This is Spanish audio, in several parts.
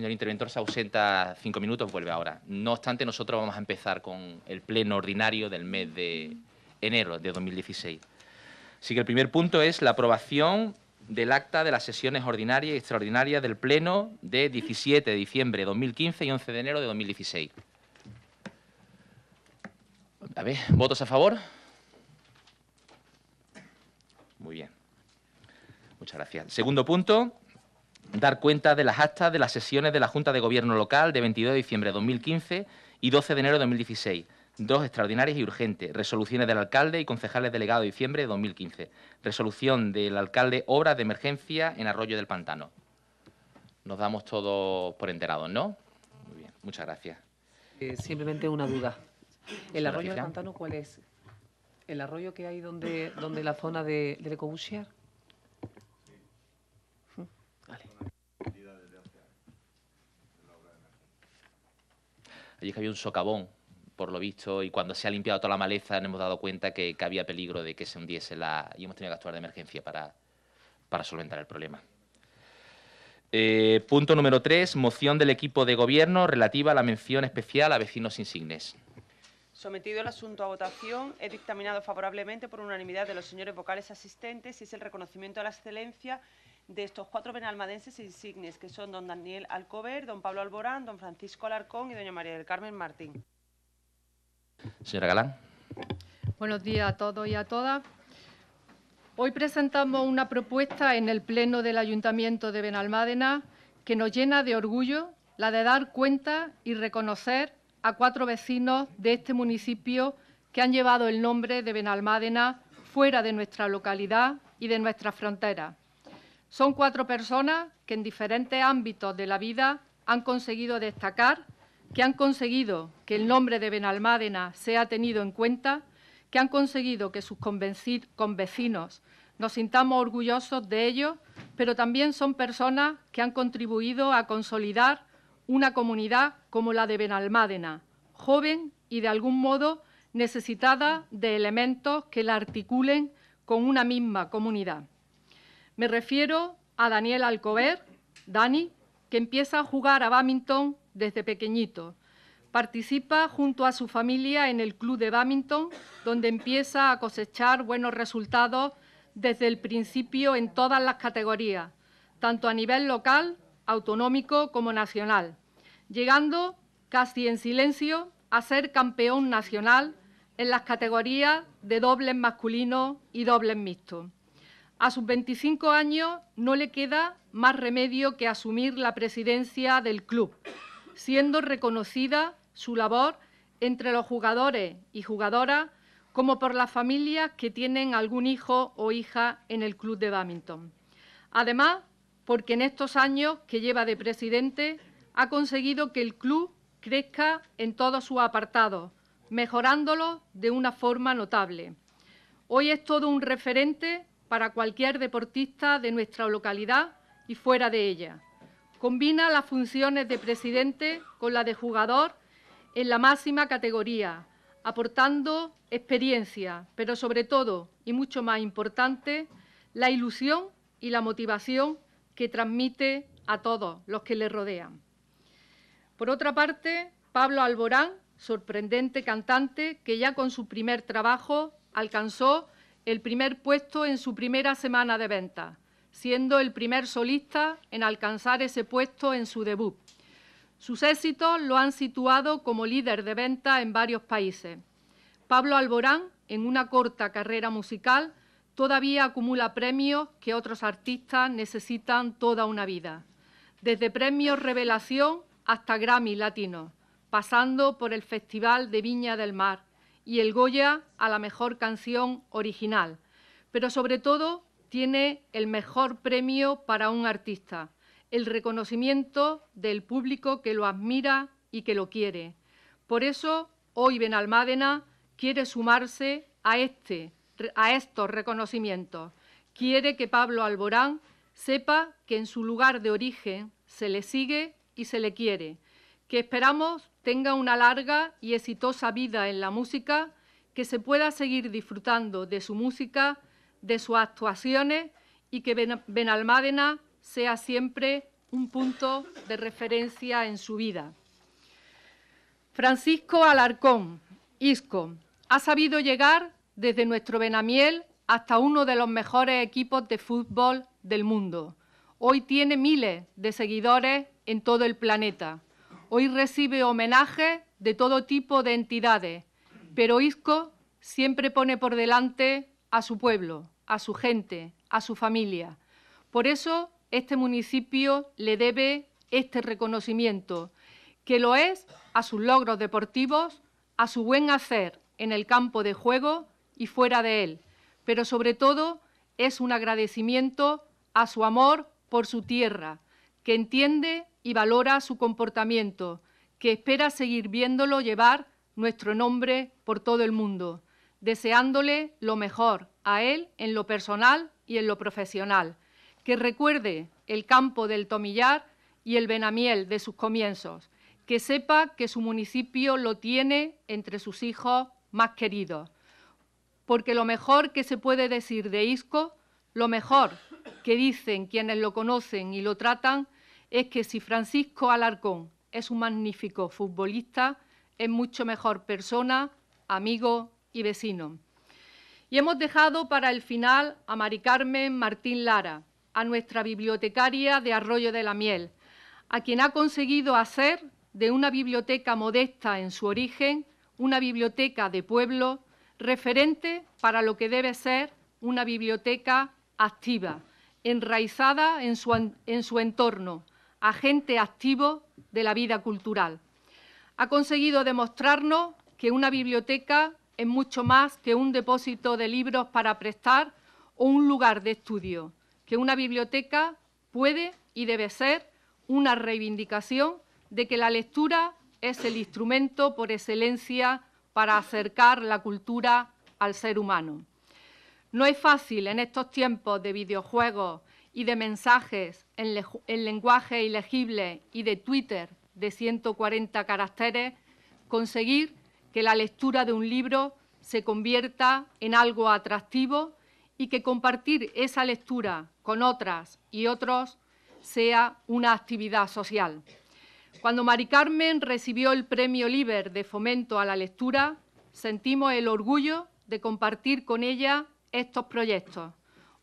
señor interventor se ausenta cinco minutos, vuelve ahora. No obstante, nosotros vamos a empezar con el pleno ordinario del mes de enero de 2016. Así que el primer punto es la aprobación del acta de las sesiones ordinarias y extraordinarias del Pleno de 17 de diciembre de 2015 y 11 de enero de 2016. A ver, ¿votos a favor? Muy bien. Muchas gracias. Segundo punto, dar cuenta de las actas de las sesiones de la Junta de Gobierno Local de 22 de diciembre de 2015 y 12 de enero de 2016, dos extraordinarias y urgentes, resoluciones del alcalde y concejales delegados de diciembre de 2015, resolución del alcalde Obras de Emergencia en Arroyo del Pantano. Nos damos todos por enterados, ¿no? Muy bien, muchas gracias. Eh, simplemente una duda. ¿El arroyo del Pantano cuál es? ¿El arroyo que hay donde, donde la zona de, del Vale. Allí que había un socavón, por lo visto, y cuando se ha limpiado toda la maleza hemos dado cuenta que, había peligro de que se hundiese la... y hemos tenido que actuar de emergencia para, solventar el problema. Eh, punto número 3, moción del equipo de gobierno relativa a la mención especial a vecinos insignes. Sometido el asunto a votación, he dictaminado favorablemente por unanimidad de los señores vocales asistentes y es el reconocimiento a la excelencia de estos cuatro benalmadenses insignes, que son don Daniel Alcover, don Pablo Alborán, don Francisco Alarcón y doña María del Carmen Martín. Señora Galán. Buenos días a todos y a todas. Hoy presentamos una propuesta en el Pleno del Ayuntamiento de Benalmádena que nos llena de orgullo la de dar cuenta y reconocer a cuatro vecinos de este municipio que han llevado el nombre de Benalmádena fuera de nuestra localidad y de nuestras fronteras. Son cuatro personas que en diferentes ámbitos de la vida han conseguido destacar, que han conseguido que el nombre de Benalmádena sea tenido en cuenta, que han conseguido que sus convecinos nos sintamos orgullosos de ello, pero también son personas que han contribuido a consolidar una comunidad como la de Benalmádena, joven y de algún modo necesitada de elementos que la articulen con una misma comunidad. Me refiero a Daniel Alcover, Dani, que empieza a jugar a bádminton desde pequeñito. Participa junto a su familia en el club de bádminton, donde empieza a cosechar buenos resultados desde el principio en todas las categorías, tanto a nivel local, autonómico como nacional, llegando casi en silencio a ser campeón nacional en las categorías de dobles masculino y dobles mixtos. A sus 25 años no le queda más remedio que asumir la presidencia del club, siendo reconocida su labor entre los jugadores y jugadoras como por las familias que tienen algún hijo o hija en el club de bádminton. Además, porque en estos años que lleva de presidente ha conseguido que el club crezca en todos sus apartados, mejorándolo de una forma notable. Hoy es todo un referente para cualquier deportista de nuestra localidad y fuera de ella. Combina las funciones de presidente con la de jugador en la máxima categoría, aportando experiencia, pero sobre todo, y mucho más importante, la ilusión y la motivación que transmite a todos los que le rodean. Por otra parte, Pablo Alborán, sorprendente cantante que ya con su primer trabajo alcanzó el primer puesto en su primera semana de venta, siendo el primer solista en alcanzar ese puesto en su debut. Sus éxitos lo han situado como líder de venta en varios países. Pablo Alborán, en una corta carrera musical, todavía acumula premios que otros artistas necesitan toda una vida, desde premios Revelación hasta Grammy Latino, pasando por el Festival de Viña del Mar, y el Goya a la mejor canción original. Pero sobre todo tiene el mejor premio para un artista, el reconocimiento del público que lo admira y que lo quiere. Por eso hoy Benalmádena quiere sumarse a, este, a estos reconocimientos. Quiere que Pablo Alborán sepa que en su lugar de origen se le sigue y se le quiere, que esperamos tenga una larga y exitosa vida en la música, que se pueda seguir disfrutando de su música, de sus actuaciones y que Benalmádena sea siempre un punto de referencia en su vida. Francisco Alarcón, ISCO, ha sabido llegar desde nuestro Benamiel hasta uno de los mejores equipos de fútbol del mundo. Hoy tiene miles de seguidores en todo el planeta Hoy recibe homenaje de todo tipo de entidades, pero ISCO siempre pone por delante a su pueblo, a su gente, a su familia. Por eso este municipio le debe este reconocimiento, que lo es a sus logros deportivos, a su buen hacer en el campo de juego y fuera de él, pero sobre todo es un agradecimiento a su amor por su tierra, que entiende y valora su comportamiento, que espera seguir viéndolo llevar nuestro nombre por todo el mundo, deseándole lo mejor a él en lo personal y en lo profesional, que recuerde el campo del Tomillar y el Benamiel de sus comienzos, que sepa que su municipio lo tiene entre sus hijos más queridos, porque lo mejor que se puede decir de Isco, lo mejor que dicen quienes lo conocen y lo tratan, es que si Francisco Alarcón es un magnífico futbolista, es mucho mejor persona, amigo y vecino. Y hemos dejado para el final a Mari Carmen Martín Lara, a nuestra bibliotecaria de Arroyo de la Miel, a quien ha conseguido hacer de una biblioteca modesta en su origen, una biblioteca de pueblo, referente para lo que debe ser una biblioteca activa, enraizada en su, en su entorno, agente activo de la vida cultural. Ha conseguido demostrarnos que una biblioteca es mucho más que un depósito de libros para prestar o un lugar de estudio, que una biblioteca puede y debe ser una reivindicación de que la lectura es el instrumento por excelencia para acercar la cultura al ser humano. No es fácil en estos tiempos de videojuegos, y de mensajes en, lenguaje ilegible y de Twitter de 140 caracteres, conseguir que la lectura de un libro se convierta en algo atractivo y que compartir esa lectura con otras y otros sea una actividad social. Cuando Mari Carmen recibió el Premio Liber de Fomento a la Lectura, sentimos el orgullo de compartir con ella estos proyectos.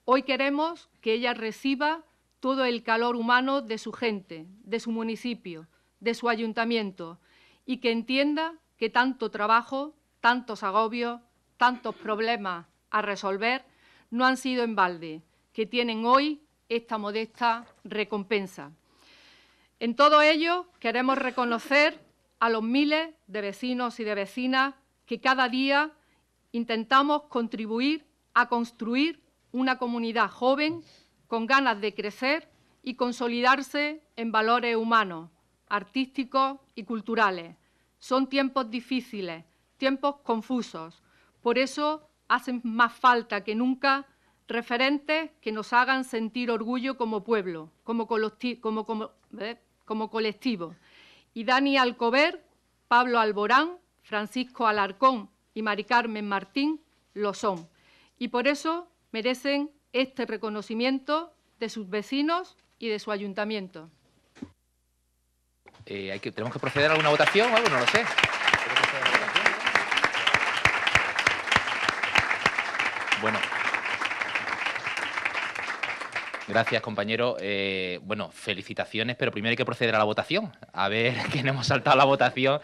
Hoy queremos que ella reciba todo el calor humano de su gente, de su municipio, de su ayuntamiento, y que entienda que tanto trabajo, tantos agobios, tantos problemas a resolver no han sido en balde, que tienen hoy esta modesta recompensa. En todo ello queremos reconocer a los miles de vecinos y de vecinas que cada día intentamos contribuir a construir una comunidad joven, con ganas de crecer y consolidarse en valores humanos, artísticos y culturales. Son tiempos difíciles, tiempos confusos. Por eso hacen más falta que nunca referentes que nos hagan sentir orgullo como pueblo, como, colectivo, Y Dani Alcover, Pablo Alborán, Francisco Alarcón y Mari Carmen Martín lo son. Y por eso merecen este reconocimiento de sus vecinos y de su ayuntamiento. Eh, ¿Tenemos que proceder a alguna votación o algo? No lo sé. Bueno. Gracias, compañero. Eh, bueno, felicitaciones, pero primero hay que proceder a la votación. A ver quién hemos saltado la votación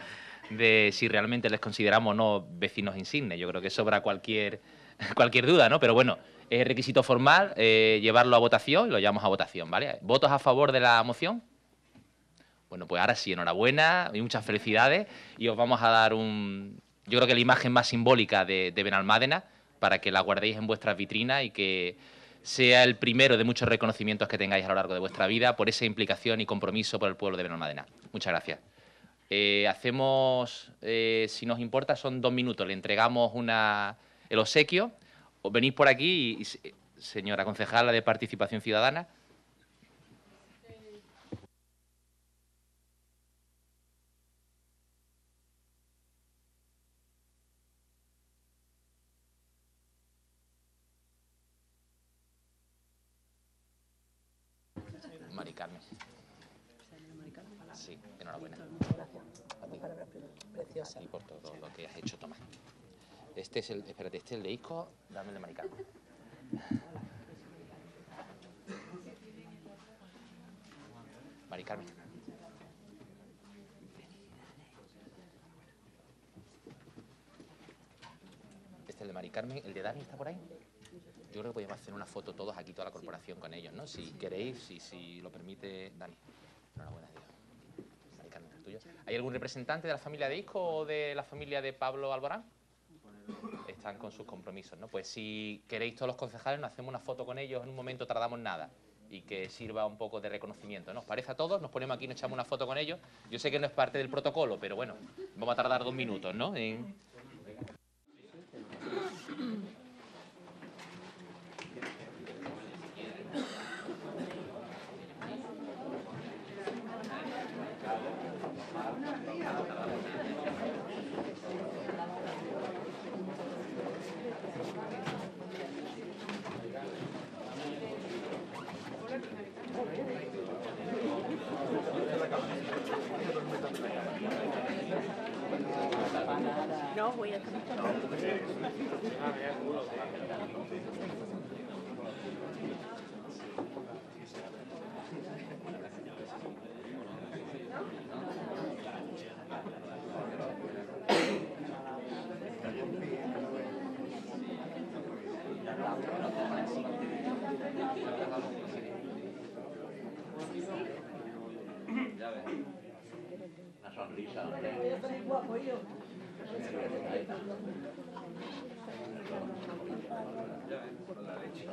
de si realmente les consideramos o no vecinos insignes. Yo creo que sobra cualquier, cualquier duda, ¿no? Pero bueno, es requisito formal eh, llevarlo a votación y lo llevamos a votación, ¿vale? ¿Votos a favor de la moción? Bueno, pues ahora sí, enhorabuena y muchas felicidades. Y os vamos a dar un, yo creo que la imagen más simbólica de, Benalmádena para que la guardéis en vuestras vitrinas y que sea el primero de muchos reconocimientos que tengáis a lo largo de vuestra vida por esa implicación y compromiso por el pueblo de Benalmádena. Muchas gracias. Eh, hacemos, eh, si nos importa, son dos minutos. Le entregamos una, el obsequio venís por aquí, y, señora concejala de Participación Ciudadana, Este es el, espérate, este el de Isco, dame el de Maricarmen. Este es el de Mari ¿El de Dani está por ahí? Yo creo que podemos hacer una foto todos aquí, toda la corporación con ellos, ¿no? Si queréis si lo permite Dani. Enhorabuena, Dios. el tuyo. ¿Hay algún representante de la familia de Isco o de la familia de Pablo Alborán? están con sus compromisos, ¿no? Pues si queréis todos los concejales, nos hacemos una foto con ellos, en un momento tardamos nada y que sirva un poco de reconocimiento. Os parece a todos? Nos ponemos aquí, nos echamos una foto con ellos. Yo sé que no es parte del protocolo, pero bueno, vamos a tardar dos minutos, ¿no? Ya, ¿eh? Por la leche.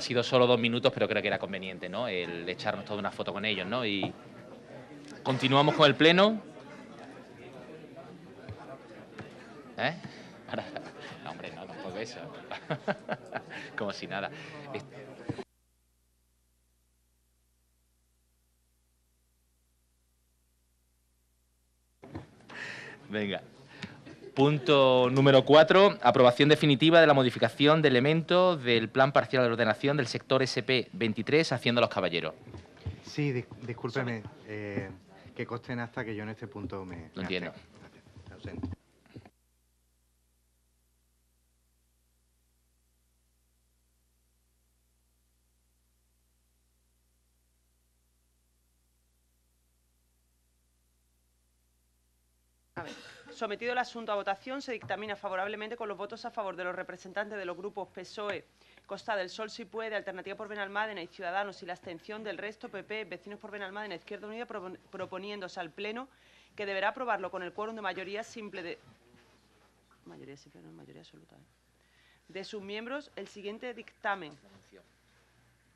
Ha sido solo dos minutos, pero creo que era conveniente, ¿no? El echarnos toda una foto con ellos, ¿no? Y continuamos con el pleno. Punto número 4. Aprobación definitiva de la modificación de elementos del plan parcial de ordenación del sector SP23 Hacienda Los Caballeros. Sí, discúlpeme, eh, que consten hasta que yo en este punto me... Lo entiendo. Sometido el asunto a votación, se dictamina favorablemente con los votos a favor de los representantes de los grupos PSOE, Costa del Sol si puede, Alternativa por Benalmádena y Ciudadanos y la abstención del resto PP, Vecinos por Benalmádena, Izquierda Unida proponiéndose al Pleno que deberá aprobarlo con el quórum de mayoría simple de mayoría no, mayoría absoluta ¿eh? de sus miembros el siguiente dictamen.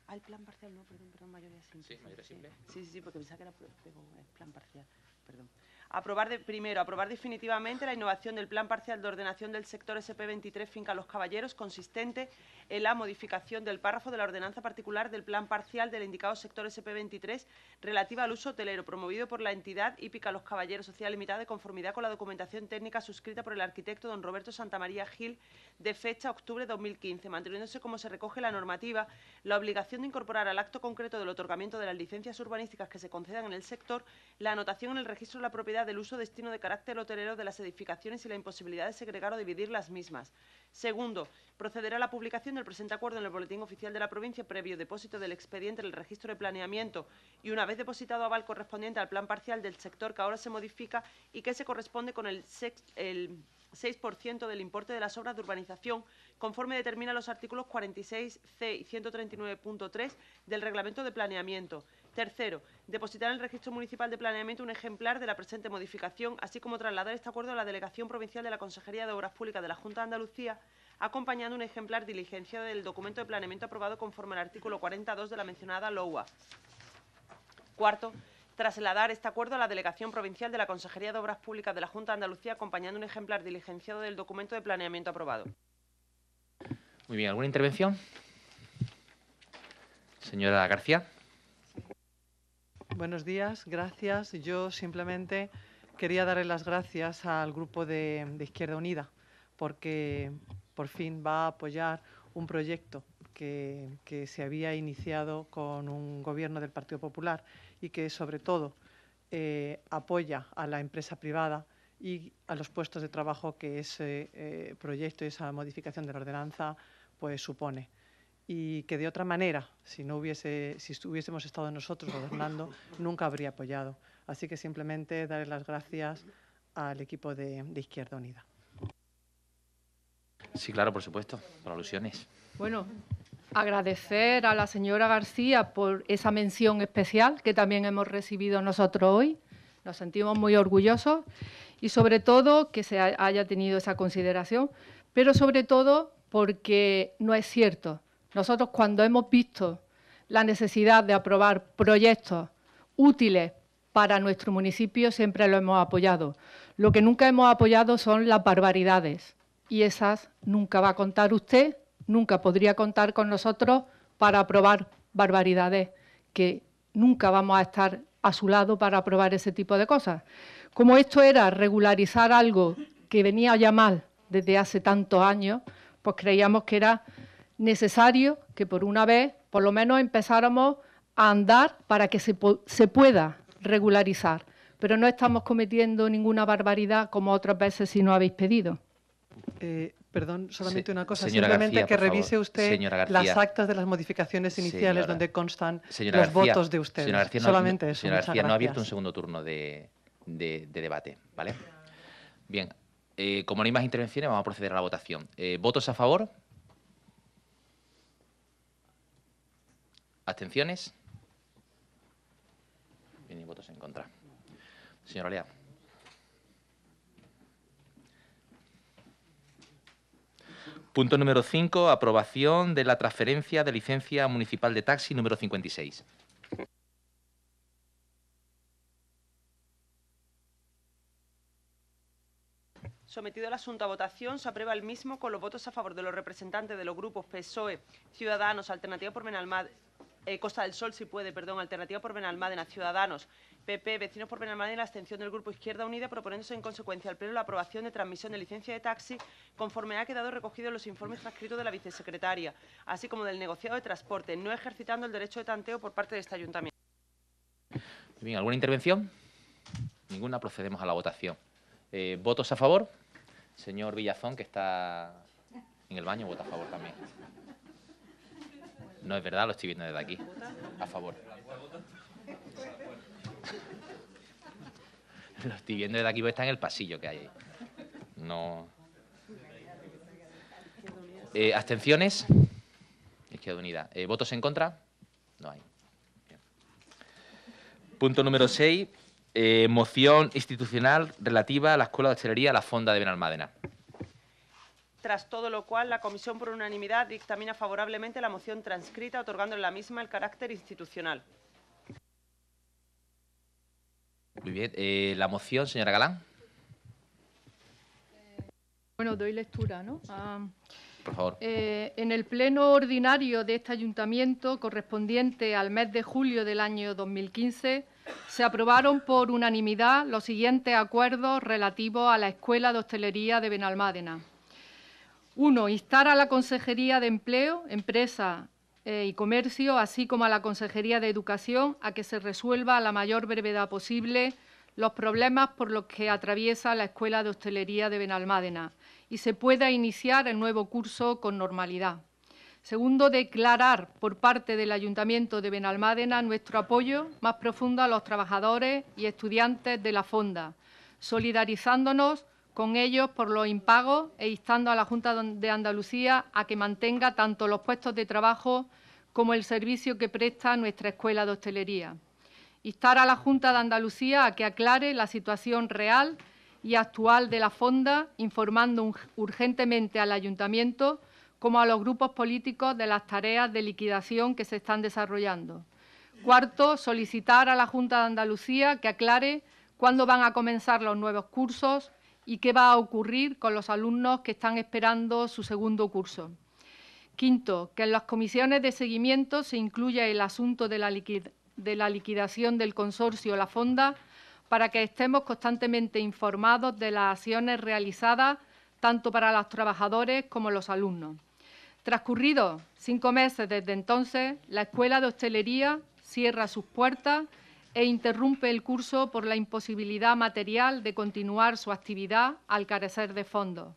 Al ah, plan parcial no, perdón, perdón, mayoría simple. Sí, mayoría simple. Sí, sí, sí porque pensaba que era eh, plan parcial, perdón. Aprobar de, primero, aprobar definitivamente la innovación del Plan Parcial de Ordenación del Sector SP23 Finca Los Caballeros, consistente en la modificación del párrafo de la ordenanza particular del Plan Parcial del indicado sector SP23 relativa al uso hotelero, promovido por la entidad hípica Los Caballeros Sociedad Limitada, de conformidad con la documentación técnica suscrita por el arquitecto don Roberto Santamaría Gil, de fecha octubre de 2015, manteniéndose como se recoge la normativa la obligación de incorporar al acto concreto del otorgamiento de las licencias urbanísticas que se concedan en el sector la anotación en el registro de la propiedad del uso destino de carácter hotelero de las edificaciones y la imposibilidad de segregar o dividir las mismas. Segundo, procederá a la publicación del presente acuerdo en el Boletín Oficial de la Provincia previo depósito del expediente en el Registro de Planeamiento y una vez depositado aval correspondiente al plan parcial del sector que ahora se modifica y que se corresponde con el, el 6% del importe de las obras de urbanización, conforme determinan los artículos 46C y 139.3 del Reglamento de Planeamiento. Tercero, depositar en el Registro Municipal de Planeamiento un ejemplar de la presente modificación, así como trasladar este acuerdo a la Delegación Provincial de la Consejería de Obras Públicas de la Junta de Andalucía, acompañando un ejemplar diligenciado del documento de planeamiento aprobado conforme al artículo 42 de la mencionada LOA. Cuarto, trasladar este acuerdo a la Delegación Provincial de la Consejería de Obras Públicas de la Junta de Andalucía, acompañando un ejemplar diligenciado del documento de planeamiento aprobado. Muy bien, ¿alguna intervención? Señora García. Buenos días, gracias. Yo simplemente quería darle las gracias al grupo de, Izquierda Unida porque por fin va a apoyar un proyecto que, se había iniciado con un gobierno del Partido Popular y que, sobre todo, eh, apoya a la empresa privada y a los puestos de trabajo que ese eh, proyecto y esa modificación de la ordenanza pues, supone y que de otra manera, si no hubiese, si hubiésemos estado nosotros gobernando, nunca habría apoyado. Así que simplemente daré las gracias al equipo de, de Izquierda Unida. Sí, claro, por supuesto, por alusiones. Bueno, agradecer a la señora García por esa mención especial que también hemos recibido nosotros hoy. Nos sentimos muy orgullosos y sobre todo que se haya tenido esa consideración, pero sobre todo porque no es cierto nosotros cuando hemos visto la necesidad de aprobar proyectos útiles para nuestro municipio siempre lo hemos apoyado. Lo que nunca hemos apoyado son las barbaridades y esas nunca va a contar usted, nunca podría contar con nosotros para aprobar barbaridades que nunca vamos a estar a su lado para aprobar ese tipo de cosas. Como esto era regularizar algo que venía ya mal desde hace tantos años, pues creíamos que era necesario que por una vez, por lo menos, empezáramos a andar para que se, pueda regularizar. Pero no estamos cometiendo ninguna barbaridad como otras veces si no habéis pedido. Eh, perdón, solamente una cosa. Simplemente que revise usted las actas de las modificaciones iniciales donde constan los votos de usted. Señora solamente no, eso. no ha abierto un segundo turno de, debate. ¿vale? Bien, eh, como no hay más intervenciones, vamos a proceder a la votación. Eh, ¿Votos a favor? Atenciones. Bien, votos en contra. Señora Punto número 5, aprobación de la transferencia de licencia municipal de taxi número 56. Sometido el asunto a votación, se aprueba el mismo con los votos a favor de los representantes de los grupos PSOE, Ciudadanos, Alternativa por Menalmad. Eh, Costa del Sol, si puede, perdón, Alternativa por Benalmádena, Ciudadanos, PP, Vecinos por Benalmádena y la abstención del Grupo Izquierda Unida, proponiéndose en consecuencia al Pleno la aprobación de transmisión de licencia de taxi conforme ha quedado recogido en los informes transcritos de la vicesecretaria, así como del negociado de transporte, no ejercitando el derecho de tanteo por parte de este ayuntamiento. Bien, ¿alguna intervención? Ninguna, procedemos a la votación. Eh, ¿Votos a favor? Señor Villazón, que está en el baño, vota a favor también. No es verdad, lo estoy viendo desde aquí. A favor. lo estoy viendo desde aquí porque está en el pasillo que hay ahí. No. Eh, ¿Abstenciones? Izquierda Unida. Eh, ¿Votos en contra? No hay. Punto número 6. Eh, moción institucional relativa a la Escuela de Hostelería La Fonda de Benalmádena tras todo lo cual la Comisión por unanimidad dictamina favorablemente la moción transcrita, otorgándole la misma el carácter institucional. Muy bien. Eh, la moción, señora Galán. Bueno, doy lectura, ¿no? Ah. Por favor. Eh, en el pleno ordinario de este ayuntamiento, correspondiente al mes de julio del año 2015, se aprobaron por unanimidad los siguientes acuerdos relativos a la Escuela de Hostelería de Benalmádena. Uno, instar a la Consejería de Empleo, Empresa eh, y Comercio, así como a la Consejería de Educación, a que se resuelva a la mayor brevedad posible los problemas por los que atraviesa la Escuela de Hostelería de Benalmádena y se pueda iniciar el nuevo curso con normalidad. Segundo, declarar por parte del Ayuntamiento de Benalmádena nuestro apoyo más profundo a los trabajadores y estudiantes de la Fonda, solidarizándonos con ellos por los impagos e instando a la Junta de Andalucía a que mantenga tanto los puestos de trabajo como el servicio que presta nuestra Escuela de Hostelería. Instar a la Junta de Andalucía a que aclare la situación real y actual de la fonda, informando urgentemente al Ayuntamiento como a los grupos políticos de las tareas de liquidación que se están desarrollando. Cuarto, solicitar a la Junta de Andalucía que aclare cuándo van a comenzar los nuevos cursos, y qué va a ocurrir con los alumnos que están esperando su segundo curso. Quinto, que en las comisiones de seguimiento se incluya el asunto de la, liquidación del consorcio La Fonda para que estemos constantemente informados de las acciones realizadas tanto para los trabajadores como los alumnos. Transcurridos cinco meses desde entonces, la Escuela de Hostelería cierra sus puertas e interrumpe el curso por la imposibilidad material de continuar su actividad al carecer de fondos.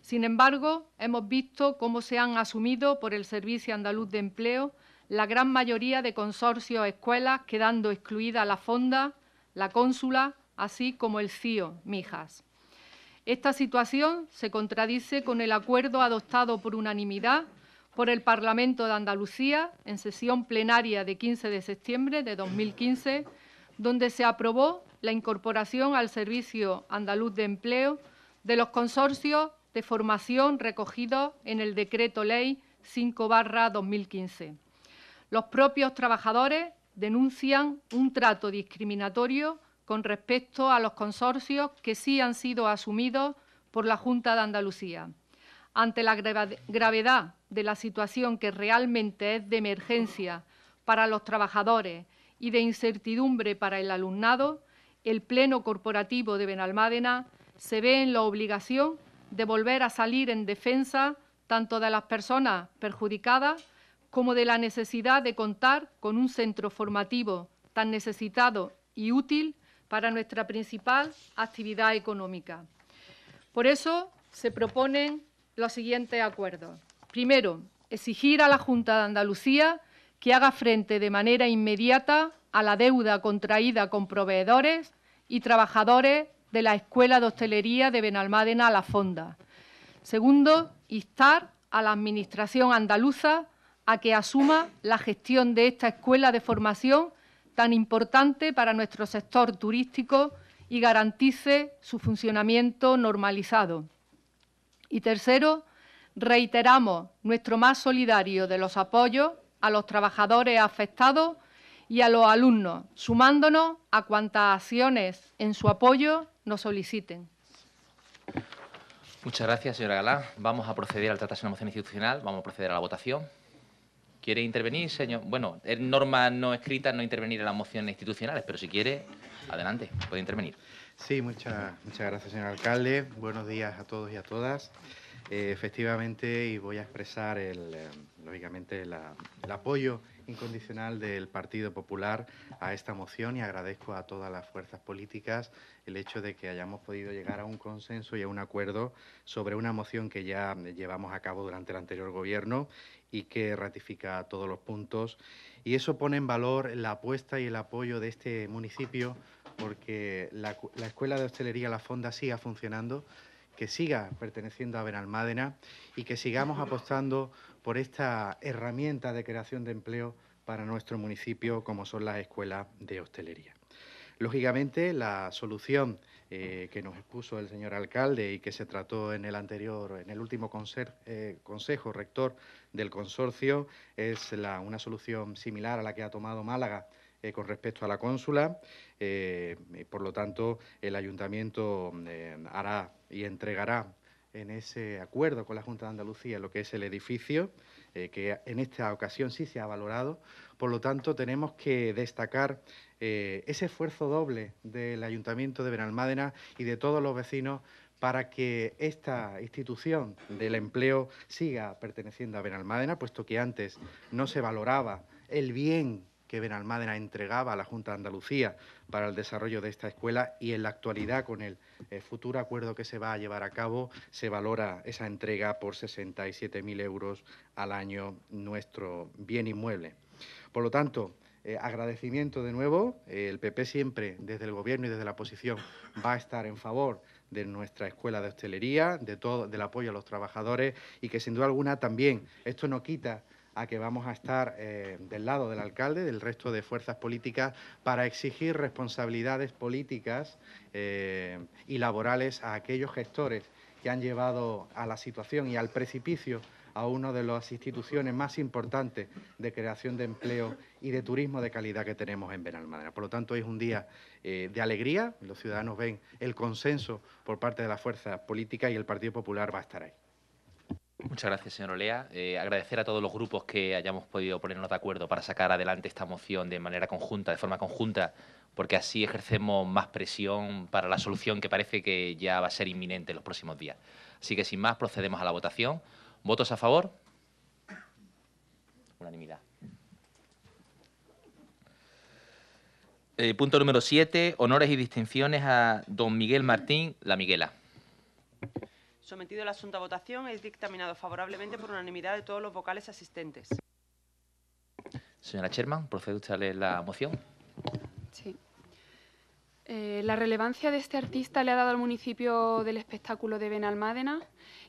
Sin embargo, hemos visto cómo se han asumido por el Servicio Andaluz de Empleo la gran mayoría de consorcios escuelas, quedando excluida la Fonda, la Cónsula, así como el CIO, Mijas. Esta situación se contradice con el acuerdo adoptado por unanimidad por el Parlamento de Andalucía en sesión plenaria de 15 de septiembre de 2015, donde se aprobó la incorporación al Servicio Andaluz de Empleo de los consorcios de formación recogidos en el Decreto Ley 5-2015. Los propios trabajadores denuncian un trato discriminatorio con respecto a los consorcios que sí han sido asumidos por la Junta de Andalucía. Ante la gravedad de la situación que realmente es de emergencia para los trabajadores y de incertidumbre para el alumnado, el Pleno Corporativo de Benalmádena se ve en la obligación de volver a salir en defensa tanto de las personas perjudicadas como de la necesidad de contar con un centro formativo tan necesitado y útil para nuestra principal actividad económica. Por eso se proponen los siguientes acuerdos. Primero, exigir a la Junta de Andalucía que haga frente de manera inmediata a la deuda contraída con proveedores y trabajadores de la Escuela de Hostelería de Benalmádena a la Fonda. Segundo, instar a la Administración andaluza a que asuma la gestión de esta escuela de formación tan importante para nuestro sector turístico y garantice su funcionamiento normalizado. Y tercero, reiteramos nuestro más solidario de los apoyos a los trabajadores afectados y a los alumnos, sumándonos a cuantas acciones en su apoyo nos soliciten. Muchas gracias, señora Galá. Vamos a proceder al tratarse de la moción institucional, vamos a proceder a la votación. ¿Quiere intervenir, señor? Bueno, es norma no escrita no intervenir en las mociones institucionales, pero si quiere, adelante, puede intervenir. Sí, muchas, muchas gracias, señor alcalde. Buenos días a todos y a todas. Eh, efectivamente, y voy a expresar, el, eh, lógicamente, el apoyo incondicional del Partido Popular a esta moción y agradezco a todas las fuerzas políticas el hecho de que hayamos podido llegar a un consenso y a un acuerdo sobre una moción que ya llevamos a cabo durante el anterior gobierno y que ratifica todos los puntos. Y eso pone en valor la apuesta y el apoyo de este municipio porque la Escuela de Hostelería La Fonda siga funcionando que siga perteneciendo a Benalmádena y que sigamos apostando por esta herramienta de creación de empleo para nuestro municipio como son las escuelas de hostelería. Lógicamente, la solución eh, que nos expuso el señor alcalde y que se trató en el anterior, en el último eh, consejo rector del consorcio, es una solución similar a la que ha tomado Málaga eh, con respecto a la cónsula. por lo tanto, el ayuntamiento hará y entregará en ese acuerdo con la Junta de Andalucía lo que es el edificio, eh, que en esta ocasión sí se ha valorado. Por lo tanto, tenemos que destacar eh, ese esfuerzo doble del Ayuntamiento de Benalmádena y de todos los vecinos para que esta institución del empleo siga perteneciendo a Benalmádena, puesto que antes no se valoraba el bien que Benalmádena entregaba a la Junta de Andalucía para el desarrollo de esta escuela y en la actualidad con el eh, futuro acuerdo que se va a llevar a cabo se valora esa entrega por 67.000 euros al año nuestro bien inmueble. Por lo tanto, eh, agradecimiento de nuevo. Eh, el PP siempre, desde el Gobierno y desde la oposición, va a estar en favor de nuestra escuela de hostelería, de todo, del apoyo a los trabajadores y que sin duda alguna también esto no quita a que vamos a estar eh, del lado del alcalde, del resto de fuerzas políticas, para exigir responsabilidades políticas eh, y laborales a aquellos gestores que han llevado a la situación y al precipicio a una de las instituciones más importantes de creación de empleo y de turismo de calidad que tenemos en Benalmádena. Por lo tanto, es un día eh, de alegría. Los ciudadanos ven el consenso por parte de la fuerza política y el Partido Popular va a estar ahí. Muchas gracias, señor Olea. Eh, agradecer a todos los grupos que hayamos podido ponernos de acuerdo para sacar adelante esta moción de manera conjunta, de forma conjunta, porque así ejercemos más presión para la solución que parece que ya va a ser inminente en los próximos días. Así que, sin más, procedemos a la votación. ¿Votos a favor? Unanimidad. Eh, punto número 7, honores y distinciones a don Miguel Martín La Miguela. Sometido el asunto a votación, es dictaminado favorablemente por unanimidad de todos los vocales asistentes. Señora Sherman, procede usted a leer la moción. Sí. Eh, la relevancia de este artista le ha dado al municipio del espectáculo de Benalmádena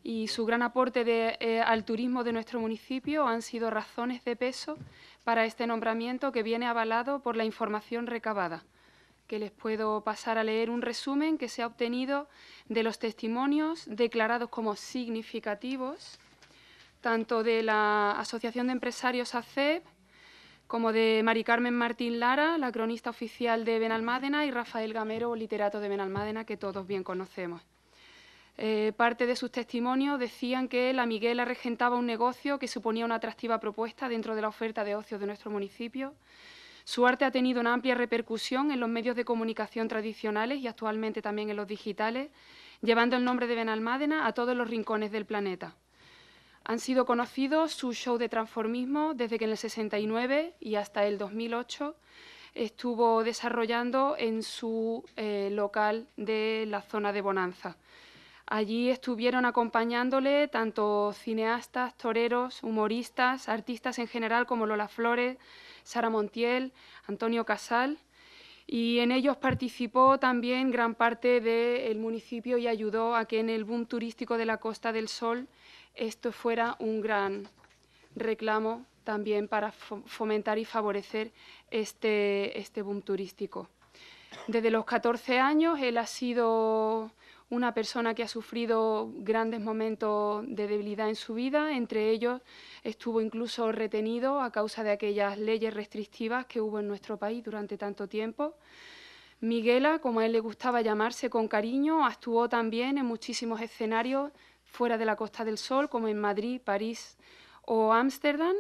y su gran aporte eh, al turismo de nuestro municipio han sido razones de peso para este nombramiento que viene avalado por la información recabada que les puedo pasar a leer un resumen que se ha obtenido de los testimonios declarados como significativos, tanto de la Asociación de Empresarios ACEP, como de Mari Carmen Martín Lara, la cronista oficial de Benalmádena, y Rafael Gamero, literato de Benalmádena, que todos bien conocemos. Eh, parte de sus testimonios decían que la Miguela regentaba un negocio que suponía una atractiva propuesta dentro de la oferta de ocio de nuestro municipio, su arte ha tenido una amplia repercusión en los medios de comunicación tradicionales y actualmente también en los digitales, llevando el nombre de Benalmádena a todos los rincones del planeta. Han sido conocidos su show de transformismo desde que en el 69 y hasta el 2008 estuvo desarrollando en su eh, local de la zona de Bonanza. Allí estuvieron acompañándole tanto cineastas, toreros, humoristas, artistas en general como Lola Flores, Sara Montiel, Antonio Casal, y en ellos participó también gran parte del municipio y ayudó a que en el boom turístico de la Costa del Sol esto fuera un gran reclamo también para fomentar y favorecer este, este boom turístico. Desde los 14 años él ha sido una persona que ha sufrido grandes momentos de debilidad en su vida, entre ellos estuvo incluso retenido a causa de aquellas leyes restrictivas que hubo en nuestro país durante tanto tiempo. Miguela, como a él le gustaba llamarse con cariño, actuó también en muchísimos escenarios fuera de la Costa del Sol, como en Madrid, París o Ámsterdam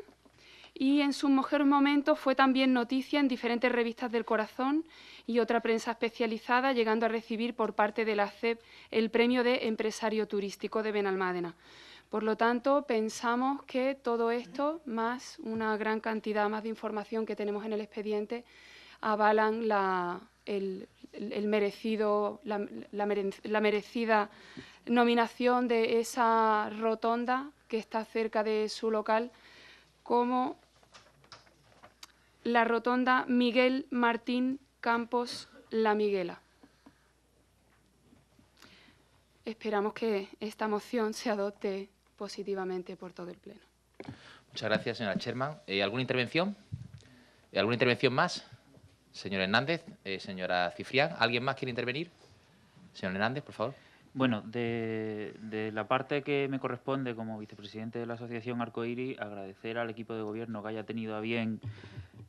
y en su mejor momento fue también noticia en diferentes revistas del corazón y otra prensa especializada, llegando a recibir por parte de la CEP el premio de empresario turístico de Benalmádena. Por lo tanto, pensamos que todo esto, más una gran cantidad más de información que tenemos en el expediente, avalan la, el, merecido, la, merecida nominación de esa rotonda que está cerca de su local como la rotonda Miguel Martín Campos La Miguela. Esperamos que esta moción se adopte positivamente por todo el Pleno. Muchas gracias, señora Sherman. Eh, ¿Alguna intervención? Eh, ¿Alguna intervención más? Señor Hernández, eh, señora Cifrián, ¿alguien más quiere intervenir? Señor Hernández, por favor. Bueno, de, de, la parte que me corresponde como vicepresidente de la Asociación Arcoíris, agradecer al equipo de gobierno que haya tenido a bien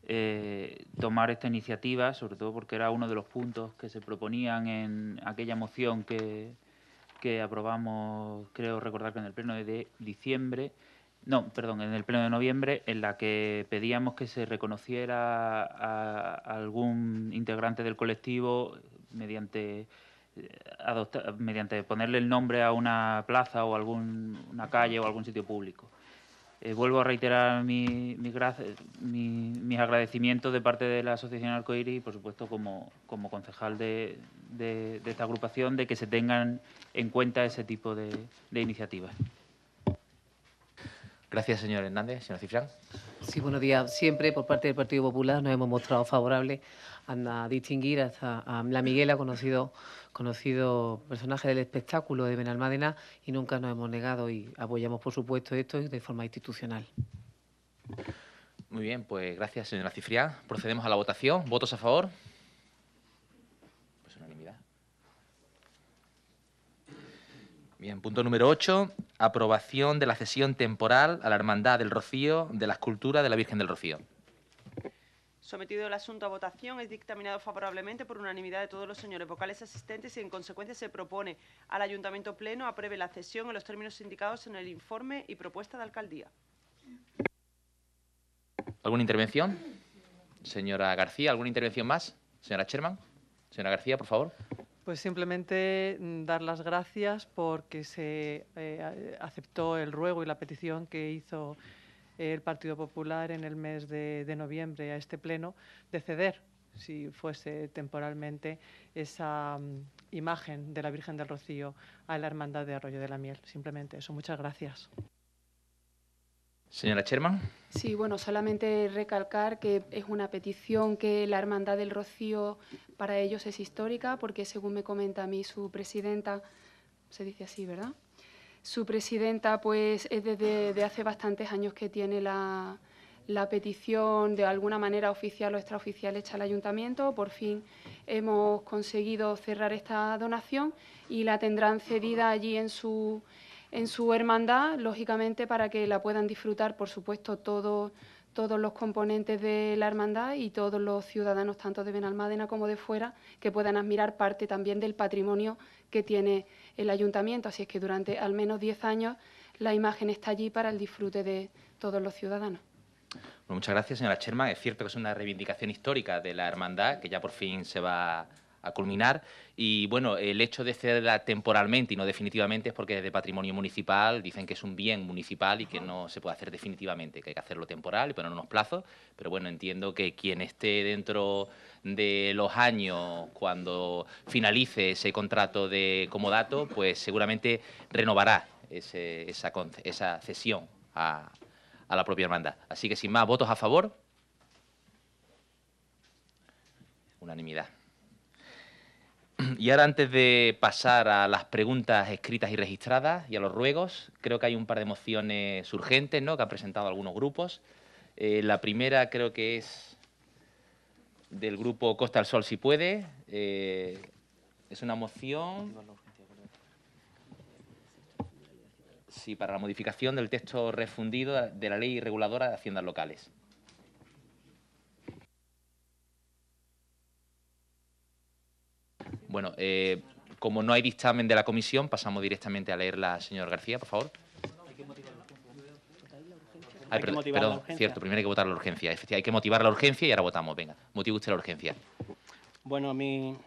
eh, tomar esta iniciativa, sobre todo porque era uno de los puntos que se proponían en aquella moción que, que aprobamos, creo recordar que en el pleno de diciembre, no, perdón, en el pleno de noviembre, en la que pedíamos que se reconociera a, algún integrante del colectivo mediante mediante ponerle el nombre a una plaza o algún una calle o algún sitio público. Eh, vuelvo a reiterar mi, mis agradecimientos de parte de la Asociación Arcoíris y, por supuesto, como, concejal de, esta agrupación, de que se tengan en cuenta ese tipo de, iniciativas. Gracias, señor Hernández. Señor Cifrán. Sí, buenos días. Siempre, por parte del Partido Popular, nos hemos mostrado favorables a distinguir hasta a la Miguela, conocido, conocido personaje del espectáculo de Benalmádena, y nunca nos hemos negado y apoyamos, por supuesto, esto de forma institucional. Muy bien, pues gracias, señora Cifriá. Procedemos a la votación. ¿Votos a favor? Pues unanimidad. Bien, punto número 8. Aprobación de la cesión temporal a la Hermandad del Rocío de la escultura de la Virgen del Rocío. Sometido el asunto a votación, es dictaminado favorablemente por unanimidad de todos los señores vocales asistentes y, en consecuencia, se propone al Ayuntamiento Pleno apruebe la cesión en los términos indicados en el informe y propuesta de alcaldía. ¿Alguna intervención? Señora García, ¿alguna intervención más? Señora Sherman. Señora García, por favor. Pues simplemente mm, dar las gracias porque se eh, eh, aceptó el ruego y la petición que hizo el Partido Popular en el mes de, noviembre a este pleno de ceder si fuese temporalmente esa mm, imagen de la Virgen del Rocío a la Hermandad de Arroyo de la Miel. Simplemente eso. Muchas gracias. Señora Sherman. Sí, bueno, solamente recalcar que es una petición que la Hermandad del Rocío para ellos es histórica, porque según me comenta a mí su presidenta, se dice así, ¿verdad? Su presidenta, pues, es desde hace bastantes años que tiene la, petición de alguna manera oficial o extraoficial hecha al ayuntamiento. Por fin hemos conseguido cerrar esta donación y la tendrán cedida allí en su, en su hermandad, lógicamente, para que la puedan disfrutar, por supuesto, todos los componentes de la hermandad y todos los ciudadanos, tanto de Benalmádena como de fuera, que puedan admirar parte también del patrimonio que tiene el ayuntamiento, así es que durante al menos 10 años la imagen está allí para el disfrute de todos los ciudadanos. muchas gracias, señora Sherman. Es cierto que es una reivindicación histórica de la hermandad que ya por fin se va a culminar. Y bueno, el hecho de cederla temporalmente y no definitivamente es porque es de patrimonio municipal, dicen que es un bien municipal y que no se puede hacer definitivamente, que hay que hacerlo temporal y poner unos plazos. Pero bueno, entiendo que quien esté dentro de los años, cuando finalice ese contrato de comodato, pues seguramente renovará esa, cesión a la propia hermandad. Así que sin más, votos a favor. Unanimidad. Y ahora antes de pasar a las preguntas escritas y registradas y a los ruegos, creo que hay un par de mociones urgentes ¿no? que han presentado algunos grupos. Eh, la primera creo que es del grupo Costa al Sol si puede. Eh, es una moción... Sí, para la modificación del texto refundido de la ley reguladora de haciendas locales. Bueno, eh, como no hay dictamen de la comisión, pasamos directamente a leerla, señor García, por favor. Ay, perdón, perdón cierto, primero hay que votar la urgencia. Hay que motivar la urgencia y ahora votamos. Venga, motive usted la urgencia. Bueno,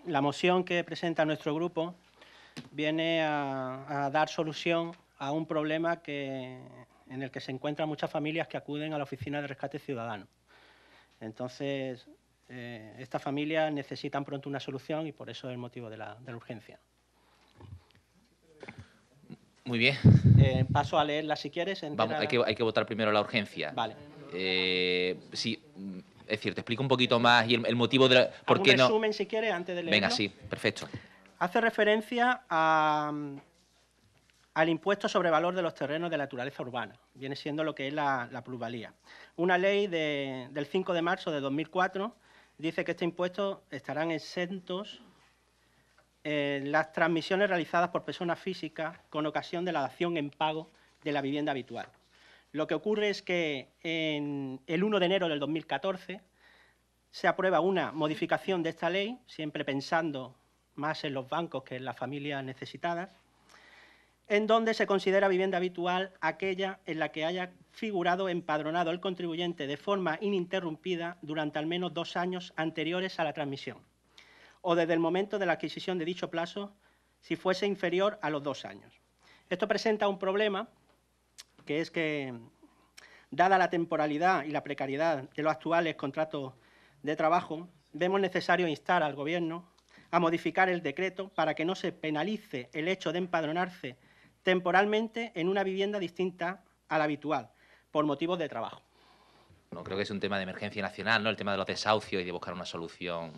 la moción que presenta nuestro grupo viene a, a, dar solución a un problema que, en el que se encuentran muchas familias que acuden a la Oficina de Rescate Ciudadano. Entonces, eh, estas familias necesitan pronto una solución y por eso el motivo de la, urgencia. Muy bien. Eh, paso a leerla si quieres. Vamos, hay que, votar primero la urgencia. Vale. Eh, sí, es decir, te explico un poquito más y el, motivo de por qué no. resumen si quieres antes de leerlo. Venga, sí, perfecto. Hace referencia al impuesto sobre valor de los terrenos de naturaleza urbana. Viene siendo lo que es la, pluralía. Una ley del 5 de marzo de 2004 dice que este impuesto estarán exentos en las transmisiones realizadas por personas físicas con ocasión de la dación en pago de la vivienda habitual. Lo que ocurre es que en el 1 de enero del 2014 se aprueba una modificación de esta ley, siempre pensando más en los bancos que en las familias necesitadas, en donde se considera vivienda habitual aquella en la que haya figurado empadronado el contribuyente de forma ininterrumpida durante al menos dos años anteriores a la transmisión, o desde el momento de la adquisición de dicho plazo, si fuese inferior a los dos años. Esto presenta un problema, que es que, dada la temporalidad y la precariedad de los actuales contratos de trabajo, vemos necesario instar al Gobierno a modificar el decreto para que no se penalice el hecho de empadronarse temporalmente en una vivienda distinta a la habitual, por motivos de trabajo. No creo que es un tema de emergencia nacional, ¿no? El tema de los desahucios y de buscar una solución.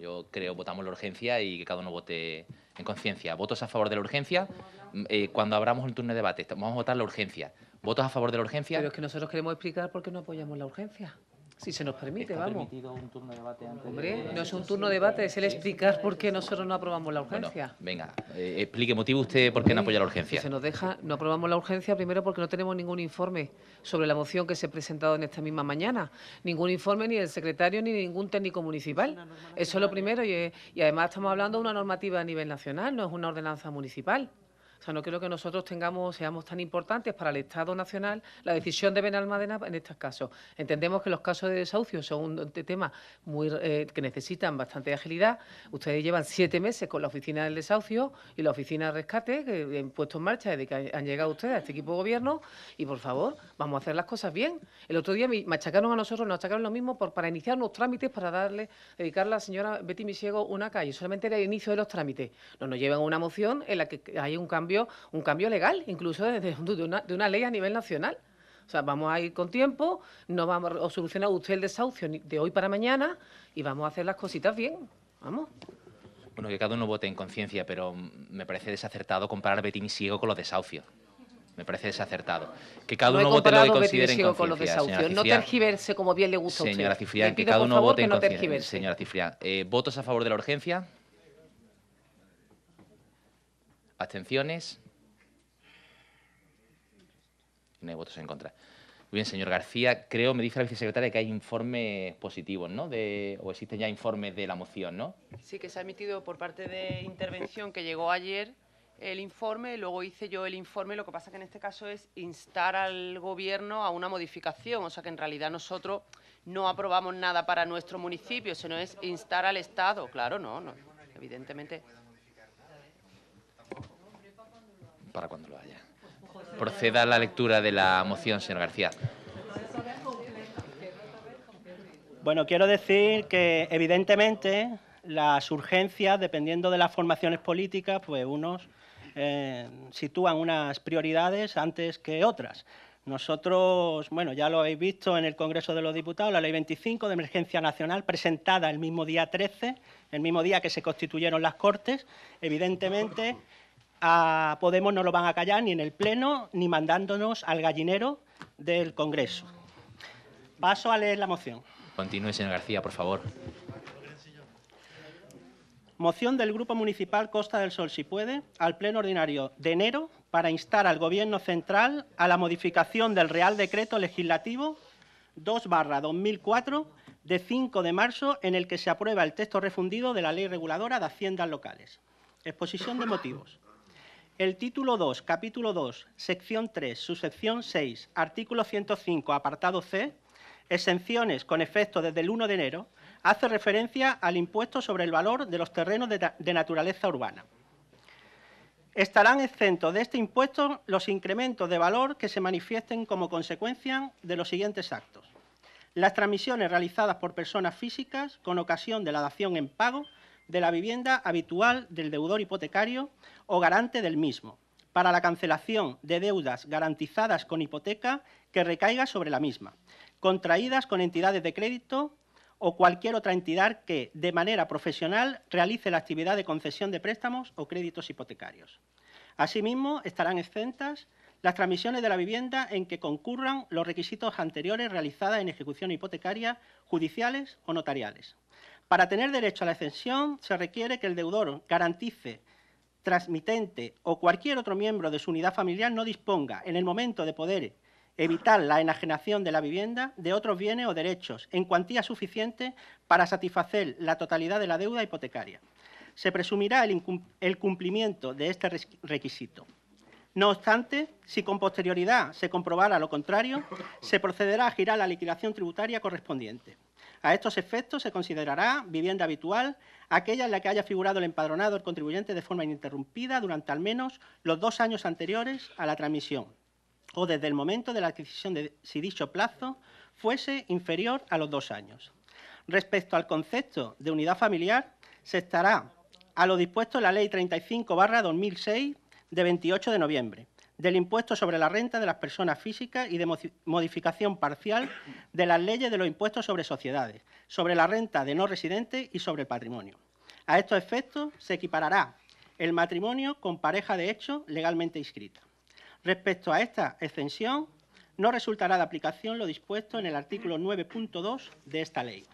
Yo creo votamos la urgencia y que cada uno vote en conciencia. Votos a favor de la urgencia. Mm, eh, cuando abramos el turno de debate, vamos a votar la urgencia. Votos a favor de la urgencia. Pero es que nosotros queremos explicar por qué no apoyamos la urgencia. Si se nos permite, vamos. permitido un turno de debate Hombre, no es un turno de debate, es el explicar por qué nosotros no aprobamos la urgencia. venga, eh, explique motivo usted por qué no apoya la urgencia. se nos deja, no aprobamos la urgencia primero porque no tenemos ningún informe sobre la moción que se ha presentado en esta misma mañana. Ningún informe ni del secretario ni ningún técnico municipal. Eso es lo primero y, y además estamos hablando de una normativa a nivel nacional, no es una ordenanza municipal. O sea, no creo que nosotros tengamos, seamos tan importantes para el Estado Nacional la decisión de Benalmádena en estos casos. Entendemos que los casos de desahucio son un tema muy, eh, que necesitan bastante agilidad. Ustedes llevan siete meses con la oficina del desahucio y la oficina de rescate que han puesto en marcha desde que han llegado ustedes a este equipo de gobierno. Y por favor, vamos a hacer las cosas bien. El otro día machacaron a nosotros, nos machacaron lo mismo por, para iniciar los trámites para darle, dedicarle a la señora Betty Misiego una calle. Solamente era el inicio de los trámites. No nos llevan una moción en la que hay un cambio un cambio legal, incluso desde de una, de una ley a nivel nacional. O sea, vamos a ir con tiempo, no vamos a solucionar usted el desahucio de hoy para mañana y vamos a hacer las cositas bien. Vamos. Bueno, que cada uno vote en conciencia, pero me parece desacertado comparar Betín ciego con los desahucios. Me parece desacertado. Que cada uno vote lo que considere en conciencia. Con los desahucios. no tergiverse como bien le gusta a usted. Señora que cada uno vote en conciencia. Señora Cifrián, eh, ¿votos a favor de la urgencia? ¿Abstenciones? No hay votos en contra. Muy bien, señor García. Creo, me dice la vicesecretaria, que hay informes positivos, ¿no? De, o existen ya informes de la moción, ¿no? Sí, que se ha emitido por parte de intervención que llegó ayer el informe, luego hice yo el informe, lo que pasa que en este caso es instar al Gobierno a una modificación, o sea que en realidad nosotros no aprobamos nada para nuestro municipio, sino es instar al Estado, claro, no, no evidentemente. para cuando lo haya. Proceda a la lectura de la moción, señor García. Bueno, quiero decir que evidentemente las urgencias, dependiendo de las formaciones políticas, pues unos eh, sitúan unas prioridades antes que otras. Nosotros, bueno, ya lo habéis visto en el Congreso de los Diputados, la Ley 25 de Emergencia Nacional, presentada el mismo día 13, el mismo día que se constituyeron las Cortes, evidentemente a Podemos no lo van a callar ni en el Pleno ni mandándonos al gallinero del Congreso. Paso a leer la moción. Continúe, señor García, por favor. Moción del Grupo Municipal Costa del Sol, si puede, al Pleno Ordinario de enero para instar al Gobierno Central a la modificación del Real Decreto Legislativo 2-2004 de 5 de marzo en el que se aprueba el texto refundido de la Ley Reguladora de Haciendas Locales. Exposición de motivos. El título 2, capítulo 2, sección 3, subsección 6, artículo 105, apartado C, exenciones con efecto desde el 1 de enero, hace referencia al impuesto sobre el valor de los terrenos de, naturaleza urbana. Estarán exentos de este impuesto los incrementos de valor que se manifiesten como consecuencia de los siguientes actos. Las transmisiones realizadas por personas físicas con ocasión de la dación en pago de la vivienda habitual del deudor hipotecario o garante del mismo, para la cancelación de deudas garantizadas con hipoteca que recaiga sobre la misma, contraídas con entidades de crédito o cualquier otra entidad que, de manera profesional, realice la actividad de concesión de préstamos o créditos hipotecarios. Asimismo, estarán exentas las transmisiones de la vivienda en que concurran los requisitos anteriores realizadas en ejecución hipotecaria, judiciales o notariales. Para tener derecho a la exención se requiere que el deudor garantice, transmitente o cualquier otro miembro de su unidad familiar no disponga, en el momento de poder evitar la enajenación de la vivienda, de otros bienes o derechos, en cuantía suficiente para satisfacer la totalidad de la deuda hipotecaria. Se presumirá el, el cumplimiento de este requisito. No obstante, si con posterioridad se comprobara lo contrario, se procederá a girar la liquidación tributaria correspondiente. A estos efectos se considerará vivienda habitual aquella en la que haya figurado el empadronado el contribuyente de forma ininterrumpida durante al menos los dos años anteriores a la transmisión o desde el momento de la adquisición de si dicho plazo fuese inferior a los dos años. Respecto al concepto de unidad familiar, se estará a lo dispuesto en la Ley 35-2006 de 28 de noviembre, del impuesto sobre la renta de las personas físicas y de modificación parcial de las leyes de los impuestos sobre sociedades, sobre la renta de no residentes y sobre patrimonio. A estos efectos se equiparará el matrimonio con pareja de hecho legalmente inscrita. Respecto a esta extensión, no resultará de aplicación lo dispuesto en el artículo 9.2 de esta ley.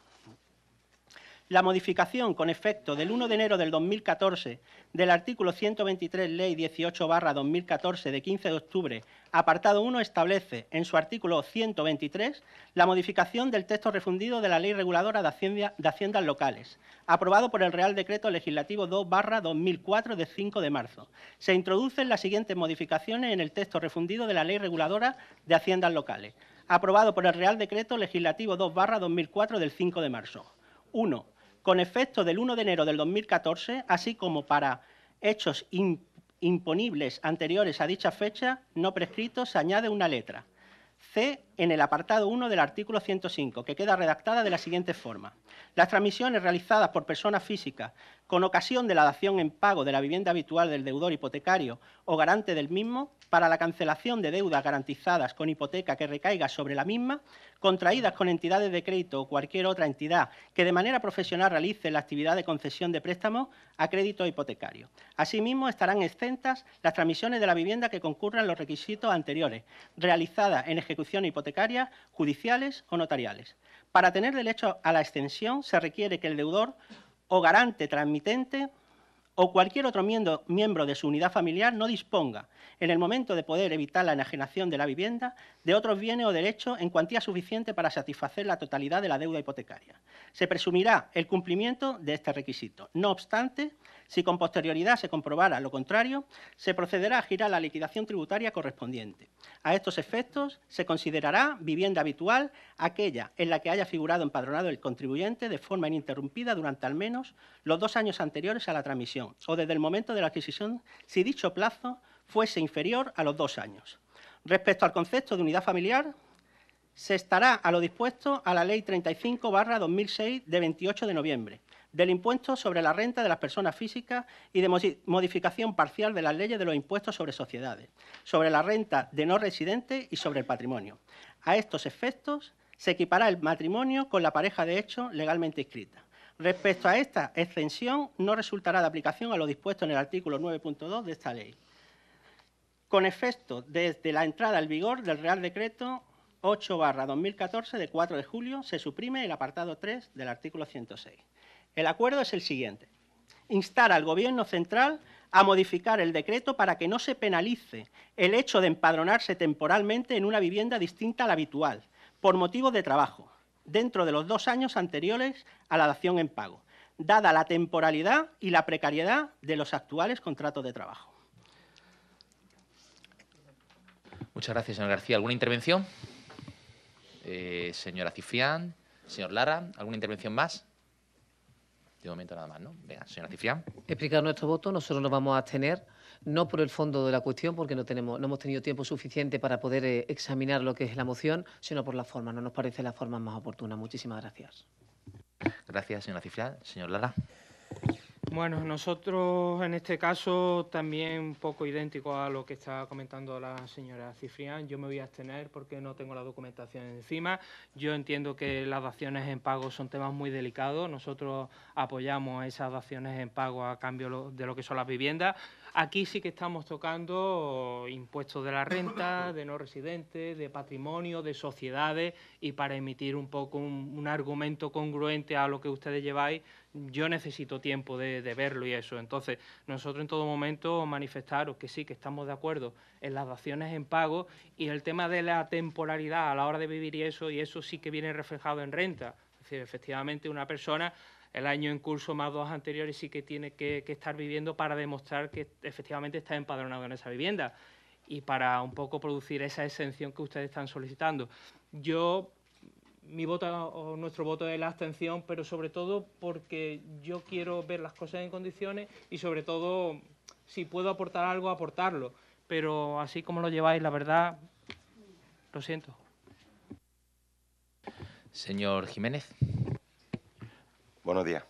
La modificación con efecto del 1 de enero del 2014 del artículo 123 Ley 18-2014 de 15 de octubre, apartado 1, establece en su artículo 123 la modificación del texto refundido de la Ley Reguladora de, Haciendas Locales, aprobado por el Real Decreto Legislativo 2-2004 de 5 de marzo. Se introducen las siguientes modificaciones en el texto refundido de la Ley Reguladora de Haciendas Locales, aprobado por el Real Decreto Legislativo 2-2004 del 5 de marzo. 1 con efecto del 1 de enero del 2014, así como para hechos imponibles anteriores a dicha fecha no prescritos, se añade una letra, C, en el apartado 1 del artículo 105, que queda redactada de la siguiente forma. Las transmisiones realizadas por personas físicas con ocasión de la dación en pago de la vivienda habitual del deudor hipotecario o garante del mismo para la cancelación de deudas garantizadas con hipoteca que recaiga sobre la misma, contraídas con entidades de crédito o cualquier otra entidad que de manera profesional realice la actividad de concesión de préstamos a crédito hipotecario. Asimismo, estarán exentas las transmisiones de la vivienda que concurran los requisitos anteriores, realizadas en ejecución hipotecaria, judiciales o notariales. Para tener derecho a la extensión, se requiere que el deudor o garante transmitente o cualquier otro miembro de su unidad familiar no disponga, en el momento de poder evitar la enajenación de la vivienda, de otros bienes o derechos en cuantía suficiente para satisfacer la totalidad de la deuda hipotecaria. Se presumirá el cumplimiento de este requisito. No obstante, si con posterioridad se comprobara lo contrario, se procederá a girar la liquidación tributaria correspondiente. A estos efectos se considerará vivienda habitual aquella en la que haya figurado empadronado el contribuyente de forma ininterrumpida durante al menos los dos años anteriores a la transmisión o desde el momento de la adquisición si dicho plazo fuese inferior a los dos años. Respecto al concepto de unidad familiar, se estará a lo dispuesto a la Ley 35-2006 de 28 de noviembre, del impuesto sobre la renta de las personas físicas y de modificación parcial de las leyes de los impuestos sobre sociedades, sobre la renta de no residentes y sobre el patrimonio. A estos efectos se equipará el matrimonio con la pareja de hecho legalmente inscrita. Respecto a esta extensión, no resultará de aplicación a lo dispuesto en el artículo 9.2 de esta ley. Con efecto desde la entrada al vigor del Real Decreto 8-2014 de 4 de julio, se suprime el apartado 3 del artículo 106. El acuerdo es el siguiente. Instar al Gobierno central a modificar el decreto para que no se penalice el hecho de empadronarse temporalmente en una vivienda distinta a la habitual, por motivos de trabajo, dentro de los dos años anteriores a la dación en pago, dada la temporalidad y la precariedad de los actuales contratos de trabajo. Muchas gracias, señor García. ¿Alguna intervención? Eh, señora Cifián, señor Lara, ¿alguna intervención más? Este momento nada más, ¿no? Venga, señora Cifrián. Explicar nuestro voto. Nosotros nos vamos a abstener, no por el fondo de la cuestión, porque no, tenemos, no hemos tenido tiempo suficiente para poder eh, examinar lo que es la moción, sino por la forma. No nos parece la forma más oportuna. Muchísimas gracias. Gracias, señora Cifrián. Señor Lara. Bueno, nosotros en este caso también un poco idéntico a lo que está comentando la señora Cifrián. Yo me voy a abstener porque no tengo la documentación encima. Yo entiendo que las daciones en pago son temas muy delicados. Nosotros apoyamos esas daciones en pago a cambio de lo que son las viviendas. Aquí sí que estamos tocando impuestos de la renta, de no residentes, de patrimonio, de sociedades y para emitir un poco un, argumento congruente a lo que ustedes lleváis, yo necesito tiempo de, verlo y eso. Entonces, nosotros en todo momento manifestaros que sí, que estamos de acuerdo en las daciones en pago y el tema de la temporalidad a la hora de vivir y eso, y eso sí que viene reflejado en renta. Es decir, efectivamente, una persona el año en curso más dos anteriores sí que tiene que, estar viviendo para demostrar que efectivamente está empadronado en esa vivienda y para un poco producir esa exención que ustedes están solicitando. Yo, mi voto o nuestro voto es la abstención, pero sobre todo porque yo quiero ver las cosas en condiciones y sobre todo si puedo aportar algo, aportarlo. Pero así como lo lleváis, la verdad, lo siento. Señor Jiménez. Buenos días.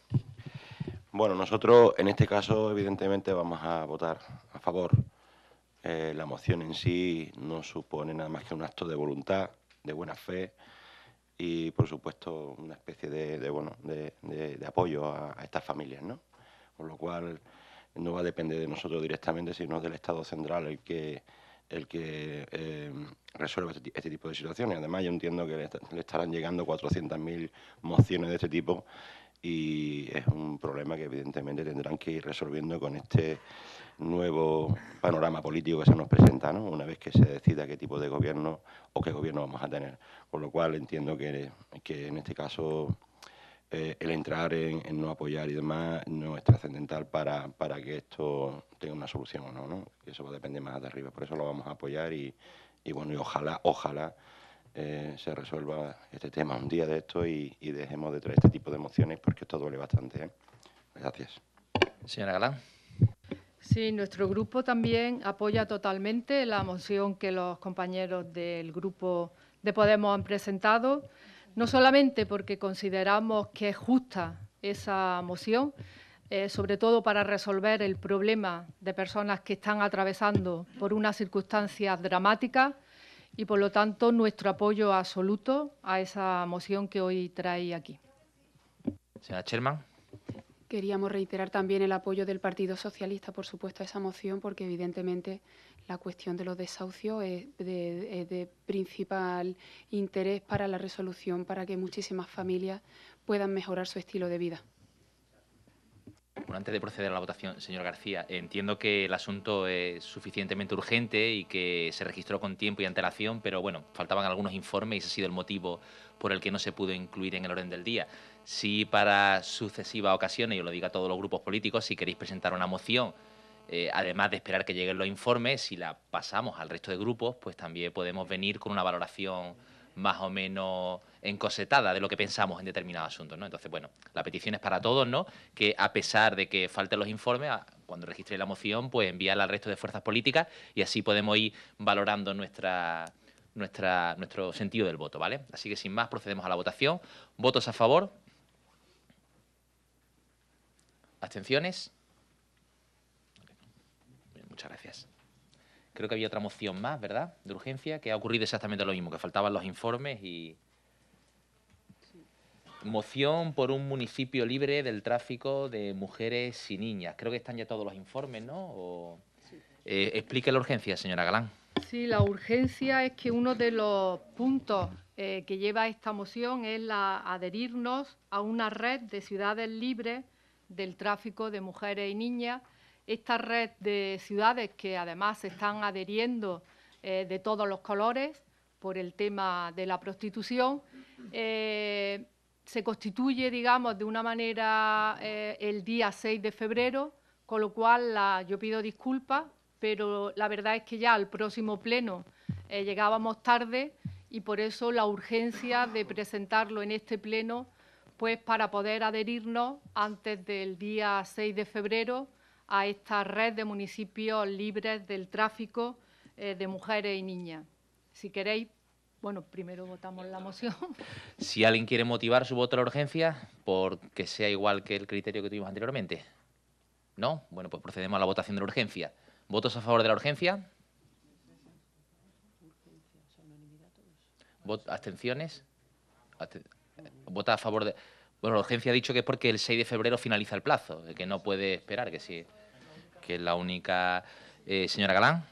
Bueno, nosotros en este caso, evidentemente, vamos a votar a favor. Eh, la moción en sí no supone nada más que un acto de voluntad, de buena fe y, por supuesto, una especie de, bueno, de, apoyo a, estas familias, ¿no? Por lo cual no va a depender de nosotros directamente, sino del Estado central el que el que eh, resuelve este, este, tipo de situaciones. Además, yo entiendo que le, le estarán llegando 400.000 mociones de este tipo y es un problema que evidentemente tendrán que ir resolviendo con este nuevo panorama político que se nos presenta, ¿no? una vez que se decida qué tipo de gobierno o qué gobierno vamos a tener. Por lo cual entiendo que, que en este caso eh, el entrar en, no apoyar y demás no es trascendental para, que esto tenga una solución o no, ¿no? Eso va más de arriba, por eso lo vamos a apoyar y, y bueno, y ojalá, ojalá eh, se resuelva este tema un día de esto y, dejemos de traer este tipo de mociones... porque esto duele bastante. ¿eh? Gracias. Señora Galán. Sí, nuestro grupo también apoya totalmente la moción que los compañeros del grupo de Podemos han presentado, no solamente porque consideramos que es justa esa moción, eh, sobre todo para resolver el problema de personas que están atravesando por unas circunstancias dramáticas, y por lo tanto nuestro apoyo absoluto a esa moción que hoy trae aquí. Señora Sherman. Queríamos reiterar también el apoyo del Partido Socialista, por supuesto, a esa moción, porque evidentemente la cuestión de los desahucios es de principal interés para la resolución, para que muchísimas familias puedan mejorar su estilo de vida antes de proceder a la votación, señor García, entiendo que el asunto es suficientemente urgente y que se registró con tiempo y antelación, pero bueno, faltaban algunos informes y ese ha sido el motivo por el que no se pudo incluir en el orden del día. Si para sucesivas ocasiones, yo lo digo a todos los grupos políticos, si queréis presentar una moción, eh, además de esperar que lleguen los informes, si la pasamos al resto de grupos, pues también podemos venir con una valoración más o menos encosetada de lo que pensamos en determinados asuntos, ¿no? Entonces, bueno, la petición es para todos, ¿no? Que a pesar de que falten los informes, cuando registre la moción, pues enviarla al resto de fuerzas políticas y así podemos ir valorando nuestra, nuestro sentido del voto, ¿vale? Así que sin más procedemos a la votación. ¿Votos a favor? ¿Abstenciones? Muchas gracias creo que había otra moción más, ¿verdad?, de urgencia, que ha ocurrido exactamente lo mismo, que faltaban los informes y... Moción por un municipio libre del tráfico de mujeres y niñas. Creo que están ya todos los informes, ¿no? O... Eh, explique la urgencia, señora Galán. Sí, la urgencia es que uno de los puntos eh, que lleva esta moción es la, adherirnos a una red de ciudades libres del tráfico de mujeres y niñas esta red de ciudades que además se están adheriendo eh, de todos los colores por el tema de la prostitución, eh, se constituye, digamos, de una manera eh, el día 6 de febrero, con lo cual yo pido disculpas, pero la verdad es que ya al próximo pleno llegábamos tarde y por eso la urgencia de presentarlo en este pleno, pues para poder adherirnos antes del día 6 de febrero, a esta red de municipios libres del tráfico eh, de mujeres y niñas. Si queréis, bueno, primero votamos la moción. Si alguien quiere motivar su voto a la urgencia, porque sea igual que el criterio que tuvimos anteriormente. ¿No? Bueno, pues procedemos a la votación de la urgencia. ¿Votos a favor de la urgencia? ¿Abstenciones? Eh, ¿Vota a favor de...? Bueno, la urgencia ha dicho que es porque el 6 de febrero finaliza el plazo, que no puede esperar, que sí, que es la única. Eh, señora Galán.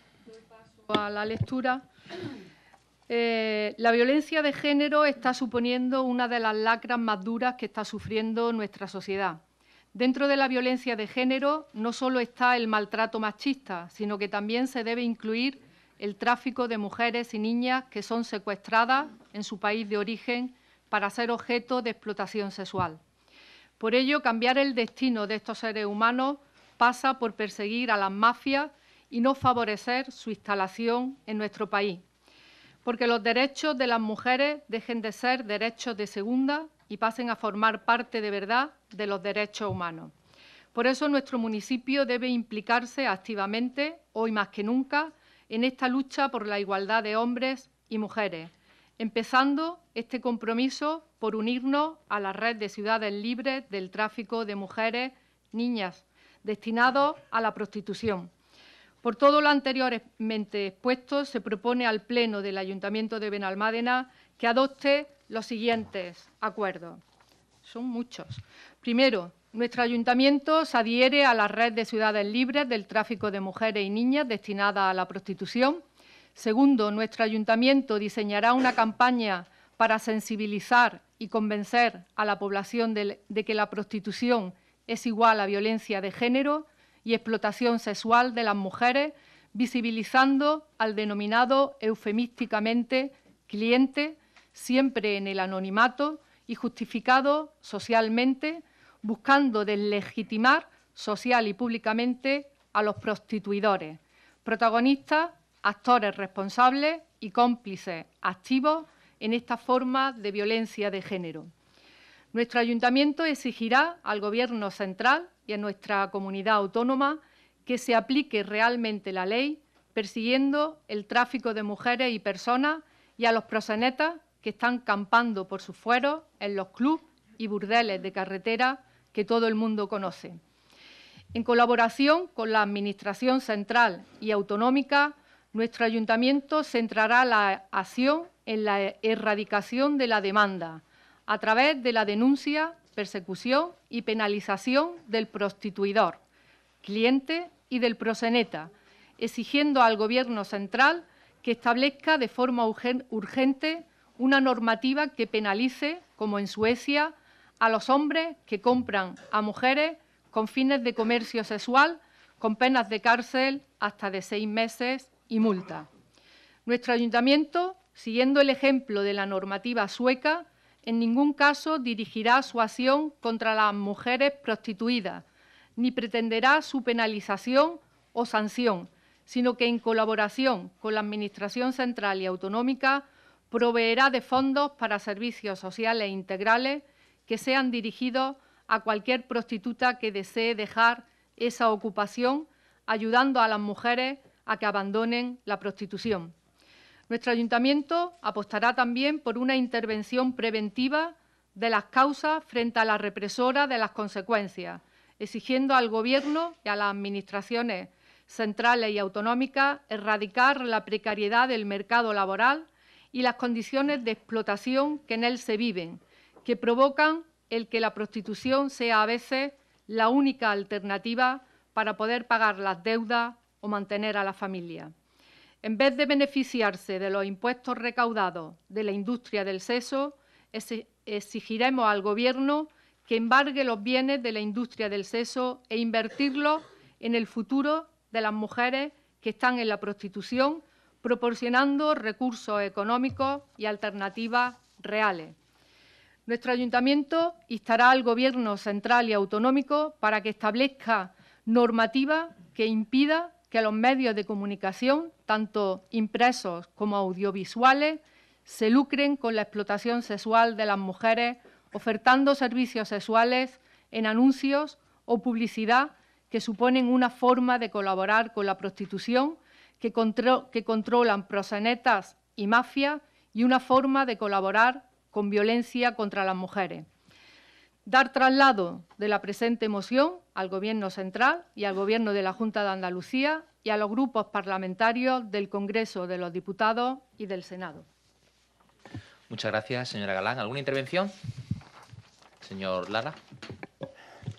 A la lectura. Eh, la violencia de género está suponiendo una de las lacras más duras que está sufriendo nuestra sociedad. Dentro de la violencia de género no solo está el maltrato machista, sino que también se debe incluir el tráfico de mujeres y niñas que son secuestradas en su país de origen para ser objeto de explotación sexual. Por ello, cambiar el destino de estos seres humanos pasa por perseguir a las mafias y no favorecer su instalación en nuestro país, porque los derechos de las mujeres dejen de ser derechos de segunda y pasen a formar parte de verdad de los derechos humanos. Por eso nuestro municipio debe implicarse activamente, hoy más que nunca, en esta lucha por la igualdad de hombres y mujeres, empezando este compromiso por unirnos a la red de ciudades libres del tráfico de mujeres, niñas, destinados a la prostitución. Por todo lo anteriormente expuesto, se propone al Pleno del Ayuntamiento de Benalmádena que adopte los siguientes acuerdos. Son muchos. Primero, nuestro ayuntamiento se adhiere a la red de ciudades libres del tráfico de mujeres y niñas destinadas a la prostitución. Segundo, nuestro ayuntamiento diseñará una campaña para sensibilizar y convencer a la población de, que la prostitución es igual a violencia de género y explotación sexual de las mujeres, visibilizando al denominado eufemísticamente cliente, siempre en el anonimato y justificado socialmente, buscando deslegitimar social y públicamente a los prostituidores, protagonistas actores responsables y cómplices activos en esta forma de violencia de género. Nuestro ayuntamiento exigirá al Gobierno central y a nuestra comunidad autónoma que se aplique realmente la ley persiguiendo el tráfico de mujeres y personas y a los prosenetas que están campando por sus fueros en los clubes y burdeles de carretera que todo el mundo conoce. En colaboración con la Administración Central y Autonómica, nuestro ayuntamiento centrará la acción en la erradicación de la demanda a través de la denuncia, persecución y penalización del prostituidor, cliente y del proseneta, exigiendo al Gobierno central que establezca de forma urgente una normativa que penalice, como en Suecia, a los hombres que compran a mujeres con fines de comercio sexual, con penas de cárcel hasta de seis meses y multa. Nuestro ayuntamiento, siguiendo el ejemplo de la normativa sueca, en ningún caso dirigirá su acción contra las mujeres prostituidas, ni pretenderá su penalización o sanción, sino que en colaboración con la Administración Central y Autonómica proveerá de fondos para servicios sociales e integrales que sean dirigidos a cualquier prostituta que desee dejar esa ocupación, ayudando a las mujeres a que abandonen la prostitución. Nuestro ayuntamiento apostará también por una intervención preventiva de las causas frente a la represora de las consecuencias, exigiendo al Gobierno y a las administraciones centrales y autonómicas erradicar la precariedad del mercado laboral y las condiciones de explotación que en él se viven, que provocan el que la prostitución sea a veces la única alternativa para poder pagar las deudas o mantener a la familia. En vez de beneficiarse de los impuestos recaudados de la industria del seso, exigiremos al Gobierno que embargue los bienes de la industria del seso e invertirlos en el futuro de las mujeres que están en la prostitución, proporcionando recursos económicos y alternativas reales. Nuestro ayuntamiento instará al Gobierno central y autonómico para que establezca normativa que impida que los medios de comunicación, tanto impresos como audiovisuales, se lucren con la explotación sexual de las mujeres, ofertando servicios sexuales en anuncios o publicidad que suponen una forma de colaborar con la prostitución, que, que controlan prosenetas y mafias y una forma de colaborar con violencia contra las mujeres dar traslado de la presente moción al Gobierno central y al Gobierno de la Junta de Andalucía y a los grupos parlamentarios del Congreso de los Diputados y del Senado. Muchas gracias, señora Galán. ¿Alguna intervención? Señor Lara.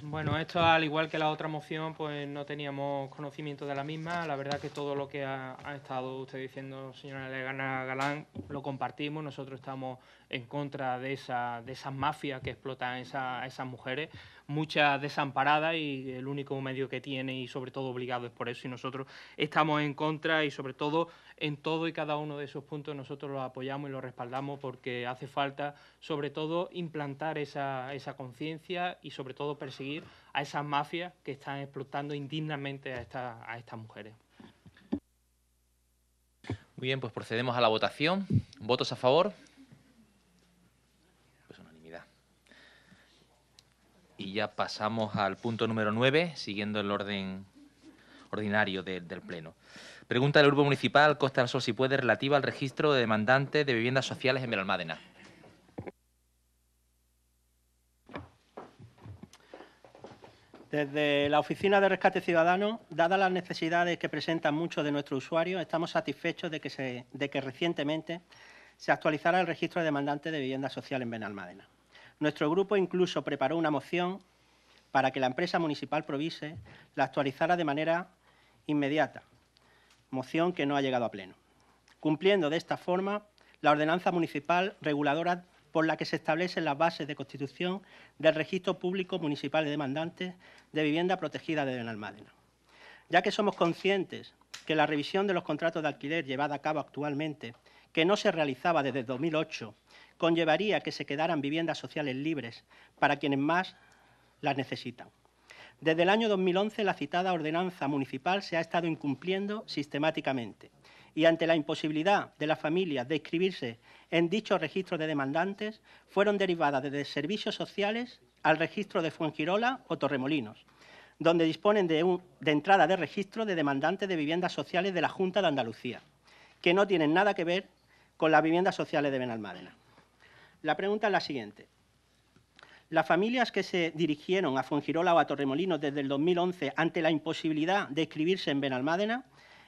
Bueno, esto al igual que la otra moción, pues no teníamos conocimiento de la misma. La verdad que todo lo que ha, estado usted diciendo, señora Legana Galán, lo compartimos. Nosotros estamos en contra de, esa, de esas mafias que explotan a esas mujeres, muchas desamparadas y el único medio que tiene y sobre todo obligado es por eso. Y nosotros estamos en contra y sobre todo en todo y cada uno de esos puntos nosotros los apoyamos y los respaldamos porque hace falta, sobre todo, implantar esa, conciencia y, sobre todo, perseguir a esas mafias que están explotando indignamente a, a estas mujeres. Muy bien, pues procedemos a la votación. ¿Votos a favor? Pues unanimidad. Y ya pasamos al punto número 9, siguiendo el orden ordinario del Pleno. Pregunta del Grupo Municipal Costa del Sol, si puede, relativa al registro de demandantes de viviendas sociales en Benalmádena. Desde la Oficina de Rescate Ciudadano, dadas las necesidades que presentan muchos de nuestros usuarios, estamos satisfechos de que, recientemente se actualizara el registro de demandantes de vivienda social en Benalmádena. Nuestro grupo incluso preparó una moción para que la empresa municipal Provise la actualizara de manera inmediata, moción que no ha llegado a pleno, cumpliendo de esta forma la ordenanza municipal reguladora por la que se establecen las bases de constitución del Registro Público Municipal de Demandantes de Vivienda Protegida de Benalmádena. Ya que somos conscientes que la revisión de los contratos de alquiler llevada a cabo actualmente, que no se realizaba desde 2008, conllevaría que se quedaran viviendas sociales libres para quienes más las necesitan. Desde el año 2011 la citada ordenanza municipal se ha estado incumpliendo sistemáticamente y ante la imposibilidad de las familias de inscribirse en dichos registros de demandantes, fueron derivadas desde servicios sociales al registro de Fuengirola o Torremolinos, donde disponen de, entrada de registro de demandantes de viviendas sociales de la Junta de Andalucía, que no tienen nada que ver con las viviendas sociales de Benalmádena. La pregunta es la siguiente. Las familias que se dirigieron a Fongirola o a Torremolinos desde el 2011 ante la imposibilidad de inscribirse en Benalmádena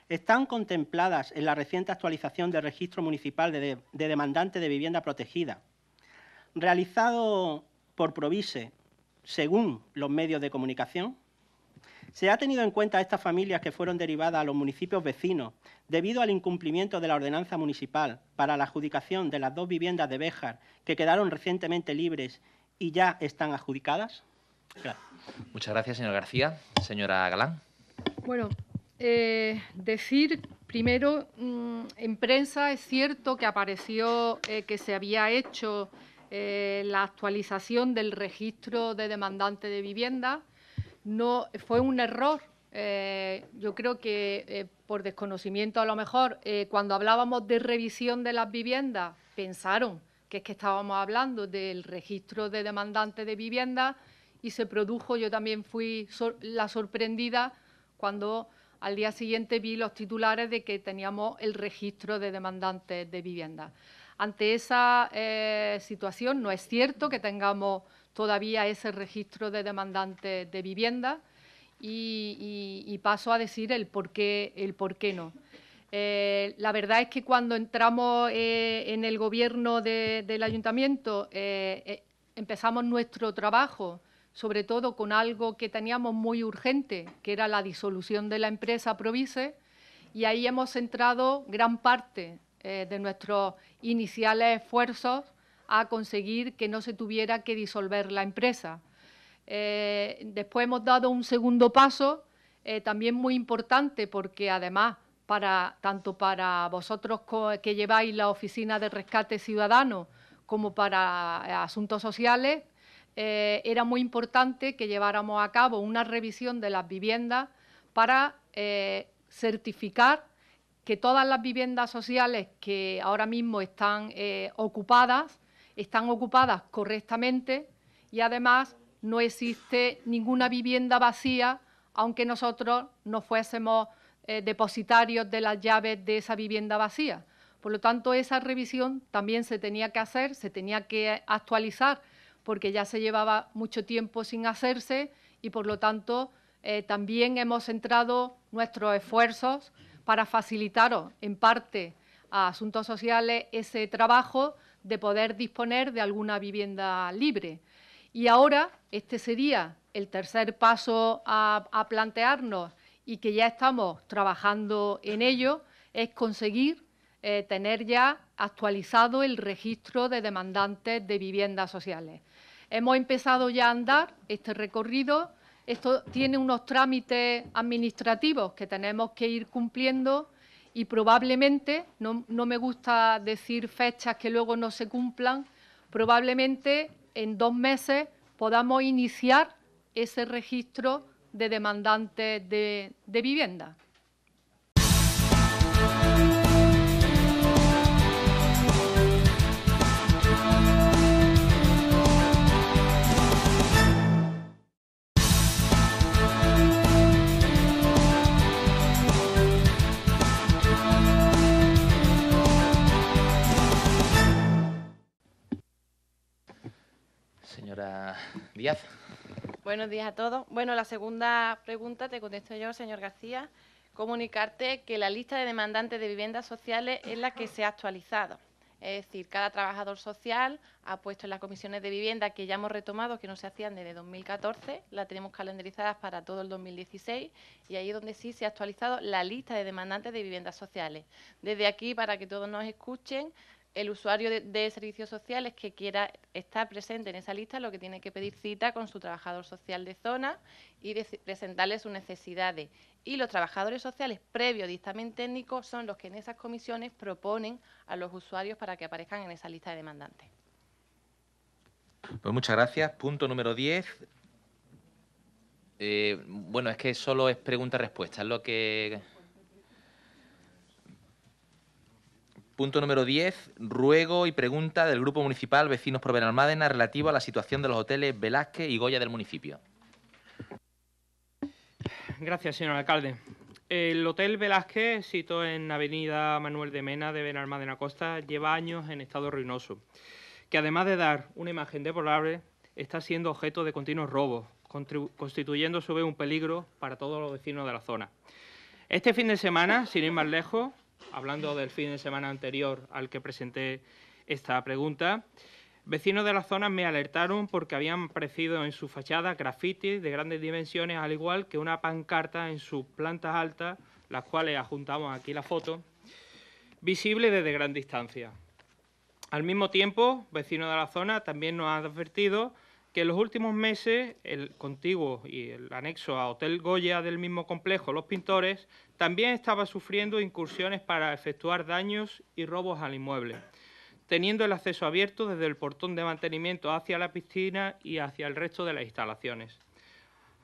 están contempladas en la reciente actualización del Registro Municipal de, Demandante de Vivienda Protegida, realizado por Provise, según los medios de comunicación. Se ha tenido en cuenta estas familias que fueron derivadas a los municipios vecinos debido al incumplimiento de la ordenanza municipal para la adjudicación de las dos viviendas de Béjar que quedaron recientemente libres y ya están adjudicadas? Muchas gracias, señor García. Señora Galán. Bueno, eh, decir primero, mm, en prensa es cierto que apareció eh, que se había hecho eh, la actualización del registro de demandante de vivienda. No, fue un error. yo creo que por desconocimiento a lo mejor, cuando hablábamos de revisión de las viviendas, pensaron que es que estábamos hablando del registro de demandantes de vivienda y se produjo, yo también fui la sorprendida cuando al día siguiente vi los titulares de que teníamos el registro de demandantes de vivienda. Ante esa eh, situación no es cierto que tengamos todavía ese registro de demandantes de vivienda y, paso a decir el por el por qué no. Eh, la verdad es que cuando entramos eh, en el gobierno del ayuntamiento eh, empezamos nuestro trabajo, sobre todo con algo que teníamos muy urgente, que era la disolución de la empresa Provice, y ahí hemos centrado gran parte de nuestros iniciales esfuerzos a conseguir que no se tuviera que disolver la empresa. después hemos dado un segundo paso, también muy importante, porque además para, tanto para vosotros que lleváis la Oficina de Rescate Ciudadano como para eh, Asuntos Sociales, eh, era muy importante que lleváramos a cabo una revisión de las viviendas para eh, certificar que todas las viviendas sociales que ahora mismo están ocupadas, están ocupadas correctamente y además no existe ninguna vivienda vacía, aunque nosotros no fuésemos eh, depositarios de las llaves de esa vivienda vacía. Por lo tanto, esa revisión también se tenía que hacer, se tenía que actualizar, porque ya se llevaba mucho tiempo sin hacerse y, por lo tanto, eh, también hemos centrado nuestros esfuerzos para facilitaros, en parte, a Asuntos Sociales ese trabajo de poder disponer de alguna vivienda libre. Y ahora, este sería el tercer paso a plantearnos y que ya estamos trabajando en ello, es conseguir eh, tener ya actualizado el registro de demandantes de viviendas sociales. Hemos empezado ya a andar este recorrido. Esto tiene unos trámites administrativos que tenemos que ir cumpliendo y probablemente, no me gusta decir fechas que luego no se cumplan, probablemente en dos meses podamos iniciar ese registro de demandante de, de vivienda. Señora Díaz. Buenos días a todos. Bueno, la segunda pregunta te contesto yo, señor García. Comunicarte que la lista de demandantes de viviendas sociales es la que se ha actualizado. Es decir, cada trabajador social ha puesto en las comisiones de vivienda que ya hemos retomado, que no se hacían desde 2014, la tenemos calendarizadas para todo el 2016 y ahí es donde sí se ha actualizado la lista de demandantes de viviendas sociales. Desde aquí, para que todos nos escuchen, el usuario de, servicios sociales que quiera estar presente en esa lista lo que tiene que pedir cita con su trabajador social de zona y presentarle sus necesidades. Y los trabajadores sociales previo dictamen técnico son los que en esas comisiones proponen a los usuarios para que aparezcan en esa lista de demandantes. Pues muchas gracias. Punto número 10. Eh, bueno, es que solo es pregunta-respuesta, lo que Punto número 10. Ruego y pregunta del Grupo Municipal Vecinos por Benalmádena relativo a la situación de los hoteles Velázquez y Goya del municipio. Gracias, señor alcalde. El Hotel Velázquez, sito en Avenida Manuel de Mena de Benalmádena Costa, lleva años en estado ruinoso, que además de dar una imagen deplorable, está siendo objeto de continuos robos, constituyendo a su vez un peligro para todos los vecinos de la zona. Este fin de semana, sin ir más lejos, hablando del fin de semana anterior al que presenté esta pregunta, vecinos de la zona me alertaron porque habían aparecido en su fachada grafitis de grandes dimensiones, al igual que una pancarta en sus plantas altas, las cuales adjuntamos aquí la foto, visible desde gran distancia. Al mismo tiempo, vecinos de la zona también nos han advertido que en los últimos meses el contiguo y el anexo a Hotel Goya del mismo complejo Los Pintores también estaba sufriendo incursiones para efectuar daños y robos al inmueble, teniendo el acceso abierto desde el portón de mantenimiento hacia la piscina y hacia el resto de las instalaciones.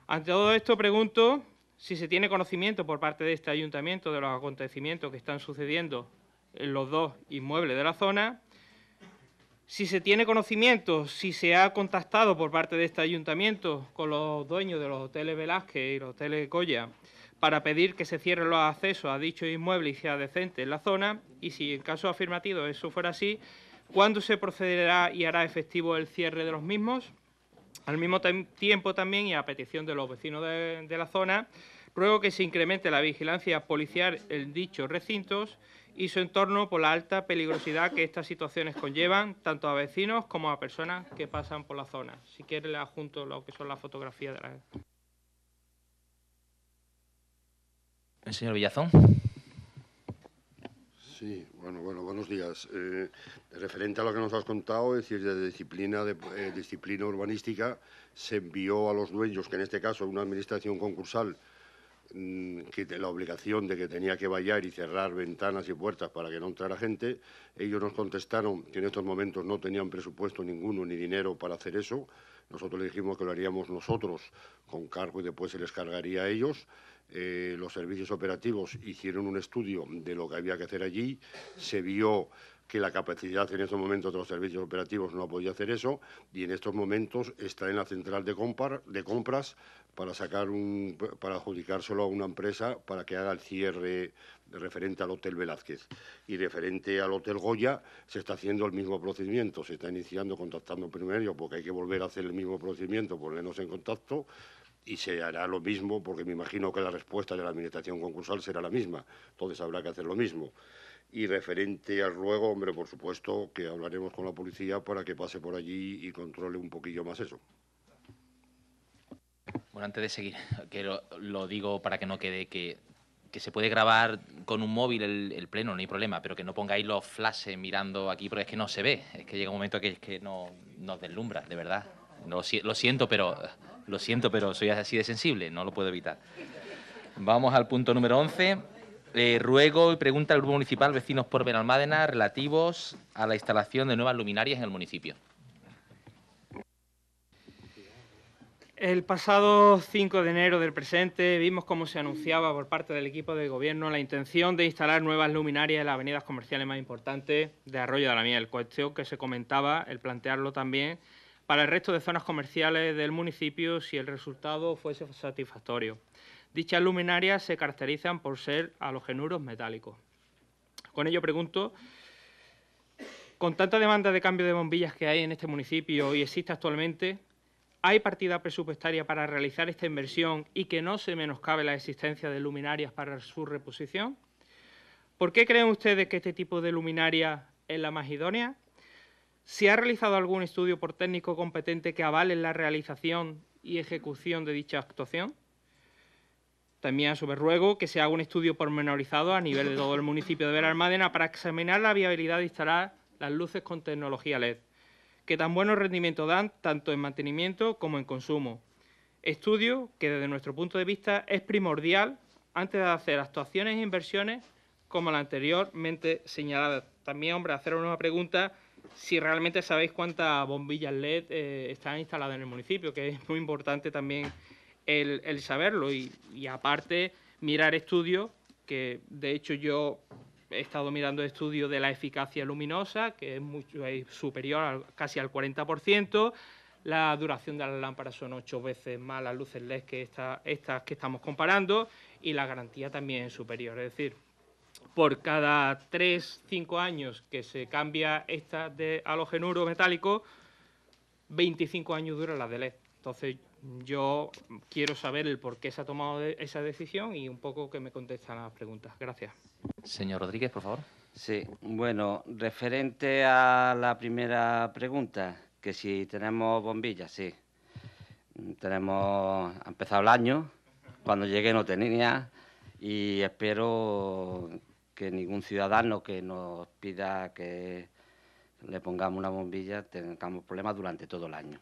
Ante todo esto pregunto si se tiene conocimiento por parte de este ayuntamiento de los acontecimientos que están sucediendo en los dos inmuebles de la zona si se tiene conocimiento, si se ha contactado por parte de este ayuntamiento con los dueños de los hoteles Velázquez y los hoteles Goya para pedir que se cierren los accesos a dicho inmueble y sea decente en la zona, y si en caso afirmativo eso fuera así, ¿cuándo se procederá y hará efectivo el cierre de los mismos? Al mismo tiempo también, y a petición de los vecinos de, de la zona, ruego que se incremente la vigilancia policial en dichos recintos y su entorno por la alta peligrosidad que estas situaciones conllevan, tanto a vecinos como a personas que pasan por la zona. Si quiere, le adjunto lo que son las fotografías de la... El señor Villazón. Sí, bueno, bueno, buenos días. Eh, referente a lo que nos has contado, es decir, de disciplina, eh, disciplina urbanística, se envió a los dueños, que en este caso es una administración concursal, Mm, que la obligación de que tenía que vallar y cerrar ventanas y puertas para que no entrara gente. Ellos nos contestaron que en estos momentos no tenían presupuesto ninguno ni dinero para hacer eso. Nosotros le dijimos que lo haríamos nosotros con cargo y después se les cargaría a ellos. Eh, los servicios operativos hicieron un estudio de lo que había que hacer allí. Se vio que la capacidad en estos momentos de los servicios operativos no podía hacer eso y en estos momentos está en la central de compras para sacar un, para solo a una empresa para que haga el cierre referente al Hotel Velázquez. Y referente al Hotel Goya se está haciendo el mismo procedimiento, se está iniciando contactando primero porque hay que volver a hacer el mismo procedimiento, ponernos en contacto y se hará lo mismo porque me imagino que la respuesta de la administración concursal será la misma, entonces habrá que hacer lo mismo. Y referente al ruego, hombre, por supuesto que hablaremos con la policía para que pase por allí y controle un poquillo más eso. Bueno, antes de seguir, que lo, digo para que no quede que, que, se puede grabar con un móvil el, pleno, no hay problema, pero que no pongáis los flashes mirando aquí porque es que no se ve. Es que llega un momento que, es que no, nos deslumbra, de verdad. Lo, lo siento, pero lo siento, pero soy así de sensible, no lo puedo evitar. Vamos al punto número 11. Le eh, ruego y pregunta al Grupo Municipal Vecinos por Benalmádena relativos a la instalación de nuevas luminarias en el municipio. El pasado 5 de enero del presente vimos cómo se anunciaba por parte del equipo de gobierno la intención de instalar nuevas luminarias en las avenidas comerciales más importantes de Arroyo de la Miel, cuestión que se comentaba el plantearlo también para el resto de zonas comerciales del municipio si el resultado fuese satisfactorio. Dichas luminarias se caracterizan por ser a genuros metálicos. Con ello pregunto con tanta demanda de cambio de bombillas que hay en este municipio y existe actualmente, hay partida presupuestaria para realizar esta inversión y que no se menoscabe la existencia de luminarias para su reposición? ¿Por qué creen ustedes que este tipo de luminaria es la más idónea? ¿Se ha realizado algún estudio por técnico competente que avale la realización y ejecución de dicha actuación? También a su ruego que se haga un estudio pormenorizado a nivel de todo el municipio de Armadena para examinar la viabilidad de instalar las luces con tecnología LED que tan buenos rendimientos dan tanto en mantenimiento como en consumo. Estudio que desde nuestro punto de vista es primordial antes de hacer actuaciones e inversiones como la anteriormente señalada. También, hombre, hacer una pregunta si realmente sabéis cuántas bombillas LED eh, están instaladas en el municipio, que es muy importante también el, saberlo y, y, aparte mirar estudios que de hecho yo he estado mirando estudios de la eficacia luminosa, que es, mucho, superior casi al 40%. La duración de las lámparas son ocho veces más las luces LED que estas que estamos comparando y la garantía también es superior. Es decir, por cada 3-5 años que se cambia esta de halogenuro metálico, 25 años dura la de LED. Entonces, yo quiero saber el por qué se ha tomado esa decisión y un poco que me contestan las preguntas. Gracias. Señor Rodríguez, por favor. Sí, bueno, referente a la primera pregunta, que si tenemos bombillas, sí. Tenemos, ha empezado el año, cuando llegué no tenía y espero que ningún ciudadano que nos pida que le pongamos una bombilla tengamos problemas durante todo el año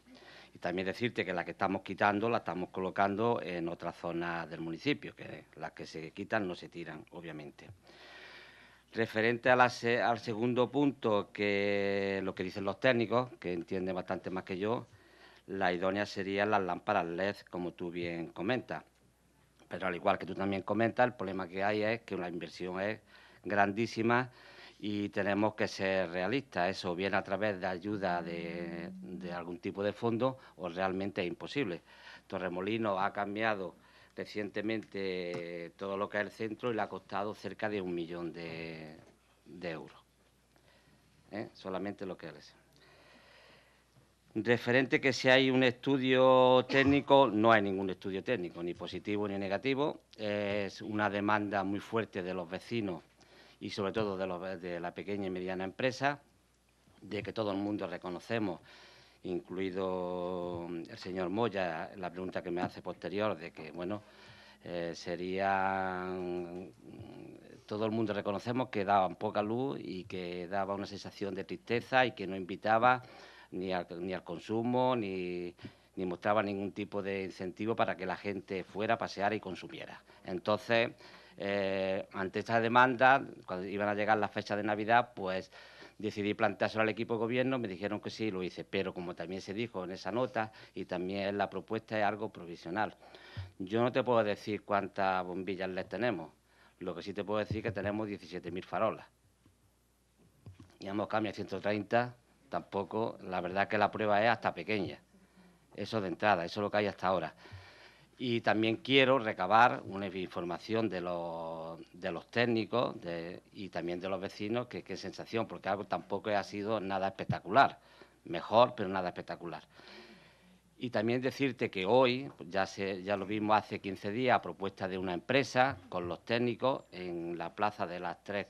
también decirte que la que estamos quitando la estamos colocando en otra zona del municipio, que las que se quitan no se tiran, obviamente. Referente al segundo punto, que lo que dicen los técnicos, que entienden bastante más que yo, la idónea serían las lámparas LED, como tú bien comentas. Pero al igual que tú también comentas, el problema que hay es que la inversión es grandísima y tenemos que ser realistas. Eso viene a través de ayuda de, algún tipo de fondo o realmente es imposible. Torremolino ha cambiado recientemente todo lo que es el centro y le ha costado cerca de un millón de, euros. ¿eh? Solamente lo que es. Referente que si hay un estudio técnico, no hay ningún estudio técnico, ni positivo ni negativo. Es una demanda muy fuerte de los vecinos y sobre todo de, los, de la pequeña y mediana empresa, de que todo el mundo reconocemos incluido el señor Moya, la pregunta que me hace posterior de que, bueno, eh, sería... Mm, todo el mundo reconocemos que daban poca luz y que daba una sensación de tristeza y que no invitaba ni al, consumo, ni, mostraba ningún tipo de incentivo para que la gente fuera a pasear y consumiera. Entonces, eh, ante esta demanda, cuando iban a llegar las fechas de Navidad, pues decidí planteárselo al equipo de gobierno, me dijeron que sí, lo hice, pero como también se dijo en esa nota y también en la propuesta es algo provisional. Yo no te puedo decir cuántas bombillas les tenemos, lo que sí te puedo decir es que tenemos 17.000 farolas. Y hemos cambiado 130, tampoco, la verdad que la prueba es hasta pequeña. Eso de entrada, eso es lo que hay hasta ahora y también quiero recabar una información de los, técnicos y también de los vecinos, que qué sensación, porque algo tampoco ha sido nada espectacular, mejor, pero nada espectacular. Y también decirte que hoy, ya, ya lo vimos hace 15 días, a propuesta de una empresa con los técnicos en la plaza de las tres,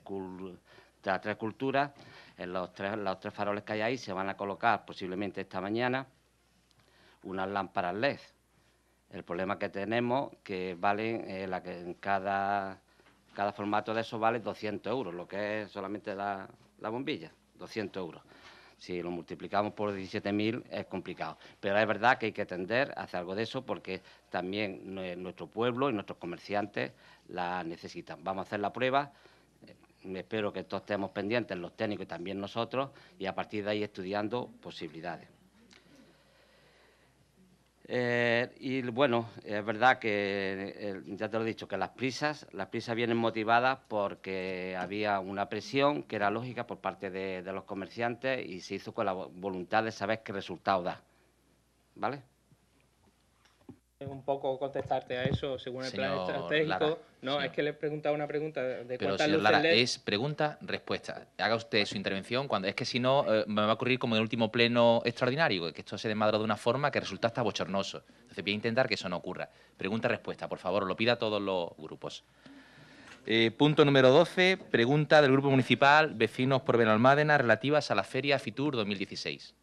culturas, en los tres, los tres faroles que hay ahí, se van a colocar posiblemente esta mañana unas lámparas LED el problema que tenemos que valen eh, que cada, formato de eso vale 200 euros, lo que es solamente la, bombilla, 200 euros. Si lo multiplicamos por 17.000 es complicado. Pero es verdad que hay que atender a hacer algo de eso porque también nuestro pueblo y nuestros comerciantes la necesitan. Vamos a hacer la prueba eh, espero que todos estemos pendientes, los técnicos y también nosotros, y a partir de ahí estudiando posibilidades. Eh, y bueno, es verdad que, eh, ya te lo he dicho, que las prisas, las prisas vienen motivadas porque había una presión que era lógica por parte de, de los comerciantes y se hizo con la voluntad de saber qué resultado da. ¿Vale? un poco contestarte a eso según el plan estratégico. no, es que le he preguntado una pregunta de Pero cuántas señor Lara, es pregunta-respuesta. Haga usted su intervención cuando... Es que si no, eh, me va a ocurrir como en el último pleno extraordinario, que esto se desmadra de una forma que resulta hasta bochornoso. Entonces voy a intentar que eso no ocurra. Pregunta-respuesta, por favor, lo pida a todos los grupos. Eh, punto número 12, pregunta del Grupo Municipal Vecinos por Benalmádena relativas a la Feria FITUR 2016.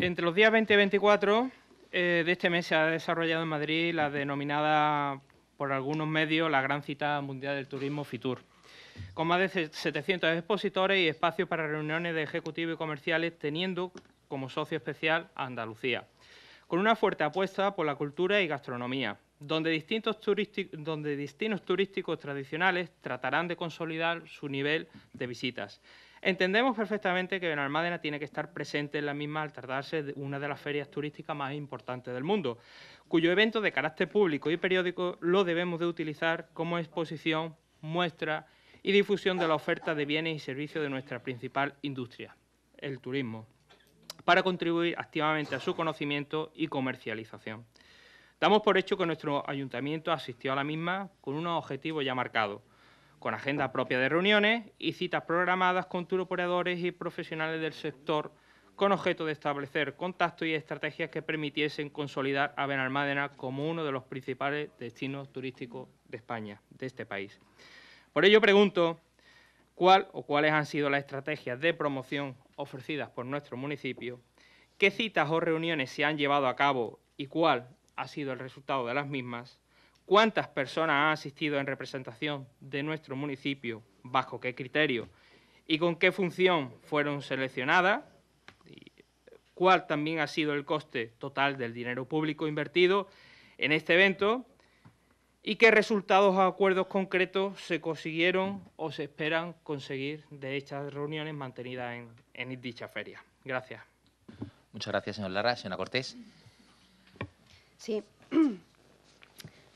Entre los días 20 y 24 eh, de este mes se ha desarrollado en Madrid la denominada por algunos medios la gran cita mundial del turismo Fitur. Con más de 700 expositores y espacios para reuniones de ejecutivos y comerciales, teniendo como socio especial a Andalucía, con una fuerte apuesta por la cultura y gastronomía, donde, distintos donde destinos turísticos tradicionales tratarán de consolidar su nivel de visitas Entendemos perfectamente que Benalmádena tiene que estar presente en la misma al tardarse de una de las ferias turísticas más importantes del mundo, cuyo evento de carácter público y periódico lo debemos de utilizar como exposición, muestra y difusión de la oferta de bienes y servicios de nuestra principal industria, el turismo, para contribuir activamente a su conocimiento y comercialización. Damos por hecho que nuestro ayuntamiento asistió a la misma con un objetivo ya marcado, con agenda propia de reuniones y citas programadas con turoperadores y profesionales del sector con objeto de establecer contactos y estrategias que permitiesen consolidar a Benalmádena como uno de los principales destinos turísticos de España, de este país. Por ello pregunto cuál o cuáles han sido las estrategias de promoción ofrecidas por nuestro municipio, qué citas o reuniones se han llevado a cabo y cuál ha sido el resultado de las mismas, cuántas personas han asistido en representación de nuestro municipio, bajo qué criterio y con qué función fueron seleccionadas, cuál también ha sido el coste total del dinero público invertido en este evento y qué resultados o acuerdos concretos se consiguieron o se esperan conseguir de estas reuniones mantenidas en, dicha feria. Gracias. Muchas gracias, señor Lara. Señora Cortés. Sí.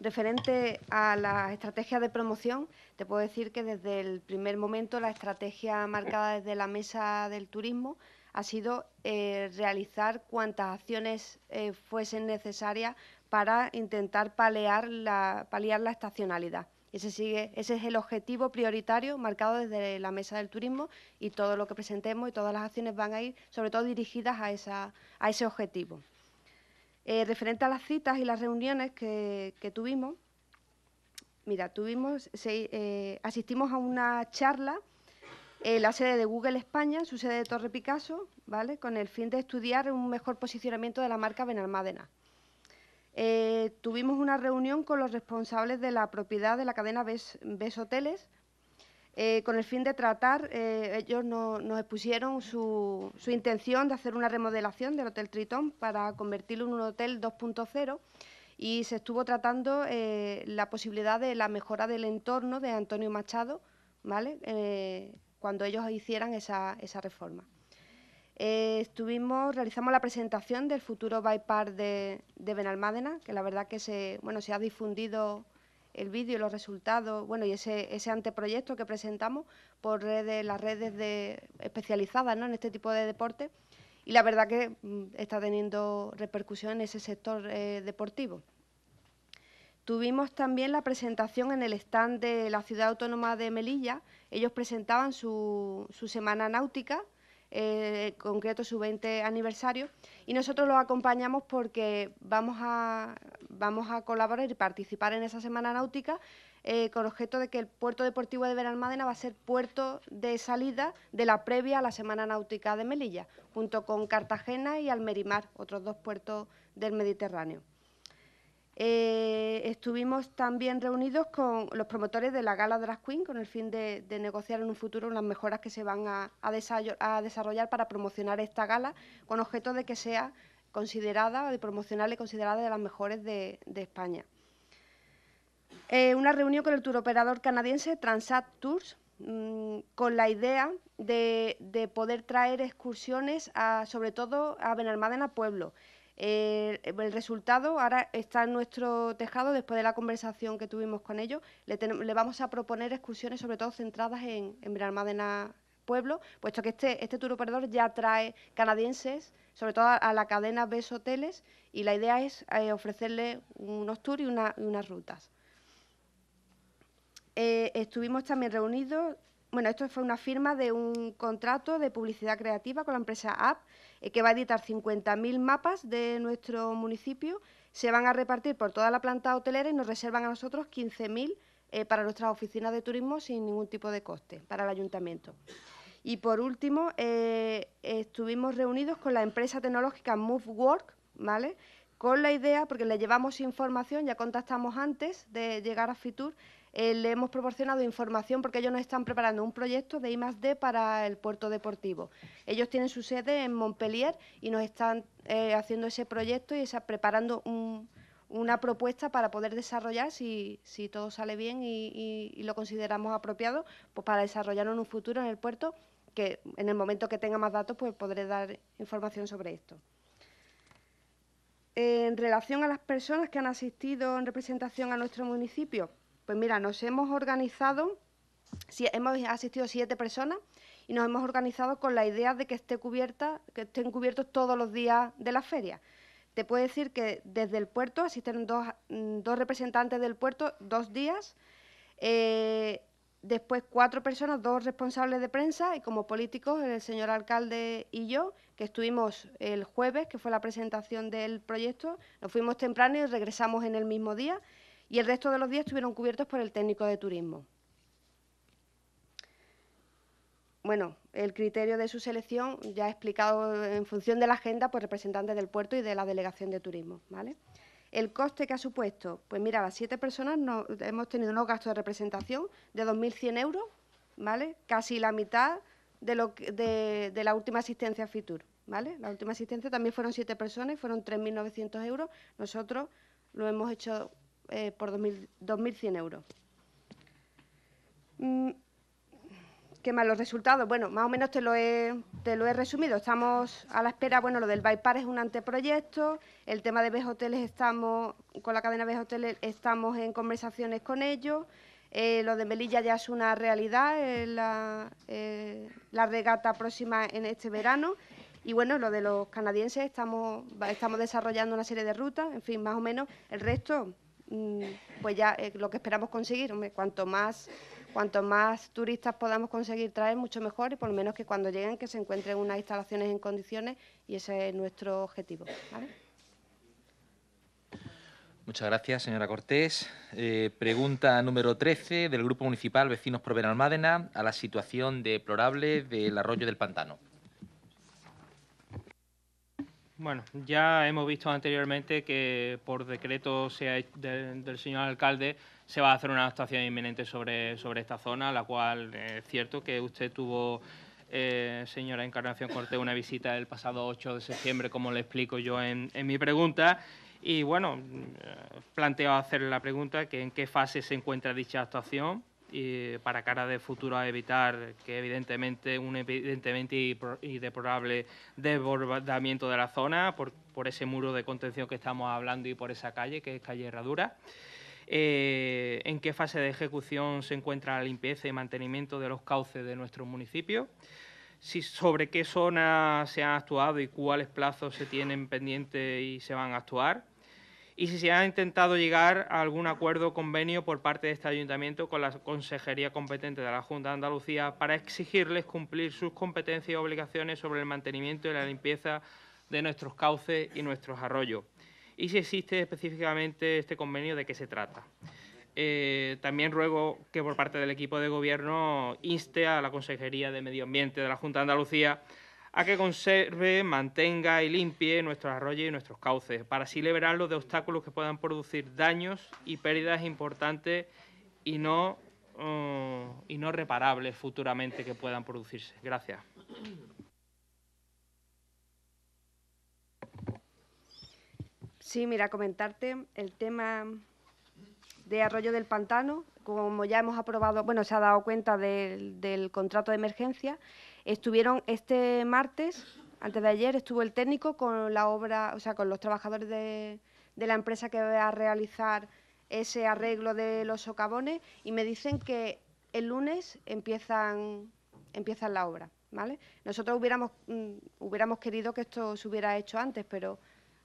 Referente a las estrategias de promoción, te puedo decir que desde el primer momento la estrategia marcada desde la mesa del turismo ha sido eh, realizar cuantas acciones eh, fuesen necesarias para intentar paliar la, paliar la estacionalidad. Ese, sigue, ese es el objetivo prioritario marcado desde la mesa del turismo y todo lo que presentemos y todas las acciones van a ir sobre todo dirigidas a ese objetivo. Eh, referente a las citas y las reuniones que, tuvimos, mira, tuvimos, eh, asistimos a una charla en la sede de Google España, su sede de Torre Picasso, ¿vale? con el fin de estudiar un mejor posicionamiento de la marca Benalmádena. Eh, tuvimos una reunión con los responsables de la propiedad de la cadena Bes, Hoteles eh, con el fin de tratar, eh, ellos nos expusieron su, intención de hacer una remodelación del Hotel Tritón para convertirlo en un hotel 2.0 y se estuvo tratando eh, la posibilidad de la mejora del entorno de Antonio Machado, ¿vale? cuando ellos hicieran esa, reforma. estuvimos, realizamos la presentación del futuro bypass de, de Benalmádena, que la verdad que se, bueno, se ha difundido el vídeo, los resultados, bueno, y ese, anteproyecto que presentamos por redes, las redes de, especializadas en este tipo de deporte. Y la verdad que mm, está teniendo repercusión en ese sector eh, deportivo. Tuvimos también la presentación en el stand de la Ciudad Autónoma de Melilla. Ellos presentaban su semana náutica en eh, concreto su 20 aniversario, y nosotros lo acompañamos porque vamos a, vamos a colaborar y participar en esa Semana Náutica eh, con objeto de que el puerto deportivo de Veramadena va a ser puerto de salida de la previa a la Semana Náutica de Melilla, junto con Cartagena y Almerimar, otros dos puertos del Mediterráneo. Eh, estuvimos también reunidos con los promotores de la Gala Drag Queen con el fin de, negociar en un futuro las mejoras que se van a, desarrollar para promocionar esta gala con objeto de que sea considerada, o de promocionarla y considerada de las mejores de, España. Eh, una reunión con el turoperador canadiense Transat Tours mm, con la idea de, poder traer excursiones sobre todo a Benalmádena Pueblo el resultado ahora está en nuestro tejado, después de la conversación que tuvimos con ellos, le, vamos a proponer excursiones sobre todo centradas en, en Pueblo, puesto que este, este, tour operador ya trae canadienses, sobre todo a, la cadena Bes Hoteles, y la idea es ofrecerles eh, ofrecerle unos tours y, unas rutas. Eh, estuvimos también reunidos bueno, esto fue una firma de un contrato de publicidad creativa con la empresa App eh, que va a editar 50.000 mapas de nuestro municipio. Se van a repartir por toda la planta hotelera y nos reservan a nosotros 15.000 eh, para nuestras oficinas de turismo sin ningún tipo de coste para el ayuntamiento. Y por último, eh, estuvimos reunidos con la empresa tecnológica MoveWork, ¿vale? Con la idea, porque le llevamos información, ya contactamos antes de llegar a Fitur, eh, le hemos proporcionado información porque ellos nos están preparando un proyecto de I +D para el puerto deportivo. Ellos tienen su sede en Montpellier y nos están eh, haciendo ese proyecto y preparando una propuesta para poder desarrollar, si, todo sale bien y, lo consideramos apropiado, pues, para desarrollarlo en un futuro en el puerto, que en el momento que tenga más datos, pues podré dar información sobre esto. En relación a las personas que han asistido en representación a nuestro municipio, pues mira, nos hemos organizado, hemos asistido siete personas y nos hemos organizado con la idea de que, esté cubierta, que estén cubiertos todos los días de la feria. Te puedo decir que desde el puerto asisten dos, mm, representantes del puerto dos días, eh, después cuatro personas, dos responsables de prensa y como políticos el señor alcalde y yo, que estuvimos el jueves, que fue la presentación del proyecto, nos fuimos temprano y regresamos en el mismo día y el resto de los días estuvieron cubiertos por el técnico de turismo. Bueno, el criterio de su selección ya explicado en función de la agenda por pues representantes del puerto y de la delegación de turismo, ¿vale? El coste que ha supuesto, pues mira, las siete personas hemos tenido unos gastos de representación de 2.100 euros, ¿vale? Casi la mitad de, lo de, la última asistencia a FITUR, ¿vale? La última asistencia también fueron siete personas, fueron 3.900 euros. Nosotros lo hemos hecho eh, por 2.100 euros. Mm, ¿Qué más los resultados? Bueno, más o menos te lo, he, te lo he resumido. Estamos a la espera, bueno, lo del Baipar es un anteproyecto, el tema de Bes estamos, con la cadena Bes estamos en conversaciones con ellos, eh, lo de Melilla ya es una realidad, la, regata próxima en este verano y bueno, lo de los canadienses, estamos, estamos desarrollando una serie de rutas, en fin, más o menos. El resto, Mm, pues ya eh, lo que esperamos conseguir, cuanto más cuanto más turistas podamos conseguir traer, mucho mejor y por lo menos que cuando lleguen que se encuentren unas instalaciones en condiciones y ese es nuestro objetivo. Muchas gracias, señora Cortés. Eh, pregunta número 13 del Grupo Municipal Vecinos Almádena, a la situación deplorable del arroyo del Pantano. Bueno, ya hemos visto anteriormente que por decreto del señor alcalde se va a hacer una actuación inminente sobre, esta zona, la cual eh, es cierto que usted tuvo, eh, señora Encarnación Corte una visita el pasado 8 de septiembre, como le explico yo en, en mi pregunta. Y bueno, eh, planteo hacer la pregunta que en qué fase se encuentra dicha actuación, y para cara de futuro a evitar que evidentemente un evidentemente y deplorable desbordamiento de la zona por, ese muro de contención que estamos hablando y por esa calle que es calle Herradura. Eh, en qué fase de ejecución se encuentra la limpieza y mantenimiento de los cauces de nuestro municipio, sobre qué zona se han actuado y cuáles plazos se tienen pendientes y se van a actuar, y si se ha intentado llegar a algún acuerdo o convenio por parte de este ayuntamiento con la consejería competente de la Junta de Andalucía para exigirles cumplir sus competencias y obligaciones sobre el mantenimiento y la limpieza de nuestros cauces y nuestros arroyos. Y si existe específicamente este convenio, ¿de qué se trata? Eh, también ruego que por parte del equipo de gobierno inste a la Consejería de Medio Ambiente de la Junta de Andalucía a que conserve, mantenga y limpie nuestros arroyos y nuestros cauces, para así liberarlos de obstáculos que puedan producir daños y pérdidas importantes y no, mm, y no reparables futuramente que puedan producirse. Gracias. Sí, mira, comentarte el tema de Arroyo del Pantano, como ya hemos aprobado, bueno, se ha dado cuenta del contrato de emergencia, Estuvieron este martes, antes de ayer, estuvo el técnico con la obra, o sea, con los trabajadores de, la empresa que va a realizar ese arreglo de los socavones y me dicen que el lunes empiezan, la obra, ¿vale? Nosotros hubiéramos, mm, hubiéramos querido que esto se hubiera hecho antes, pero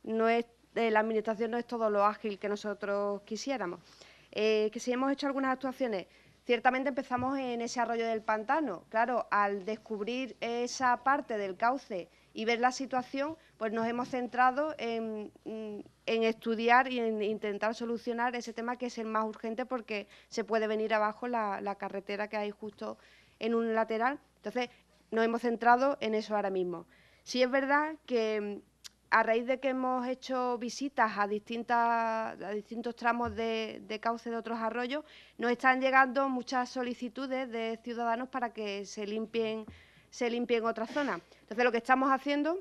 no es, eh, la Administración no es todo lo ágil que nosotros quisiéramos. Eh, que si hemos hecho algunas actuaciones, ciertamente empezamos en ese arroyo del pantano. Claro, al descubrir esa parte del cauce y ver la situación, pues nos hemos centrado mm, en, estudiar y en intentar solucionar ese tema que es el más urgente porque se puede venir abajo la, la carretera que hay justo en un lateral. Entonces, nos hemos centrado en eso ahora mismo. Sí es verdad que mm, a raíz de que hemos hecho visitas a, distintas, a distintos tramos de, cauce de otros arroyos, nos están llegando muchas solicitudes de ciudadanos para que se limpien, se limpien otras zonas. Entonces, lo que estamos haciendo,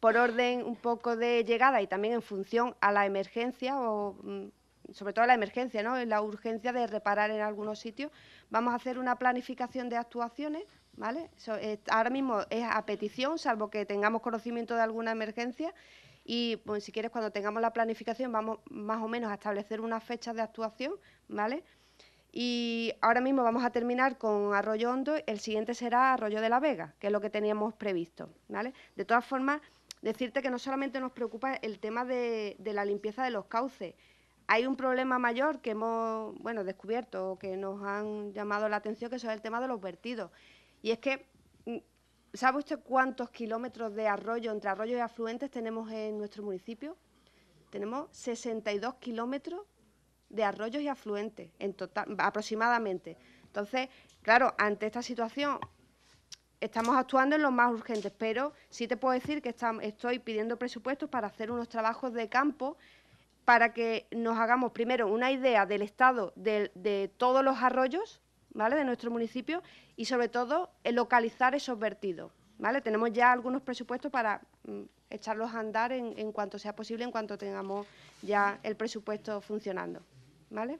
por orden un poco de llegada y también en función a la emergencia o mm, sobre todo a la emergencia, ¿no? la urgencia de reparar en algunos sitios, vamos a hacer una planificación de actuaciones ¿vale? Eh, ahora mismo es a petición, salvo que tengamos conocimiento de alguna emergencia y, pues, si quieres, cuando tengamos la planificación vamos más o menos a establecer unas fechas de actuación, ¿vale? Y ahora mismo vamos a terminar con Arroyo Hondo, el siguiente será Arroyo de la Vega, que es lo que teníamos previsto, ¿vale? De todas formas, decirte que no solamente nos preocupa el tema de, la limpieza de los cauces, hay un problema mayor que hemos bueno, descubierto o que nos han llamado la atención, que es el tema de los vertidos. Y es que, mm, ¿sabe usted cuántos kilómetros de arroyo, entre arroyos y afluentes, tenemos en nuestro municipio? Tenemos 62 kilómetros de arroyos y afluentes, en total, aproximadamente. Entonces, claro, ante esta situación estamos actuando en lo más urgente. pero sí te puedo decir que estoy pidiendo presupuestos para hacer unos trabajos de campo para que nos hagamos primero una idea del estado de todos los arroyos ¿vale? de nuestro municipio y sobre todo el eh, localizar esos vertidos. ¿vale? Tenemos ya algunos presupuestos para mm, echarlos a andar en, cuanto sea posible, en cuanto tengamos ya el presupuesto funcionando. ¿vale?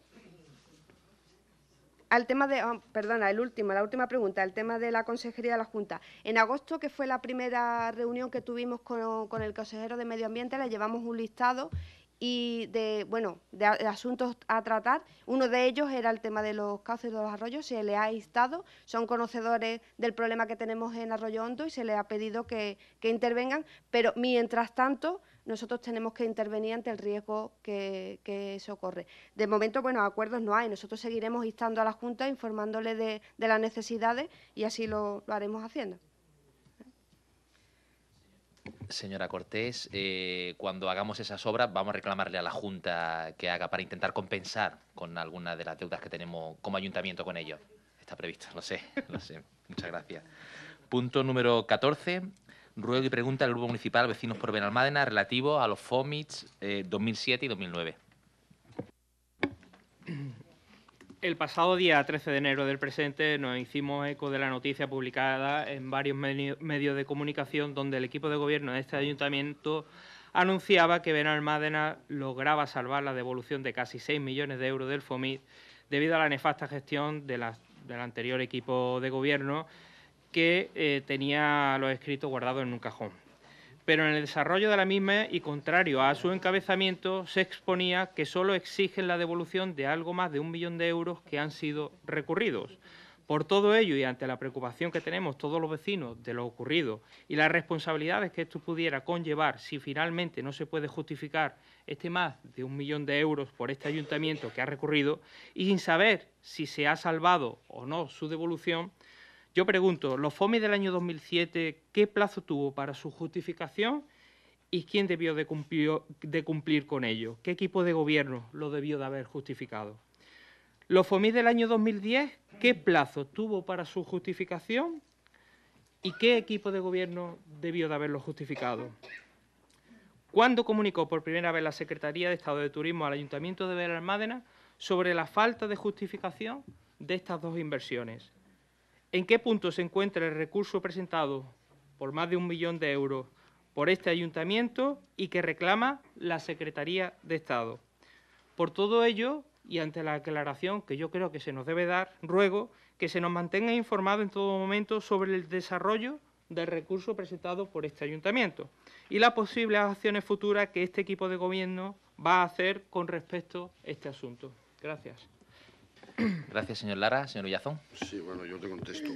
Al tema de, ah, perdona, el último, la última pregunta, el tema de la consejería de la Junta. En agosto, que fue la primera reunión que tuvimos con el consejero de Medio Ambiente, le llevamos un listado y de, bueno, de, asuntos a tratar. Uno de ellos era el tema de los cauces de los arroyos, se le ha instado, son conocedores del problema que tenemos en Arroyo Hondo y se le ha pedido que, intervengan, pero mientras tanto nosotros tenemos que intervenir ante el riesgo que, que eso corre. De momento, bueno, acuerdos no hay, nosotros seguiremos instando a la Junta, informándole de, las necesidades y así lo, lo haremos haciendo señora Cortés, eh, cuando hagamos esas obras vamos a reclamarle a la Junta que haga para intentar compensar con alguna de las deudas que tenemos como ayuntamiento con ellos. Está previsto, lo sé, lo sé. Muchas gracias. Punto número 14. Ruego y pregunta del Grupo Municipal Vecinos por Benalmádena relativo a los FOMITs eh, 2007 y 2009. El pasado día 13 de enero del presente nos hicimos eco de la noticia publicada en varios medios de comunicación donde el equipo de gobierno de este ayuntamiento anunciaba que Benalmádena lograba salvar la devolución de casi 6 millones de euros del FOMID debido a la nefasta gestión del anterior equipo de gobierno que eh, tenía los escritos guardados en un cajón pero en el desarrollo de la misma y contrario a su encabezamiento se exponía que solo exigen la devolución de algo más de un millón de euros que han sido recurridos. Por todo ello y ante la preocupación que tenemos todos los vecinos de lo ocurrido y las responsabilidades que esto pudiera conllevar si finalmente no se puede justificar este más de un millón de euros por este ayuntamiento que ha recurrido y sin saber si se ha salvado o no su devolución, yo pregunto, ¿los FOMI del año 2007 qué plazo tuvo para su justificación y quién debió de cumplir, con ello? ¿Qué equipo de gobierno lo debió de haber justificado? ¿Los FOMI del año 2010 qué plazo tuvo para su justificación y qué equipo de gobierno debió de haberlo justificado? ¿Cuándo comunicó por primera vez la Secretaría de Estado de Turismo al Ayuntamiento de Almádena sobre la falta de justificación de estas dos inversiones? ¿En qué punto se encuentra el recurso presentado por más de un millón de euros por este ayuntamiento y que reclama la Secretaría de Estado? Por todo ello, y ante la aclaración que yo creo que se nos debe dar, ruego que se nos mantenga informado en todo momento sobre el desarrollo del recurso presentado por este ayuntamiento y las posibles acciones futuras que este equipo de gobierno va a hacer con respecto a este asunto. Gracias. Gracias, señor Lara. Señor Villazón. Sí, bueno, yo te contesto.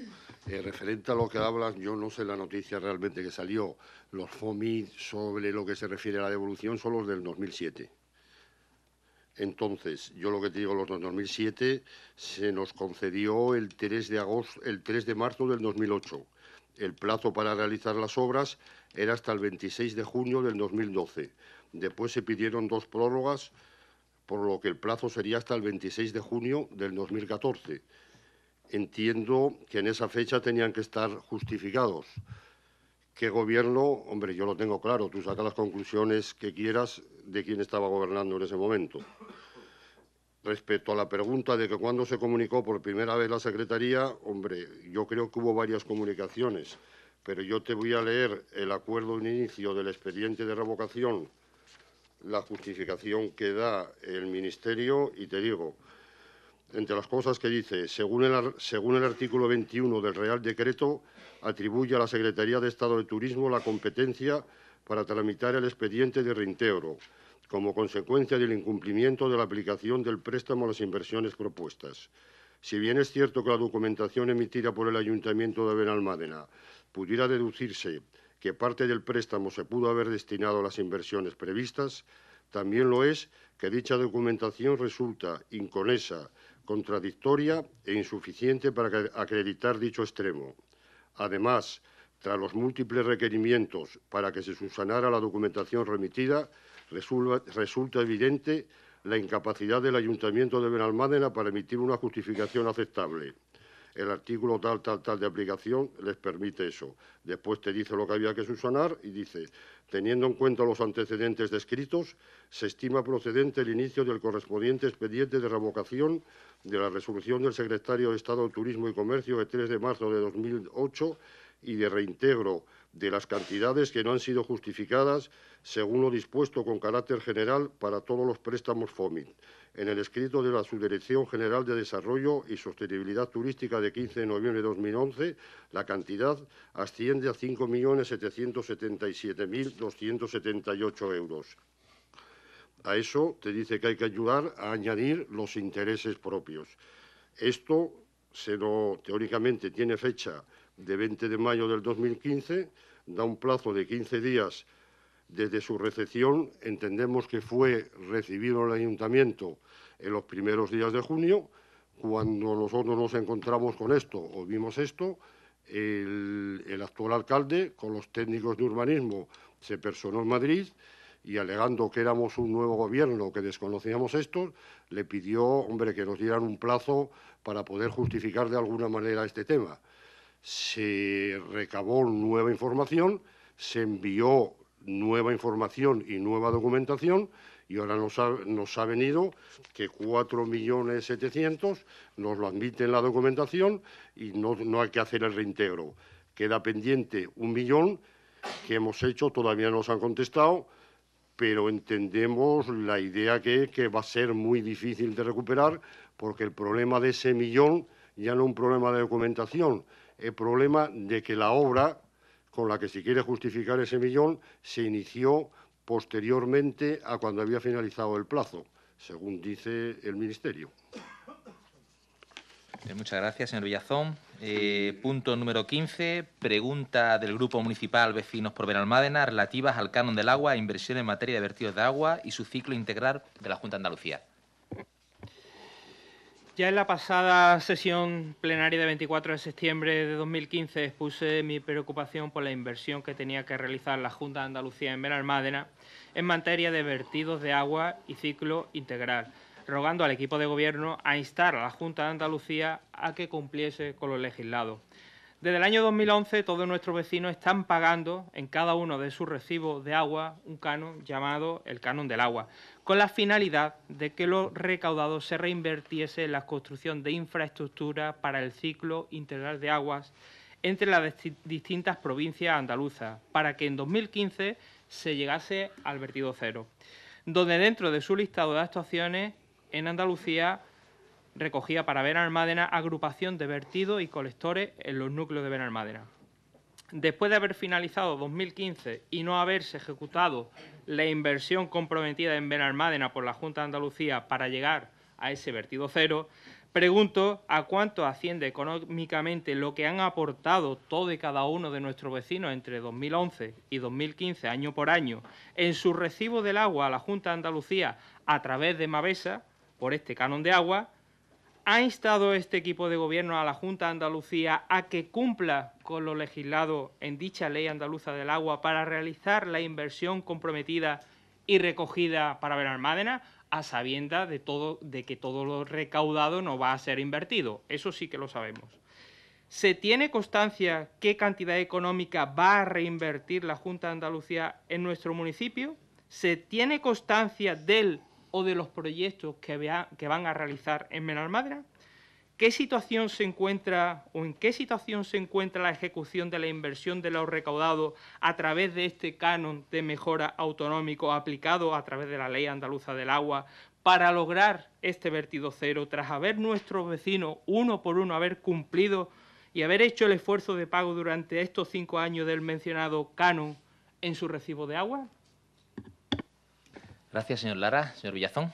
Eh, referente a lo que hablas, yo no sé la noticia realmente que salió. Los FOMI sobre lo que se refiere a la devolución son los del 2007. Entonces, yo lo que te digo, los del 2007 se nos concedió el 3 de, agosto, el 3 de marzo del 2008. El plazo para realizar las obras era hasta el 26 de junio del 2012. Después se pidieron dos prórrogas por lo que el plazo sería hasta el 26 de junio del 2014. Entiendo que en esa fecha tenían que estar justificados. ¿Qué gobierno? Hombre, yo lo tengo claro, tú sacas las conclusiones que quieras de quién estaba gobernando en ese momento. Respecto a la pregunta de que cuándo se comunicó por primera vez la Secretaría, hombre, yo creo que hubo varias comunicaciones, pero yo te voy a leer el acuerdo de inicio del expediente de revocación la justificación que da el Ministerio y te digo, entre las cosas que dice, según el, según el artículo 21 del Real Decreto, atribuye a la Secretaría de Estado de Turismo la competencia para tramitar el expediente de reintegro, como consecuencia del incumplimiento de la aplicación del préstamo a las inversiones propuestas. Si bien es cierto que la documentación emitida por el Ayuntamiento de Benalmádena pudiera deducirse que parte del préstamo se pudo haber destinado a las inversiones previstas, también lo es que dicha documentación resulta inconesa, contradictoria e insuficiente para acreditar dicho extremo. Además, tras los múltiples requerimientos para que se subsanara la documentación remitida, resulta evidente la incapacidad del Ayuntamiento de Benalmádena para emitir una justificación aceptable el artículo tal, tal, tal de aplicación les permite eso. Después te dice lo que había que subsanar y dice, teniendo en cuenta los antecedentes descritos, se estima procedente el inicio del correspondiente expediente de revocación de la resolución del secretario de Estado de Turismo y Comercio de 3 de marzo de 2008 y de reintegro de las cantidades que no han sido justificadas según lo dispuesto con carácter general para todos los préstamos FOMIN, en el escrito de la Subdirección General de Desarrollo y Sostenibilidad Turística de 15 de noviembre de 2011, la cantidad asciende a 5.777.278 euros. A eso te dice que hay que ayudar a añadir los intereses propios. Esto se teóricamente tiene fecha de 20 de mayo del 2015 da un plazo de 15 días desde su recepción. Entendemos que fue recibido el ayuntamiento en los primeros días de junio. Cuando nosotros nos encontramos con esto o vimos esto, el, el actual alcalde con los técnicos de urbanismo se personó en Madrid y alegando que éramos un nuevo gobierno, que desconocíamos esto, le pidió, hombre, que nos dieran un plazo para poder justificar de alguna manera este tema se recabó nueva información, se envió nueva información y nueva documentación y ahora nos ha, nos que venido que 4.700.000 nos lo admiten la documentación y no, no hay que hacer el reintegro. Queda pendiente un millón que hemos hecho, todavía no nos han contestado, pero entendemos la idea que que va a ser muy difícil de recuperar porque el problema de ese millón ya no es un problema de documentación, el problema de que la obra con la que se quiere justificar ese millón se inició posteriormente a cuando había finalizado el plazo, según dice el Ministerio. Eh, muchas gracias, señor Villazón. Eh, punto número 15, pregunta del Grupo Municipal Vecinos por Benalmádena relativas al canon del agua e inversión en materia de vertidos de agua y su ciclo integral de la Junta de Andalucía. Ya en la pasada sesión plenaria de 24 de septiembre de 2015 expuse mi preocupación por la inversión que tenía que realizar la Junta de Andalucía en Benalmádena en materia de vertidos de agua y ciclo integral, rogando al equipo de gobierno a instar a la Junta de Andalucía a que cumpliese con lo legislado. Desde el año 2011 todos nuestros vecinos están pagando en cada uno de sus recibos de agua un canon llamado el canon del agua, con la finalidad de que lo recaudado se reinvertiese en la construcción de infraestructura para el ciclo integral de aguas entre las distintas provincias andaluzas, para que en 2015 se llegase al vertido cero, donde dentro de su listado de actuaciones en Andalucía recogía para Benalmádena agrupación de vertidos y colectores en los núcleos de Benalmádena después de haber finalizado 2015 y no haberse ejecutado la inversión comprometida en Benalmádena por la Junta de Andalucía para llegar a ese vertido cero, pregunto a cuánto asciende económicamente lo que han aportado todo y cada uno de nuestros vecinos entre 2011 y 2015, año por año, en su recibo del agua a la Junta de Andalucía a través de Mavesa, por este canon de agua, ha instado este equipo de gobierno a la Junta de Andalucía a que cumpla con lo legislado en dicha ley andaluza del agua para realizar la inversión comprometida y recogida para Benalmádena a sabienda de, de que todo lo recaudado no va a ser invertido. Eso sí que lo sabemos. ¿Se tiene constancia qué cantidad económica va a reinvertir la Junta de Andalucía en nuestro municipio? ¿Se tiene constancia del o de los proyectos que, van a realizar en Menalmadra? ¿Qué situación se encuentra o en qué situación se encuentra la ejecución de la inversión de los recaudados a través de este canon de mejora autonómico aplicado a través de la Ley Andaluza del Agua para lograr este vertido cero tras haber nuestros vecinos uno por uno haber cumplido y haber hecho el esfuerzo de pago durante estos cinco años del mencionado canon en su recibo de agua? Gracias, señor Lara. Señor Villazón.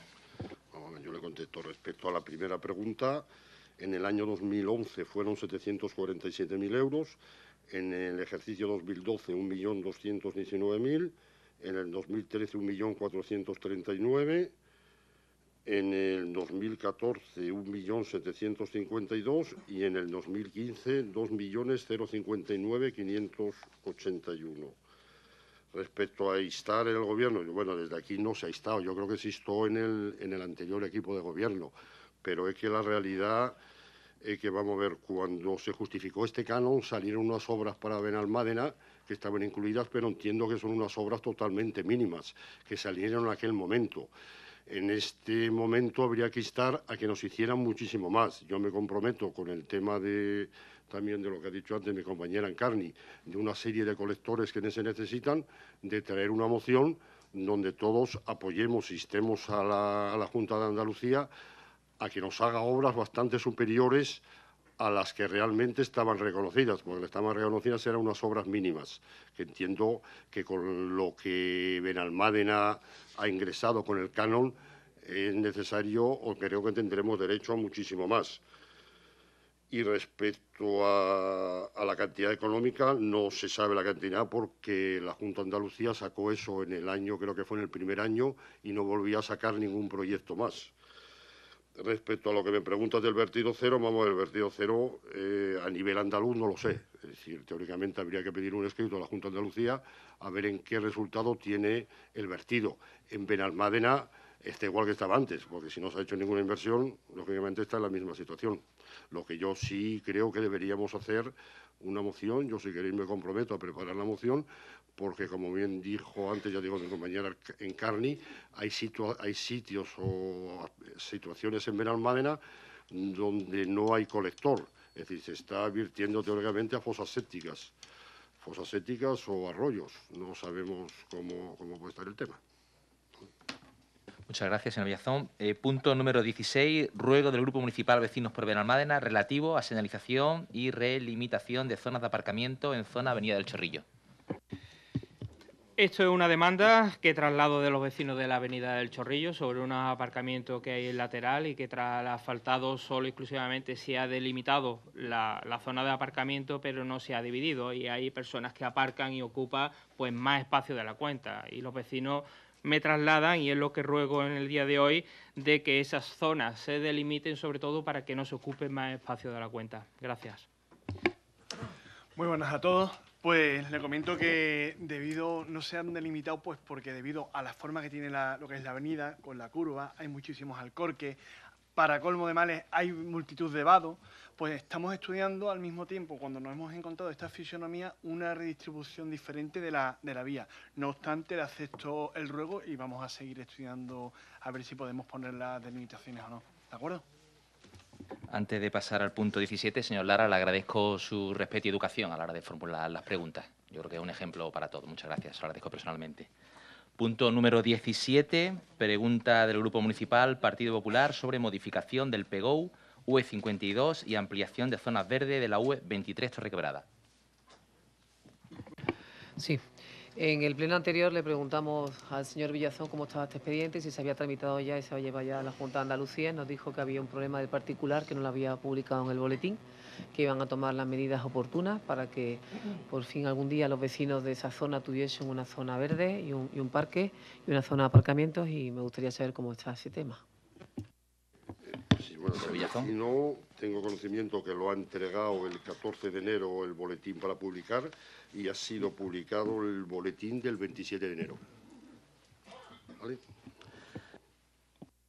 Yo le contesto respecto a la primera pregunta. En el año 2011 fueron 747.000 euros, en el ejercicio 2012 1.219.000, en el 2013 1.439.000, en el 2014 1.752.000 y en el 2015 2.059.581 respecto a instar en el gobierno, bueno, desde aquí no se ha instado, yo creo que se instó en el, en el anterior equipo de gobierno, pero es que la realidad es que, vamos a ver, cuando se justificó este canon salieron unas obras para Benalmádena que estaban incluidas, pero entiendo que son unas obras totalmente mínimas, que salieron en aquel momento. En este momento habría que instar a que nos hicieran muchísimo más. Yo me comprometo con el tema de, también de lo que ha dicho antes mi compañera Encarni, de una serie de colectores que se necesitan, de traer una moción donde todos apoyemos y estemos a la, Junta de Andalucía a que nos haga obras bastante superiores a las que realmente estaban reconocidas, porque las estaban reconocidas eran unas obras mínimas, que entiendo que con lo que Benalmádena ha ingresado con el canon es necesario, o creo que tendremos derecho a muchísimo más. Y respecto a, la cantidad económica, no se sabe la cantidad porque la Junta de Andalucía sacó eso en el año, creo que fue en el primer año, y no volvía a sacar ningún proyecto más. Respecto a lo que me preguntas del vertido cero, vamos, el vertido cero eh, a nivel andaluz no lo sé. Es decir, teóricamente habría que pedir un escrito a la Junta de Andalucía a ver en qué resultado tiene el vertido. En Benalmádena está igual que estaba antes, porque si no se ha hecho ninguna inversión, lógicamente está en la misma situación. Lo que yo sí creo que deberíamos hacer una moción, yo si queréis me comprometo a preparar la moción, porque como bien dijo antes, ya digo, mi compañera en Carni, hay, sitios o situaciones en Benalmádena donde no hay colector, es decir, se está advirtiendo teóricamente a fosas sépticas, fosas sépticas o arroyos, no sabemos cómo puede estar el tema. Muchas gracias, señor Villazón. Eh, punto número 16, ruego del Grupo Municipal Vecinos por Benalmádena relativo a señalización y relimitación de zonas de aparcamiento en zona Avenida del Chorrillo. Esto es una demanda que traslado de los vecinos de la Avenida del Chorrillo sobre un aparcamiento que hay en lateral y que tras el asfaltado solo exclusivamente se ha delimitado la, la, zona de aparcamiento, pero no se ha dividido y hay personas que aparcan y ocupan pues más espacio de la cuenta y los vecinos me trasladan y es lo que ruego en el día de hoy de que esas zonas se delimiten sobre todo para que no se ocupe más espacio de la cuenta. Gracias. Muy buenas a todos. Pues le comento que debido, no se han delimitado pues porque debido a la forma que tiene lo que es la avenida, con la curva, hay muchísimos alcorques, para colmo de males hay multitud de vados, pues estamos estudiando al mismo tiempo, cuando nos hemos encontrado esta fisionomía, una redistribución diferente de la, vía. No obstante, le acepto el ruego y vamos a seguir estudiando a ver si podemos poner las delimitaciones o no. ¿De acuerdo? Antes de pasar al punto 17, señor Lara, le agradezco su respeto y educación a la hora de formular las preguntas. Yo creo que es un ejemplo para todos. Muchas gracias. lo agradezco personalmente. Punto número 17, pregunta del Grupo Municipal Partido Popular sobre modificación del PEGOU UE52 y ampliación de zonas verdes de la UE23 Torre Sí, en el pleno anterior le preguntamos al señor Villazón cómo estaba este expediente, si se había tramitado ya y se había llevado ya a la Junta de Andalucía. Nos dijo que había un problema de particular que no lo había publicado en el boletín, que iban a tomar las medidas oportunas para que por fin algún día los vecinos de esa zona tuviesen una zona verde y un parque y una zona de aparcamientos y me gustaría saber cómo está ese tema. Pues si no, tengo conocimiento que lo ha entregado el 14 de enero el boletín para publicar y ha sido publicado el boletín del 27 de enero.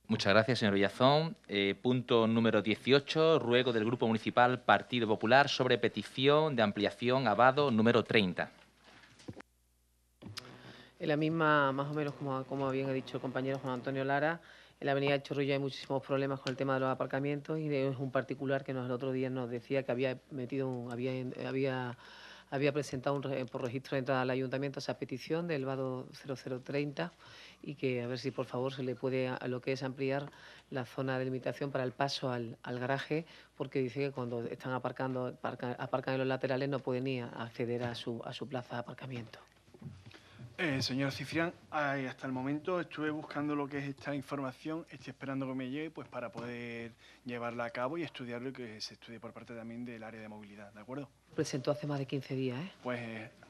Muchas gracias, señor Villazón. Eh, punto número 18, ruego del Grupo Municipal Partido Popular sobre petición de ampliación abado número 30. En la misma, más o menos como, como bien ha dicho el compañero Juan Antonio Lara, en la avenida hay muchísimos problemas con el tema de los aparcamientos y es un particular que nos, el otro día nos decía que había metido, había, presentado por registro de entrada al ayuntamiento esa petición del vado 0030 y que a ver si por favor se le puede a lo que es ampliar la zona de limitación para el paso al, garaje, porque dice que cuando están aparcando, aparcan, en los laterales no pueden acceder a su, a su plaza de aparcamiento. Eh, señor Cifrián, hasta el momento estuve buscando lo que es esta información, estoy esperando que me llegue pues para poder llevarla a cabo y estudiarlo y que se estudie por parte también del área de movilidad, ¿de acuerdo? presentó hace más de 15 días, ¿eh? Pues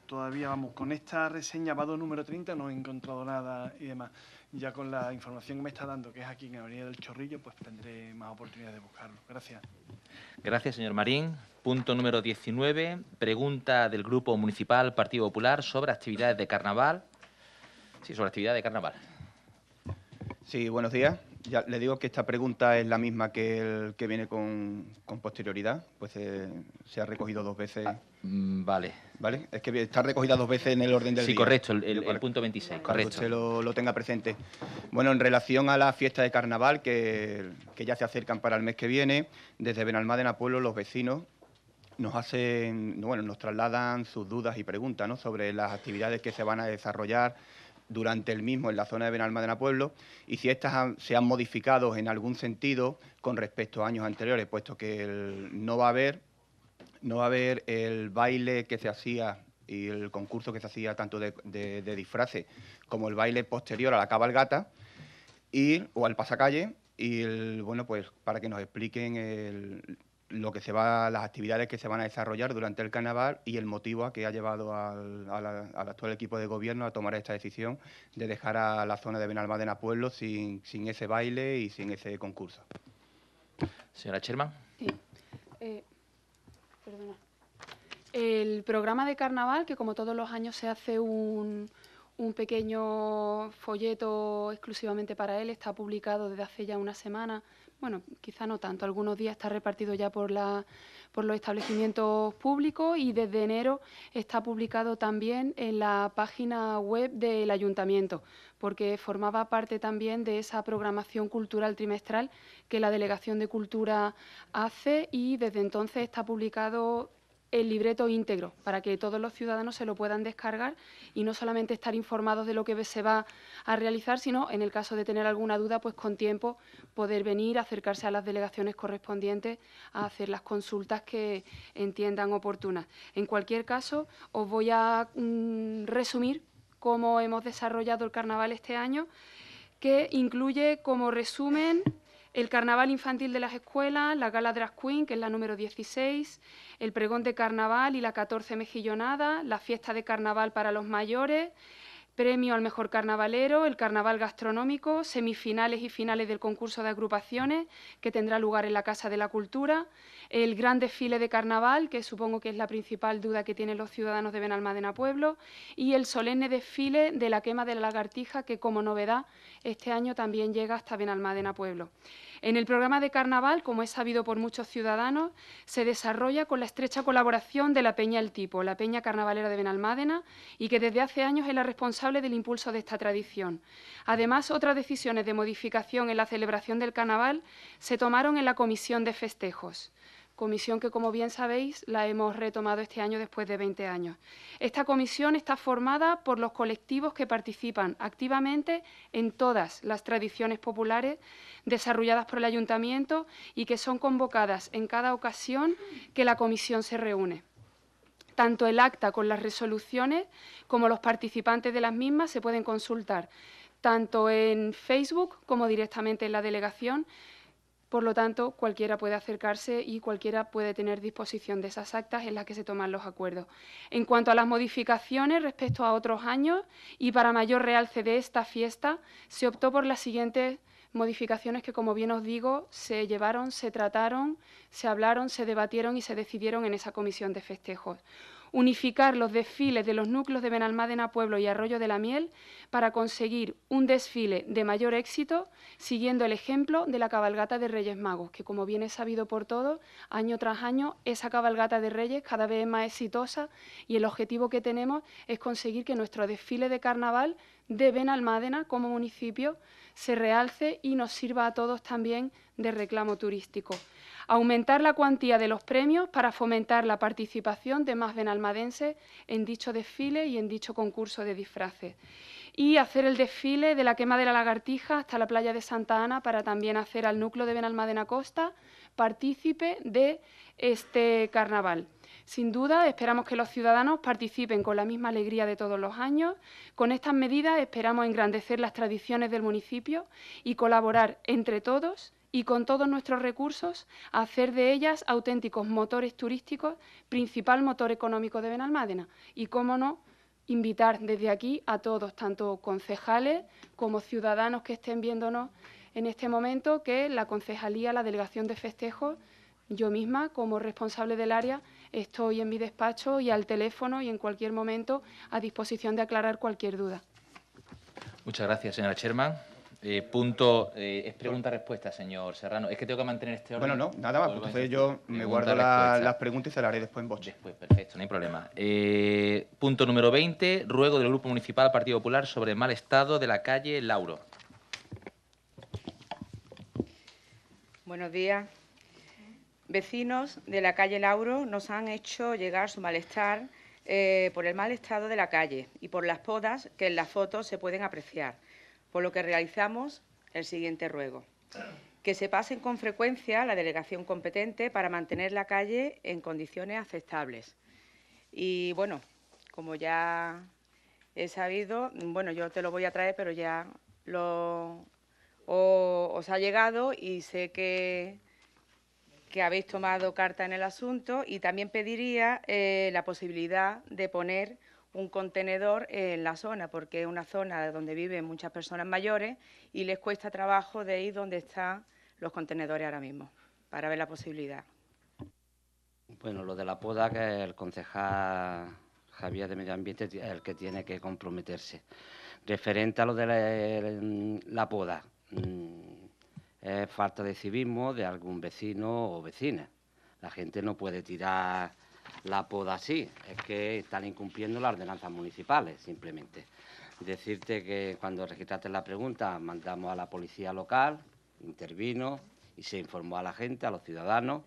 todavía vamos, con esta reseña Vado número 30 no he encontrado nada y demás. Ya con la información que me está dando, que es aquí en Avenida del Chorrillo, pues tendré más oportunidades de buscarlo. Gracias. Gracias, señor Marín. Punto número 19, pregunta del Grupo Municipal Partido Popular sobre actividades de carnaval. Sí, sobre actividades de carnaval. Sí, buenos días le digo que esta pregunta es la misma que el que viene con, posterioridad, pues eh, se ha recogido dos veces. Ah, mm, vale. Vale, es que está recogida dos veces en el orden del día. sí, correcto, el, punto 26, correcto. Que usted lo, tenga presente. Bueno, en relación a la fiesta de carnaval que, que ya se acercan para el mes que viene, desde Benalmádena Pueblo los vecinos nos hacen, bueno, nos trasladan sus dudas y preguntas sobre las actividades que se van a desarrollar durante el mismo en la zona de Benalmádena Pueblo y si estas se han modificado en algún sentido con respecto a años anteriores, puesto que no va a haber no va a haber el baile que se hacía y el concurso que se hacía tanto de, de, disfraces como el baile posterior a la cabalgata y, o al pasacalle y bueno pues para que nos expliquen el, lo que se va, las actividades que se van a desarrollar durante el carnaval y el motivo a que ha llevado al, actual equipo de gobierno a tomar esta decisión de dejar a la zona de Benalmádena Pueblo sin, ese baile y sin ese concurso. Señora Sherman. Sí. Eh, el programa de carnaval, que como todos los años se hace un pequeño folleto exclusivamente para él, está publicado desde hace ya una semana bueno, quizá no tanto, algunos días está repartido ya por, la, por los establecimientos públicos y desde enero está publicado también en la página web del ayuntamiento, porque formaba parte también de esa programación cultural trimestral que la Delegación de Cultura hace y desde entonces está publicado el libreto íntegro para que todos los ciudadanos se lo puedan descargar y no solamente estar informados de lo que se va a realizar, sino en el caso de tener alguna duda, pues con tiempo poder venir, acercarse a las delegaciones correspondientes a hacer las consultas que entiendan oportunas. En cualquier caso, os voy a mm, resumir cómo hemos desarrollado el carnaval este año, que incluye como resumen el carnaval infantil de las escuelas, la gala las queen, que es la número 16, el pregón de carnaval y la 14 mejillonada, la fiesta de carnaval para los mayores, premio al mejor carnavalero, el carnaval gastronómico, semifinales y finales del concurso de agrupaciones que tendrá lugar en la Casa de la Cultura, el gran desfile de carnaval, que supongo que es la principal duda que tienen los ciudadanos de Benalmádena Pueblo, y el solemne desfile de la quema de la lagartija, que como novedad este año también llega hasta Benalmádena Pueblo. En el programa de carnaval, como es sabido por muchos ciudadanos, se desarrolla con la estrecha colaboración de la Peña El Tipo, la Peña Carnavalera de Benalmádena, y que desde hace años es la responsable del impulso de esta tradición. Además, otras decisiones de modificación en la celebración del carnaval se tomaron en la Comisión de Festejos comisión que, como bien sabéis, la hemos retomado este año después de 20 años. Esta comisión está formada por los colectivos que participan activamente en todas las tradiciones populares desarrolladas por el ayuntamiento y que son convocadas en cada ocasión que la comisión se reúne. Tanto el acta con las resoluciones como los participantes de las mismas se pueden consultar, tanto en Facebook como directamente en la delegación. Por lo tanto, cualquiera puede acercarse y cualquiera puede tener disposición de esas actas en las que se toman los acuerdos. En cuanto a las modificaciones respecto a otros años y para mayor realce de esta fiesta, se optó por las siguientes modificaciones que, como bien os digo, se llevaron, se trataron, se hablaron, se debatieron y se decidieron en esa comisión de festejos. Unificar los desfiles de los núcleos de Benalmádena, Pueblo y Arroyo de la Miel para conseguir un desfile de mayor éxito, siguiendo el ejemplo de la cabalgata de Reyes Magos, que como bien es sabido por todos, año tras año esa cabalgata de Reyes cada vez es más exitosa y el objetivo que tenemos es conseguir que nuestro desfile de carnaval de Benalmádena como municipio se realce y nos sirva a todos también de reclamo turístico. Aumentar la cuantía de los premios para fomentar la participación de más benalmadenses en dicho desfile y en dicho concurso de disfraces. Y hacer el desfile de la quema de la lagartija hasta la playa de Santa Ana para también hacer al núcleo de Benalmádena Costa partícipe de este carnaval. Sin duda, esperamos que los ciudadanos participen con la misma alegría de todos los años. Con estas medidas esperamos engrandecer las tradiciones del municipio y colaborar entre todos y con todos nuestros recursos a hacer de ellas auténticos motores turísticos, principal motor económico de Benalmádena. Y, cómo no, invitar desde aquí a todos, tanto concejales como ciudadanos que estén viéndonos en este momento, que la concejalía, la delegación de festejos, yo misma como responsable del área, Estoy en mi despacho y al teléfono y en cualquier momento a disposición de aclarar cualquier duda. Muchas gracias, señora Sherman. Eh, punto, eh, es pregunta-respuesta, señor Serrano. Es que tengo que mantener este orden. Bueno, no, nada más. entonces yo me guardo las preguntas y se las haré después en boche. Después, perfecto, no hay problema. Eh, punto número 20, ruego del Grupo Municipal Partido Popular sobre el mal estado de la calle Lauro. Buenos días. Vecinos de la calle Lauro nos han hecho llegar su malestar eh, por el mal estado de la calle y por las podas que en las fotos se pueden apreciar, por lo que realizamos el siguiente ruego. Que se pasen con frecuencia la delegación competente para mantener la calle en condiciones aceptables. Y bueno, como ya he sabido, bueno, yo te lo voy a traer, pero ya os ha llegado y sé que que habéis tomado carta en el asunto y también pediría eh, la posibilidad de poner un contenedor en la zona, porque es una zona donde viven muchas personas mayores y les cuesta trabajo de ir donde están los contenedores ahora mismo, para ver la posibilidad. Bueno, lo de la poda, que el concejal Javier de Medio Ambiente es el que tiene que comprometerse. Referente a lo de la, poda, mm, falta de civismo de algún vecino o vecina. La gente no puede tirar la poda así, es que están incumpliendo las ordenanzas municipales, simplemente. Decirte que cuando registraste la pregunta, mandamos a la policía local, intervino y se informó a la gente, a los ciudadanos,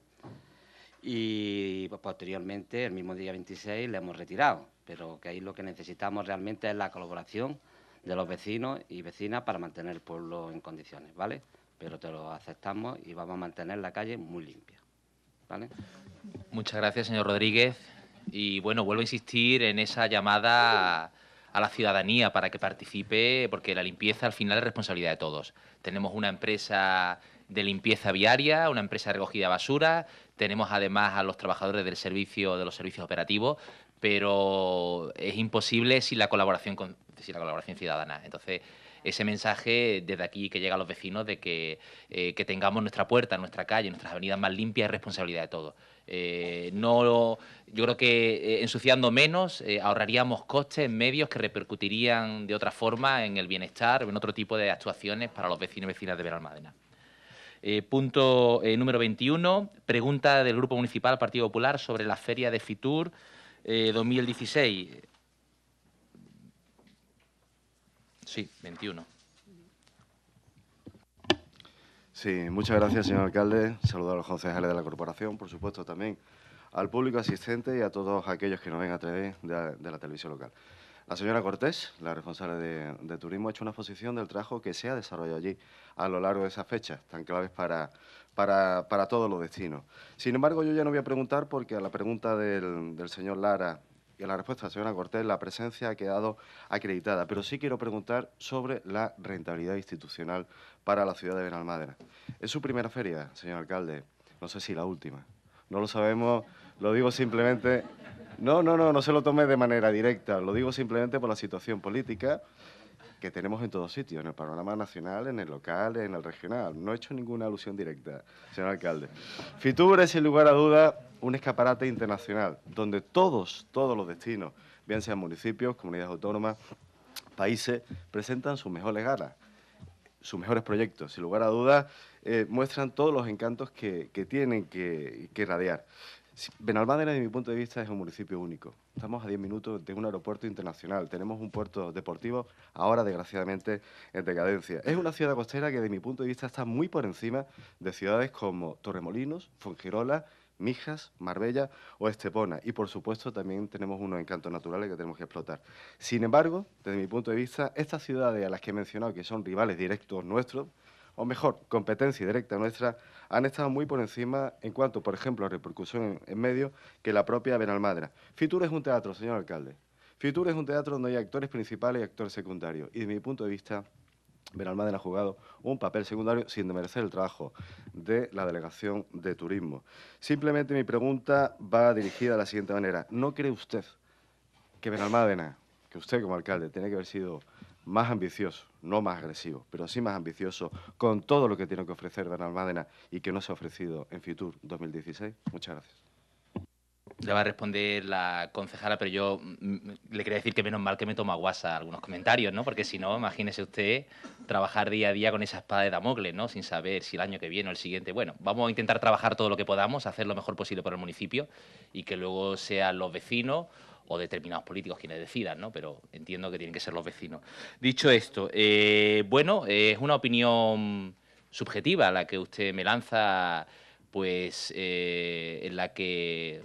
y pues, posteriormente, el mismo día 26, le hemos retirado. Pero que ahí lo que necesitamos realmente es la colaboración de los vecinos y vecinas para mantener el pueblo en condiciones, ¿vale? pero te lo aceptamos y vamos a mantener la calle muy limpia. ¿vale? Muchas gracias, señor Rodríguez. Y bueno, vuelvo a insistir en esa llamada a la ciudadanía para que participe, porque la limpieza al final es responsabilidad de todos. Tenemos una empresa de limpieza viaria, una empresa de recogida de basura, tenemos además a los trabajadores del servicio, de los servicios operativos, pero es imposible sin la colaboración con, sin la colaboración ciudadana. Entonces, ese mensaje desde aquí que llega a los vecinos de que, eh, tengamos nuestra puerta, nuestra calle, nuestras avenidas más limpias es responsabilidad de todos. Eh, no, yo creo que eh, ensuciando menos ahorraríamos costes, medios que repercutirían de otra forma en el bienestar o en otro tipo de actuaciones para los vecinos y vecinas de Eh, punto número 21, pregunta del Grupo Municipal Partido Popular sobre la feria de Fitur 2016. Sí, 21. Sí, muchas gracias, señor alcalde. Saludo a los concejales de la corporación, por supuesto, también al público asistente y a todos aquellos que nos ven a través de, la televisión local. La señora Cortés, la responsable de, Turismo, ha hecho una exposición del trabajo que se ha desarrollado allí a lo largo de esas fechas, tan claves para, para, todos los destinos. Sin embargo, yo ya no voy a preguntar porque a la pregunta del señor Lara y en la respuesta de la señora Cortés la presencia ha quedado acreditada. Pero sí quiero preguntar sobre la rentabilidad institucional para la ciudad de Benalmádena. Es su primera feria, señor alcalde, no sé si la última. No lo sabemos, lo digo simplemente... No, no, no, no se lo tome de manera directa, lo digo simplemente por la situación política que tenemos en todos sitios, en el panorama nacional, en el local, en el regional. No he hecho ninguna alusión directa, señor alcalde. Fitur es, sin lugar a duda, un escaparate internacional, donde todos, todos los destinos, bien sean municipios, comunidades autónomas, países, presentan sus mejores ganas, sus mejores proyectos. Sin lugar a duda eh, muestran todos los encantos que, tienen que, que radiar. Benalmádena, desde mi punto de vista, es un municipio único. Estamos a 10 minutos de un aeropuerto internacional. Tenemos un puerto deportivo, ahora desgraciadamente en decadencia. Es una ciudad costera que, desde mi punto de vista, está muy por encima de ciudades como Torremolinos, Fongirola, Mijas, Marbella o Estepona. Y por supuesto también tenemos unos encantos naturales que tenemos que explotar. Sin embargo, desde mi punto de vista, estas ciudades a las que he mencionado, que son rivales directos nuestros, o mejor, competencia directa nuestra, han estado muy por encima en cuanto, por ejemplo, a repercusión en, medio, que la propia Benalmádena. Fitur es un teatro, señor alcalde. Fitur es un teatro donde hay actores principales y actores secundarios. Y desde mi punto de vista, Benalmádena ha jugado un papel secundario sin demerecer el trabajo de la Delegación de Turismo. Simplemente mi pregunta va dirigida de la siguiente manera. ¿No cree usted que Benalmádena, que usted como alcalde, tiene que haber sido más ambicioso, no más agresivo, pero sí más ambicioso con todo lo que tiene que ofrecer Bernal Mádena y que no se ha ofrecido en Futur 2016. Muchas gracias. Le va a responder la concejala, pero yo mm, le quería decir que menos mal que me toma guasa algunos comentarios, ¿no? Porque si no, imagínese usted trabajar día a día con esa espada de Damocles, ¿no? Sin saber si el año que viene o el siguiente. Bueno, vamos a intentar trabajar todo lo que podamos, hacer lo mejor posible por el municipio y que luego sean los vecinos o determinados políticos quienes decidan, ¿no? pero entiendo que tienen que ser los vecinos. Dicho esto, eh, bueno, es una opinión subjetiva la que usted me lanza, pues eh, en la que,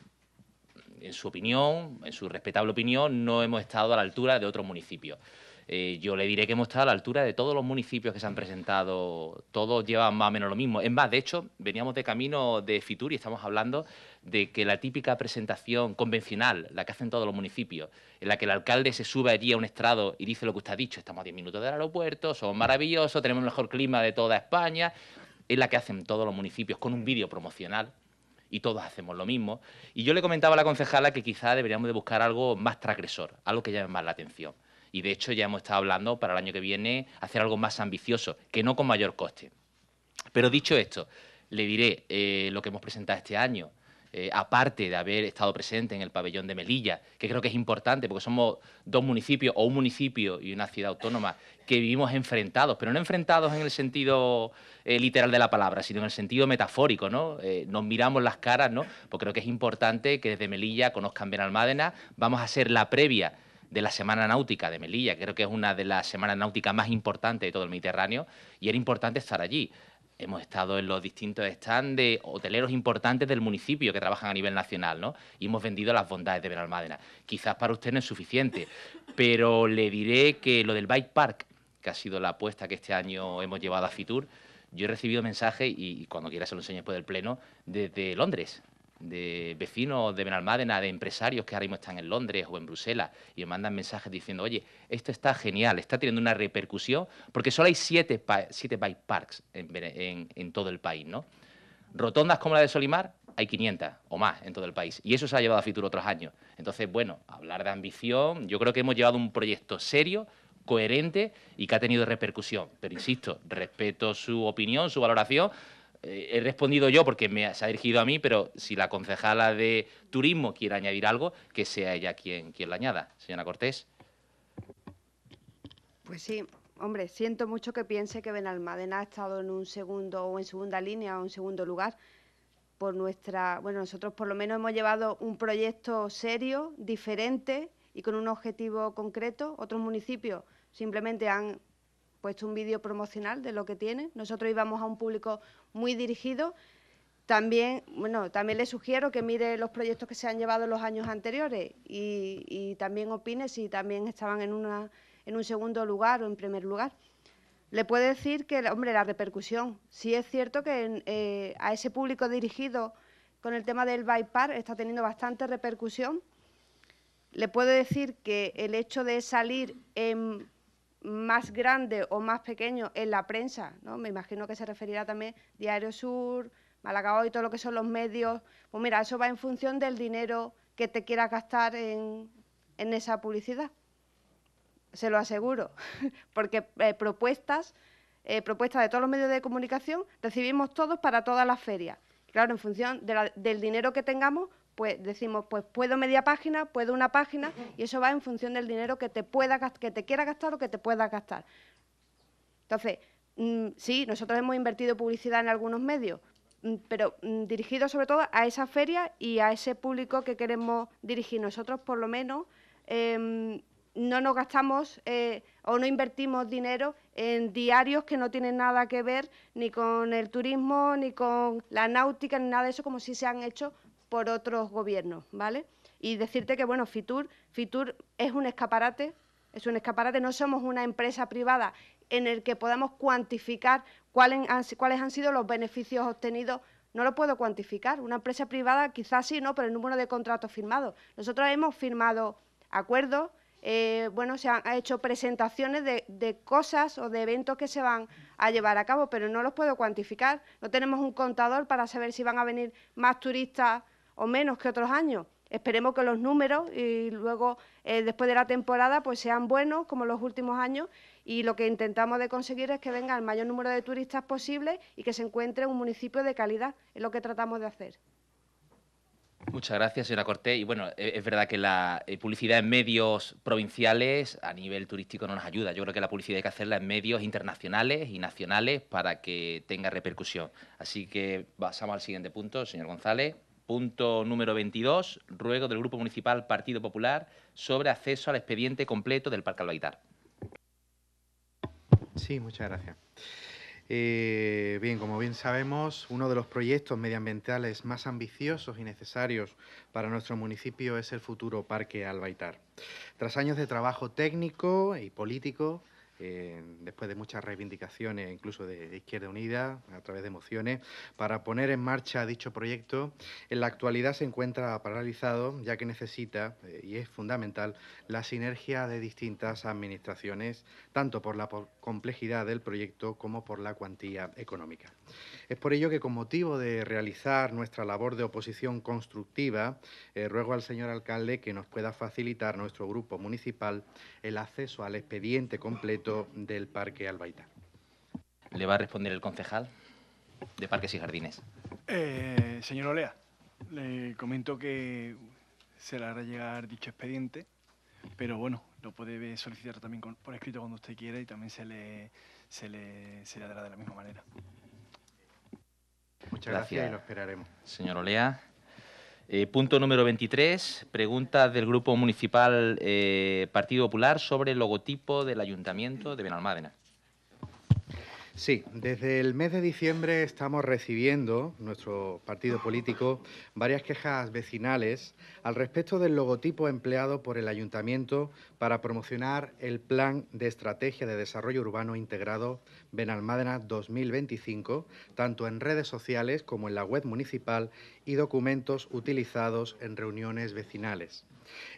en su opinión, en su respetable opinión, no hemos estado a la altura de otros municipios. Eh, yo le diré que hemos estado a la altura de todos los municipios que se han presentado, todos llevan más o menos lo mismo. Es más, de hecho, veníamos de camino de Fitur y estamos hablando de que la típica presentación convencional, la que hacen todos los municipios, en la que el alcalde se sube allí a un estrado y dice lo que usted ha dicho, estamos a diez minutos del aeropuerto, somos maravillosos, tenemos el mejor clima de toda España, es la que hacen todos los municipios con un vídeo promocional y todos hacemos lo mismo. Y yo le comentaba a la concejala que quizá deberíamos de buscar algo más transgresor, algo que llame más la atención. Y de hecho ya hemos estado hablando para el año que viene hacer algo más ambicioso, que no con mayor coste. Pero dicho esto, le diré eh, lo que hemos presentado este año. Eh, aparte de haber estado presente en el pabellón de Melilla, que creo que es importante porque somos dos municipios o un municipio y una ciudad autónoma que vivimos enfrentados, pero no enfrentados en el sentido eh, literal de la palabra, sino en el sentido metafórico, ¿no? Eh, nos miramos las caras, ¿no? Porque creo que es importante que desde Melilla conozcan bien Almádena. vamos a hacer la previa de la Semana Náutica de Melilla, que creo que es una de las semanas náuticas más importantes de todo el Mediterráneo, y era importante estar allí hemos estado en los distintos stands de hoteleros importantes del municipio que trabajan a nivel nacional, ¿no? Y hemos vendido las bondades de Benalmádena. Quizás para usted no es suficiente, pero le diré que lo del bike park, que ha sido la apuesta que este año hemos llevado a Fitur, yo he recibido mensajes, y, cuando quiera se lo enseño después del Pleno, desde Londres, de vecinos de Benalmádena, de empresarios que ahora mismo están en Londres o en Bruselas y me mandan mensajes diciendo, oye, esto está genial, está teniendo una repercusión, porque solo hay siete, siete bike parks en, todo el país, ¿no? Rotondas como la de Solimar, hay 500 o más en todo el país. Y eso se ha llevado a futuro otros años. Entonces, bueno, hablar de ambición, yo creo que hemos llevado un proyecto serio, coherente y que ha tenido repercusión. Pero insisto, respeto su opinión, su valoración, he respondido yo porque me, se ha dirigido a mí, pero si la concejala de turismo quiere añadir algo, que sea ella quien, quien la añada. Señora Cortés. Pues sí, hombre, siento mucho que piense que Benalmádena ha estado en un segundo o en segunda línea o en segundo lugar por nuestra, bueno, nosotros por lo menos hemos llevado un proyecto serio, diferente y con un objetivo concreto. Otros municipios simplemente han puesto un vídeo promocional de lo que tiene. Nosotros íbamos a un público muy dirigido. También, bueno, también le sugiero que mire los proyectos que se han llevado en los años anteriores y, también opine si también estaban en, una, en un segundo lugar o en primer lugar. Le puedo decir que, hombre, la repercusión. Sí es cierto que eh, a ese público dirigido con el tema del bypass está teniendo bastante repercusión. Le puedo decir que el hecho de salir en más grande o más pequeño en la prensa, ¿no? Me imagino que se referirá también Diario Sur, Málaga y todo lo que son los medios. Pues mira, eso va en función del dinero que te quieras gastar en, esa publicidad. Se lo aseguro, porque eh, propuestas, eh, propuestas de todos los medios de comunicación recibimos todos para todas las ferias. Claro, en función del dinero que tengamos, pues decimos, pues puedo media página, puedo una página, y eso va en función del dinero que te pueda que te quiera gastar o que te pueda gastar. Entonces, mm, sí, nosotros hemos invertido publicidad en algunos medios, mm, pero mm, dirigido sobre todo a esa feria y a ese público que queremos dirigir. Nosotros, por lo menos, em, no nos gastamos eh, o no invertimos dinero en diarios que no tienen nada que ver ni con el turismo, ni con la náutica, ni nada de eso, como si se han hecho por otros gobiernos, ¿vale? Y decirte que, bueno, Fitur, Fitur es un escaparate, es un escaparate, no somos una empresa privada en el que podamos cuantificar cuáles han, cuáles han sido los beneficios obtenidos no lo puedo cuantificar. Una empresa privada quizás sí, ¿no? Pero el número de contratos firmados. Nosotros hemos firmado acuerdos, eh, bueno, se han hecho presentaciones de, de, cosas o de eventos que se van a llevar a cabo, pero no los puedo cuantificar. No tenemos un contador para saber si van a venir más turistas o menos que otros años. Esperemos que los números y luego eh, después de la temporada pues sean buenos como los últimos años y lo que intentamos de conseguir es que venga el mayor número de turistas posible y que se encuentre un municipio de calidad. Es lo que tratamos de hacer. Muchas gracias, señora Cortés. Y bueno, eh, es verdad que la eh, publicidad en medios provinciales a nivel turístico no nos ayuda. Yo creo que la publicidad hay que hacerla en medios internacionales y nacionales para que tenga repercusión. Así que pasamos al siguiente punto, señor González. Punto número 22, ruego del Grupo Municipal Partido Popular sobre acceso al expediente completo del Parque Albaitar. Sí, muchas gracias. Eh, bien, como bien sabemos, uno de los proyectos medioambientales más ambiciosos y necesarios para nuestro municipio es el futuro Parque Albaitar. Tras años de trabajo técnico y político, eh, después de muchas reivindicaciones, incluso de Izquierda Unida, a través de mociones, para poner en marcha dicho proyecto. En la actualidad se encuentra paralizado, ya que necesita, eh, y es fundamental, la sinergia de distintas administraciones, tanto por la complejidad del proyecto como por la cuantía económica. Es por ello que, con motivo de realizar nuestra labor de oposición constructiva, eh, ruego al señor alcalde que nos pueda facilitar nuestro grupo municipal el acceso al expediente completo del Parque Albaita. Le va a responder el concejal de Parques y Jardines. Eh, señor Olea, le comento que se le hará llegar dicho expediente, pero bueno, lo puede solicitar también por escrito cuando usted quiera y también se le, se le, dará de la misma manera. Muchas gracias, gracias y lo esperaremos. Señor Olea. Eh, punto número 23, pregunta del Grupo Municipal eh, Partido Popular sobre el logotipo del Ayuntamiento de Benalmádena. Sí, desde el mes de diciembre estamos recibiendo, nuestro partido político, varias quejas vecinales al respecto del logotipo empleado por el ayuntamiento para promocionar el Plan de Estrategia de Desarrollo Urbano Integrado Benalmádena 2025, tanto en redes sociales como en la web municipal y documentos utilizados en reuniones vecinales.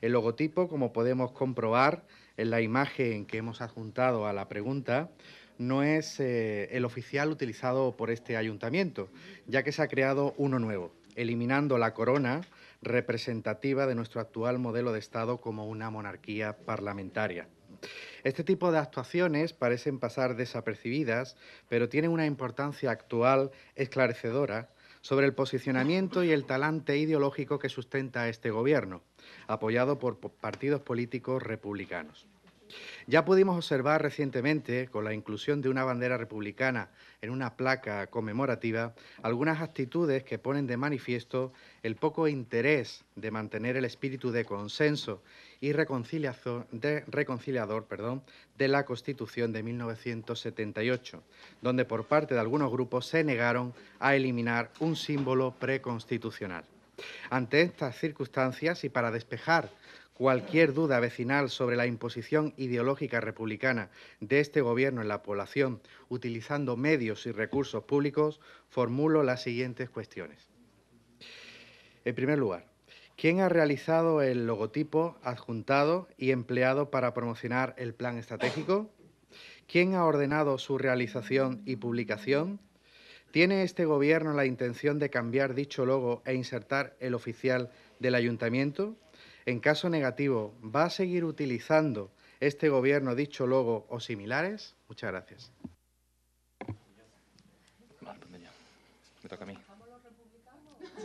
El logotipo, como podemos comprobar en la imagen que hemos adjuntado a la pregunta, no es eh, el oficial utilizado por este ayuntamiento, ya que se ha creado uno nuevo, eliminando la corona representativa de nuestro actual modelo de Estado como una monarquía parlamentaria. Este tipo de actuaciones parecen pasar desapercibidas, pero tienen una importancia actual esclarecedora sobre el posicionamiento y el talante ideológico que sustenta este gobierno, apoyado por partidos políticos republicanos. Ya pudimos observar recientemente, con la inclusión de una bandera republicana en una placa conmemorativa, algunas actitudes que ponen de manifiesto el poco interés de mantener el espíritu de consenso y reconciliador de la Constitución de 1978, donde por parte de algunos grupos se negaron a eliminar un símbolo preconstitucional. Ante estas circunstancias y para despejar Cualquier duda vecinal sobre la imposición ideológica republicana de este gobierno en la población utilizando medios y recursos públicos, formulo las siguientes cuestiones. En primer lugar, ¿quién ha realizado el logotipo adjuntado y empleado para promocionar el plan estratégico? ¿Quién ha ordenado su realización y publicación? ¿Tiene este gobierno la intención de cambiar dicho logo e insertar el oficial del ayuntamiento? En caso negativo, ¿va a seguir utilizando este gobierno dicho logo o similares? Muchas gracias. Pues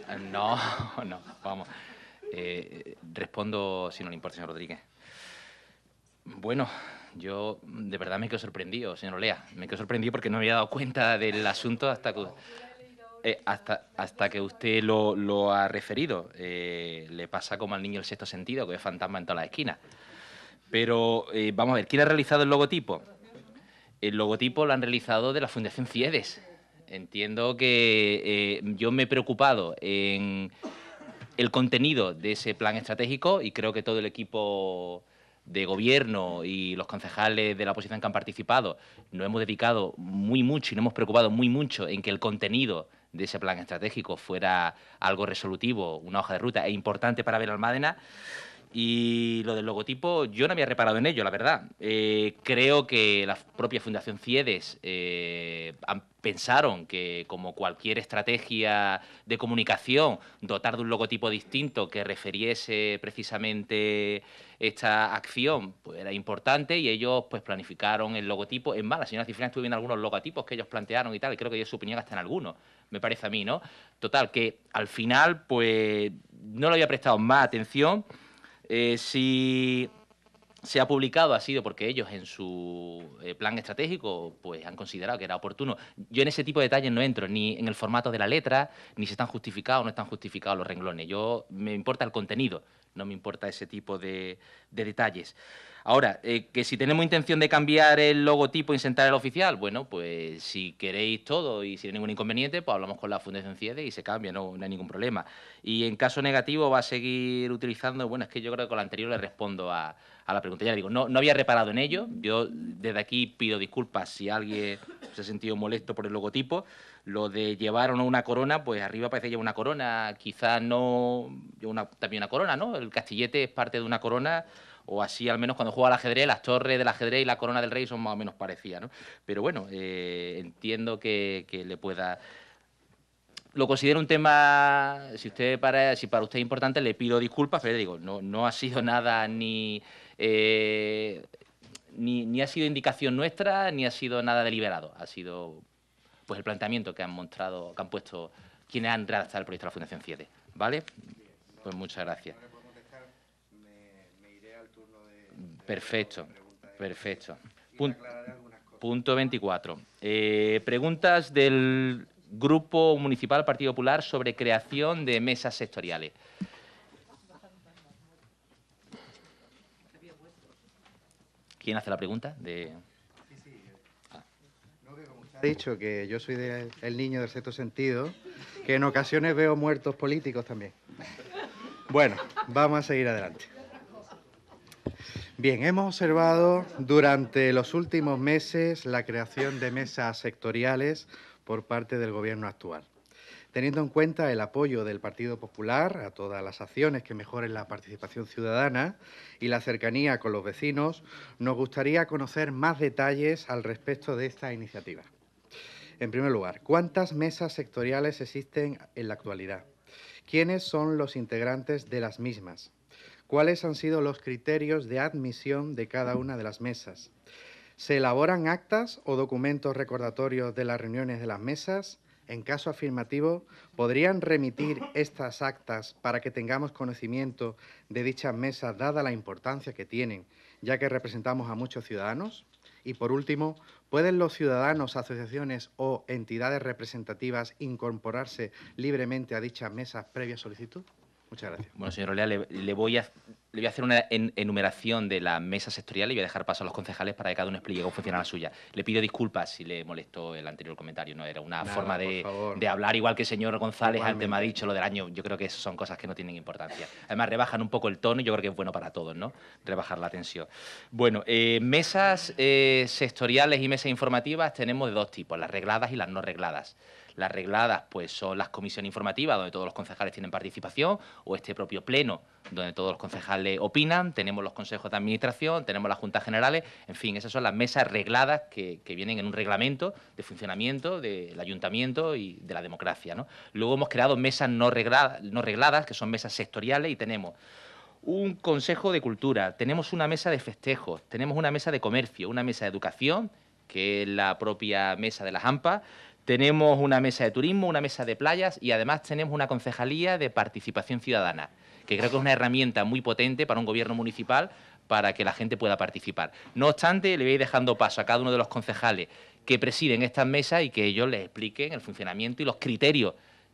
eh, no, no, vamos. Eh, respondo, si no le importa, señor Rodríguez. Bueno, yo de verdad me quedo sorprendido, señor Olea. Me quedo sorprendido porque no había dado cuenta del asunto hasta que... Eh, hasta, hasta que usted lo, ha referido, eh, le pasa como al niño el sexto sentido, que es fantasma en todas las esquinas. Pero eh, vamos a ver, ¿quién ha realizado el logotipo? El logotipo lo han realizado de la Fundación Ciedes. Entiendo que yo me he preocupado en el contenido de ese plan estratégico y creo que todo el equipo de gobierno y los concejales de la oposición que han participado, nos hemos dedicado muy mucho y nos hemos preocupado muy mucho en que el contenido de ese plan estratégico fuera algo resolutivo, una hoja de ruta e importante para ver Almádena. Y lo del logotipo, yo no había reparado en ello, la verdad. Eh, creo que la propia Fundación Ciedes eh, pensaron que, como cualquier estrategia de comunicación, dotar de un logotipo distinto que referiese precisamente esta acción pues, era importante y ellos pues planificaron el logotipo. en más, la señora Cifrina estuvo viendo algunos logotipos que ellos plantearon y tal, y creo que su opinión hasta en algunos me parece a mí, ¿no? Total, que al final, pues, no le había prestado más atención. Eh, si se ha publicado ha sido porque ellos en su eh, plan estratégico pues han considerado que era oportuno. Yo en ese tipo de detalles no entro, ni en el formato de la letra, ni si están justificados o no están justificados los renglones. Yo me importa el contenido, no me importa ese tipo de detalles. Ahora, eh, que si tenemos intención de cambiar el logotipo e insertar el oficial, bueno, pues si queréis todo y si hay ningún inconveniente, pues hablamos con la Fundación CIEDE y se cambia, no, hay ningún problema. Y en caso negativo va a seguir utilizando, bueno, es que yo creo que con la anterior le respondo a, la pregunta. Ya digo, no, no había reparado en ello. Yo desde aquí pido disculpas si alguien se ha sentido molesto por el logotipo. Lo de llevar una corona, pues arriba parece llevar una corona, quizás no, una, también una corona, ¿no? El castillete es parte de una corona o así al menos cuando juega al ajedrez, las torres del ajedrez y la corona del rey son más o menos parecidas, ¿no? Pero bueno, eh, entiendo que, le pueda lo considero un tema, si usted para, si para usted es importante, le pido disculpas, pero digo, no, no ha sido nada ni, eh, ni, ni, ha sido indicación nuestra, ni ha sido nada deliberado. Ha sido pues el planteamiento que han mostrado, que han puesto quienes han redactado el proyecto de la Fundación CIEDE. ¿Vale? Pues muchas gracias. Perfecto, perfecto. punto 24. Eh, preguntas del Grupo Municipal Partido Popular sobre creación de mesas sectoriales. ¿Quién hace la pregunta? De... Ah. Ha dicho que yo soy el niño del sexto sentido, que en ocasiones veo muertos políticos también. Bueno, vamos a seguir adelante. Bien, hemos observado durante los últimos meses la creación de mesas sectoriales por parte del Gobierno actual. Teniendo en cuenta el apoyo del Partido Popular a todas las acciones que mejoren la participación ciudadana y la cercanía con los vecinos, nos gustaría conocer más detalles al respecto de esta iniciativa. En primer lugar, ¿cuántas mesas sectoriales existen en la actualidad? ¿Quiénes son los integrantes de las mismas? cuáles han sido los criterios de admisión de cada una de las mesas. ¿Se elaboran actas o documentos recordatorios de las reuniones de las mesas? En caso afirmativo, ¿podrían remitir estas actas para que tengamos conocimiento de dichas mesas, dada la importancia que tienen, ya que representamos a muchos ciudadanos? Y por último, ¿pueden los ciudadanos, asociaciones o entidades representativas incorporarse libremente a dichas mesas previa solicitud? Muchas gracias. Bueno, señor Olea, le, voy, a, le voy a hacer una enumeración de la mesa sectorial y voy a dejar paso a los concejales para que cada uno explique cómo funciona la suya. Le pido disculpas si le molestó el anterior comentario, no era una forma de, hablar, igual que el señor González antes me ha dicho lo del año. Yo creo que son cosas que no tienen importancia. Además, rebajan un poco el tono y yo creo que es bueno para todos, ¿no? Rebajar la tensión. Bueno, eh, mesas eh, sectoriales y mesas informativas tenemos de dos tipos, las regladas y las no regladas. Las regladas pues son las comisiones informativas donde todos los concejales tienen participación o este propio pleno donde todos los concejales opinan, tenemos los consejos de administración, tenemos las juntas generales, en fin, esas son las mesas regladas que, vienen en un reglamento de funcionamiento del ayuntamiento y de la democracia. Luego hemos creado mesas no, no regladas, que son mesas sectoriales y tenemos un consejo de cultura, tenemos una mesa de festejos, tenemos una mesa de comercio, una mesa de educación, que es la propia mesa de las AMPA, tenemos una mesa de turismo, una mesa de playas y además tenemos una concejalía de participación ciudadana, que creo que es una herramienta muy potente para un gobierno municipal para que la gente pueda participar. No obstante, le voy dejando paso a cada uno de los concejales que presiden estas mesas y que ellos les expliquen el funcionamiento y los criterios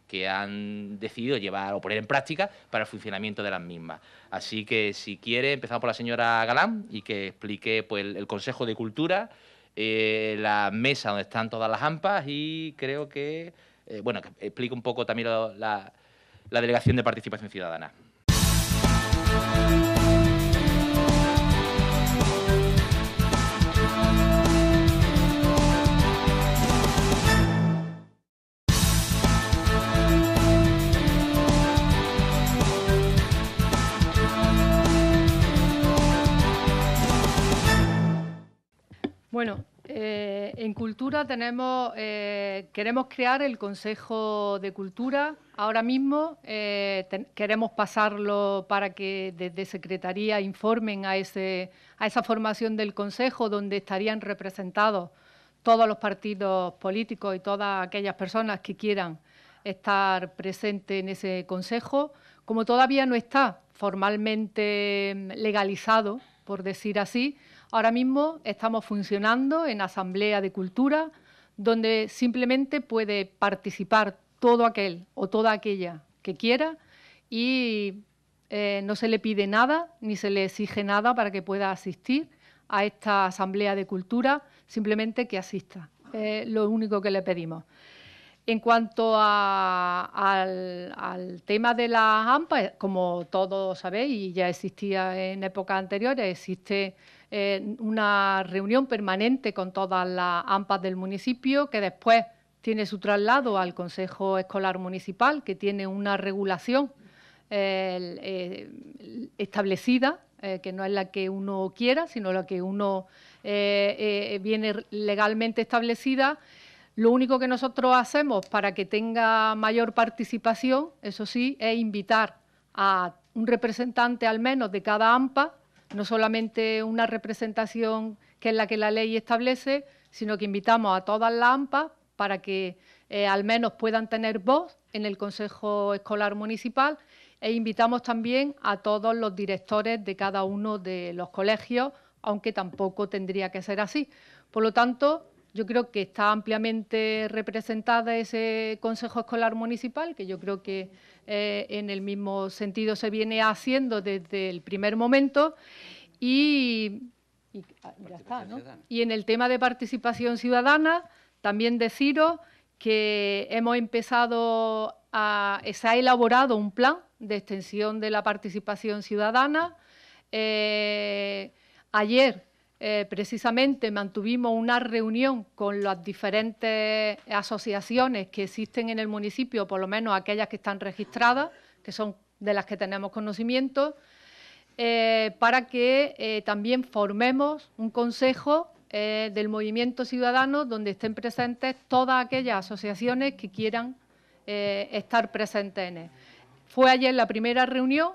que han decidido llevar o poner en práctica para el funcionamiento de las mismas. Así que si quiere, empezamos por la señora Galán y que explique pues, el Consejo de Cultura, eh, la mesa donde están todas las ampas y creo que, eh, bueno, explico un poco también la Delegación de Participación Ciudadana. Bueno, eh, en Cultura eh, queremos crear el Consejo de Cultura. Ahora mismo eh, queremos pasarlo para que desde Secretaría informen a, a esa formación del Consejo donde estarían representados todos los partidos políticos y todas aquellas personas que quieran estar presentes en ese Consejo. Como todavía no está formalmente mm, legalizado, por decir así, Ahora mismo estamos funcionando en Asamblea de Cultura, donde simplemente puede participar todo aquel o toda aquella que quiera y eh, no se le pide nada ni se le exige nada para que pueda asistir a esta Asamblea de Cultura, simplemente que asista. Es lo único que le pedimos. En cuanto al, tema de las AMPA, como todos sabéis, y ya existía en épocas anteriores, existe una reunión permanente con todas las AMPAs del municipio, que después tiene su traslado al Consejo Escolar Municipal, que tiene una regulación eh, establecida, eh, que no es la que uno quiera, sino la que uno eh, viene legalmente establecida. Lo único que nosotros hacemos para que tenga mayor participación, eso sí, es invitar a un representante al menos de cada AMPA no solamente una representación que es la que la ley establece, sino que invitamos a todas las AMPA para que eh, al menos puedan tener voz en el Consejo Escolar Municipal e invitamos también a todos los directores de cada uno de los colegios, aunque tampoco tendría que ser así. Por lo tanto, yo creo que está ampliamente representada ese Consejo Escolar Municipal, que yo creo que eh, en el mismo sentido se viene haciendo desde el primer momento. Ah, y, en el tema de participación ciudadana, también deciros que hemos empezado a, se ha elaborado un plan de extensión de la participación ciudadana. Eh, ayer eh, precisamente mantuvimos una reunión con las diferentes asociaciones que existen en el municipio, por lo menos aquellas que están registradas, que son de las que tenemos conocimiento, eh, para que eh, también formemos un consejo del movimiento ciudadano donde estén presentes todas aquellas asociaciones que quieran estar presentes en él. Fue ayer la primera reunión,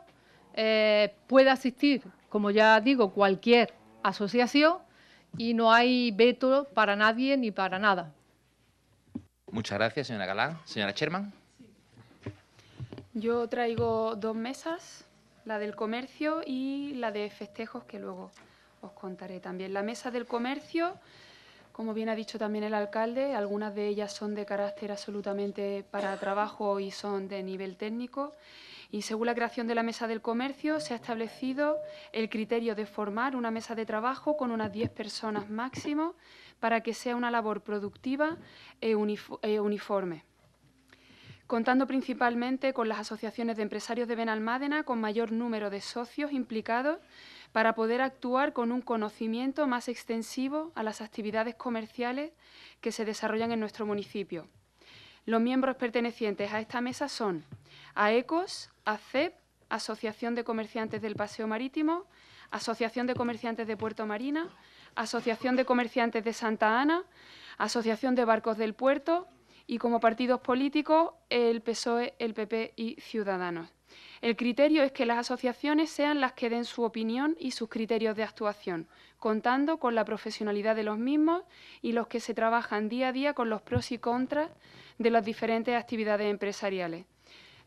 puede asistir, como ya digo, cualquier asociación y no hay veto para nadie ni para nada. Muchas gracias, señora Galán. Señora Sherman. Yo traigo dos mesas, la del comercio y la de festejos, que luego os contaré también. La mesa del comercio, como bien ha dicho también el alcalde, algunas de ellas son de carácter absolutamente para trabajo y son de nivel técnico. Y según la creación de la mesa del comercio, se ha establecido el criterio de formar una mesa de trabajo con unas 10 personas máximo para que sea una labor productiva e, e uniforme contando principalmente con las asociaciones de empresarios de Benalmádena con mayor número de socios implicados para poder actuar con un conocimiento más extensivo a las actividades comerciales que se desarrollan en nuestro municipio. Los miembros pertenecientes a esta mesa son AECOS, ACEP, Asociación de Comerciantes del Paseo Marítimo, Asociación de Comerciantes de Puerto Marina, Asociación de Comerciantes de Santa Ana, Asociación de Barcos del Puerto y como partidos políticos el PSOE, el PP y Ciudadanos. El criterio es que las asociaciones sean las que den su opinión y sus criterios de actuación, contando con la profesionalidad de los mismos y los que se trabajan día a día con los pros y contras de las diferentes actividades empresariales.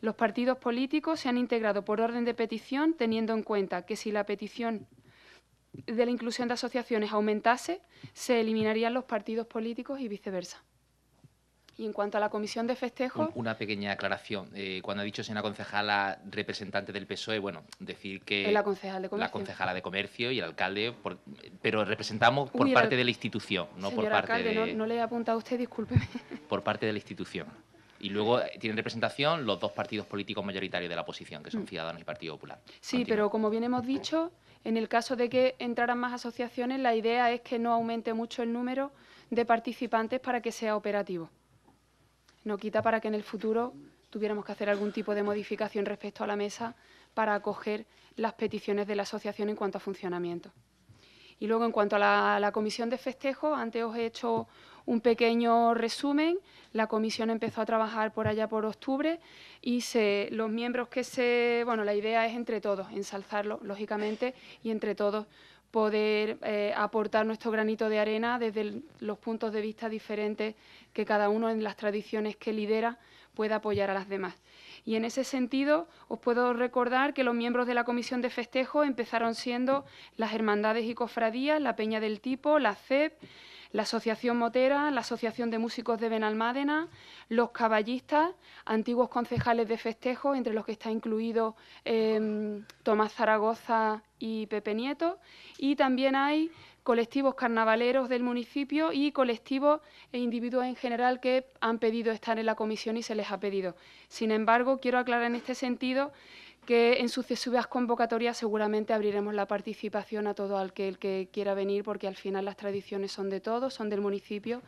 Los partidos políticos se han integrado por orden de petición teniendo en cuenta que si la petición de la inclusión de asociaciones aumentase, se eliminarían los partidos políticos y viceversa. Y en cuanto a la comisión de festejos. Una pequeña aclaración. Eh, cuando ha dicho señora concejala representante del PSOE, bueno, decir que. La, concejala de la concejala de comercio. y el alcalde, pero representamos por parte de la institución, no por parte de. no le he apuntado a usted, discúlpeme. Por parte de la institución. Y luego eh, tienen representación los dos partidos políticos mayoritarios de la oposición, que son mm. Ciudadanos y Partido Popular. Sí, pero como bien hemos dicho, en el caso de que entraran más asociaciones, la idea es que no aumente mucho el número de participantes para que sea operativo. No quita para que en el futuro tuviéramos que hacer algún tipo de modificación respecto a la mesa para acoger las peticiones de la asociación en cuanto a funcionamiento. Y luego, en cuanto a la, la comisión de festejo, antes os he hecho un pequeño resumen, la comisión empezó a trabajar por allá por octubre y los miembros que se... Bueno, la idea es entre todos, ensalzarlo, lógicamente, y entre todos poder eh, aportar nuestro granito de arena desde los puntos de vista diferentes que cada uno en las tradiciones que lidera pueda apoyar a las demás. Y en ese sentido, os puedo recordar que los miembros de la Comisión de festejo empezaron siendo las Hermandades y Cofradías, la Peña del Tipo, la CEP, la Asociación Motera, la Asociación de Músicos de Benalmádena, los caballistas, antiguos concejales de festejos, entre los que está incluido em, Tomás Zaragoza y Pepe Nieto, y también hay colectivos carnavaleros del municipio y colectivos e individuos en general que han pedido estar en la comisión y se les ha pedido. Sin embargo, quiero aclarar en este sentido que en sucesivas convocatorias seguramente abriremos la participación a todo aquel que quiera venir, porque al final las tradiciones son de todos, son del municipio,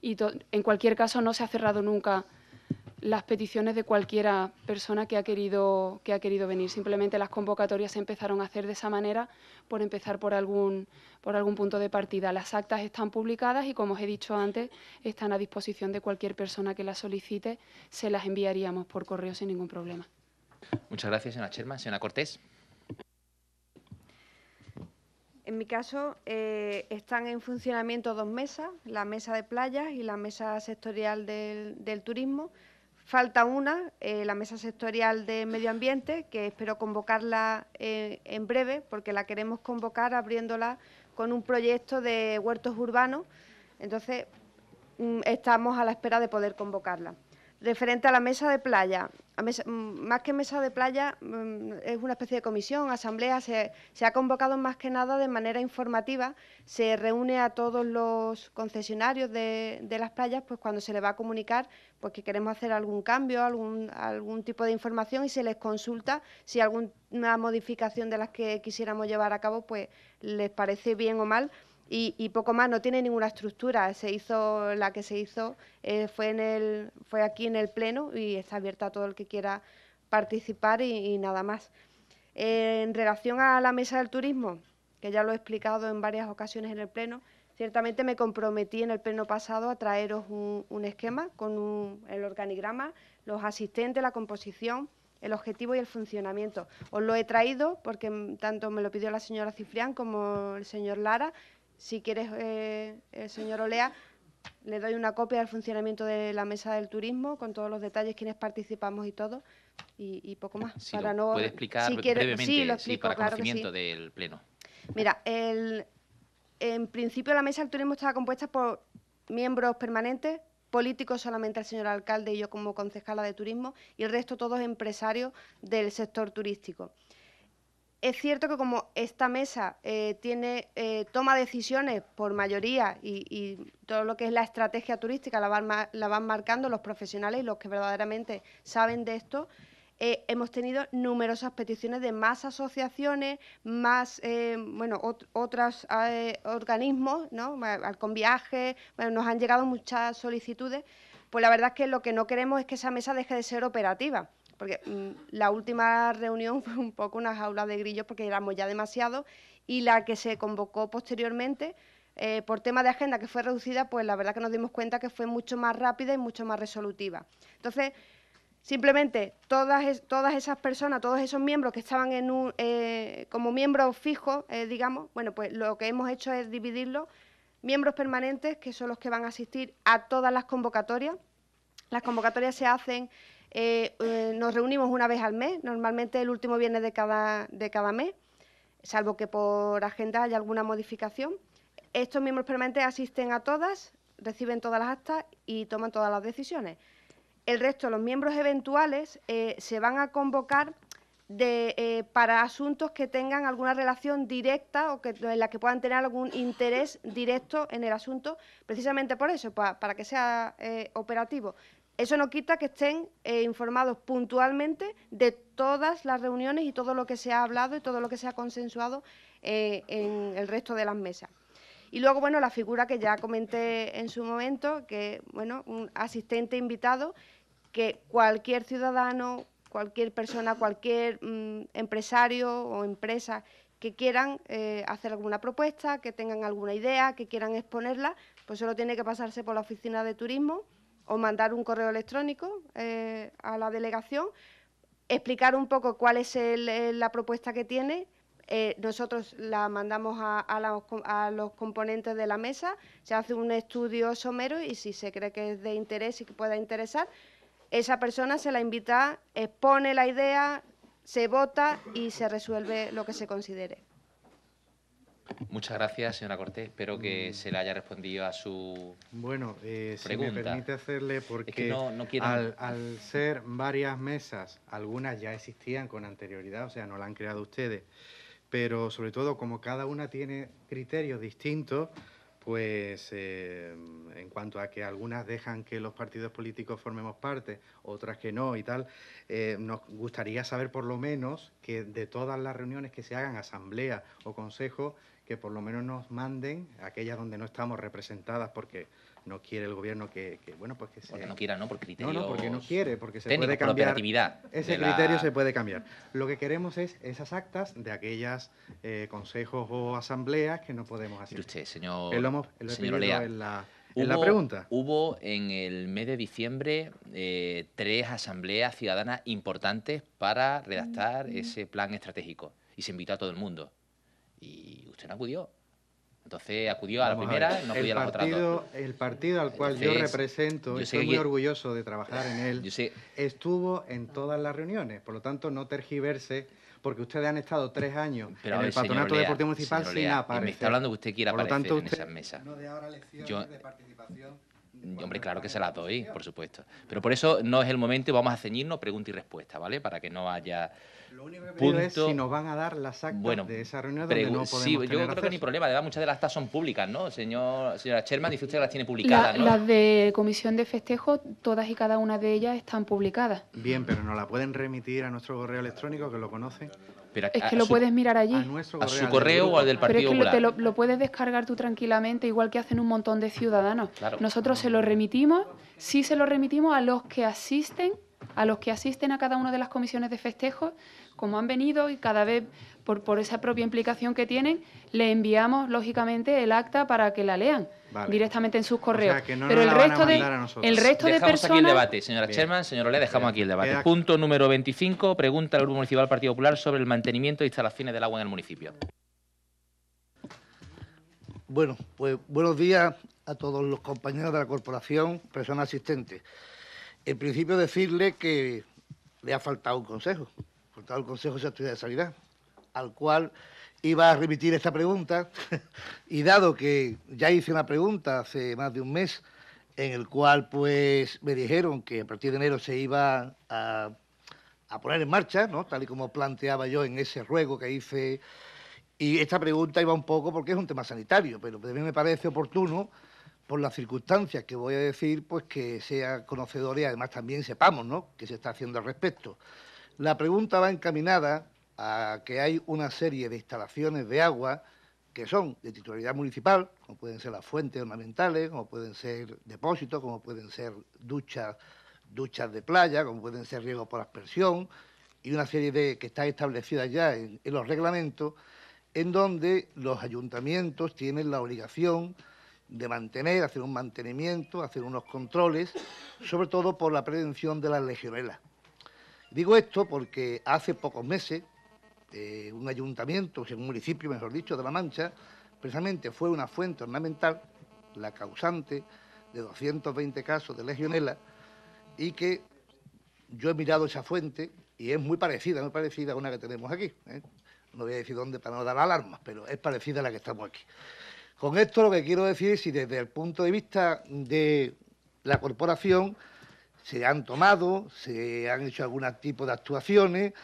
y en cualquier caso no se ha cerrado nunca las peticiones de cualquiera persona que ha, querido, que ha querido venir. Simplemente las convocatorias se empezaron a hacer de esa manera por empezar por algún, por algún punto de partida. Las actas están publicadas y, como os he dicho antes, están a disposición de cualquier persona que las solicite. Se las enviaríamos por correo sin ningún problema. Muchas gracias, señora Cherma. Señora Cortés. En mi caso, eh, están en funcionamiento dos mesas, la mesa de playas y la mesa sectorial del, turismo. Falta una, eh, la mesa sectorial de medio ambiente, que espero convocarla eh, en breve, porque la queremos convocar abriéndola con un proyecto de huertos urbanos. Entonces, mm, estamos a la espera de poder convocarla referente a la mesa de playa. Mm, más que mesa de playa, mm, es una especie de comisión, asamblea, se, ha convocado más que nada de manera informativa, se reúne a todos los concesionarios de, las playas, pues cuando se les va a comunicar pues que queremos hacer algún cambio, algún, algún tipo de información y se les consulta si alguna modificación de las que quisiéramos llevar a cabo, pues les parece bien o mal y, poco más, no tiene ninguna estructura. Se hizo la que se hizo, eh, fue, en el, fue aquí en el Pleno y está abierta a todo el que quiera participar y, nada más. Eh, en relación a la mesa del turismo, que ya lo he explicado en varias ocasiones en el Pleno, ciertamente me comprometí en el Pleno pasado a traeros un, esquema con el organigrama, los asistentes, la composición el objetivo y el funcionamiento. Os lo he traído porque tanto me lo pidió la señora Cifrián como el señor Lara si quieres, el eh, eh, señor Olea, le doy una copia del funcionamiento de la mesa del turismo con todos los detalles, quienes participamos y todo, y, poco más. Si para lo no, puede explicar brevemente, sí, para conocimiento del Pleno. Mira, en principio la mesa del turismo estaba compuesta por miembros permanentes, políticos solamente el señor alcalde y yo como concejala de turismo, y el resto todos empresarios del sector turístico es cierto que como esta mesa eh, eh, toma decisiones por mayoría y, todo lo que es la estrategia turística la van, la van marcando los profesionales y los que verdaderamente saben de esto, eh, hemos tenido numerosas peticiones de más asociaciones, más bueno otros organismos, ¿no? Con viajes, bueno, nos han llegado muchas solicitudes. Pues la verdad es que lo que no queremos es que esa mesa deje de ser operativa porque mm, la última reunión fue un poco una jaula de grillos porque éramos ya demasiado. y la que se convocó posteriormente eh, por tema de agenda que fue reducida, pues la verdad que nos dimos cuenta que fue mucho más rápida y mucho más resolutiva. Entonces, simplemente todas, todas esas personas, todos esos miembros que estaban en eh, como miembros fijos, eh, digamos, bueno, pues lo que hemos hecho es dividirlo. Miembros permanentes, que son los que van a asistir a todas las convocatorias. Las convocatorias se hacen eh, eh, nos reunimos una vez al mes, normalmente el último viernes de cada, de cada mes, salvo que por agenda haya alguna modificación. Estos miembros permanentes asisten a todas, reciben todas las actas y toman todas las decisiones. El resto, los miembros eventuales, eh, se van a convocar para asuntos que tengan alguna relación directa o que, en la que puedan tener algún interés directo en el asunto, precisamente por eso, para que sea operativo. Eso no quita que estén eh, informados puntualmente de todas las reuniones y todo lo que se ha hablado y todo lo que se ha consensuado eh, en el resto de las mesas. Y luego, bueno, la figura que ya comenté en su momento, que, bueno, un asistente invitado, que cualquier ciudadano, cualquier persona, cualquier mm, empresario o empresa que quieran eh, hacer alguna propuesta, que tengan alguna idea, que quieran exponerla, pues solo tiene que pasarse por la oficina de turismo, o mandar un correo electrónico eh, a la delegación, explicar un poco cuál es la propuesta que tiene. Eh, nosotros la mandamos a, a, los componentes de la mesa, se hace un estudio somero y si se cree que es de interés y que pueda interesar, esa persona se la invita, expone la idea, se vota y se resuelve lo que se considere. Muchas gracias, señora Cortés. Espero que mm. se le haya respondido a su bueno, eh, Si me permite hacerle, porque al, ser varias mesas, algunas ya existían con anterioridad, o sea, no la han creado ustedes, pero sobre todo como cada una tiene criterios distintos, pues eh, en cuanto a que algunas dejan que los partidos políticos formemos parte, otras que no y tal, eh, nos gustaría saber por lo menos que de todas las reuniones que se hagan, asamblea o consejo, que por lo menos nos manden aquellas donde no estamos representadas porque no quiere el gobierno que, bueno, pues que se... Porque no quiera, ¿no? Por criterio… No, no, porque no quiere, porque se puede cambiar... ese criterio se puede cambiar. Lo que queremos es esas actas de aquellas eh, consejos o asambleas que no podemos hacer. usted, señor... en la... pregunta. Hubo en el mes de diciembre eh, tres asambleas ciudadanas importantes para redactar mm. ese plan estratégico y se invitó a todo el mundo y usted no acudió. Entonces acudió a la primera, no acudió el a la partido, El partido al cual yo represento, y estoy muy orgulloso de trabajar en él, estuvo en todas las reuniones. Por lo tanto, no tergiverse, porque ustedes han estado tres años en el Patronato Deportivo Municipal sin Lea, Me está hablando que usted quiera tanto, en esas mesas. No de ahora de participación Hombre, claro que se las doy, por supuesto. Pero por eso no es el momento vamos a ceñirnos pregunta y respuesta, ¿vale? Para que no haya. Lo único que es si nos van a dar las actas de esa reunión donde no Sí, yo creo que ni problema. De verdad, muchas de las actas son públicas, ¿no? Señor, señora Sherman, dice usted que las tiene publicadas, ¿no? Las de comisión de festejo, todas y cada una de ellas están publicadas. Bien, pero nos la pueden remitir a nuestro correo electrónico, que lo conocen es que lo puedes mirar allí. A, su correo o al del Partido Pero es que lo, puedes descargar tú tranquilamente, igual que hacen un montón de ciudadanos. Nosotros se lo remitimos, sí se lo remitimos a los que asisten, a los que asisten a cada una de las comisiones de festejos, como han venido y cada vez por, esa propia implicación que tienen, le enviamos lógicamente el acta para que la lean directamente en sus correos. Pero el resto, de, el resto dejamos aquí el debate, señora Sherman, señor Olea, dejamos aquí el debate. Punto número 25, pregunta del Grupo Municipal Partido Popular sobre el mantenimiento de instalaciones del agua en el municipio. Bueno, pues buenos días a todos los compañeros de la corporación, personas asistentes. En principio decirle que le ha faltado un consejo al Consejo de Actividad de Sanidad, al cual iba a remitir esta pregunta y dado que ya hice una pregunta hace más de un mes en el cual pues me dijeron que a partir de enero se iba a, poner en marcha, ¿no? tal y como planteaba yo en ese ruego que hice y esta pregunta iba un poco porque es un tema sanitario, pero mí me parece oportuno por las circunstancias que voy a decir, pues que sea conocedor y además también sepamos, ¿no? qué se está haciendo al respecto. La pregunta va encaminada a que hay una serie de instalaciones de agua que son de titularidad municipal, como pueden ser las fuentes ornamentales, como pueden ser depósitos, como pueden ser duchas, duchas de playa, como pueden ser riegos por aspersión, y una serie de que están establecidas ya en, en los reglamentos, en donde los ayuntamientos tienen la obligación de mantener, hacer un mantenimiento, hacer unos controles, sobre todo por la prevención de las legionelas. Digo esto porque hace pocos meses eh, un ayuntamiento, un municipio, mejor dicho, de La Mancha, precisamente fue una fuente ornamental, la causante de 220 casos de legionela, y que yo he mirado esa fuente y es muy parecida, muy parecida a una que tenemos aquí. ¿eh? No voy a decir dónde para no dar alarmas, pero es parecida a la que estamos aquí. Con esto lo que quiero decir es si desde el punto de vista de la corporación se han tomado, se han hecho algún tipo de actuaciones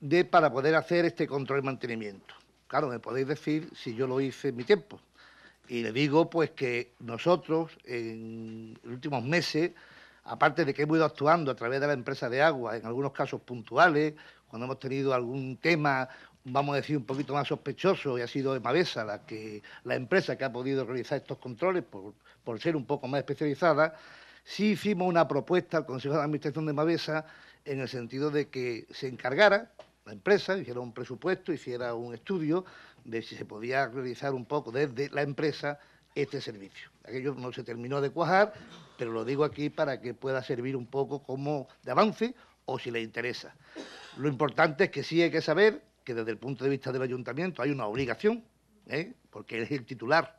de, para poder hacer este control y mantenimiento. Claro, me podéis decir si yo lo hice en mi tiempo. Y le digo pues que nosotros en los últimos meses, aparte de que hemos ido actuando a través de la empresa de agua, en algunos casos puntuales, cuando hemos tenido algún tema, vamos a decir, un poquito más sospechoso, y ha sido Mavesa la, que, la empresa que ha podido realizar estos controles por, por ser un poco más especializada, sí hicimos una propuesta al Consejo de Administración de Mavesa en el sentido de que se encargara la empresa, hiciera un presupuesto, hiciera un estudio de si se podía realizar un poco desde la empresa este servicio. Aquello no se terminó de cuajar, pero lo digo aquí para que pueda servir un poco como de avance o si le interesa. Lo importante es que sí hay que saber que desde el punto de vista del ayuntamiento hay una obligación, ¿eh? porque es el titular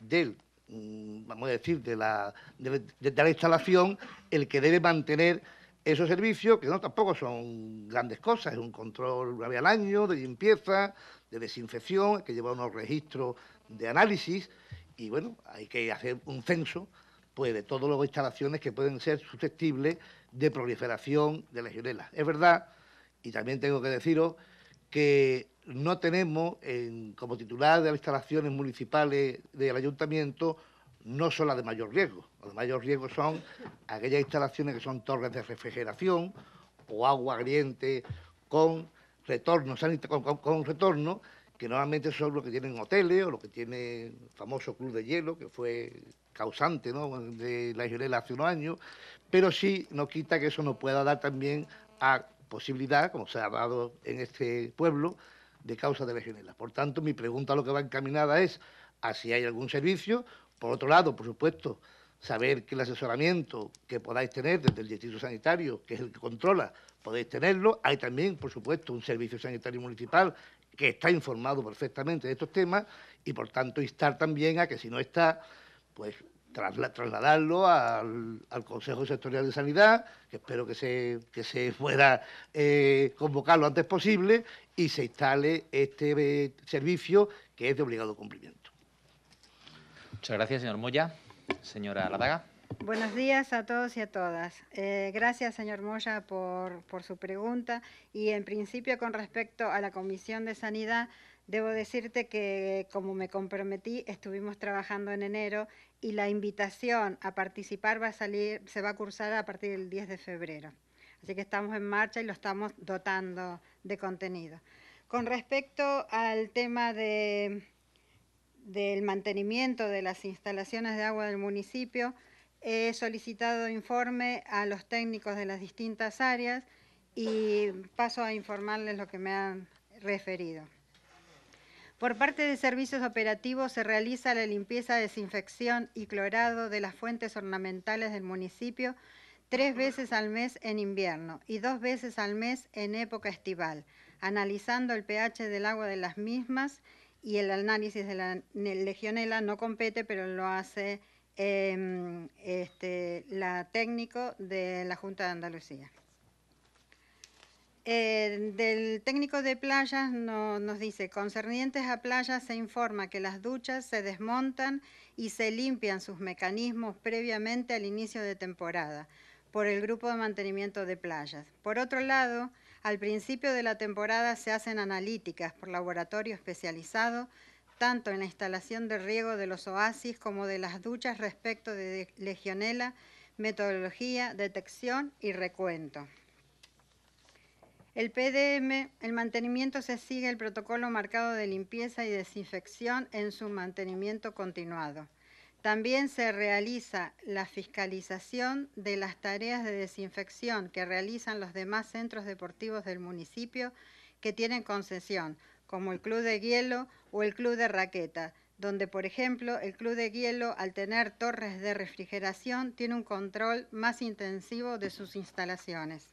del Mm, vamos a decir, de la, de, la instalación, el que debe mantener esos servicios, que no tampoco son grandes cosas, es un control grave al año de limpieza, de desinfección, que lleva unos registros de análisis y bueno, hay que hacer un censo pues, de todas las instalaciones que pueden ser susceptibles de proliferación de legionelas. Es verdad, y también tengo que deciros que no tenemos en, como titular de las instalaciones municipales del ayuntamiento no son las de mayor riesgo. Las de mayor riesgo son aquellas instalaciones que son torres de refrigeración o agua caliente con retorno, con, retorno, que normalmente son los que tienen hoteles o los que tiene el famoso club de hielo, que fue causante de la hielera hace unos años, pero sí nos quita que eso nos pueda dar también a posibilidad, como se ha dado en este pueblo, de causa de la legionela. Por tanto, mi pregunta a lo que va encaminada es a si hay algún servicio. Por otro lado, por supuesto, saber que el asesoramiento que podáis tener desde el Distrito Sanitario, que es el que controla, podéis tenerlo. Hay también, por supuesto, un servicio sanitario municipal que está informado perfectamente de estos temas y, por tanto, instar también a que si no está, pues trasladarlo al, Consejo Sectorial de Sanidad, que espero que se, se pueda eh, convocar lo antes posible y se instale este eh, servicio que es de obligado cumplimiento. Muchas gracias, señor Moya. Señora Ladaga. Buenos días a todos y a todas. Eh, gracias, señor Moya, por, por su pregunta. Y en principio, con respecto a la Comisión de Sanidad, Debo decirte que, como me comprometí, estuvimos trabajando en enero y la invitación a participar va a se va a cursar a partir del 10 de febrero. Así que estamos en marcha y lo estamos dotando de contenido. Con respecto al tema del mantenimiento de las instalaciones de agua del municipio, he solicitado informe a los técnicos de las distintas áreas y paso a informarles lo que me han referido. Por parte de servicios operativos se realiza la limpieza, desinfección y clorado de las fuentes ornamentales del municipio tres veces al mes en invierno y dos veces al mes en época estival, analizando el pH del agua de las mismas y el análisis de la legionela no compete, pero lo hace em, este, la técnico de la Junta de Andalucía. Eh, del técnico de playas nos dice, concernientes a playas se informa que las duchas se desmontan y se limpian sus mecanismos previamente al inicio de temporada por el grupo de mantenimiento de playas. Por otro lado, al principio de la temporada se hacen analíticas por laboratorio especializado, tanto en la instalación de riego de los oasis como de las duchas respecto de legionela, metodología, detección y recuento. El PDM, el mantenimiento se sigue el protocolo marcado de limpieza y desinfección en su mantenimiento continuado. También se realiza la fiscalización de las tareas de desinfección que realizan los demás centros deportivos del municipio que tienen concesión, como el Club de Hielo o el Club de Raqueta, donde por ejemplo el Club de Hielo al tener torres de refrigeración tiene un control más intensivo de sus instalaciones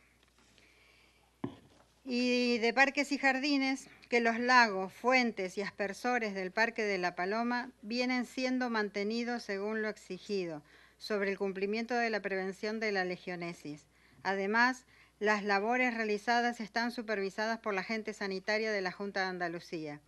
y de parques y jardines, que los lagos, fuentes y aspersores del Parque de la Paloma vienen siendo mantenidos según lo exigido sobre el cumplimiento de la prevención de la legionesis. Además, las labores realizadas están supervisadas por la gente sanitaria de la Junta de Andalucía.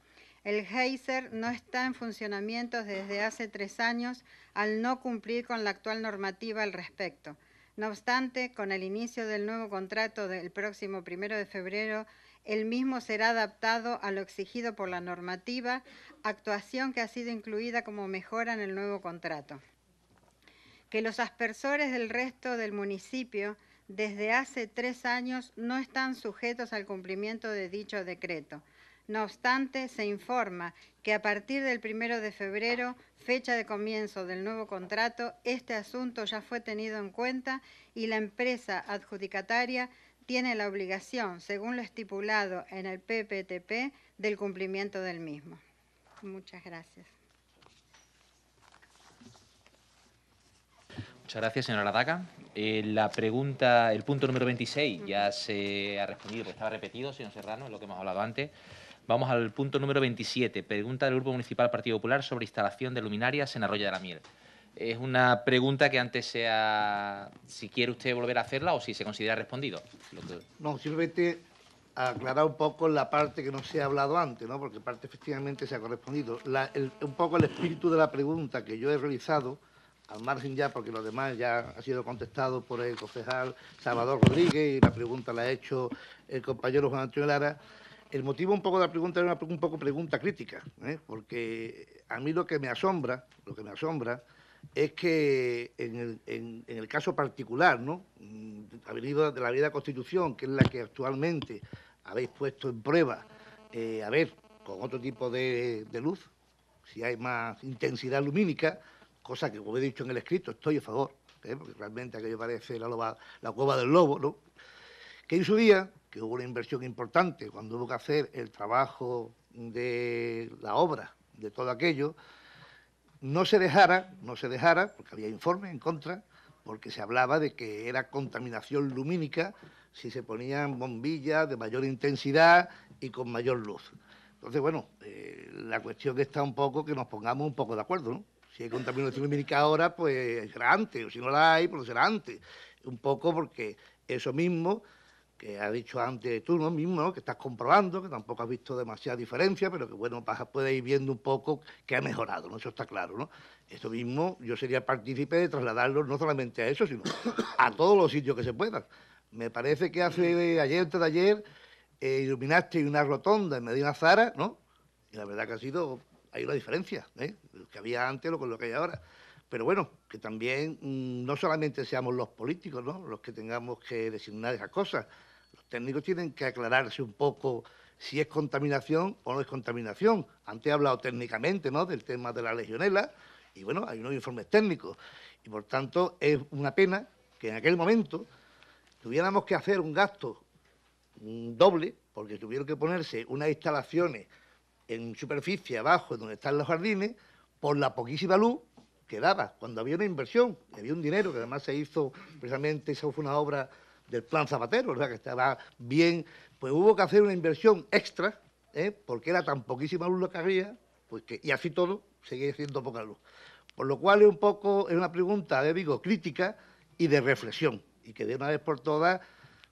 El Heiser no está en funcionamiento desde hace tres años al no cumplir con la actual normativa al respecto. No obstante, con el inicio del nuevo contrato del próximo primero de febrero, el mismo será adaptado a lo exigido por la normativa, actuación que ha sido incluida como mejora en el nuevo contrato. Que los aspersores del resto del municipio desde hace tres años no están sujetos al cumplimiento de dicho decreto no obstante, se informa que a partir del primero de febrero, fecha de comienzo del nuevo contrato, este asunto ya fue tenido en cuenta y la empresa adjudicataria tiene la obligación, según lo estipulado en el PPTP, del cumplimiento del mismo. Muchas gracias. Muchas gracias, señora Ladaca. Eh, la pregunta, el punto número 26 ya se ha respondido, pues estaba repetido, señor Serrano, es lo que hemos hablado antes. Vamos al punto número 27. Pregunta del Grupo Municipal Partido Popular sobre instalación de luminarias en Arroyo de la Miel. Es una pregunta que antes sea si quiere usted volver a hacerla o si se considera respondido. No, simplemente aclarar un poco la parte que no se ha hablado antes, ¿no? porque parte efectivamente se ha correspondido. un poco el espíritu de la pregunta que yo he realizado, al margen ya, porque lo demás ya ha sido contestado por el concejal Salvador Rodríguez y la pregunta la ha hecho el compañero Juan Antonio Lara el motivo un poco de la pregunta era una, un poco pregunta crítica, ¿eh? porque a mí lo que me asombra, lo que me asombra es que en el, en, el caso particular, ¿no? Mm, de la vida Constitución, que es la que actualmente habéis puesto en prueba, eh, a ver, con otro tipo de, luz, si hay más intensidad lumínica, cosa que, como he dicho en el escrito, estoy a favor, ¿eh? porque realmente aquello parece la, la cueva del lobo, ¿no? que en su día que hubo una inversión importante cuando hubo que hacer el trabajo de la obra, de todo aquello, no se dejara, no se dejara, porque había informe en contra, porque se hablaba de que era contaminación lumínica si se ponían bombillas de mayor intensidad y con mayor luz. Entonces, bueno, eh, la cuestión está un poco que nos pongamos un poco de acuerdo, ¿no? Si hay contaminación lumínica ahora, pues será antes, o si no la hay, pues será antes. Un poco porque eso mismo que ha dicho antes tú ¿no? mismo, que estás comprobando, que tampoco has visto demasiada diferencia, pero que bueno, puedes ir viendo un poco que ha mejorado, Eso está claro, ¿no? Esto mismo yo sería partícipe de trasladarlo no solamente a eso, sino a todos los sitios que se puedan. Me parece que hace ayer, de ayer, eh, iluminaste una rotonda en Medina Zara, ¿no? Y la verdad que ha sido, hay una diferencia, ¿eh? Lo que había antes lo con lo que hay ahora. Pero bueno, que también mm, no solamente seamos los políticos, ¿no? Los que tengamos que designar esas cosas, los técnicos tienen que aclararse un poco si es contaminación o no es contaminación. Antes he hablado técnicamente ¿no? del tema de la legionela y bueno, hay unos informes técnicos. Y por tanto es una pena que en aquel momento tuviéramos que hacer un gasto doble, porque tuvieron que ponerse unas instalaciones en superficie abajo donde están los jardines, por la poquísima luz que daba, cuando había una inversión, había un dinero, que además se hizo, precisamente esa fue una obra del plan Zapatero, ¿verdad? que estaba bien, pues hubo que hacer una inversión extra, ¿eh? porque era tan poquísima luz lo que había, pues que, y así todo seguía siendo poca luz. Por lo cual es un poco, es una pregunta, de eh, digo, crítica y de reflexión, y que de una vez por todas,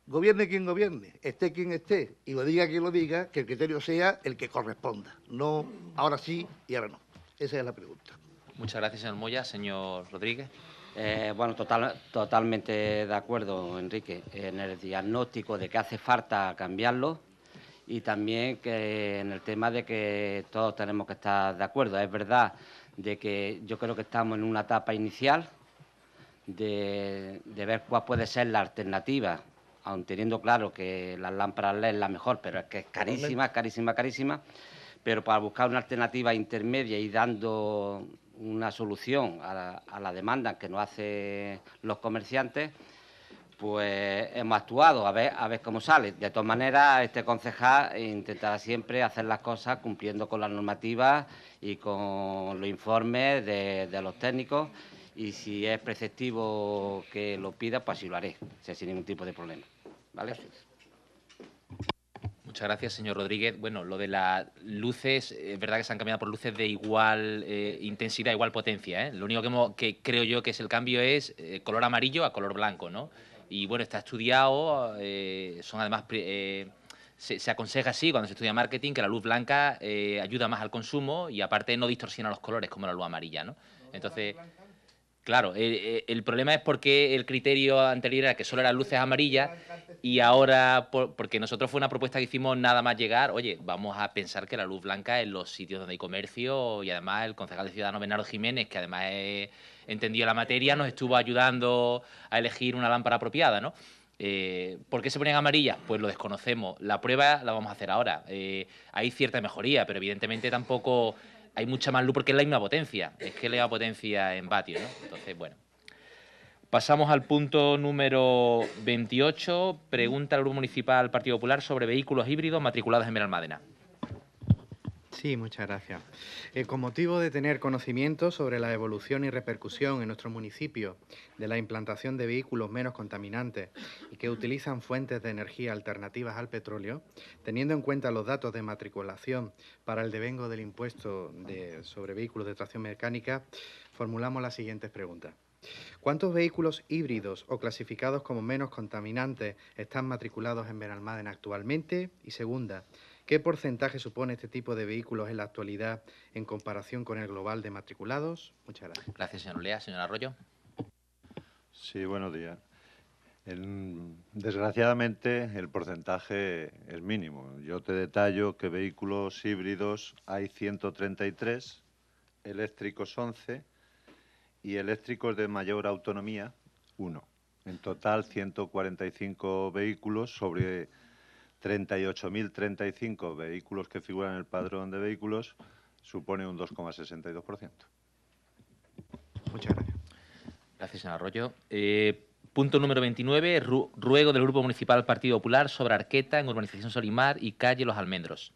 gobierne quien gobierne, esté quien esté, y lo diga quien lo diga, que el criterio sea el que corresponda, no ahora sí y ahora no. Esa es la pregunta. Muchas gracias, señor Moya. Señor Rodríguez. Eh, bueno, totalmente de acuerdo, Enrique, en el diagnóstico de que hace falta cambiarlo y también en el tema de que todos tenemos que estar de acuerdo. Es verdad de que yo creo que estamos en una etapa inicial de, de ver cuál puede ser la alternativa, aun teniendo claro que las lámparas LED es la mejor, pero es que es carísima, carísima, carísima, pero para buscar una alternativa intermedia y dando una solución a la, demanda que nos hacen los comerciantes, pues hemos actuado, a ver, a ver cómo sale. De todas maneras, este concejal intentará siempre hacer las cosas cumpliendo con las normativas y con los informes de, los técnicos y si es preceptivo que lo pida, pues así lo haré, sin ningún tipo de problema. ¿Vale? Muchas gracias, señor Rodríguez. Bueno, lo de las luces, es verdad que se han cambiado por luces de igual eh, intensidad, igual potencia. ¿eh? Lo único que, que, creo yo que es el cambio es eh, color amarillo a color blanco, ¿no? Y bueno, está estudiado, eh, son además... Se, se, aconseja así cuando se estudia marketing que la luz blanca ayuda más al consumo y aparte no distorsiona los colores como la luz amarilla, ¿no? Entonces... Claro, eh, eh, el, problema es porque el criterio anterior era que solo eran luces amarillas y ahora, porque nosotros fue una propuesta que hicimos nada más llegar, oye, vamos a pensar que la luz blanca en los sitios donde hay comercio y además el concejal de Ciudadanos Bernardo Jiménez, que además entendió la materia, nos estuvo ayudando a elegir una lámpara apropiada, ¿no? Eh, ¿Por qué se ponían amarillas? Pues lo desconocemos. La prueba la vamos a hacer ahora. hay cierta mejoría, pero evidentemente tampoco hay mucha más luz porque es la misma potencia, es que le da potencia en vatios, ¿no? Entonces, bueno. Pasamos al punto número 28, pregunta al Grupo Municipal Partido Popular sobre vehículos híbridos matriculados en Benalmádena. Sí, muchas gracias. Eh, con motivo de tener conocimiento sobre la evolución y repercusión en nuestro municipio de la implantación de vehículos menos contaminantes y que utilizan fuentes de energía alternativas al petróleo, teniendo en cuenta los datos de matriculación para el devengo del impuesto sobre vehículos de tracción mecánica, formulamos las siguientes preguntas. ¿Cuántos vehículos híbridos o clasificados como menos contaminantes están matriculados en Benalmádena actualmente? Y segunda, ¿Qué porcentaje supone este tipo de vehículos en la actualidad en comparación con el global de matriculados? Muchas gracias. Gracias, señor Olea. Señor Arroyo. Sí, buenos días. desgraciadamente, el porcentaje es mínimo. Yo te detallo que vehículos híbridos hay 133, eléctricos 11 y eléctricos de mayor autonomía 1. En total, 145 vehículos sobre 38.035 vehículos que figuran en el padrón de vehículos supone un 2,62%. Muchas gracias. Gracias, señor Arroyo. Eh, punto número 29, ruego del Grupo Municipal Partido Popular sobre Arqueta en Urbanización Solimar y Calle Los Almendros.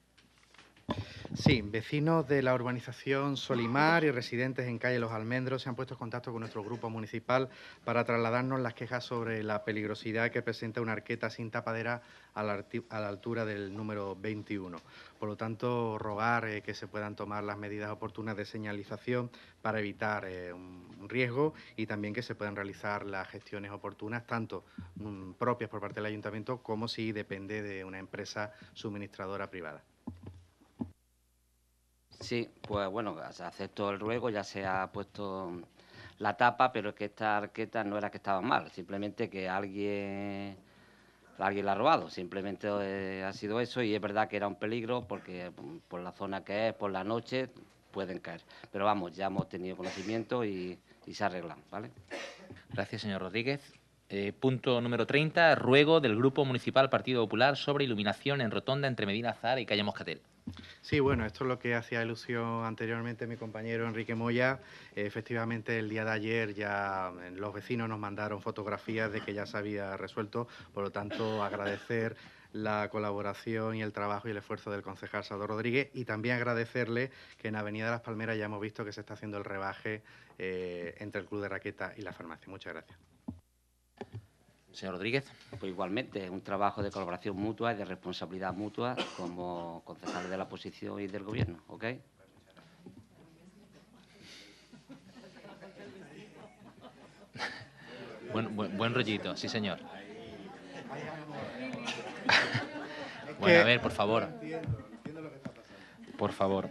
Sí, vecinos de la urbanización Solimar y residentes en calle Los Almendros se han puesto en contacto con nuestro grupo municipal para trasladarnos las quejas sobre la peligrosidad que presenta una arqueta sin tapadera a la, altura del número 21. Por lo tanto, rogar eh, que se puedan tomar las medidas oportunas de señalización para evitar eh, un riesgo y también que se puedan realizar las gestiones oportunas, tanto mm, propias por parte del ayuntamiento como si depende de una empresa suministradora privada. Sí, pues bueno, acepto el ruego, ya se ha puesto la tapa, pero es que esta arqueta no era que estaba mal, simplemente que alguien, la ha robado, simplemente eh, ha sido eso y es verdad que era un peligro porque por la zona que es, por la noche, pueden caer. Pero vamos, ya hemos tenido conocimiento y, se arreglan, ¿vale? Gracias, señor Rodríguez. Eh, punto número 30, ruego del Grupo Municipal Partido Popular sobre iluminación en rotonda entre Medina Zara y Calle Moscatel. Sí, bueno, esto es lo que hacía ilusión anteriormente mi compañero Enrique Moya. Efectivamente, el día de ayer ya mm, los vecinos nos mandaron fotografías de que ya se había resuelto, por lo tanto, agradecer la colaboración y el trabajo y el esfuerzo del concejal Salvador Rodríguez y también agradecerle que en Avenida de las Palmeras ya hemos visto que se está haciendo el rebaje eh, entre el Club de Raqueta y la farmacia. Muchas gracias. Señor Rodríguez. Pues igualmente, un trabajo de colaboración mutua y de responsabilidad mutua como concejal de la oposición y del Gobierno, ¿ok? Buen, rollito, sí señor. Bueno, a ver, por favor. Por favor.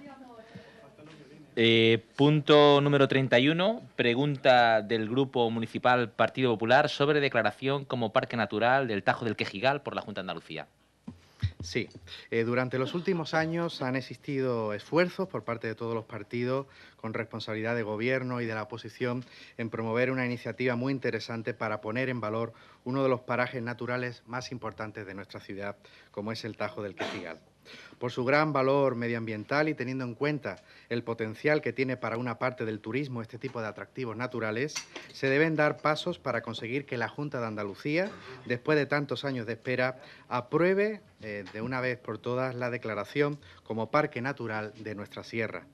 Eh, punto número 31, pregunta del Grupo Municipal Partido Popular sobre declaración como Parque Natural del Tajo del Quejigal por la Junta de Andalucía. Sí, eh, durante los últimos años han existido esfuerzos por parte de todos los partidos con responsabilidad de gobierno y de la oposición en promover una iniciativa muy interesante para poner en valor uno de los parajes naturales más importantes de nuestra ciudad, como es el Tajo del Quejigal. Por su gran valor medioambiental y teniendo en cuenta el potencial que tiene para una parte del turismo este tipo de atractivos naturales, se deben dar pasos para conseguir que la Junta de Andalucía, después de tantos años de espera, apruebe eh, de una vez por todas la declaración como Parque Natural de nuestra Sierra.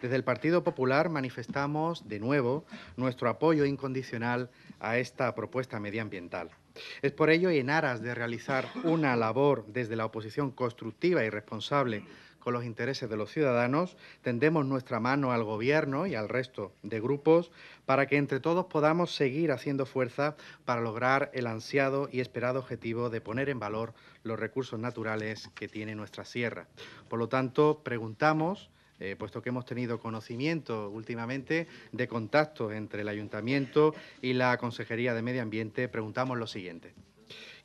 Desde el Partido Popular manifestamos de nuevo nuestro apoyo incondicional a esta propuesta medioambiental. Es por ello, y en aras de realizar una labor desde la oposición constructiva y responsable con los intereses de los ciudadanos, tendemos nuestra mano al Gobierno y al resto de grupos para que entre todos podamos seguir haciendo fuerza para lograr el ansiado y esperado objetivo de poner en valor los recursos naturales que tiene nuestra sierra. Por lo tanto, preguntamos eh, puesto que hemos tenido conocimiento últimamente de contactos entre el Ayuntamiento y la Consejería de Medio Ambiente, preguntamos lo siguiente.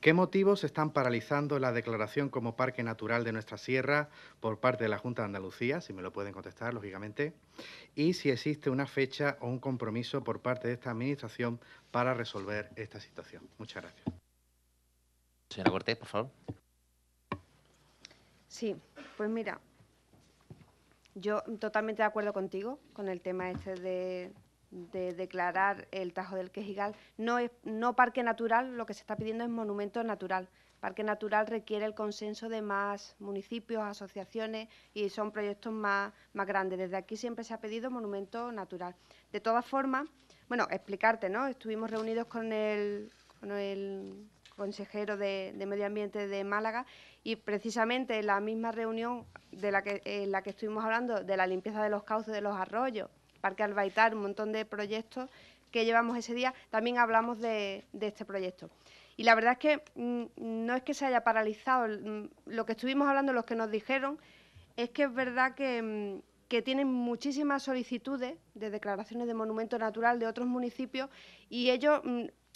¿Qué motivos están paralizando la declaración como parque natural de nuestra sierra por parte de la Junta de Andalucía? Si me lo pueden contestar, lógicamente. Y si existe una fecha o un compromiso por parte de esta Administración para resolver esta situación. Muchas gracias. Señora Cortés, por favor. Sí, pues mira, yo totalmente de acuerdo contigo con el tema este de, declarar el Tajo del Quejigal. No es no parque natural, lo que se está pidiendo es monumento natural. Parque natural requiere el consenso de más municipios, asociaciones y son proyectos más, más grandes. Desde aquí siempre se ha pedido monumento natural. De todas formas, bueno, explicarte, ¿no? Estuvimos reunidos con el, con el consejero de, Medio Ambiente de Málaga y precisamente en la misma reunión de la que, en la que estuvimos hablando de la limpieza de los cauces de los arroyos, Parque Albaitar, un montón de proyectos que llevamos ese día, también hablamos de, este proyecto. Y la verdad es que mm, no es que se haya paralizado, mm, lo que estuvimos hablando, los que nos dijeron, es que es verdad que, mm, que tienen muchísimas solicitudes de declaraciones de monumento natural de otros municipios y ellos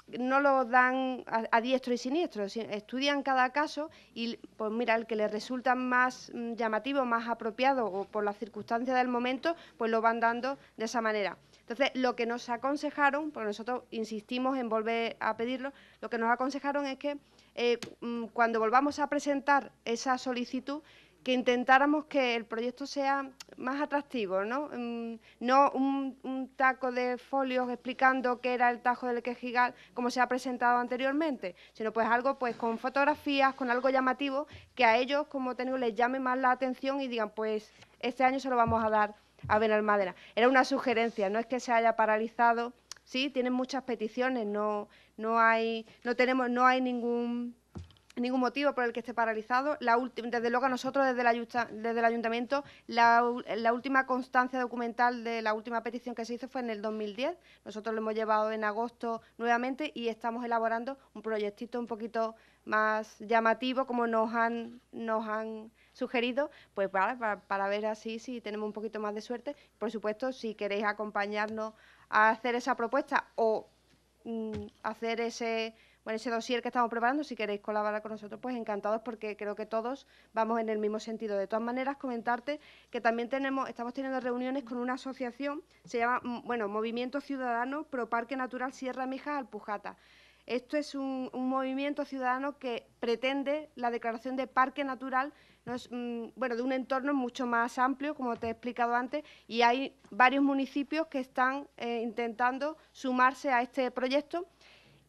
no lo dan a, diestro y siniestro, estudian cada caso y pues mira, el que les resulta más mm, llamativo, más apropiado o por las circunstancias del momento, pues lo van dando de esa manera. Entonces, lo que nos aconsejaron, porque nosotros insistimos en volver a pedirlo, lo que nos aconsejaron es que eh, mm, cuando volvamos a presentar esa solicitud, que intentáramos que el proyecto sea más atractivo, ¿no? Mm, no un, taco de folios explicando qué era el Tajo del Quejigal, como se ha presentado anteriormente, sino pues algo pues con fotografías, con algo llamativo, que a ellos, como tengo les llame más la atención y digan, pues este año se lo vamos a dar a Benalmádena. Era una sugerencia, no es que se haya paralizado, sí, tienen muchas peticiones, no, no hay, no tenemos, no hay ningún ningún motivo por el que esté paralizado. La desde luego a nosotros desde el, ayuntamiento la, última constancia documental de la última petición que se hizo fue en el 2010. Nosotros lo hemos llevado en agosto nuevamente y estamos elaborando un proyectito un poquito más llamativo como nos han nos han sugerido, pues para, para, ver así si tenemos un poquito más de suerte. Por supuesto, si queréis acompañarnos a hacer esa propuesta o mm, hacer ese bueno, ese dossier que estamos preparando, si queréis colaborar con nosotros, pues encantados porque creo que todos vamos en el mismo sentido. De todas maneras, comentarte que también tenemos, estamos teniendo reuniones con una asociación, se llama, mm, bueno, Movimiento Ciudadano Pro Parque Natural Sierra Mijas Alpujata. Esto es un, movimiento ciudadano que pretende la declaración de parque natural, mm, bueno, de un entorno mucho más amplio, como te he explicado antes, y hay varios municipios que están eh, intentando sumarse a este proyecto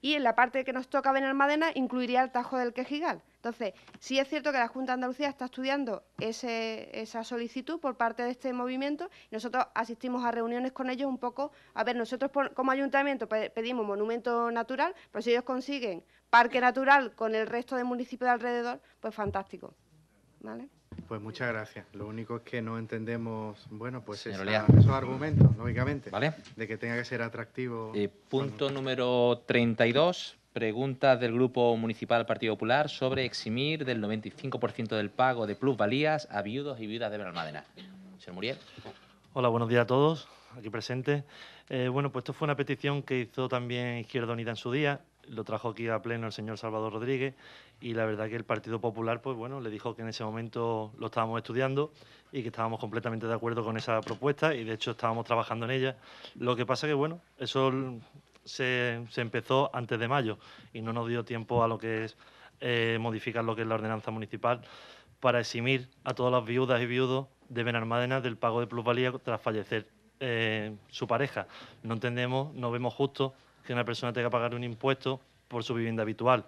y en la parte que nos toca madena incluiría el Tajo del Quejigal. Entonces, sí es cierto que la Junta de Andalucía está estudiando esa solicitud por parte de este movimiento nosotros asistimos a reuniones con ellos un poco, a ver, nosotros como ayuntamiento pedimos monumento natural, pero si ellos consiguen parque natural con el resto de municipios de alrededor, pues fantástico. ¿Vale? Pues muchas gracias. Lo único es que no entendemos, bueno, pues esos argumentos, lógicamente, ¿Vale? de que tenga que ser atractivo. Eh, punto número 32, pregunta del Grupo Municipal Partido Popular sobre eximir del 95% del pago de plusvalías a viudos y viudas de Belalmádena. Señor Muriel. Hola, buenos días a todos aquí presentes. Eh, bueno, pues esto fue una petición que hizo también Izquierda Unida en su día lo trajo aquí a pleno el señor Salvador Rodríguez y la verdad que el Partido Popular, pues bueno, le dijo que en ese momento lo estábamos estudiando y que estábamos completamente de acuerdo con esa propuesta y de hecho estábamos trabajando en ella. Lo que pasa que bueno, eso se, empezó antes de mayo y no nos dio tiempo a lo que es eh, modificar lo que es la ordenanza municipal para eximir a todas las viudas y viudos de Benalmádena del pago de plusvalía tras fallecer eh, su pareja. No entendemos, no vemos justo que una persona tenga que pagar un impuesto por su vivienda habitual.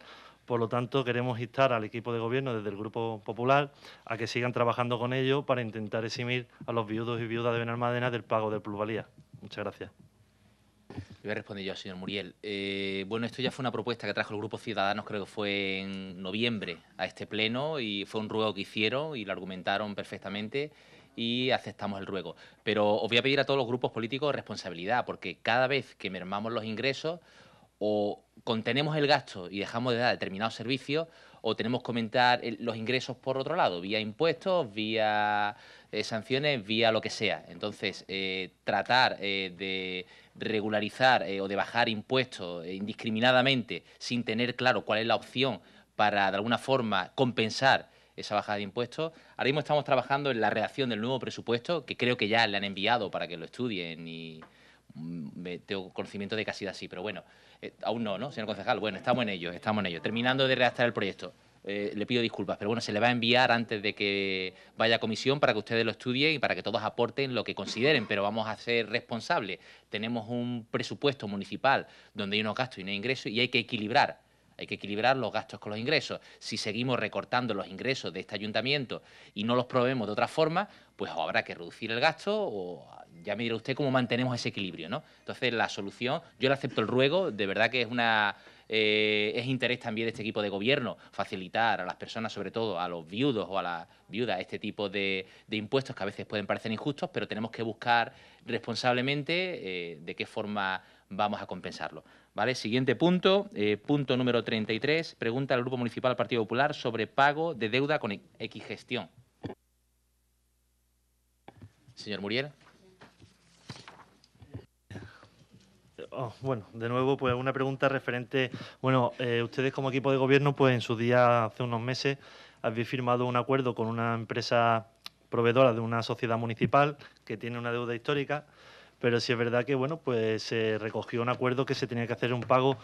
Por lo tanto, queremos instar al equipo de gobierno desde el Grupo Popular a que sigan trabajando con ello para intentar eximir a los viudos y viudas de Benalmádena del pago del plusvalía. Muchas gracias. voy a responder yo, señor Muriel. Eh, bueno, esto ya fue una propuesta que trajo el Grupo Ciudadanos, creo que fue en noviembre, a este pleno, y fue un ruego que hicieron y lo argumentaron perfectamente y aceptamos el ruego. Pero os voy a pedir a todos los grupos políticos responsabilidad, porque cada vez que mermamos los ingresos, o contenemos el gasto y dejamos de dar determinados servicios, o tenemos que aumentar los ingresos por otro lado, vía impuestos, vía eh, sanciones, vía lo que sea. Entonces, eh, tratar eh, de regularizar o de bajar impuestos indiscriminadamente sin tener claro cuál es la opción para, de alguna forma, compensar esa bajada de impuestos. Ahora mismo estamos trabajando en la redacción del nuevo presupuesto, que creo que ya le han enviado para que lo estudien y mm, tengo conocimiento de casi así, pero bueno, eh, aún no, ¿no, señor concejal? Bueno, estamos en ello, estamos en ello. Terminando de redactar el proyecto. Eh, le pido disculpas, pero bueno, se le va a enviar antes de que vaya a comisión para que ustedes lo estudien y para que todos aporten lo que consideren, pero vamos a ser responsables. Tenemos un presupuesto municipal donde hay unos gastos y no hay ingresos y hay que equilibrar hay que equilibrar los gastos con los ingresos. Si seguimos recortando los ingresos de este ayuntamiento y no los probemos de otra forma, pues habrá que reducir el gasto o ya me dirá usted cómo mantenemos ese equilibrio, ¿no? Entonces, la solución, yo le acepto el ruego, de verdad que es una... Eh, es interés también de este equipo de gobierno facilitar a las personas, sobre todo a los viudos o a las viudas, este tipo de, impuestos que a veces pueden parecer injustos, pero tenemos que buscar responsablemente eh, de qué forma vamos a compensarlo. Siguiente punto, eh, punto número 33, pregunta al Grupo Municipal Partido Popular sobre pago de deuda con equigestión. Señor Muriel. Oh, bueno, de nuevo, pues una pregunta referente. Bueno, eh, ustedes como equipo de gobierno, pues en su día, hace unos meses, habéis firmado un acuerdo con una empresa proveedora de una sociedad municipal que tiene una deuda histórica pero sí es verdad que bueno, pues se recogió un acuerdo que se tenía que hacer un pago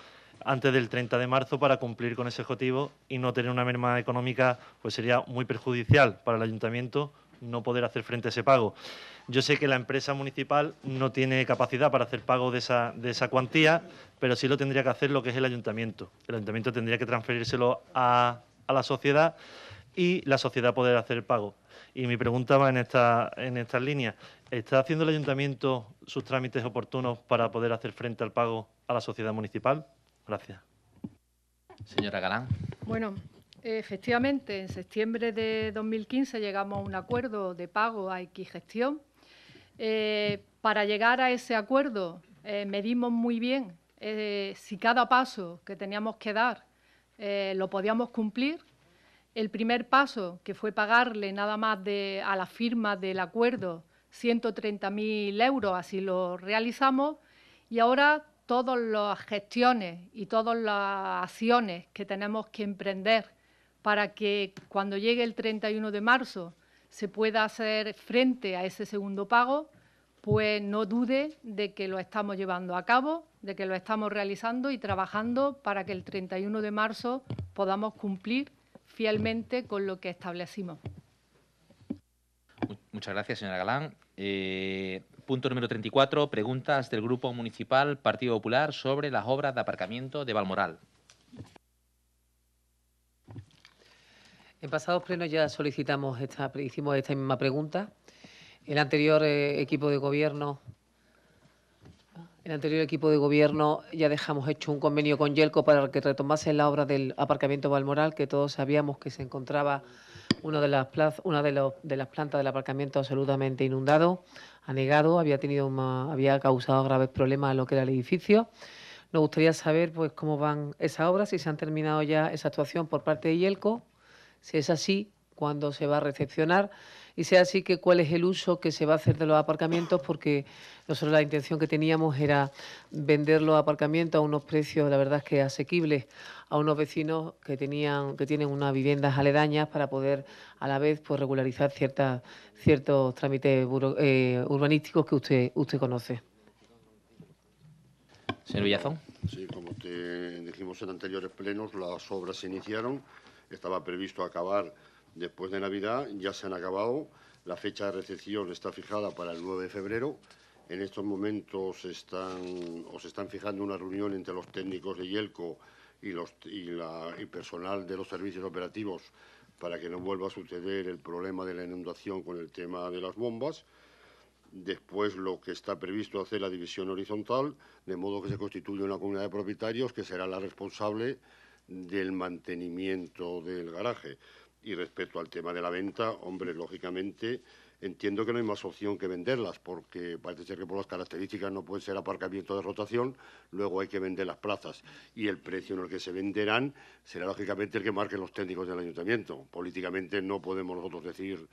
antes del 30 de marzo para cumplir con ese objetivo y no tener una merma económica, pues sería muy perjudicial para el ayuntamiento no poder hacer frente a ese pago. Yo sé que la empresa municipal no tiene capacidad para hacer pago de esa, cuantía, pero sí lo tendría que hacer lo que es el ayuntamiento. El ayuntamiento tendría que transferírselo a, la sociedad y la sociedad poder hacer el pago. Y mi pregunta va en esta, en estas líneas. ¿Está haciendo el ayuntamiento sus trámites oportunos para poder hacer frente al pago a la sociedad municipal? Gracias. Señora Galán. Bueno, efectivamente, en septiembre de 2015 llegamos a un acuerdo de pago a X Gestión. Eh, para llegar a ese acuerdo eh, medimos muy bien eh, si cada paso que teníamos que dar lo podíamos cumplir. El primer paso, que fue pagarle nada más a la firma del acuerdo 130.000 euros, así lo realizamos, y ahora todas las gestiones y todas las acciones que tenemos que emprender para que cuando llegue el 31 de marzo se pueda hacer frente a ese segundo pago, pues no dude de que lo estamos llevando a cabo, de que lo estamos realizando y trabajando para que el 31 de marzo podamos cumplir fielmente con lo que establecimos. Muchas gracias, señora Galán. Eh, punto número 34, preguntas del Grupo Municipal Partido Popular sobre las obras de aparcamiento de Valmoral. En pasados plenos ya solicitamos esta, hicimos esta misma pregunta. El anterior eh, equipo de gobierno el anterior equipo de gobierno ya dejamos hecho un convenio con Yelco para que retomase la obra del aparcamiento Valmoral, que todos sabíamos que se encontraba una de las, plantas del aparcamiento absolutamente inundado, anegado, había, tenido había causado graves problemas a lo que era el edificio. Nos gustaría saber pues, cómo van esas obras, si se han terminado ya esa actuación por parte de Yelco, si es así, cuándo se va a recepcionar y sea así que cuál es el uso que se va a hacer de los aparcamientos, porque nosotros la intención que teníamos era vender los aparcamientos a unos precios, la verdad que asequibles a unos vecinos que tenían que tienen unas viviendas aledañas para poder a la vez pues regularizar ciertas ciertos trámites eh, urbanísticos que usted usted conoce. Señor Villazón. Sí, como te dijimos en anteriores plenos, las obras se iniciaron. Estaba previsto acabar Después de Navidad ya se han acabado. La fecha de recepción está fijada para el 9 de febrero. En estos momentos están, se están fijando una reunión entre los técnicos de Yelco y, el personal de los servicios operativos para que no vuelva a suceder el problema de la inundación con el tema de las bombas. Después lo que está previsto hacer la división horizontal, de modo que se constituye una comunidad de propietarios que será la responsable del mantenimiento del garaje. Y respecto al tema de la venta, hombre, lógicamente entiendo que no hay más opción que venderlas, porque parece ser que por las características no pueden ser aparcamiento de rotación, luego hay que vender las plazas. Y el precio en el que se venderán será lógicamente el que marquen los técnicos del ayuntamiento. Políticamente no podemos nosotros decir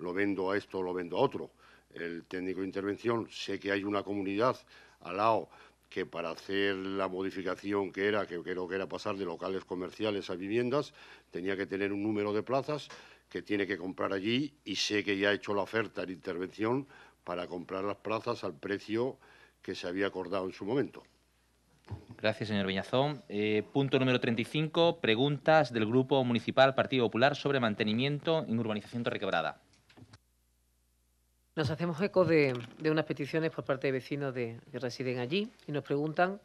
lo vendo a esto, lo vendo a otro. El técnico de intervención, sé que hay una comunidad al lado que para hacer la modificación que era, que creo que era pasar de locales comerciales a viviendas, tenía que tener un número de plazas que tiene que comprar allí y sé que ya ha hecho la oferta en intervención para comprar las plazas al precio que se había acordado en su momento. Gracias, señor Viñazón. Eh, punto número 35, preguntas del Grupo Municipal Partido Popular sobre mantenimiento en urbanización Torrequebrada. Nos hacemos eco de, unas peticiones por parte de vecinos que residen allí y nos preguntan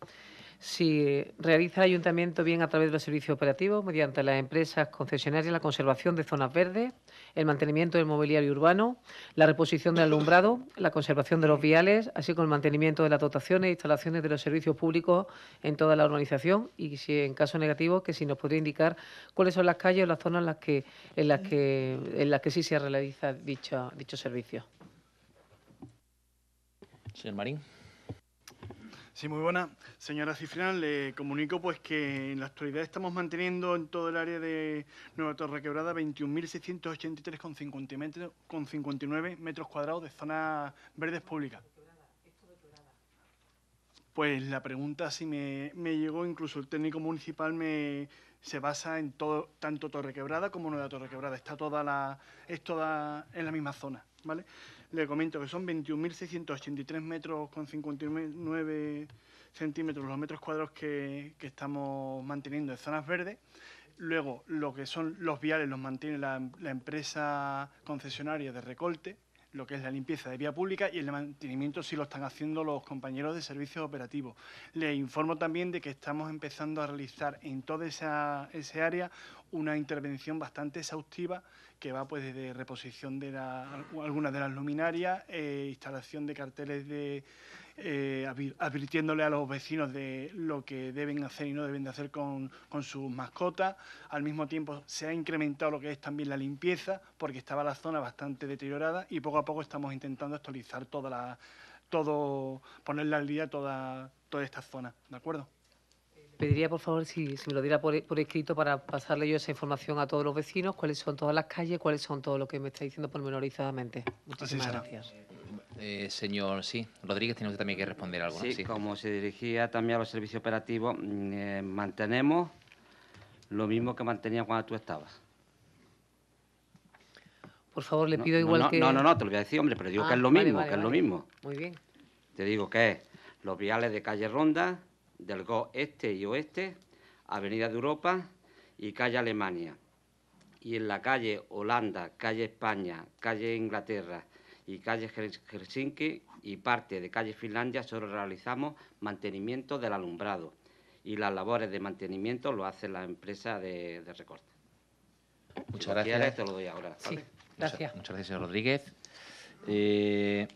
si realiza el ayuntamiento bien a través de los servicios operativos, mediante las empresas concesionarias, la conservación de zonas verdes, el mantenimiento del mobiliario urbano, la reposición del alumbrado, la conservación de los viales, así como el mantenimiento de las dotaciones e instalaciones de los servicios públicos en toda la urbanización y si en caso negativo que si nos podría indicar cuáles son las calles o las zonas en las que sí se realiza dicho servicio. Señor Marín. Sí, muy buena. Señora Cifrán, le comunico pues que en la actualidad estamos manteniendo en todo el área de Nueva Torre Quebrada 21.683,59 metros cuadrados de zonas verdes públicas. Pues la pregunta si me, llegó, incluso el técnico municipal me se basa en todo, tanto Torre Quebrada como Nueva Torre Quebrada. Está toda la, es toda en la misma zona, ¿vale? le comento que son 21.683 metros con 59 centímetros los metros cuadrados que, estamos manteniendo en zonas verdes. Luego, lo que son los viales los mantiene la empresa concesionaria de Recolte, lo que es la limpieza de vía pública y el mantenimiento si lo están haciendo los compañeros de servicios operativos. Le informo también de que estamos empezando a realizar en toda esa, área una intervención bastante exhaustiva que va pues desde reposición de la, algunas de las luminarias, e instalación de carteles de eh, advirtiéndole a los vecinos de lo que deben hacer y no deben de hacer con, con, sus mascotas. Al mismo tiempo se ha incrementado lo que es también la limpieza, porque estaba la zona bastante deteriorada y poco a poco estamos intentando actualizar toda la, todo, ponerle al día toda, toda esta zona, ¿de acuerdo? pediría, por favor, si, me lo diera por, escrito para pasarle yo esa información a todos los vecinos, cuáles son todas las calles, cuáles son todo lo que me está diciendo pormenorizadamente. Muchísimas gracias. Eh, señor, sí, Rodríguez, tiene usted también que responder algo. Sí, como se dirigía también a los servicios operativos, mm, eh, mantenemos lo mismo que mantenía cuando tú estabas. Por favor, le pido igual que... No, no, no, te lo voy a decir, hombre, pero digo que ah, es lo mismo, que es lo mismo. Muy bien. Te digo que los viales de calle Ronda, del Este y Oeste, Avenida de Europa y Calle Alemania. Y en la calle Holanda, Calle España, Calle Inglaterra y Calle Helsinki y parte de Calle Finlandia solo realizamos mantenimiento del alumbrado y las labores de mantenimiento lo hace la empresa de, recorte. Muchas gracias. te lo doy ahora. gracias. Muchas, gracias, Rodríguez. Eh,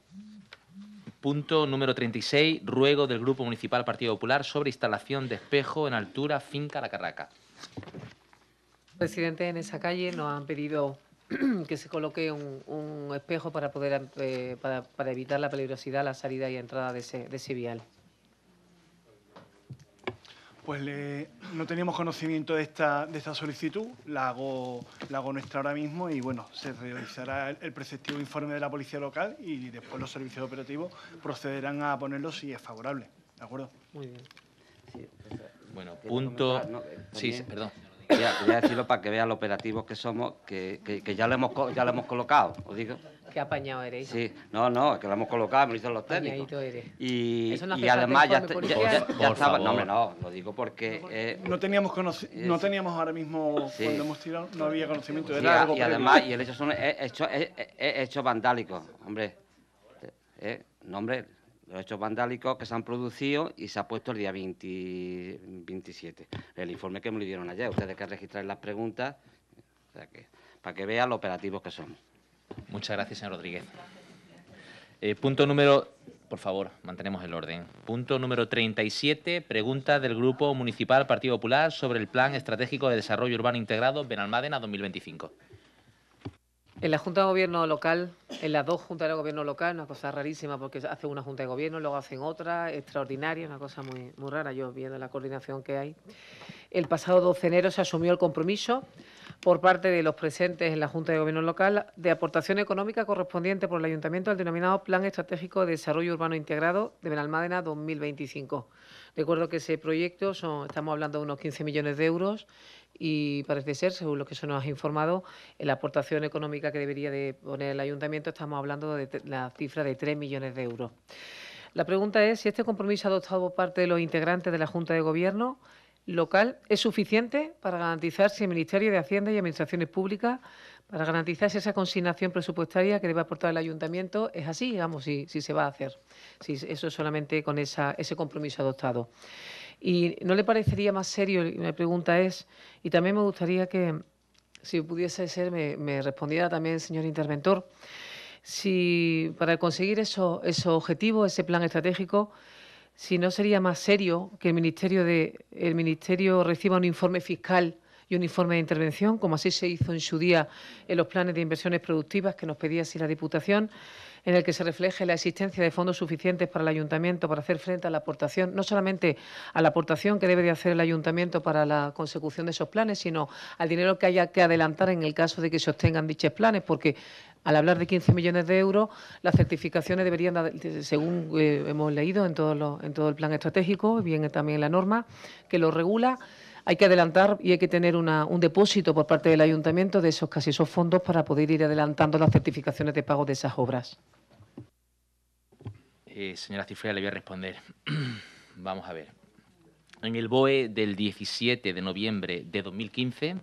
Punto número 36, ruego del Grupo Municipal Partido Popular sobre instalación de espejo en altura Finca La Carraca. Presidente, en esa calle nos han pedido que se coloque un, espejo para poder eh, para, evitar la peligrosidad, la salida y entrada de de ese vial pues le, no teníamos conocimiento de esta, de esta solicitud, la hago, la hago nuestra ahora mismo y bueno, se realizará el, preceptivo informe de la policía local y después los servicios operativos procederán a ponerlo si es favorable. ¿De acuerdo? Muy bien. Pues, bueno, punto. sí, perdón. Voy a, decirlo para que vean los operativos que somos, que, ya, lo hemos, ya lo hemos colocado, os digo. Qué apañado eres. Sí, no, no, que lo hemos colocado, me lo dicen los técnicos. Y, además ya, ya, estaba. No, hombre, no, lo digo porque. no, eh, teníamos no teníamos ahora mismo, cuando hemos tirado, no había conocimiento de sí, algo. Y además, y el hecho son hechos hecho vandálicos, hombre. Eh, no, hombre, los hechos vandálicos que se han producido y se ha puesto el día 20, 27. El informe que me lo dieron ayer, ustedes que registrar las preguntas, para que vean lo operativos que son. Muchas gracias, señor Rodríguez. Eh, punto número, por favor, mantenemos el orden. Punto número 37, pregunta del Grupo Municipal Partido Popular sobre el Plan Estratégico de Desarrollo Urbano Integrado Benalmádena 2025. En la Junta de Gobierno Local, en las dos Juntas de Gobierno Local, una cosa rarísima porque hace una Junta de Gobierno, luego hacen otra, extraordinaria, una cosa muy, muy rara, yo viendo la coordinación que hay. El pasado 12 de enero se asumió el compromiso por parte de los presentes en la Junta de Gobierno Local de aportación económica correspondiente por el Ayuntamiento al denominado Plan Estratégico de Desarrollo Urbano Integrado de Benalmádena 2025. Recuerdo que ese proyecto son, estamos hablando de unos 15 millones de euros y parece ser, según lo que se nos ha informado, en la aportación económica que debería de poner el Ayuntamiento estamos hablando de la cifra de 3 millones de euros. La pregunta es si este compromiso ha adoptado por parte de los integrantes de la Junta de Gobierno local es suficiente para garantizar si el Ministerio de Hacienda y Administraciones Públicas, para garantizar si esa consignación presupuestaria que debe aportar el Ayuntamiento es así, digamos, si, se va a hacer, si eso es solamente con esa, ese compromiso adoptado. ¿Y no le parecería más serio? Mi pregunta es, y también me gustaría que, si pudiese ser, me, respondiera también, señor interventor, si para conseguir esos eso objetivos, ese plan estratégico, si no sería más serio que el Ministerio, de, el Ministerio reciba un informe fiscal y un informe de intervención, como así se hizo en su día en los planes de inversiones productivas que nos pedía así la Diputación, en el que se refleje la existencia de fondos suficientes para el ayuntamiento para hacer frente a la aportación, no solamente a la aportación que debe de hacer el ayuntamiento para la consecución de esos planes, sino al dinero que haya que adelantar en el caso de que se obtengan dichos planes, porque al hablar de 15 millones de euros, las certificaciones deberían, según eh, hemos leído en todo, en todo el plan estratégico, bien también la norma que lo regula, hay que adelantar y hay que tener un depósito por parte del ayuntamiento de esos casi esos fondos para poder ir adelantando las certificaciones de pago de esas obras. Eh, señora Cifrea, le voy a responder. Vamos a ver. En el BOE del 17 de noviembre de 2015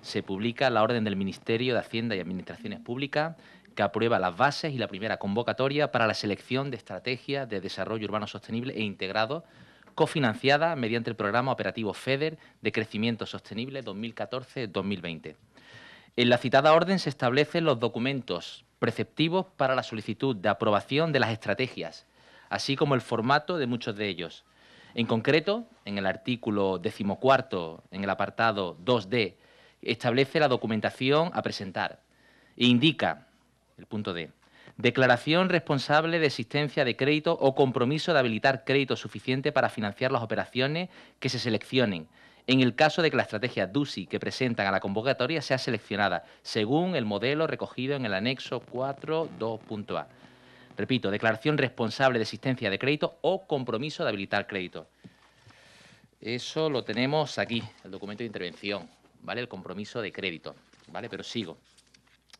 se publica la orden del Ministerio de Hacienda y Administraciones Públicas que aprueba las bases y la primera convocatoria para la selección de estrategias de desarrollo urbano sostenible e integrado cofinanciada mediante el programa operativo FEDER de Crecimiento Sostenible 2014-2020. En la citada orden se establecen los documentos preceptivos para la solicitud de aprobación de las estrategias, así como el formato de muchos de ellos. En concreto, en el artículo decimocuarto, en el apartado 2D, establece la documentación a presentar e indica, el punto D, Declaración responsable de existencia de crédito o compromiso de habilitar crédito suficiente para financiar las operaciones que se seleccionen, en el caso de que la estrategia DUSI que presentan a la convocatoria sea seleccionada, según el modelo recogido en el anexo 4.2.a. Repito, declaración responsable de existencia de crédito o compromiso de habilitar crédito. Eso lo tenemos aquí, el documento de intervención, ¿vale? El compromiso de crédito, ¿vale? Pero sigo.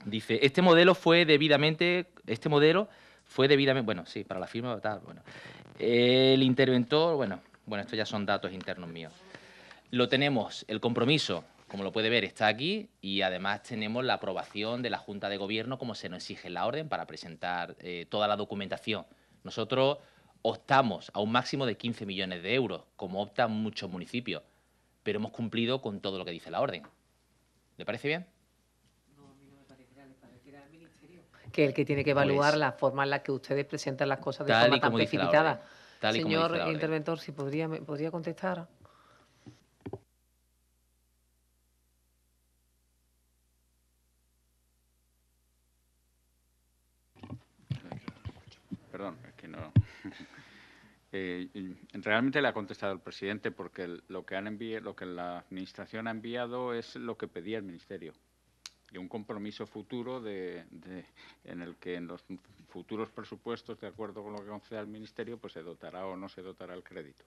Dice, este modelo fue debidamente, este modelo fue debidamente, bueno, sí, para la firma, tal, bueno. El interventor, bueno, bueno, esto ya son datos internos míos. Lo tenemos, el compromiso, como lo puede ver, está aquí y además tenemos la aprobación de la Junta de Gobierno como se nos exige la orden para presentar eh, toda la documentación. Nosotros optamos a un máximo de 15 millones de euros, como optan muchos municipios, pero hemos cumplido con todo lo que dice la orden. ¿Le parece bien? que el que tiene que evaluar la forma en la que ustedes presentan las cosas de forma tan precipitada. Señor interventor, si podría, podría contestar. Perdón, es que no. Eh, realmente le ha contestado el presidente porque lo que, han enviado, lo que la Administración ha enviado es lo que pedía el Ministerio y un compromiso futuro en el que en los futuros presupuestos, de acuerdo con lo que conceda el Ministerio, pues se dotará o no se dotará el crédito.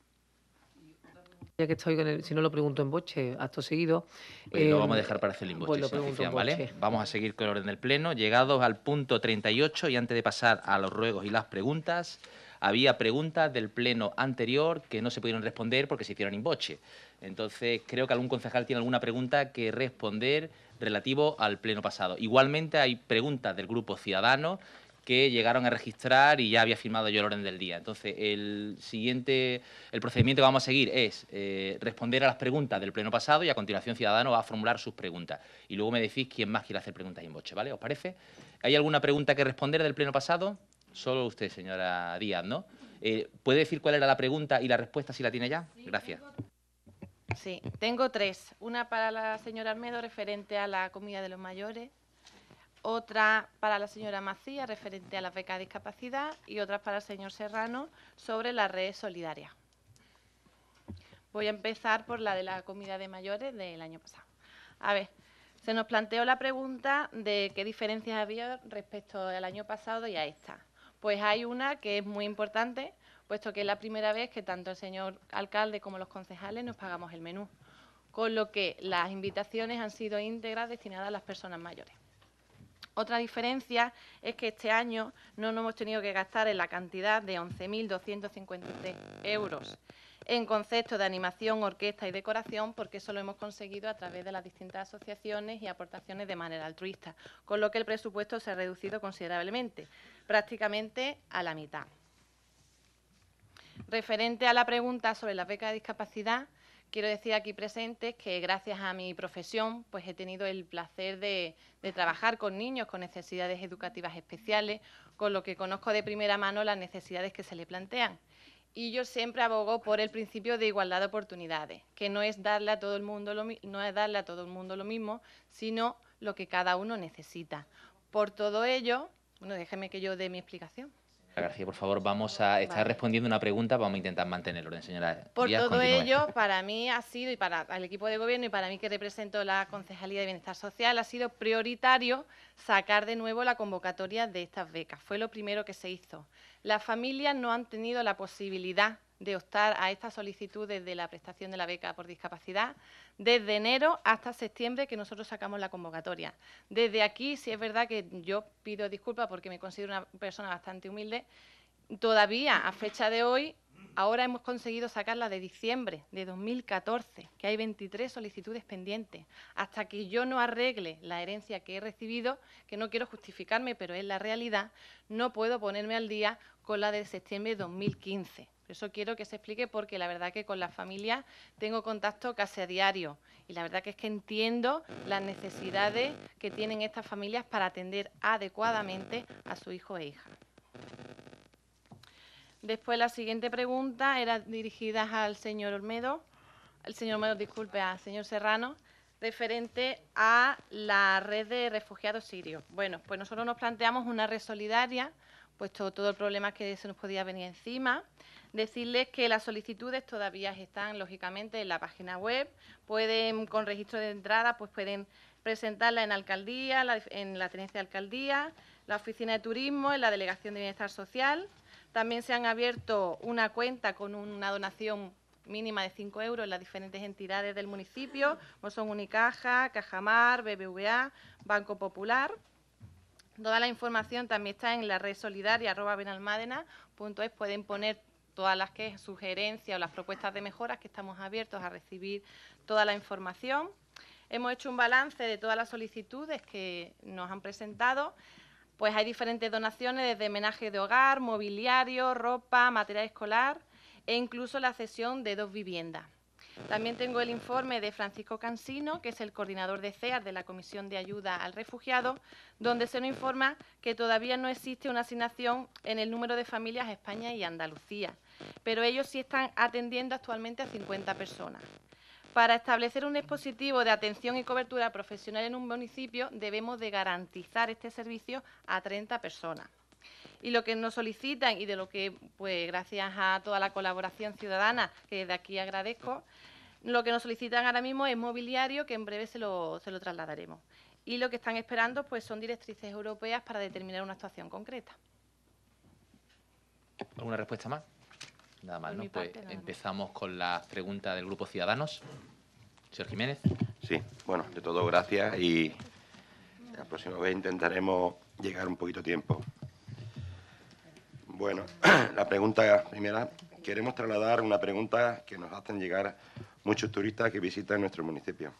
Ya que estoy si no lo pregunto en boche, acto seguido. Pues lo eh, vamos a dejar para hacer el pues boche, Vamos a seguir con el orden del Pleno. Llegados al punto 38 y antes de pasar a los ruegos y las preguntas, había preguntas del Pleno anterior que no se pudieron responder porque se hicieron en boche. Entonces, creo que algún concejal tiene alguna pregunta que responder relativo al pleno pasado. Igualmente, hay preguntas del grupo ciudadano que llegaron a registrar y ya había firmado yo el orden del día. Entonces, el siguiente, el procedimiento que vamos a seguir es eh, responder a las preguntas del pleno pasado y a continuación Ciudadano va a formular sus preguntas. Y luego me decís quién más quiere hacer preguntas en boche, ¿vale? ¿Os parece? ¿Hay alguna pregunta que responder del pleno pasado? Solo usted, señora Díaz, ¿no? Eh, ¿Puede decir cuál era la pregunta y la respuesta si la tiene ya? Gracias. Sí, tengo tres. Una para la señora Almedo referente a la comida de los mayores, otra para la señora Macías referente a la becas de discapacidad y otra para el señor Serrano sobre la red solidaria. Voy a empezar por la de la comida de mayores del año pasado. A ver, se nos planteó la pregunta de qué diferencias había respecto al año pasado y a esta. Pues hay una que es muy importante, puesto que es la primera vez que tanto el señor alcalde como los concejales nos pagamos el menú, con lo que las invitaciones han sido íntegras destinadas a las personas mayores. Otra diferencia es que este año no nos hemos tenido que gastar en la cantidad de 11.250 euros en concepto de animación, orquesta y decoración, porque eso lo hemos conseguido a través de las distintas asociaciones y aportaciones de manera altruista, con lo que el presupuesto se ha reducido considerablemente, prácticamente a la mitad. Referente a la pregunta sobre la beca de discapacidad, quiero decir aquí presentes que gracias a mi profesión pues he tenido el placer de, trabajar con niños con necesidades educativas especiales, con lo que conozco de primera mano las necesidades que se le plantean. Y yo siempre abogo por el principio de igualdad de oportunidades, que no es darle a todo el mundo lo, no es darle a todo el mundo lo mismo, sino lo que cada uno necesita. Por todo ello, bueno, déjeme que yo dé mi explicación. García, por favor, vamos a estar respondiendo una pregunta, vamos a intentar mantenerlo, señora. Por todo ello, para mí ha sido, y para el equipo de gobierno, y para mí que represento la Concejalía de Bienestar Social, ha sido prioritario sacar de nuevo la convocatoria de estas becas. Fue lo primero que se hizo. Las familias no han tenido la posibilidad de optar a esta solicitud desde la prestación de la beca por discapacidad desde enero hasta septiembre que nosotros sacamos la convocatoria. Desde aquí, si es verdad que yo pido disculpas porque me considero una persona bastante humilde, todavía a fecha de hoy, ahora hemos conseguido sacarla de diciembre de 2014, que hay 23 solicitudes pendientes. Hasta que yo no arregle la herencia que he recibido, que no quiero justificarme, pero es la realidad, no puedo ponerme al día con la de septiembre de 2015. Eso quiero que se explique porque la verdad que con las familias tengo contacto casi a diario y la verdad que es que entiendo las necesidades que tienen estas familias para atender adecuadamente a su hijo e hija. Después la siguiente pregunta era dirigida al señor Olmedo, el señor Olmedo, disculpe, al señor Serrano, referente a la red de refugiados sirios. Bueno, pues nosotros nos planteamos una red solidaria, puesto todo el problema que se nos podía venir encima decirles que las solicitudes todavía están, lógicamente, en la página web. Pueden, con registro de entrada, pues pueden presentarla en alcaldía, la, en la tenencia de alcaldía, la oficina de turismo, en la delegación de bienestar social. También se han abierto una cuenta con una donación mínima de 5 euros en las diferentes entidades del municipio, como son Unicaja, Cajamar, BBVA, Banco Popular. Toda la información también está en la red solidaria Pueden poner todas las que sugerencias o las propuestas de mejoras que estamos abiertos a recibir toda la información. Hemos hecho un balance de todas las solicitudes que nos han presentado. Pues hay diferentes donaciones desde homenaje de hogar, mobiliario, ropa, material escolar e incluso la cesión de dos viviendas. También tengo el informe de Francisco Cansino, que es el coordinador de CEAR de la Comisión de Ayuda al Refugiado, donde se nos informa que todavía no existe una asignación en el número de familias España y Andalucía, pero ellos sí están atendiendo actualmente a 50 personas. Para establecer un dispositivo de atención y cobertura profesional en un municipio debemos de garantizar este servicio a 30 personas y lo que nos solicitan y de lo que, pues gracias a toda la colaboración ciudadana, que de aquí agradezco, lo que nos solicitan ahora mismo es mobiliario, que en breve se lo, trasladaremos. Y lo que están esperando pues, son directrices europeas para determinar una actuación concreta. ¿Alguna respuesta más? Nada más, ¿no? pues empezamos con las preguntas del Grupo Ciudadanos. Señor Jiménez. Sí, bueno, de todo gracias y la próxima vez intentaremos llegar un poquito tiempo. Bueno, la pregunta primera, queremos trasladar una pregunta que nos hacen llegar muchos turistas que visitan nuestro municipio.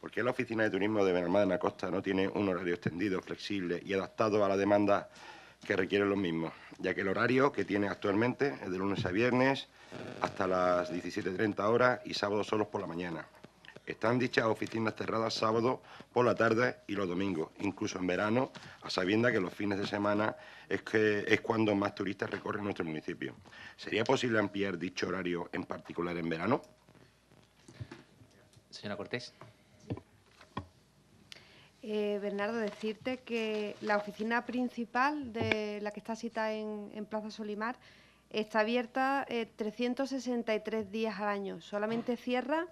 ¿Por qué la Oficina de Turismo de Benalmádena en la Costa no tiene un horario extendido, flexible y adaptado a la demanda que requieren los mismos? Ya que el horario que tiene actualmente es de lunes a viernes hasta las 17.30 horas y sábados solos por la mañana. Están dichas oficinas cerradas sábado por la tarde y los domingos, incluso en verano, a sabienda que los fines de semana es, que, es cuando más turistas recorren nuestro municipio. ¿Sería posible ampliar dicho horario en particular en verano? Señora Cortés. Eh, Bernardo, decirte que la oficina principal de la que está citada en, Plaza Solimar está abierta 363 eh, días al año. Solamente cierra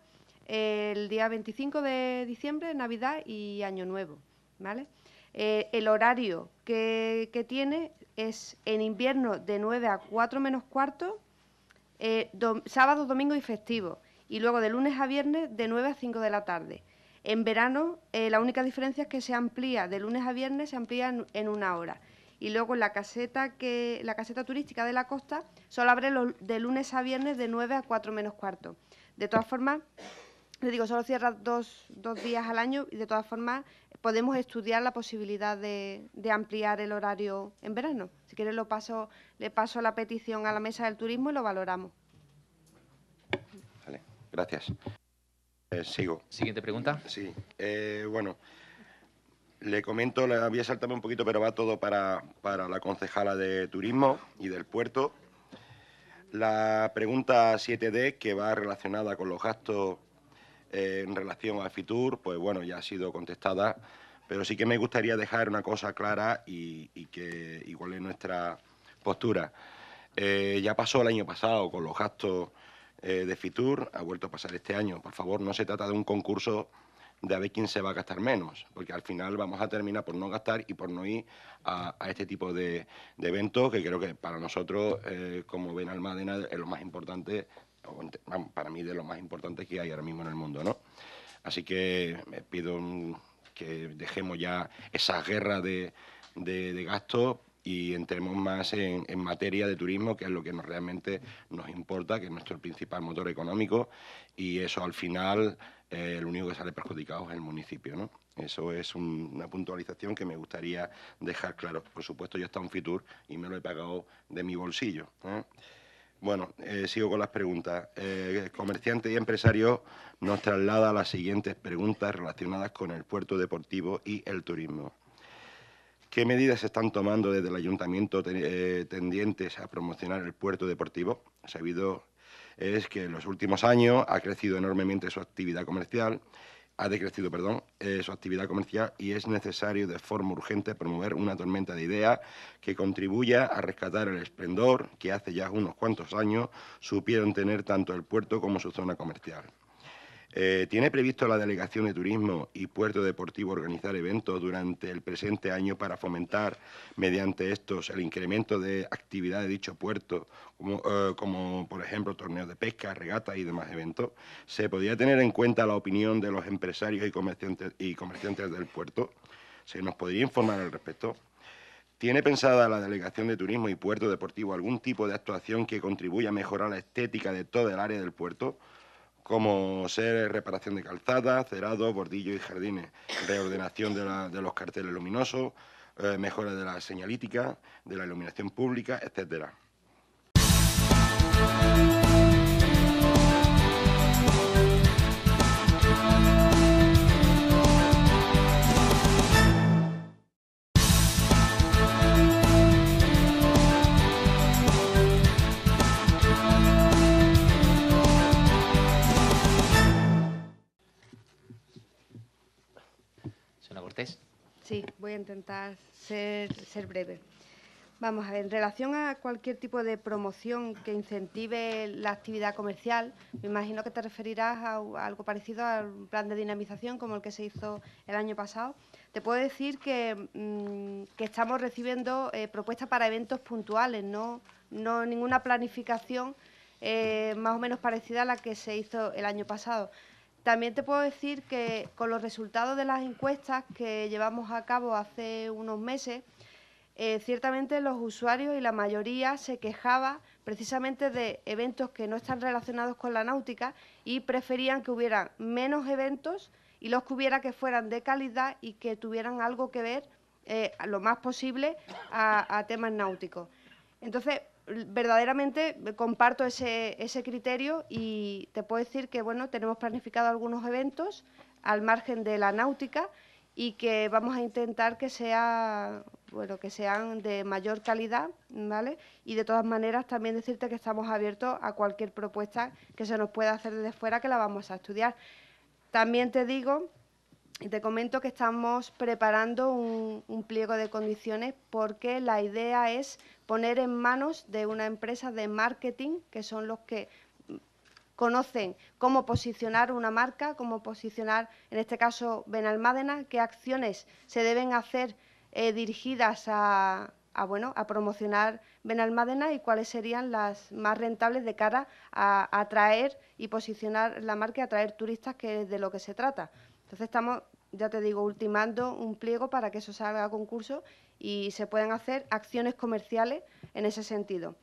el día 25 de diciembre, Navidad y Año Nuevo, ¿vale? Eh, el horario que, tiene es en invierno de 9 a 4 menos cuarto, eh, sábado, domingo y festivo. Y luego de lunes a viernes de 9 a 5 de la tarde. En verano eh, la única diferencia es que se amplía, de lunes a viernes se amplía en, una hora. Y luego la caseta, que, la caseta turística de la costa solo abre de lunes a viernes de 9 a 4 menos cuarto. De todas formas, le digo, solo cierra dos, dos, días al año y de todas formas podemos estudiar la posibilidad de, ampliar el horario en verano. Si quieres lo paso, le paso la petición a la mesa del turismo y lo valoramos. Vale, gracias. Eh, sigo. Siguiente pregunta. Sí, eh, bueno, le comento, le voy a un poquito, pero va todo para, para la concejala de turismo y del puerto. La pregunta 7D, que va relacionada con los gastos eh, en relación a Fitur, pues bueno, ya ha sido contestada, pero sí que me gustaría dejar una cosa clara y, que igual es nuestra postura. Eh, ya pasó el año pasado con los gastos eh, de Fitur, ha vuelto a pasar este año. Por favor, no se trata de un concurso de a ver quién se va a gastar menos, porque al final vamos a terminar por no gastar y por no ir a, este tipo de, eventos, que creo que para nosotros, eh, como de es lo más importante para mí de lo más importante que hay ahora mismo en el mundo, ¿no? Así que me pido que dejemos ya esa guerra de, gastos y entremos más en, materia de turismo, que es lo que nos, realmente nos importa, que es nuestro principal motor económico, y eso al final el eh, lo único que sale perjudicado es el municipio. ¿no? Eso es una puntualización que me gustaría dejar claro. Por supuesto, yo he estado en Fitur y me lo he pagado de mi bolsillo. ¿eh? Bueno, eh, sigo con las preguntas. Eh, comerciante y empresario nos traslada las siguientes preguntas relacionadas con el puerto deportivo y el turismo. ¿Qué medidas se están tomando desde el ayuntamiento eh, tendientes a promocionar el puerto deportivo? Sabido es que en los últimos años ha crecido enormemente su actividad comercial ha decrecido perdón, eh, su actividad comercial y es necesario de forma urgente promover una tormenta de ideas que contribuya a rescatar el esplendor que hace ya unos cuantos años supieron tener tanto el puerto como su zona comercial. Eh, ¿Tiene previsto la Delegación de Turismo y Puerto Deportivo organizar eventos durante el presente año para fomentar mediante estos el incremento de actividad de dicho puerto, como, eh, por ejemplo torneos de pesca, regatas y demás eventos? ¿Se podría tener en cuenta la opinión de los empresarios y comerciantes, y comerciantes del puerto? ¿Se nos podría informar al respecto? ¿Tiene pensada la Delegación de Turismo y Puerto Deportivo algún tipo de actuación que contribuya a mejorar la estética de todo el área del puerto? como ser reparación de calzadas, cerados, bordillos y jardines, reordenación de, los carteles luminosos, eh, mejora de la señalítica, de la iluminación pública, etcétera. Sí, voy a intentar ser, breve. Vamos a ver, en relación a cualquier tipo de promoción que incentive la actividad comercial, me imagino que te referirás a, algo parecido al plan de dinamización como el que se hizo el año pasado. Te puedo decir que, mm, estamos recibiendo eh, propuestas para eventos puntuales, no, ninguna planificación eh, más o menos parecida a la que se hizo el año pasado. También te puedo decir que con los resultados de las encuestas que llevamos a cabo hace unos meses, eh, ciertamente los usuarios y la mayoría se quejaba precisamente de eventos que no están relacionados con la náutica y preferían que hubieran menos eventos y los que hubiera que fueran de calidad y que tuvieran algo que ver eh, lo más posible a, temas náuticos. Entonces, verdaderamente comparto ese, criterio y te puedo decir que bueno, tenemos planificado algunos eventos al margen de la náutica y que vamos a intentar que sea bueno que sean de mayor calidad, ¿vale? Y de todas maneras también decirte que estamos abiertos a cualquier propuesta que se nos pueda hacer desde fuera que la vamos a estudiar. También te digo y te comento que estamos preparando un, un pliego de condiciones porque la idea es poner en manos de una empresa de marketing, que son los que mm, conocen cómo posicionar una marca, cómo posicionar, en este caso, Benalmádena, qué acciones se deben hacer eh, dirigidas a, bueno, a promocionar Benalmádena y cuáles serían las más rentables de cara a, a atraer y posicionar la marca y atraer turistas, que es de lo que se trata. Entonces, estamos ya te digo, ultimando un pliego para que eso salga a concurso y se pueden hacer acciones comerciales en ese sentido.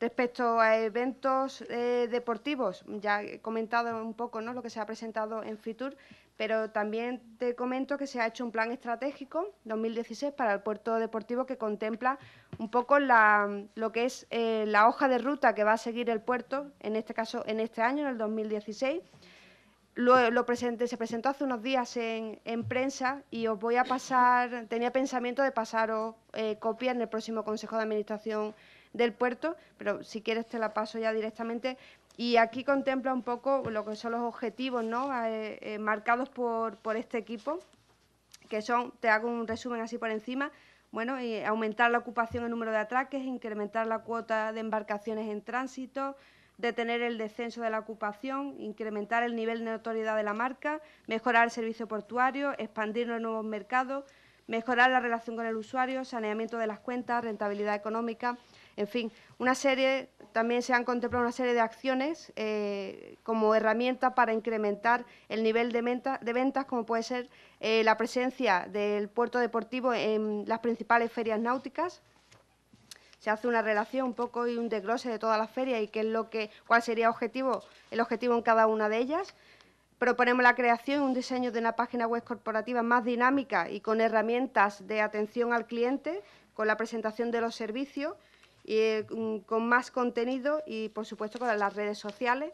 Respecto a eventos eh, deportivos, ya he comentado un poco ¿no? lo que se ha presentado en FITUR, pero también te comento que se ha hecho un plan estratégico 2016 para el puerto deportivo que contempla un poco lo que es eh, la hoja de ruta que va a seguir el puerto, en este caso en este año, en el 2016 se presentó hace unos días en, prensa y os voy a pasar, tenía pensamiento de pasaros eh, copia en el próximo Consejo de Administración del puerto, pero si quieres te la paso ya directamente. Y aquí contempla un poco lo que son los objetivos ¿no? Eh, eh, marcados por, por este equipo, que son, te hago un resumen así por encima, bueno, aumentar la ocupación, el número de atraques, incrementar la cuota de embarcaciones en tránsito, detener el descenso de la ocupación, incrementar el nivel de notoriedad de la marca, mejorar el servicio portuario, expandir los nuevos mercados, mejorar la relación con el usuario, saneamiento de las cuentas, rentabilidad económica, en fin, una serie, también se han contemplado una serie de acciones eh, como herramienta para incrementar el nivel de, de ventas, como puede ser eh, la presencia del puerto deportivo en las principales ferias náuticas, se hace una relación un poco y un desglose de toda la feria y qué es lo que, cuál sería objetivo, el objetivo en cada una de ellas. Proponemos la creación y un diseño de una página web corporativa más dinámica y con herramientas de atención al cliente, con la presentación de los servicios, y, eh, mm, con más contenido y, por supuesto, con las redes sociales.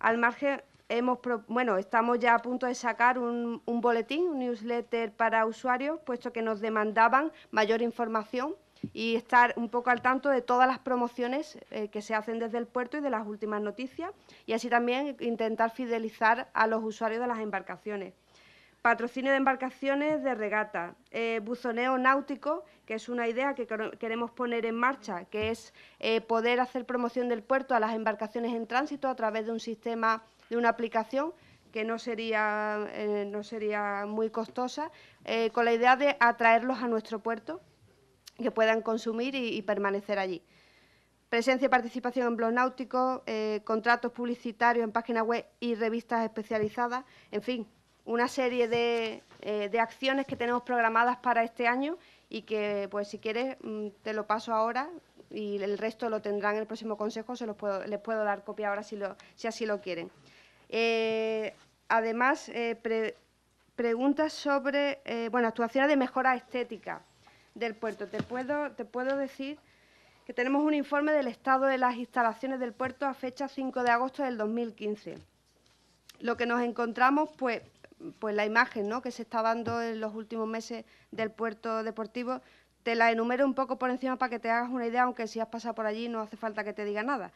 Al margen, hemos bueno, estamos ya a punto de sacar un boletín, un newsletter para usuarios, puesto que nos demandaban mayor información y estar un poco al tanto de todas las promociones eh, que se hacen desde el puerto y de las últimas noticias y así también intentar fidelizar a los usuarios de las embarcaciones. Patrocinio de embarcaciones de regata, eh, buzoneo náutico, que es una idea que queremos poner en marcha, que es eh, poder hacer promoción del puerto a las embarcaciones en tránsito a través de un sistema, de una aplicación que no sería muy costosa, con la idea de atraerlos a nuestro puerto que puedan consumir y, permanecer allí. Presencia y participación en blogs náuticos, eh, contratos publicitarios en páginas web y revistas especializadas, en fin, una serie de, eh, acciones que tenemos programadas para este año y que, pues, si quieres, mm, te lo paso ahora y el resto lo tendrán en el próximo consejo, se los puedo, les puedo dar copia ahora si, lo, si así lo quieren. Eh, además, preguntas sobre, bueno, actuaciones de mejora estética del puerto. Te puedo, te puedo decir que tenemos un informe del estado de las instalaciones del puerto a fecha 5 de agosto del 2015. Lo que nos encontramos, pues, pues la imagen ¿no? que se está dando en los últimos meses del puerto deportivo, te la enumero un poco por encima para que te hagas una idea, aunque si has pasado por allí no hace falta que te diga nada.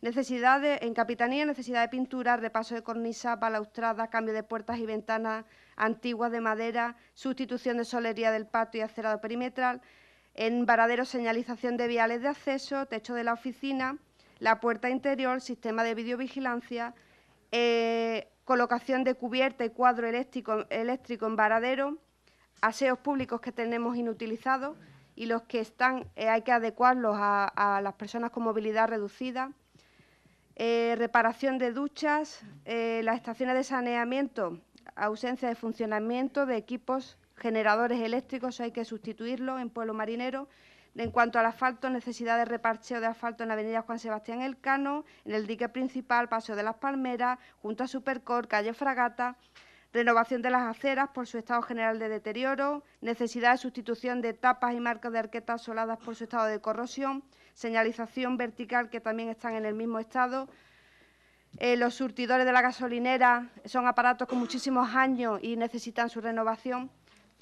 Necesidades en Capitanía, necesidad de pintura, repaso de cornisa, balaustradas, cambio de puertas y ventanas antiguas de madera, sustitución de solería del patio y acerado perimetral, en Varadero señalización de viales de acceso, techo de la oficina, la puerta interior, sistema de videovigilancia, eh, colocación de cubierta y cuadro eléctrico, en Varadero, aseos públicos que tenemos inutilizados y los que están eh, hay que adecuarlos a, a las personas con movilidad reducida. Eh, reparación de duchas, eh, las estaciones de saneamiento, ausencia de funcionamiento de equipos generadores eléctricos, hay que sustituirlos en Pueblo Marinero. En cuanto al asfalto, necesidad de reparcheo de asfalto en la avenida Juan Sebastián Elcano, en el dique principal, Paseo de las Palmeras, junto a Supercor, calle Fragata, renovación de las aceras por su estado general de deterioro, necesidad de sustitución de tapas y marcas de arquetas asoladas por su estado de corrosión, señalización vertical que también están en el mismo estado. Eh, los surtidores de la gasolinera son aparatos con muchísimos años y necesitan su renovación.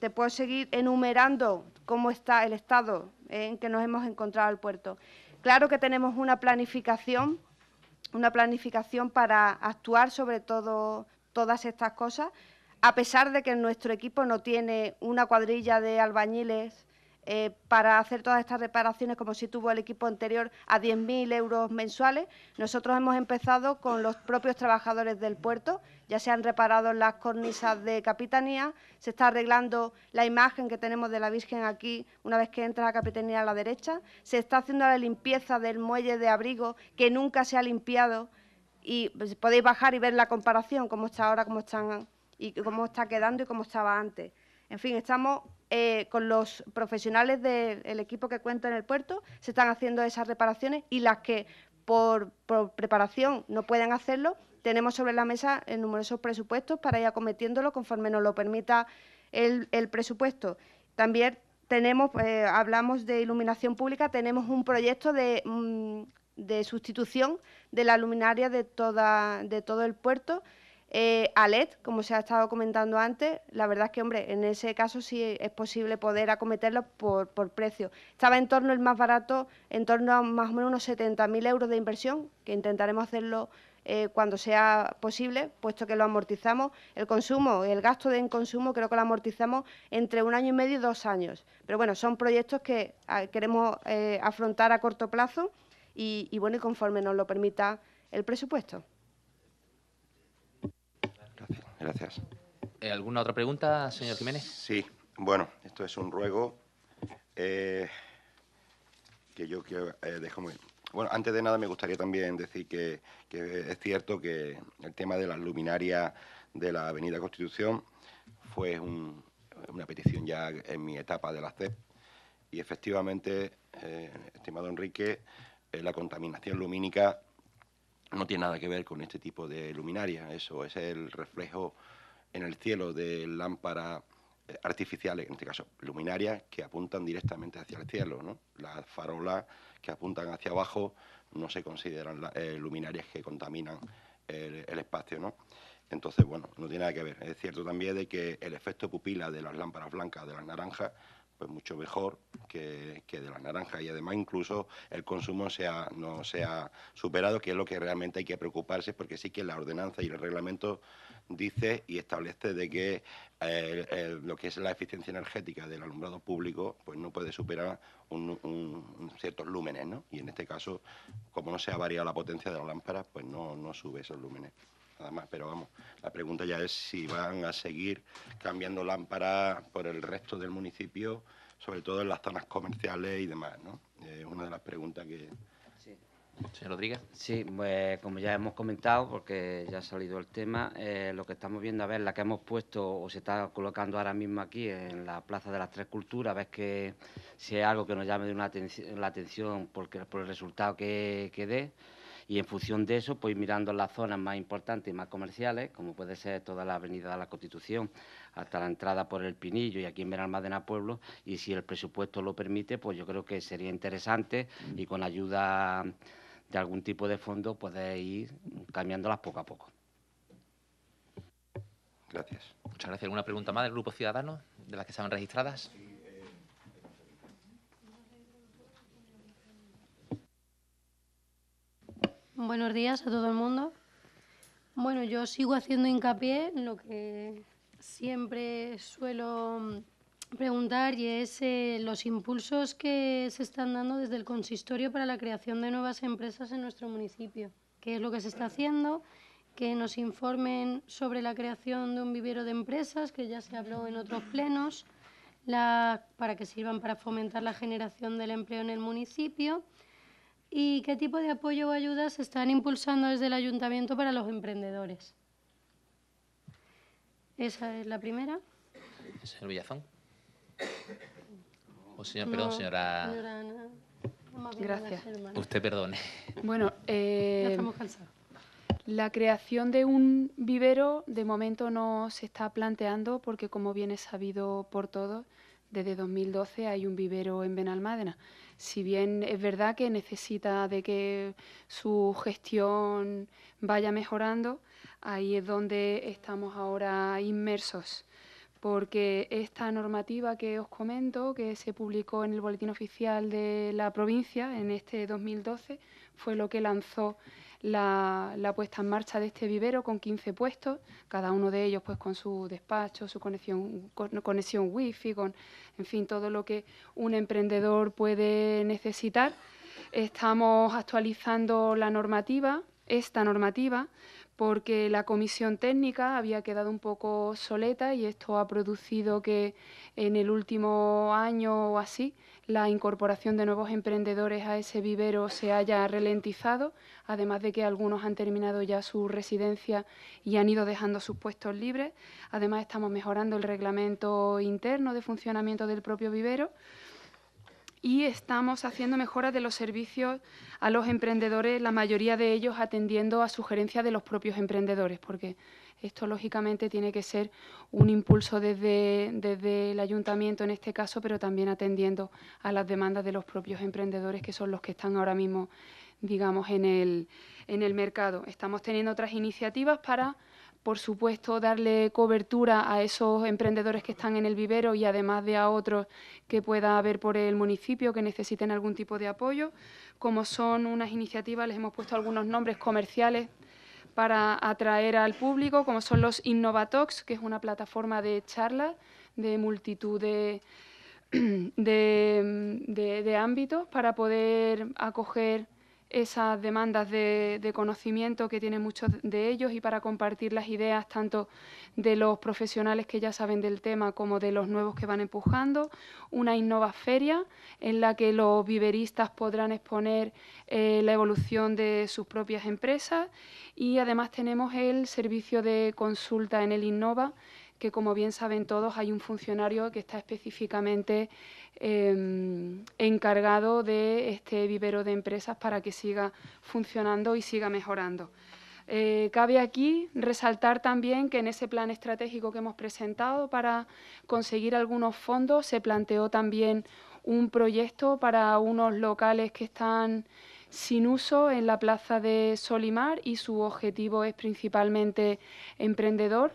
Te puedo seguir enumerando cómo está el estado en que nos hemos encontrado el puerto. Claro que tenemos una planificación, una planificación para actuar sobre todo, todas estas cosas, a pesar de que nuestro equipo no tiene una cuadrilla de albañiles eh, para hacer todas estas reparaciones como si tuvo el equipo anterior a 10.000 euros mensuales. Nosotros hemos empezado con los propios trabajadores del puerto, ya se han reparado las cornisas de capitanía, se está arreglando la imagen que tenemos de la Virgen aquí una vez que entra a capitanía a la derecha, se está haciendo la limpieza del muelle de abrigo que nunca se ha limpiado y pues, podéis bajar y ver la comparación, cómo está ahora, cómo están y cómo está quedando y cómo estaba antes. En fin, estamos eh, con los profesionales del equipo que cuenta en el puerto, se están haciendo esas reparaciones y las que por, preparación no pueden hacerlo, tenemos sobre la mesa numerosos presupuestos para ir acometiéndolo conforme nos lo permita el, presupuesto. También tenemos, eh, hablamos de iluminación pública, tenemos un proyecto mm, de, sustitución de la luminaria de, toda, de todo el puerto eh, ALET, como se ha estado comentando antes, la verdad es que, hombre, en ese caso sí es posible poder acometerlo por, precio. Estaba en torno el más barato, en torno a más o menos unos 70.000 euros de inversión, que intentaremos hacerlo eh, cuando sea posible, puesto que lo amortizamos. El consumo, el gasto de en consumo, creo que lo amortizamos entre un año y medio y dos años. Pero bueno, son proyectos que ah, queremos eh, afrontar a corto plazo y, bueno, y conforme nos lo permita el presupuesto. Gracias. Eh, ¿Alguna otra pregunta, señor Jiménez? Sí, bueno, esto es un ruego eh, que yo quiero, eh, dejo muy... Bueno, antes de nada me gustaría también decir que, es cierto que el tema de las luminarias de la Avenida Constitución fue una petición ya en mi etapa de la CEP y efectivamente, estimado Enrique, la contaminación lumínica no tiene nada que ver con este tipo de luminarias. Eso es el reflejo en el cielo de lámparas eh, artificiales, en este caso luminarias, que apuntan directamente hacia el cielo. ¿no? Las farolas que apuntan hacia abajo no se consideran eh, luminarias que contaminan el, el espacio. ¿no? Entonces, bueno, no tiene nada que ver. Es cierto también de que el efecto pupila de las lámparas blancas, de las naranjas, pues mucho mejor que, de la naranja y además incluso el consumo sea, no ha superado, que es lo que realmente hay que preocuparse porque sí que la ordenanza y el reglamento dice y establece de que eh, lo que es la eficiencia energética del alumbrado público pues no puede superar ciertos lúmenes, ¿no? Y en este caso, como no se ha variado la potencia de la lámpara, pues no, no sube esos lúmenes nada más. Pero vamos, la pregunta ya es si van a seguir cambiando lámparas por el resto del municipio, sobre todo en las zonas comerciales y demás, ¿no? Es una de las preguntas que... Sí. Señor Rodríguez. Sí, pues como ya hemos comentado, porque ya ha salido el tema, eh, lo que estamos viendo, a ver, la que hemos puesto o se está colocando ahora mismo aquí en la Plaza de las Tres Culturas, ver que si es algo que nos llame de una la atención porque, por el resultado que, que dé, y en función de eso, pues mirando las zonas más importantes y más comerciales, como puede ser toda la avenida de la Constitución, hasta la entrada por el Pinillo y aquí en Benalmádena Pueblo, y si el presupuesto lo permite, pues yo creo que sería interesante y con ayuda de algún tipo de fondo poder ir cambiándolas poco a poco. Gracias. Muchas gracias. ¿Alguna pregunta más del Grupo Ciudadano, de las que estaban registradas? Buenos días a todo el mundo. Bueno, yo sigo haciendo hincapié en lo que siempre suelo mm, preguntar y es eh, los impulsos que se están dando desde el consistorio para la creación de nuevas empresas en nuestro municipio. ¿Qué es lo que se está haciendo? Que nos informen sobre la creación de un vivero de empresas, que ya se habló en otros plenos, para que sirvan para fomentar la generación del empleo en el municipio ¿Y qué tipo de apoyo o ayudas se están impulsando desde el ayuntamiento para los emprendedores? Esa es la primera. Señor Villazón. O señor, perdón, señora... Gracias. Usted perdone. Bueno, eh, La creación de un vivero de momento no se está planteando porque, como bien es sabido por todos, desde 2012 hay un vivero en Benalmádena si bien es verdad que necesita de que su gestión vaya mejorando, ahí es donde estamos ahora inmersos, porque esta normativa que os comento, que se publicó en el Boletín Oficial de la provincia en este 2012, fue lo que lanzó la, puesta en marcha de este vivero con 15 puestos, cada uno de ellos pues con su despacho, su conexión, wifi, en fin, todo lo que un emprendedor puede necesitar. Estamos actualizando la normativa, esta normativa, porque la comisión técnica había quedado un poco soleta y esto ha producido que en el último año o así la incorporación de nuevos emprendedores a ese vivero se haya ralentizado, además de que algunos han terminado ya su residencia y han ido dejando sus puestos libres. Además, estamos mejorando el reglamento interno de funcionamiento del propio vivero y estamos haciendo mejoras de los servicios a los emprendedores, la mayoría de ellos atendiendo a sugerencias de los propios emprendedores, porque esto, lógicamente, tiene que ser un impulso desde, desde el ayuntamiento en este caso, pero también atendiendo a las demandas de los propios emprendedores, que son los que están ahora mismo, digamos, en el mercado. Estamos teniendo otras iniciativas para por supuesto, darle cobertura a esos emprendedores que están en el vivero y además de a otros que pueda haber por el municipio que necesiten algún tipo de apoyo. Como son unas iniciativas, les hemos puesto algunos nombres comerciales para atraer al público, como son los Innovatox, que es una plataforma de charlas de multitud de, de ámbitos para poder acoger esas demandas de, conocimiento que tienen muchos de ellos y para compartir las ideas tanto de los profesionales que ya saben del tema como de los nuevos que van empujando. Una Innova Feria en la que los viveristas podrán exponer eh, la evolución de sus propias empresas y además tenemos el servicio de consulta en el Innova que como bien saben todos hay un funcionario que está específicamente em, encargado de este vivero de empresas para que siga funcionando y siga mejorando. Eh, cabe aquí resaltar también que en ese plan estratégico que hemos presentado para conseguir algunos fondos se planteó también un proyecto para unos locales que están sin uso en la plaza de Solimar y su objetivo es principalmente emprendedor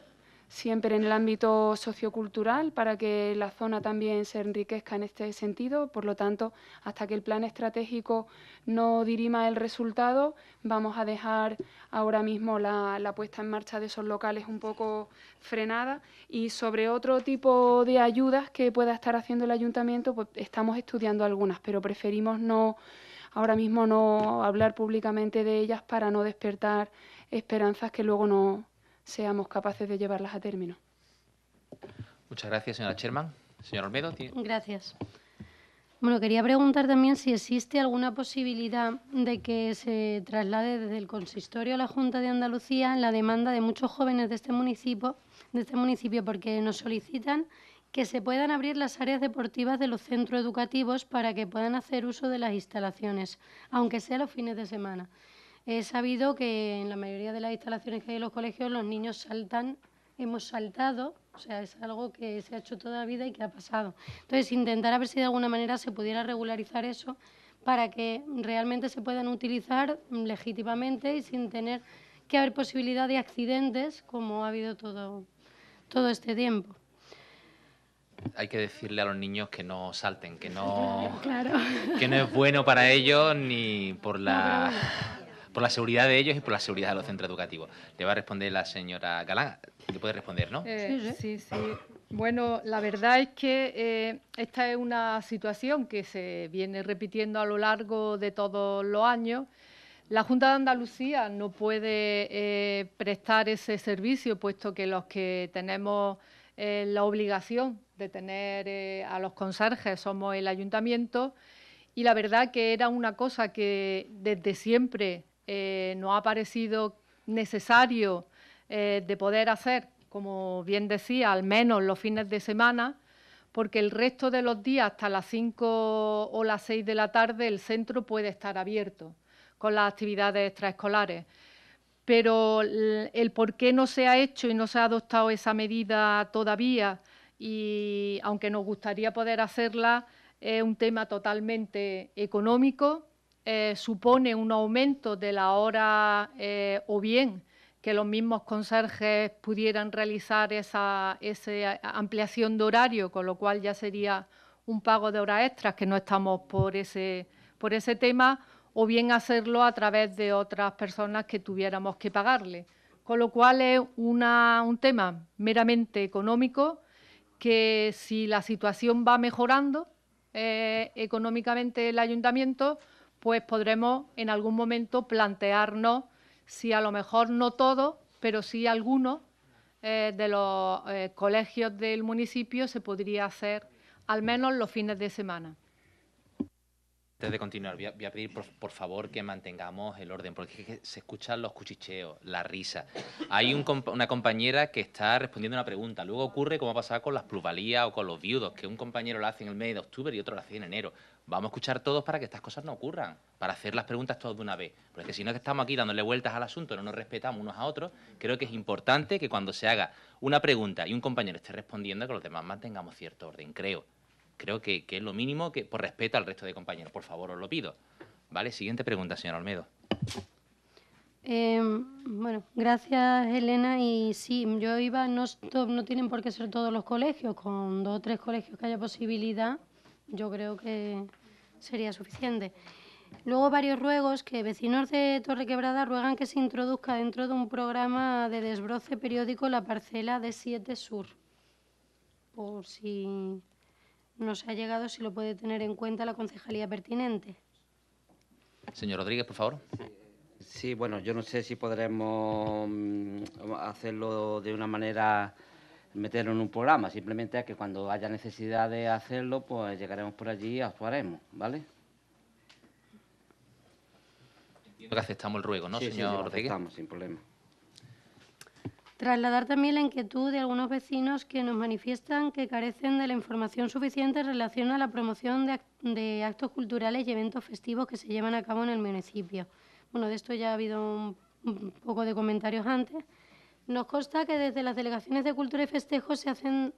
siempre en el ámbito sociocultural para que la zona también se enriquezca en este sentido. Por lo tanto, hasta que el plan estratégico no dirima el resultado, vamos a dejar ahora mismo la, la puesta en marcha de esos locales un poco frenada. Y sobre otro tipo de ayudas que pueda estar haciendo el ayuntamiento, pues estamos estudiando algunas, pero preferimos no ahora mismo no hablar públicamente de ellas para no despertar esperanzas que luego no, seamos capaces de llevarlas a término. Muchas gracias, señora Sherman. Señor Olmedo. ¿tiene? Gracias. Bueno, quería preguntar también si existe alguna posibilidad de que se traslade desde el consistorio a la Junta de Andalucía la demanda de muchos jóvenes de este municipio, de este municipio porque nos solicitan que se puedan abrir las áreas deportivas de los centros educativos para que puedan hacer uso de las instalaciones, aunque sea los fines de semana. He sabido que en la mayoría de las instalaciones que hay en los colegios los niños saltan, hemos saltado, o sea, es algo que se ha hecho toda la vida y que ha pasado. Entonces, intentar a ver si de alguna manera se pudiera regularizar eso para que realmente se puedan utilizar legítimamente y sin tener que haber posibilidad de accidentes como ha habido todo, todo este tiempo hay que decirle a los niños que no salten, que no, que no es bueno para ellos ni por la, por la seguridad de ellos y por la seguridad de los centros educativos. Le va a responder la señora Galán. Le puede responder, ¿no? Eh, sí, sí. Bueno, la verdad es que eh, esta es una situación que se viene repitiendo a lo largo de todos los años. La Junta de Andalucía no puede eh, prestar ese servicio, puesto que los que tenemos la obligación de tener a los conserjes somos el ayuntamiento. Y la verdad que era una cosa que desde siempre eh, no ha parecido necesario eh, de poder hacer, como bien decía, al menos los fines de semana, porque el resto de los días, hasta las 5 o las 6 de la tarde, el centro puede estar abierto con las actividades extraescolares. Pero el por qué no se ha hecho y no se ha adoptado esa medida todavía, y aunque nos gustaría poder hacerla, es un tema totalmente económico eh, supone un aumento de la hora eh, o bien que los mismos conserjes pudieran realizar esa, ampliación de horario, con lo cual ya sería un pago de horas extras, que no estamos por ese, por ese tema, o bien hacerlo a través de otras personas que tuviéramos que pagarle. Con lo cual es un tema meramente económico que si la situación va mejorando eh, económicamente el ayuntamiento, pues podremos en algún momento plantearnos si a lo mejor no todos, pero sí algunos eh, de los eh, colegios del municipio se podría hacer al menos los fines de semana. Antes de continuar, voy a, pedir por, favor que mantengamos el orden, porque se escuchan los cuchicheos, la risa. Hay una compañera que está respondiendo una pregunta. Luego ocurre como ha pasado con las plusvalías o con los viudos, que un compañero lo hace en el mes de octubre y otro lo hace en enero. Vamos a escuchar todos para que estas cosas no ocurran, para hacer las preguntas todas de una vez. Porque si no es que estamos aquí dándole vueltas al asunto, no nos respetamos unos a otros, creo que es importante que cuando se haga una pregunta y un compañero esté respondiendo, que los demás mantengamos cierto orden, creo creo que, es lo mínimo que por respeto al resto de compañeros. Por favor, os lo pido. ¿Vale? Siguiente pregunta, señor Olmedo. Em, bueno, gracias Elena. Y sí, yo iba, no, no tienen por qué ser todos los colegios, con dos o tres colegios que haya posibilidad, yo creo que sería suficiente. Luego varios ruegos que vecinos de Torre Quebrada ruegan que se introduzca dentro de un programa de desbroce periódico la parcela de 7 Sur, por si no se ha llegado si lo puede tener en cuenta la concejalía pertinente. Señor Rodríguez, por favor. Sí, bueno, yo no sé si podremos mm, hacerlo de una manera, meterlo en un programa. Simplemente es que cuando haya necesidad de hacerlo, pues llegaremos por allí y actuaremos, ¿vale? creo que aceptamos el ruego, ¿no, señor Rodríguez? Aceptamos, sin problema. Trasladar también la inquietud de algunos vecinos que nos manifiestan que carecen de la información suficiente en relación a la promoción de, actos culturales y eventos festivos que se llevan a cabo en el municipio. Bueno, de esto ya ha habido un poco de comentarios antes. Nos consta que desde las delegaciones de cultura y festejos se hacen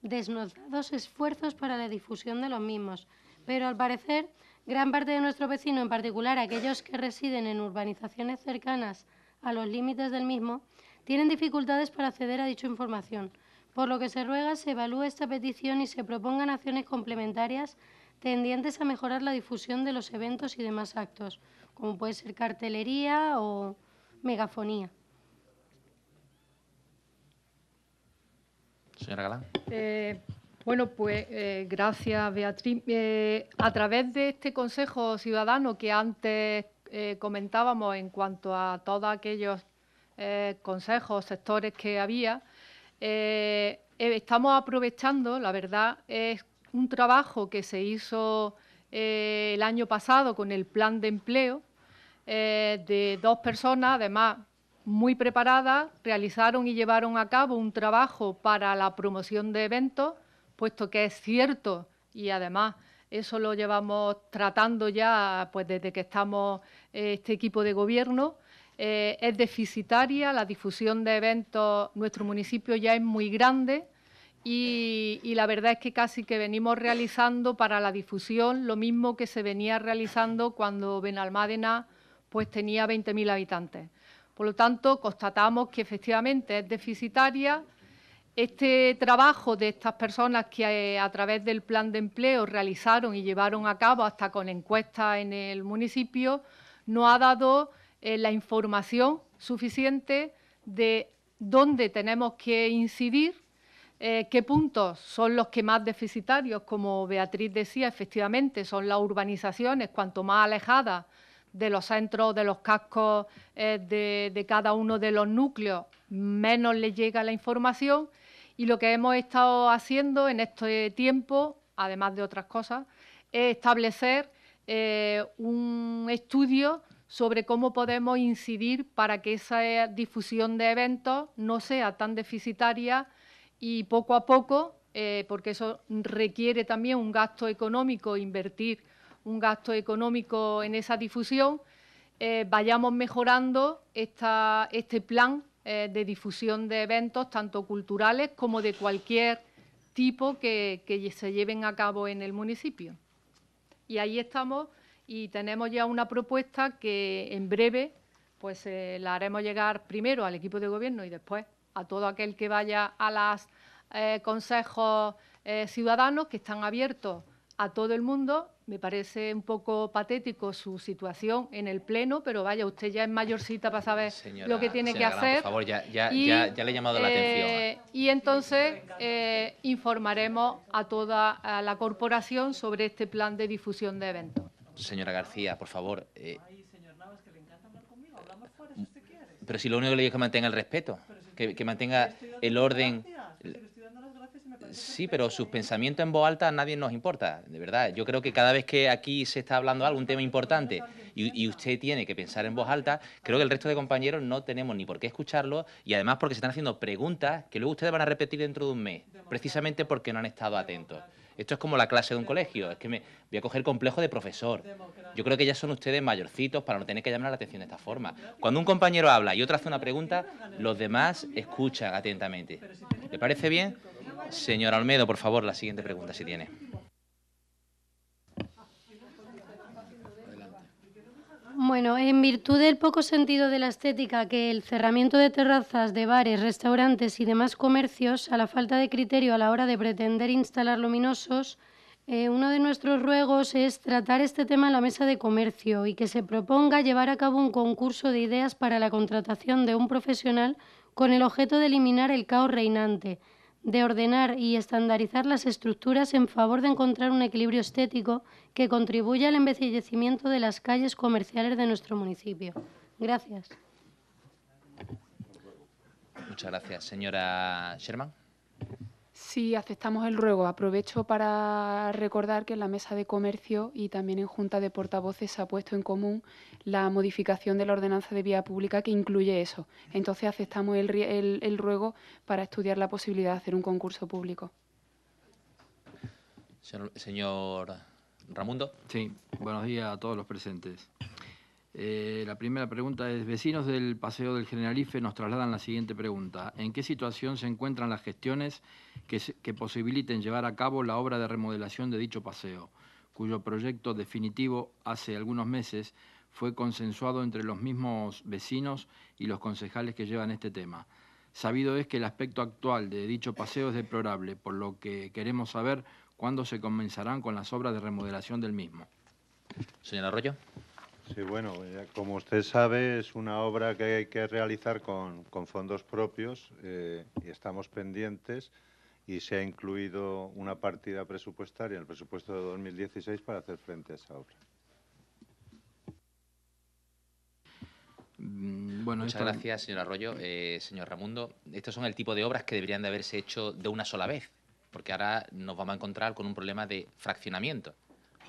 desnudados esfuerzos para la difusión de los mismos, pero al parecer gran parte de nuestro vecino, en particular aquellos que residen en urbanizaciones cercanas a los límites del mismo, tienen dificultades para acceder a dicha información, por lo que se ruega se evalúe esta petición y se propongan acciones complementarias tendientes a mejorar la difusión de los eventos y demás actos, como puede ser cartelería o megafonía. Señora Galán. Eh, bueno, pues eh, gracias, Beatriz. Eh, a través de este Consejo Ciudadano que antes comentábamos en cuanto a todos aquellos eh, consejos, sectores que había, eh, eh, estamos aprovechando, la verdad, es un trabajo que se hizo el año pasado con el plan de empleo de dos personas, además muy preparadas, realizaron y llevaron a cabo un trabajo para la promoción de eventos, puesto que es cierto y además eso lo llevamos tratando ya pues desde que estamos este equipo de gobierno, eh, es deficitaria, la difusión de eventos, nuestro municipio ya es muy grande y, la verdad es que casi que venimos realizando para la difusión lo mismo que se venía realizando cuando Benalmádena pues tenía 20.000 habitantes. Por lo tanto, constatamos que efectivamente es deficitaria. Este trabajo de estas personas que eh, a través del plan de empleo realizaron y llevaron a cabo hasta con encuestas en el municipio, no ha dado eh, la información suficiente de dónde tenemos que incidir, eh, qué puntos son los que más deficitarios, como Beatriz decía, efectivamente son las urbanizaciones, cuanto más alejadas de los centros, de los cascos eh, de, cada uno de los núcleos, menos les llega la información. Y lo que hemos estado haciendo en este tiempo, además de otras cosas, es establecer un estudio sobre cómo podemos incidir para que esa eh, difusión de eventos no sea tan deficitaria y poco a poco, eh, porque eso requiere también un gasto económico, invertir un gasto económico en esa difusión, eh, vayamos mejorando este plan de difusión de eventos, tanto culturales como de cualquier tipo que, que se lleven a cabo en el municipio. Y ahí estamos y tenemos ya una propuesta que en breve pues eh, la haremos llegar primero al equipo de gobierno y después a todo aquel que vaya a los eh, consejos eh, ciudadanos que están abiertos a todo el mundo. Me parece un poco patético su situación en el Pleno, pero vaya, usted ya es mayorcita para saber lo que tiene que hacer. por favor, ya, le he llamado la atención. Y entonces informaremos a toda la corporación sobre este plan de difusión de eventos. Señora García, por favor. pero si lo único que le digo es que mantenga el respeto, que, mantenga el orden. Sí, pero ¿eh? sus pensamientos en voz alta a nadie nos importa, de verdad. Yo creo que cada vez que aquí se está hablando de algún tema importante y, usted tiene que pensar en voz alta, creo que el resto de compañeros no tenemos ni por qué escucharlo y además porque se están haciendo preguntas que luego ustedes van a repetir dentro de un mes, precisamente porque no han estado atentos. Esto es como la clase de un colegio. Es que me voy a coger complejo de profesor. Yo creo que ya son ustedes mayorcitos para no tener que llamar la atención de esta forma. Cuando un compañero habla y otro hace una pregunta, los demás escuchan atentamente. ¿Le parece bien? Señor Almedo, por favor, la siguiente pregunta, si tiene. Bueno, en virtud del poco sentido de la estética que el cerramiento de terrazas, de bares, restaurantes y demás comercios, a la falta de criterio a la hora de pretender instalar luminosos, eh, uno de nuestros ruegos es tratar este tema en la mesa de comercio y que se proponga llevar a cabo un concurso de ideas para la contratación de un profesional con el objeto de eliminar el caos reinante de ordenar y estandarizar las estructuras en favor de encontrar un equilibrio estético que contribuya al embellecimiento de las calles comerciales de nuestro municipio. Gracias. Muchas gracias, señora Sherman. Sí, aceptamos el ruego. Aprovecho para recordar que en la mesa de comercio y también en junta de portavoces se ha puesto en común la modificación de la ordenanza de vía pública que incluye eso. Entonces aceptamos el, el ruego para estudiar la posibilidad de hacer un concurso público. Señor Ramundo. Sí, buenos días a todos los presentes. Eh, la primera pregunta es, vecinos del Paseo del Generalife nos trasladan la siguiente pregunta. ¿En qué situación se encuentran las gestiones que, que posibiliten llevar a cabo la obra de remodelación de dicho paseo, cuyo proyecto definitivo hace algunos meses fue consensuado entre los mismos vecinos y los concejales que llevan este tema? Sabido es que el aspecto actual de dicho paseo es deplorable, por lo que queremos saber cuándo se comenzarán con las obras de remodelación del mismo. Señora Arroyo. Sí, bueno, eh, como usted sabe, es una obra que hay que realizar con, fondos propios eh, y estamos pendientes y se ha incluido una partida presupuestaria en el presupuesto de 2016 para hacer frente a esa obra. Mm, bueno, Muchas gracias, señor Arroyo. Eh, señor Ramundo, estos son el tipo de obras que deberían de haberse hecho de una sola vez, porque ahora nos vamos a encontrar con un problema de fraccionamiento.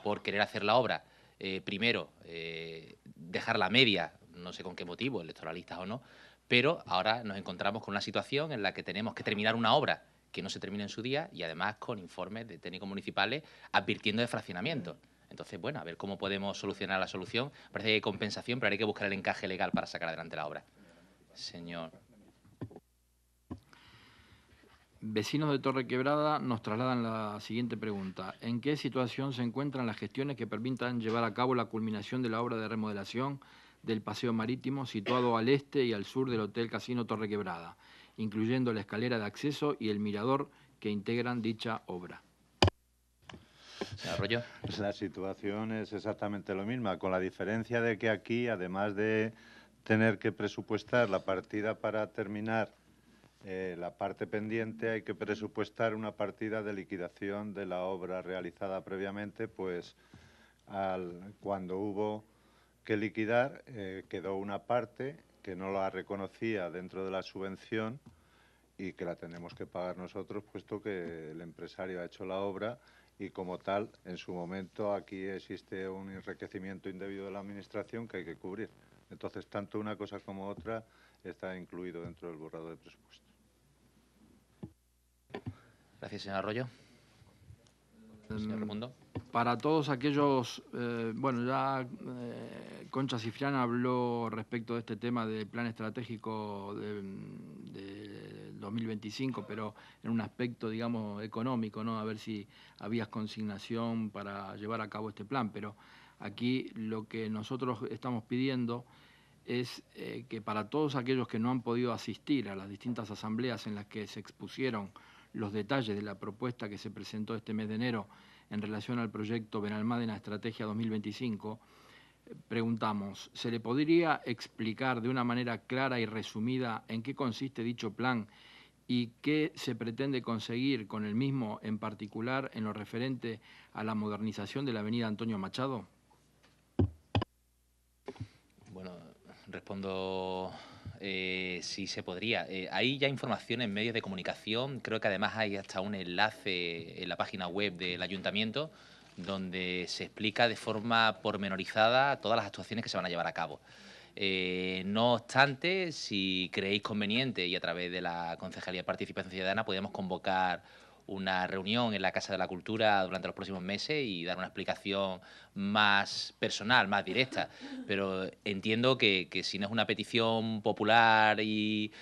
Por querer hacer la obra eh, primero, eh, dejar la media, no sé con qué motivo, electoralistas o no, pero ahora nos encontramos con una situación en la que tenemos que terminar una obra que no se termina en su día y además con informes de técnicos municipales advirtiendo de fraccionamiento. Entonces, bueno, a ver cómo podemos solucionar la solución. Parece que hay compensación, pero hay que buscar el encaje legal para sacar adelante la obra. Señor. Vecinos de Torre Quebrada nos trasladan la siguiente pregunta. ¿En qué situación se encuentran las gestiones que permitan llevar a cabo la culminación de la obra de remodelación del paseo marítimo situado al este y al sur del Hotel Casino Torre Quebrada, incluyendo la escalera de acceso y el mirador que integran dicha obra? Arroyo. La situación es exactamente lo misma, con la diferencia de que aquí, además de tener que presupuestar la partida para terminar eh, la parte pendiente hay que presupuestar una partida de liquidación de la obra realizada previamente, pues al, cuando hubo que liquidar eh, quedó una parte que no la reconocía dentro de la subvención y que la tenemos que pagar nosotros, puesto que el empresario ha hecho la obra y como tal, en su momento aquí existe un enriquecimiento indebido de la Administración que hay que cubrir. Entonces, tanto una cosa como otra está incluido dentro del borrado de presupuesto. Gracias, señor Arroyo. Señor mm, Remundo. Para todos aquellos, eh, bueno, ya eh, Concha Cifriana habló respecto de este tema del plan estratégico de, 2025, pero en un aspecto, digamos, económico, ¿no? A ver si había consignación para llevar a cabo este plan, pero aquí lo que nosotros estamos pidiendo es eh, que para todos aquellos que no han podido asistir a las distintas asambleas en las que se expusieron los detalles de la propuesta que se presentó este mes de enero en relación al proyecto Benalmádena Estrategia 2025, preguntamos, ¿se le podría explicar de una manera clara y resumida en qué consiste dicho plan y qué se pretende conseguir con el mismo, en particular en lo referente a la modernización de la avenida Antonio Machado? Bueno, respondo eh, si se podría. Eh, hay ya información en medios de comunicación, creo que además hay hasta un enlace en la página web del ayuntamiento donde se explica de forma pormenorizada todas las actuaciones que se van a llevar a cabo. Eh, no obstante, si creéis conveniente y a través de la Concejalía de Participación Ciudadana podemos convocar una reunión en la Casa de la Cultura durante los próximos meses y dar una explicación más personal, más directa. Pero entiendo que, si no es una petición popular y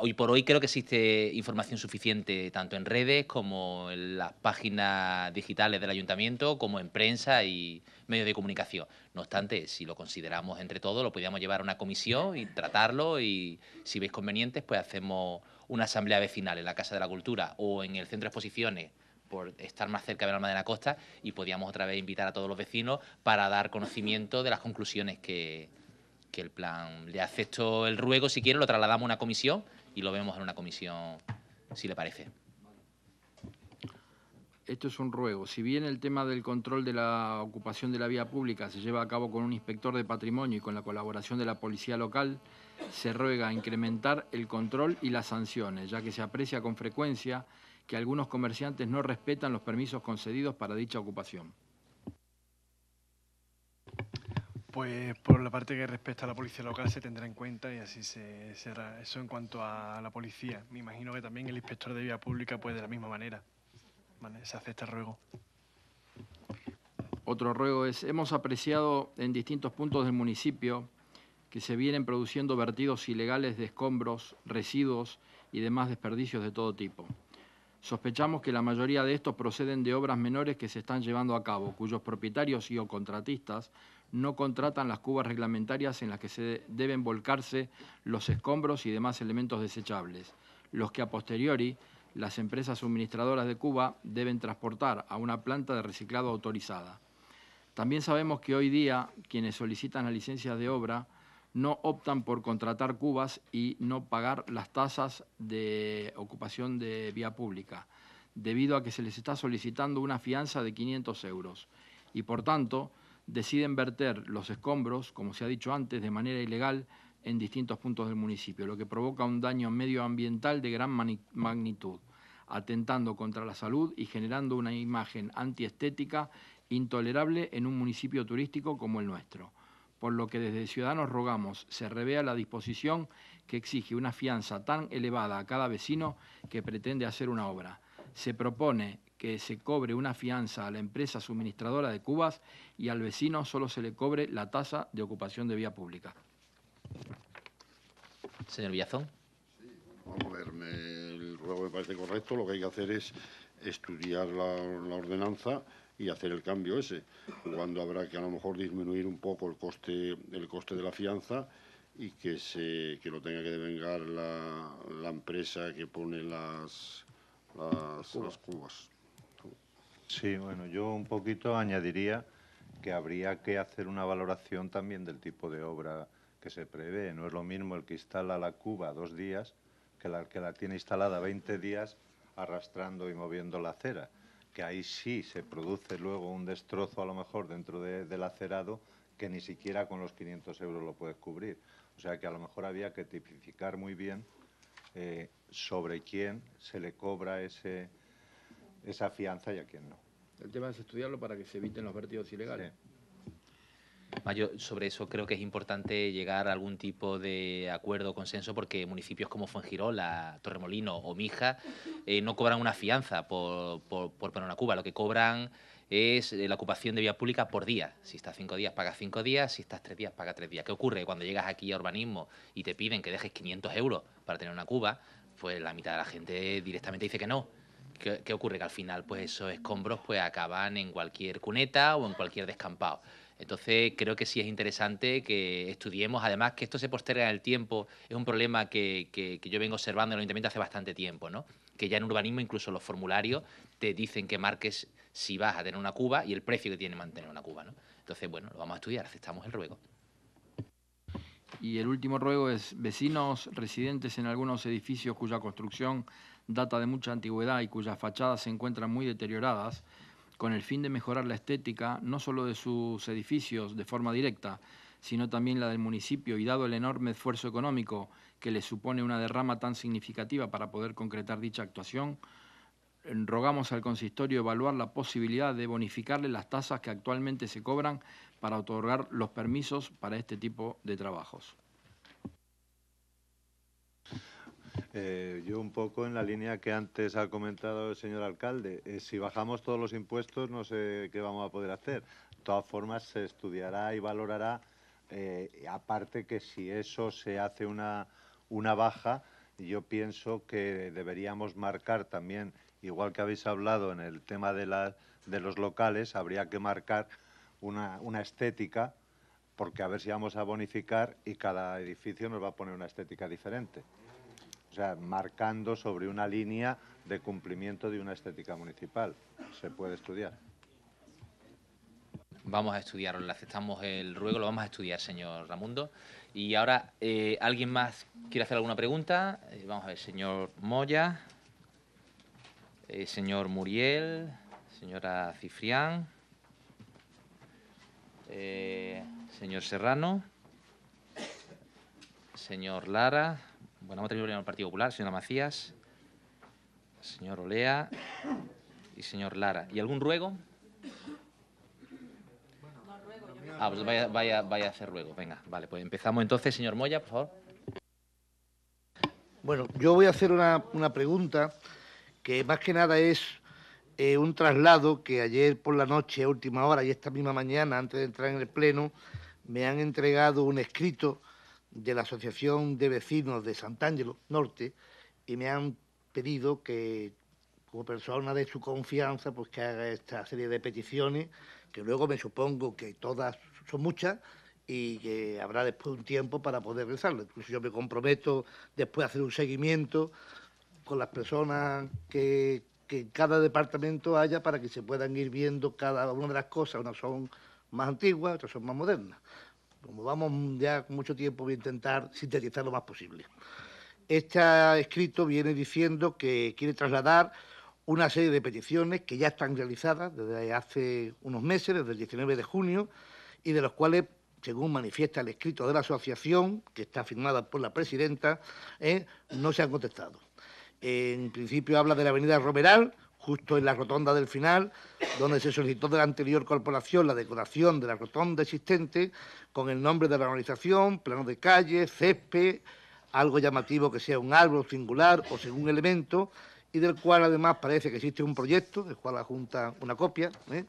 hoy por hoy creo que existe información suficiente tanto en redes como en las páginas digitales del ayuntamiento, como en prensa y medios de comunicación. No obstante, si lo consideramos entre todos, lo podíamos llevar a una comisión y tratarlo y si veis convenientes, pues hacemos una asamblea vecinal en la Casa de la Cultura o en el Centro de Exposiciones por estar más cerca la alma de la costa y podíamos otra vez invitar a todos los vecinos para dar conocimiento de las conclusiones que, que el plan. Le acepto el ruego si quiere, lo trasladamos a una comisión y lo vemos en una comisión, si le parece esto es un ruego, si bien el tema del control de la ocupación de la vía pública se lleva a cabo con un inspector de patrimonio y con la colaboración de la policía local, se ruega incrementar el control y las sanciones, ya que se aprecia con frecuencia que algunos comerciantes no respetan los permisos concedidos para dicha ocupación. Pues por la parte que respecta a la policía local se tendrá en cuenta y así se será. Eso en cuanto a la policía. Me imagino que también el inspector de vía pública puede de la misma manera se hace este ruego. Otro ruego es, hemos apreciado en distintos puntos del municipio que se vienen produciendo vertidos ilegales de escombros, residuos y demás desperdicios de todo tipo. Sospechamos que la mayoría de estos proceden de obras menores que se están llevando a cabo, cuyos propietarios y o contratistas no contratan las cubas reglamentarias en las que se deben volcarse los escombros y demás elementos desechables, los que a posteriori las empresas suministradoras de Cuba deben transportar a una planta de reciclado autorizada. También sabemos que hoy día quienes solicitan las licencias de obra no optan por contratar cubas y no pagar las tasas de ocupación de vía pública, debido a que se les está solicitando una fianza de 500 euros y por tanto deciden verter los escombros, como se ha dicho antes, de manera ilegal en distintos puntos del municipio, lo que provoca un daño medioambiental de gran magnitud atentando contra la salud y generando una imagen antiestética intolerable en un municipio turístico como el nuestro. Por lo que desde Ciudadanos rogamos se revea la disposición que exige una fianza tan elevada a cada vecino que pretende hacer una obra. Se propone que se cobre una fianza a la empresa suministradora de cubas y al vecino solo se le cobre la tasa de ocupación de vía pública. Señor Villazón. Sí, que me parece correcto, lo que hay que hacer es estudiar la, ordenanza y hacer el cambio ese, cuando habrá que a lo mejor disminuir un poco el coste, el coste de la fianza y que, se, que lo tenga que devengar la, empresa que pone las, las, las cubas. Sí, bueno, yo un poquito añadiría que habría que hacer una valoración también del tipo de obra que se prevé. No es lo mismo el que instala la cuba dos días que la, que la tiene instalada 20 días arrastrando y moviendo la acera, que ahí sí se produce luego un destrozo a lo mejor dentro del acerado que ni siquiera con los 500 euros lo puedes cubrir. O sea que a lo mejor había que tipificar muy bien eh, sobre quién se le cobra ese, esa fianza y a quién no. El tema es estudiarlo para que se eviten los vertidos ilegales sobre eso creo que es importante llegar a algún tipo de acuerdo o consenso porque municipios como Fuengirola, Torremolino o Mija eh, no cobran una fianza por, poner una cuba. Lo que cobran es eh, la ocupación de vía pública por día. Si estás cinco días, pagas cinco días. Si estás tres días, pagas tres días. ¿Qué ocurre? Cuando llegas aquí a urbanismo y te piden que dejes 500 euros para tener una cuba, pues la mitad de la gente directamente dice que no. ¿Qué, qué ocurre? Que al final, pues esos escombros pues acaban en cualquier cuneta o en cualquier descampado. Entonces creo que sí es interesante que estudiemos, además que esto se posterga en el tiempo, es un problema que, yo vengo observando en el ayuntamiento hace bastante tiempo, ¿no? que ya en urbanismo incluso los formularios te dicen que marques si vas a tener una cuba y el precio que tiene mantener una cuba. ¿no? Entonces, bueno, lo vamos a estudiar, aceptamos el ruego. Y el último ruego es vecinos residentes en algunos edificios cuya construcción data de mucha antigüedad y cuyas fachadas se encuentran muy deterioradas, con el fin de mejorar la estética no solo de sus edificios de forma directa, sino también la del municipio y dado el enorme esfuerzo económico que le supone una derrama tan significativa para poder concretar dicha actuación, rogamos al consistorio evaluar la posibilidad de bonificarle las tasas que actualmente se cobran para otorgar los permisos para este tipo de trabajos. Eh, yo un poco en la línea que antes ha comentado el señor alcalde, eh, si bajamos todos los impuestos no sé qué vamos a poder hacer. De todas formas se estudiará y valorará, eh, aparte que si eso se hace una, una baja, yo pienso que deberíamos marcar también, igual que habéis hablado en el tema de, los locales, habría que marcar una estética, porque a ver si vamos a bonificar y cada edificio nos va a poner una estética diferente o sea, marcando sobre una línea de cumplimiento de una estética municipal. Se puede estudiar. Vamos a estudiarlo, le aceptamos el ruego, lo vamos a estudiar, señor Ramundo. Y ahora, eh, ¿alguien más quiere hacer alguna pregunta? Eh, vamos a ver, señor Moya, eh, señor Muriel, señora Cifrián, señor Serrano, señor Lara. Bueno, vamos a terminar el Partido Popular, señora Macías, señor Olea y señor Lara. ¿Y algún ruego? Ah, pues vaya, vaya, a hacer ruego. Venga, vale, pues empezamos entonces, señor Moya, por favor. Bueno, yo voy a hacer una, pregunta que más que nada es eh, un traslado que ayer por la noche, última hora y esta misma mañana, antes de entrar en el Pleno, me han entregado un escrito de la Asociación de Vecinos de Sant'Angelo Norte y me han pedido que, como persona de su confianza, pues que haga esta serie de peticiones, que luego me supongo que todas son muchas y que habrá después un tiempo para poder rezarlo. Incluso yo me comprometo después a hacer un seguimiento con las personas que, que en cada departamento haya para que se puedan ir viendo cada una de las cosas. Unas son más antiguas, otras son más modernas. Como vamos ya mucho tiempo, voy a intentar sintetizar lo más posible. Este escrito viene diciendo que quiere trasladar una serie de peticiones que ya están realizadas desde hace unos meses, desde el 19 de junio, y de los cuales, según manifiesta el escrito de la asociación, que está firmada por la presidenta, eh, no se han contestado. En principio habla de la avenida Romeral, justo en la rotonda del final, donde se solicitó de la anterior corporación la decoración de la rotonda existente con el nombre de la organización, plano de calle, césped, algo llamativo que sea un árbol singular o según elemento, y del cual además parece que existe un proyecto, del cual la Junta una copia, ¿eh?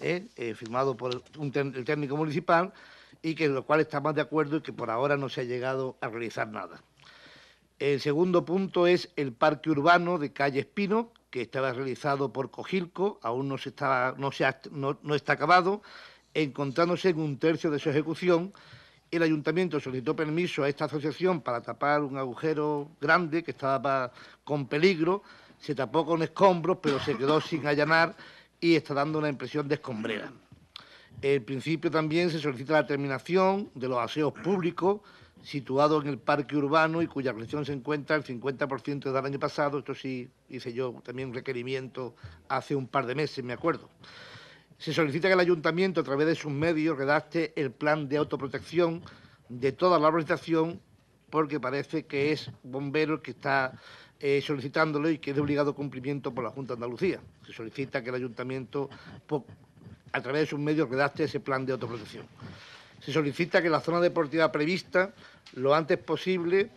¿Eh? Eh, firmado por el técnico municipal, y que en lo cual estamos de acuerdo y que por ahora no se ha llegado a realizar nada. El segundo punto es el parque urbano de calle Espino, que estaba realizado por Cogilco, aún no, se estaba, no, no, está acabado, encontrándose en un tercio de su ejecución. El ayuntamiento solicitó permiso a esta asociación para tapar un agujero grande que estaba con peligro, se tapó con escombros, pero se quedó sin allanar y está dando una impresión de escombrera. En principio también se solicita la terminación de los aseos públicos situado en el parque urbano y cuya conexión se encuentra el 50% del año pasado. Esto sí hice yo también un requerimiento hace un par de meses, me acuerdo. Se solicita que el ayuntamiento, a través de sus medios, redacte el plan de autoprotección de toda la organización, porque parece que es bombero el que está eh, solicitándolo y que es de obligado cumplimiento por la Junta de Andalucía. Se solicita que el ayuntamiento, a través de sus medios, redacte ese plan de autoprotección se solicita que la zona deportiva prevista, lo antes posible,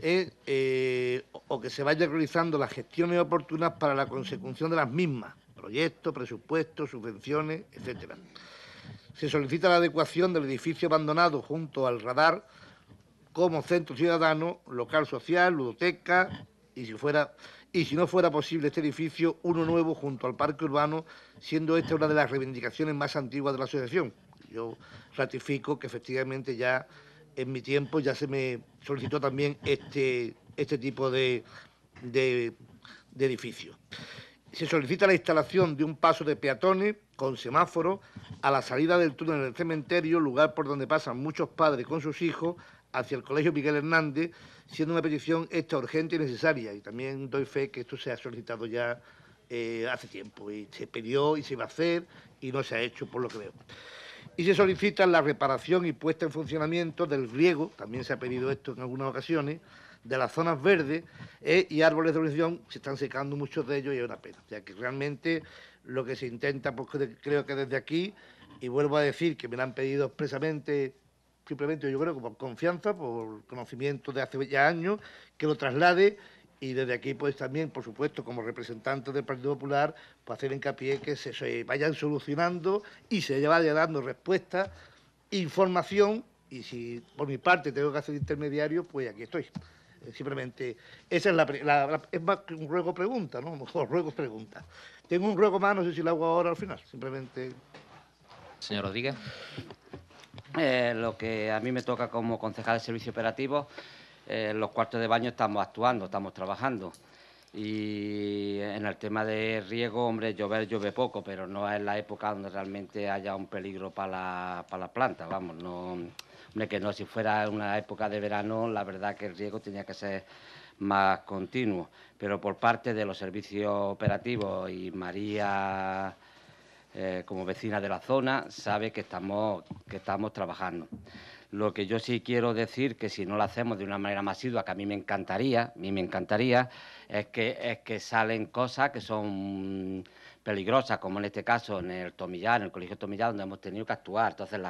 eh, eh, o que se vaya realizando las gestiones oportunas para la consecución de las mismas, proyectos, presupuestos, subvenciones, etcétera. Se solicita la adecuación del edificio abandonado junto al radar como centro ciudadano, local social, ludoteca y si fuera y si no fuera posible este edificio, uno nuevo junto al parque urbano, siendo esta una de las reivindicaciones más antiguas de la asociación. Yo ratifico que efectivamente ya en mi tiempo ya se me solicitó también este, este tipo de, de, edificio. Se solicita la instalación de un paso de peatones con semáforo a la salida del túnel del cementerio, lugar por donde pasan muchos padres con sus hijos hacia el Colegio Miguel Hernández, siendo una petición esta urgente y necesaria. Y también doy fe que esto se ha solicitado ya eh, hace tiempo y se pidió y se iba a hacer y no se ha hecho por lo que veo y se solicita la reparación y puesta en funcionamiento del riego, también se ha pedido esto en algunas ocasiones, de las zonas verdes eh, y árboles de oración se están secando muchos de ellos y es una pena. O sea que realmente lo que se intenta, pues creo que desde aquí, y vuelvo a decir que me lo han pedido expresamente, simplemente yo creo que por confianza, por conocimiento de hace ya años, que lo traslade y desde aquí pues también, por supuesto, como representante del Partido Popular, pues hacer hincapié que se, vayan solucionando y se vaya dando respuesta, información y si por mi parte tengo que hacer intermediario, pues aquí estoy. Eh, simplemente, esa es la, es más que un ruego pregunta, ¿no? Mejor ruego pregunta. Tengo un ruego más, no sé si lo hago ahora al final, simplemente... Señor Rodríguez. Eh, lo que a mí me toca como concejal de servicio operativo en los cuartos de baño estamos actuando, estamos trabajando. Y en el tema de riego, hombre, llover llueve poco, pero no es la época donde realmente haya un peligro para la, para planta, vamos, no, hombre, que no, si fuera una época de verano, la verdad que el riego tenía que ser más continuo, pero por parte de los servicios operativos y María eh, como vecina de la zona sabe que estamos, que estamos trabajando. Lo que yo sí quiero decir, que si no lo hacemos de una manera masiva, que a mí me encantaría, a mí me encantaría, es que, es que salen cosas que son peligrosas, como en este caso en el Tomillar, en el Colegio Tomillá, donde hemos tenido que actuar. Entonces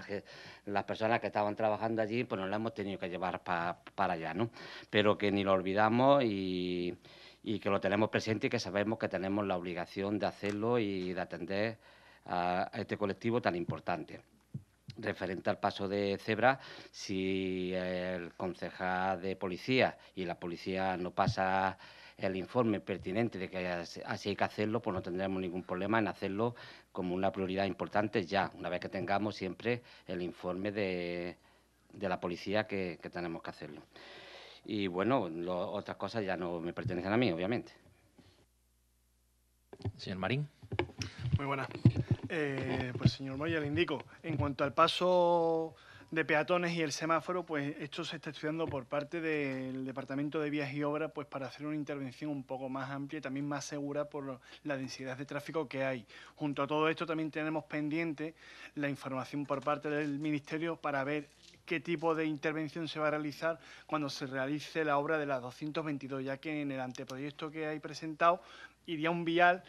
las, personas que estaban trabajando allí, pues nos las hemos tenido que llevar para allá, ¿no? Pero que ni lo olvidamos y, que lo tenemos presente y que sabemos que tenemos la obligación de hacerlo y de atender a este colectivo tan importante referente al paso de cebra, si el concejal de policía y la policía no pasa el informe pertinente de que así hay que hacerlo, pues no tendremos ningún problema en hacerlo como una prioridad importante ya, una vez que tengamos siempre el informe de, la policía que, tenemos que hacerlo. Y bueno, otras cosas ya no me pertenecen a mí, obviamente. Señor Marín. Muy buenas. Eh, pues señor Moya, le indico, en cuanto al paso de peatones y el semáforo, pues esto se está estudiando por parte del Departamento de Vías y Obras pues para hacer una intervención un poco más amplia y también más segura por la densidad de tráfico que hay. Junto a todo esto también tenemos pendiente la información por parte del Ministerio para ver qué tipo de intervención se va a realizar cuando se realice la obra de las 222, ya que en el anteproyecto que hay presentado iría un vial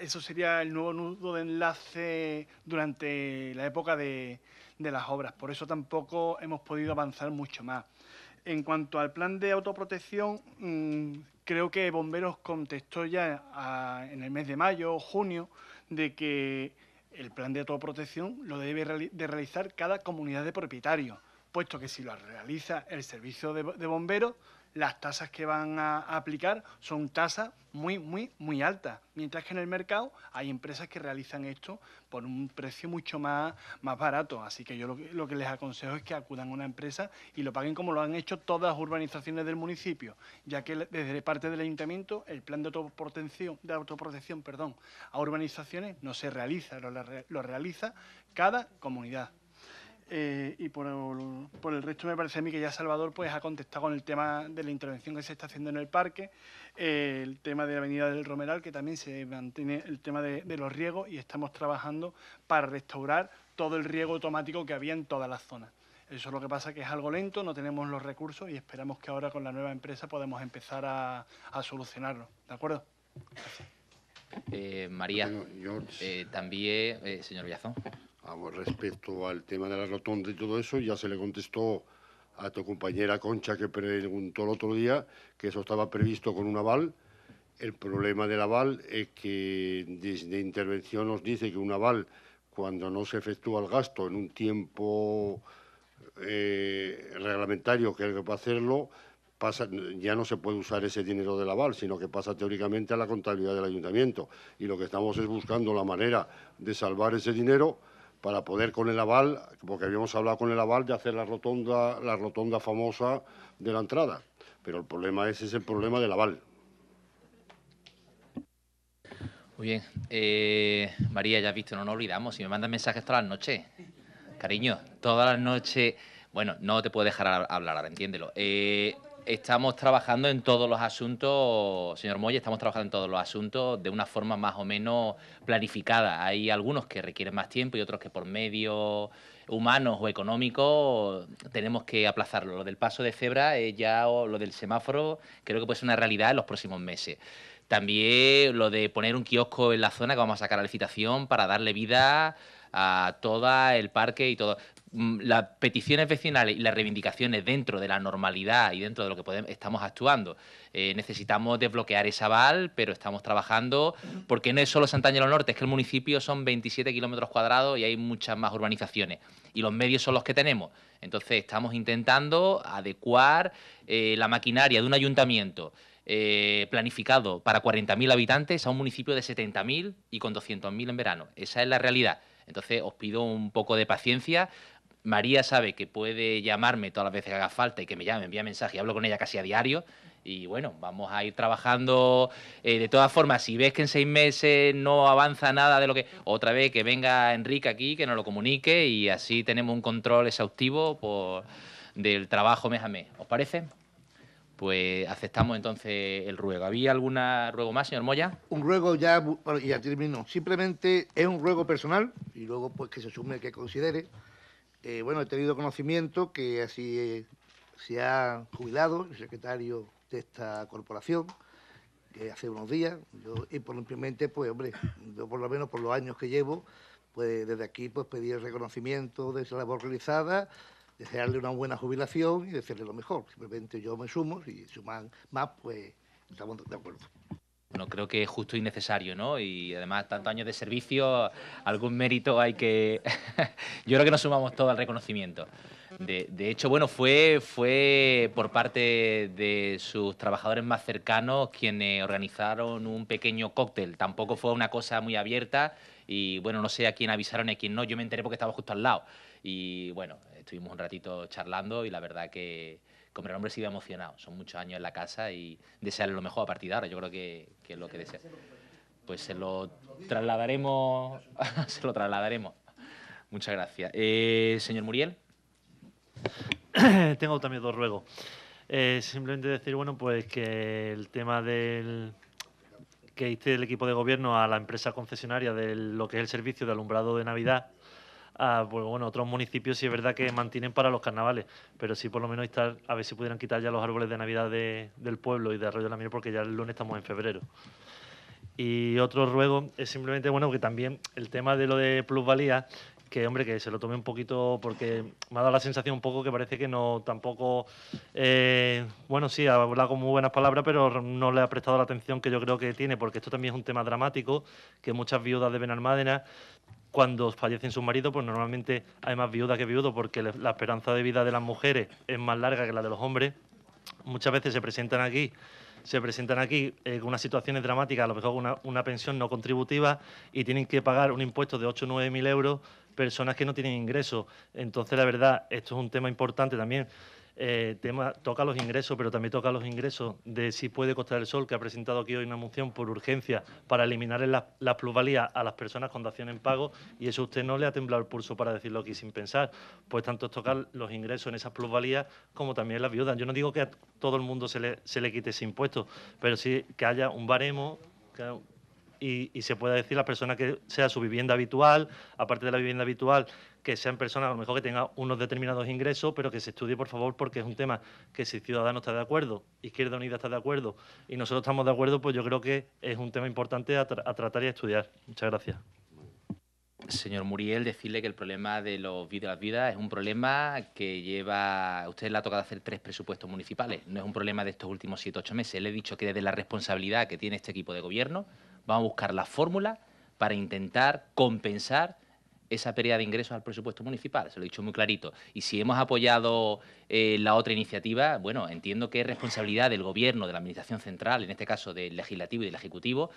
eso sería el nuevo nudo de enlace durante la época de, las obras. Por eso tampoco hemos podido avanzar mucho más. En cuanto al plan de autoprotección, mm, creo que Bomberos contestó ya en el mes de mayo o junio de que el plan de autoprotección lo debe de realizar cada comunidad de propietarios, puesto que si lo realiza el servicio de bomberos, las tasas que van a aplicar son tasas muy, muy, muy altas. Mientras que en el mercado hay empresas que realizan esto por un precio mucho más, más barato. Así que yo lo que, les aconsejo es que acudan a una empresa y lo paguen como lo han hecho todas las urbanizaciones del municipio, ya que desde parte del ayuntamiento el plan de autoprotección, de autoprotección perdón, a urbanizaciones no se realiza, lo realiza cada comunidad. Eh, y por el, resto me parece a mí que ya Salvador pues ha contestado con el tema de la intervención que se está haciendo en el parque, eh, el tema de la avenida del Romeral, que también se mantiene el tema de, los riegos y estamos trabajando para restaurar todo el riego automático que había en todas las zonas. Eso es lo que pasa que es algo lento, no tenemos los recursos y esperamos que ahora con la nueva empresa podemos empezar a, solucionarlo. ¿De acuerdo? Eh, María, también, señor Villazón respecto al tema de la rotonda y todo eso, ya se le contestó a tu compañera Concha que preguntó el otro día que eso estaba previsto con un aval. El problema del aval es que desde intervención nos dice que un aval, cuando no se efectúa el gasto en un tiempo eh, reglamentario que hay que hacerlo, ya no se puede usar ese dinero del aval, sino que pasa teóricamente a la contabilidad del ayuntamiento. Y lo que estamos es buscando la manera de salvar ese dinero para poder con el aval, porque habíamos hablado con el aval de hacer la rotonda, la rotonda famosa de la entrada. Pero el problema ese es el problema del aval. Muy bien. Eh, María, ya has visto, no nos olvidamos. Si me mandan mensajes todas las noches, cariño, todas las noches. Bueno, no te puedo dejar hablar ahora, entiéndelo. Eh, estamos trabajando en todos los asuntos, señor Moya, estamos trabajando en todos los asuntos de una forma más o menos planificada. Hay algunos que requieren más tiempo y otros que por medios humanos o económicos tenemos que aplazarlo. Lo del paso de cebra ya o lo del semáforo creo que puede ser una realidad en los próximos meses. También lo de poner un kiosco en la zona que vamos a sacar a licitación para darle vida a todo el parque y todo. Mm, las peticiones vecinales y las reivindicaciones dentro de la normalidad y dentro de lo que podemos, estamos actuando. Eh, necesitamos desbloquear esa val pero estamos trabajando, porque no es solo los Norte, es que el municipio son 27 kilómetros cuadrados y hay muchas más urbanizaciones. Y los medios son los que tenemos. Entonces, estamos intentando adecuar eh, la maquinaria de un ayuntamiento. Eh, planificado para 40.000 habitantes a un municipio de 70.000 y con 200.000 en verano. Esa es la realidad. Entonces os pido un poco de paciencia María sabe que puede llamarme todas las veces que haga falta y que me llame, me envía mensaje, hablo con ella casi a diario. Y bueno, vamos a ir trabajando. Eh, de todas formas, si ves que en seis meses no avanza nada de lo que. Otra vez que venga Enrique aquí, que nos lo comunique y así tenemos un control exhaustivo por, del trabajo mes a mes. ¿Os parece? Pues aceptamos entonces el ruego. ¿Había algún ruego más, señor Moya? Un ruego ya, bueno, ya termino. Simplemente es un ruego personal y luego pues que se sume que considere. Eh, bueno, he tenido conocimiento que así eh, se ha jubilado el secretario de esta corporación, que hace unos días, y por simplemente, pues hombre, por lo menos por los años que llevo, pues desde aquí pues pedí el reconocimiento de esa labor realizada, desearle una buena jubilación y decirle lo mejor. Simplemente yo me sumo, y si suman más, pues estamos de acuerdo bueno, creo que es justo y necesario, ¿no? Y además, tantos años de servicio, algún mérito hay que... Yo creo que nos sumamos todo al reconocimiento. De, de, hecho, bueno, fue, fue por parte de sus trabajadores más cercanos quienes organizaron un pequeño cóctel. Tampoco fue una cosa muy abierta, y bueno, no sé a quién avisaron y a quién no. Yo me enteré porque estaba justo al lado. Y bueno, estuvimos un ratito charlando y la verdad que como el hombre se iba emocionado. Son muchos años en la casa y desearle lo mejor a partir de ahora. Yo creo que, es lo que desea. Pues se lo trasladaremos. se lo trasladaremos. Muchas gracias. Eh, señor Muriel. Tengo también dos ruegos. Eh, simplemente decir, bueno, pues que el tema del, que hice el equipo de gobierno a la empresa concesionaria de lo que es el servicio de alumbrado de Navidad. A, pues bueno, otros municipios sí es verdad que mantienen para los carnavales, pero sí por lo menos estar, a ver si pudieran quitar ya los árboles de Navidad del pueblo y de Arroyo de la Miel, porque ya el lunes estamos en febrero. Y otro ruego es simplemente, bueno, que también el tema de lo de plusvalía que hombre, que se lo tome un poquito, porque me ha dado la sensación un poco que parece que no tampoco, eh, bueno, sí, ha hablado con muy buenas palabras, pero no le ha prestado la atención que yo creo que tiene, porque esto también es un tema dramático, que muchas viudas de Benalmádena, cuando fallecen sus maridos, pues normalmente hay más viuda que viudos, porque la esperanza de vida de las mujeres es más larga que la de los hombres. Muchas veces se presentan aquí se presentan aquí eh, con unas situaciones dramáticas, a lo mejor una, una pensión no contributiva y tienen que pagar un impuesto de 8 o 9 mil euros personas que no tienen ingresos. Entonces, la verdad, esto es un tema importante también. Eh, toca los ingresos, pero también toca los ingresos de si puede costar el sol, que ha presentado aquí hoy una moción por urgencia para eliminar las la plusvalías a las personas con dación en pago, y eso usted no le ha temblado el pulso para decirlo aquí sin pensar, pues tanto es tocar los ingresos en esas plusvalías como también las viudas. Yo no digo que a todo el mundo se le, se le quite ese impuesto, pero sí que haya un baremo, y, se pueda decir a la persona que sea su vivienda habitual, aparte de la vivienda habitual, que sean personas a lo mejor que tengan unos determinados ingresos, pero que se estudie, por favor, porque es un tema que si Ciudadanos está de acuerdo, Izquierda Unida está de acuerdo y nosotros estamos de acuerdo, pues yo creo que es un tema importante a, tratar y a estudiar. Muchas gracias señor Muriel, decirle que el problema de, los, de las vidas es un problema que lleva. Usted le ha tocado hacer tres presupuestos municipales, no es un problema de estos últimos siete ocho meses. Le he dicho que desde la responsabilidad que tiene este equipo de gobierno Vamos a buscar la fórmula para intentar compensar esa pérdida de ingresos al presupuesto municipal, se lo he dicho muy clarito. Y si hemos apoyado eh, la otra iniciativa, bueno, entiendo que es responsabilidad del Gobierno, de la Administración Central, en este caso del Legislativo y del Ejecutivo,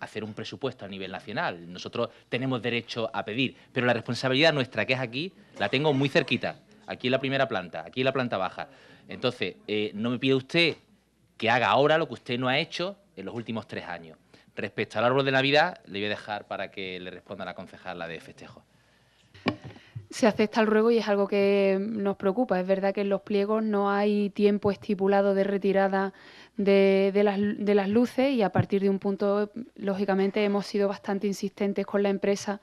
hacer un presupuesto a nivel nacional. Nosotros tenemos derecho a pedir, pero la responsabilidad nuestra, que es aquí, la tengo muy cerquita, aquí en la primera planta, aquí en la planta baja. Entonces, eh, no me pide usted que haga ahora lo que usted no ha hecho en los últimos tres años. Respecto al árbol de Navidad, le voy a dejar para que le responda la concejala de festejos. Se acepta el ruego y es algo que nos preocupa. Es verdad que en los pliegos no hay tiempo estipulado de retirada de, las, luces y a partir de un punto, lógicamente, hemos sido bastante insistentes con la empresa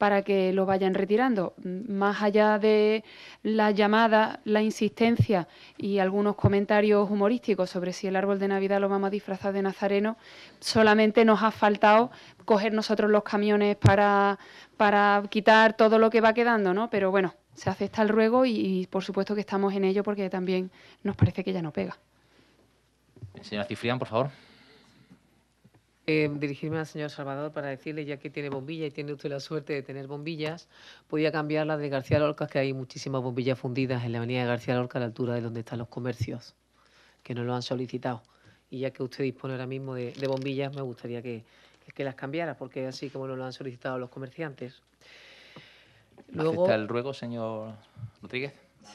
para que lo vayan retirando. Más allá de la llamada, la insistencia y algunos comentarios humorísticos sobre si el árbol de Navidad lo vamos a disfrazar de nazareno, solamente nos ha faltado coger nosotros los camiones para, para quitar todo lo que va quedando, ¿no? Pero bueno, se acepta el ruego y, y por supuesto que estamos en ello porque también nos parece que ya no pega. Señora Cifrián, por favor. Eh, dirigirme al señor Salvador para decirle, ya que tiene bombilla y tiene usted la suerte de tener bombillas, podía cambiarlas de García Lorca, que hay muchísimas bombillas fundidas en la avenida de García Lorca, a la altura de donde están los comercios, que no lo han solicitado. Y ya que usted dispone ahora mismo de, bombillas, me gustaría que, que las cambiara, porque así como no lo han solicitado los comerciantes. Luego... ¿Acepta el ruego, señor Rodríguez?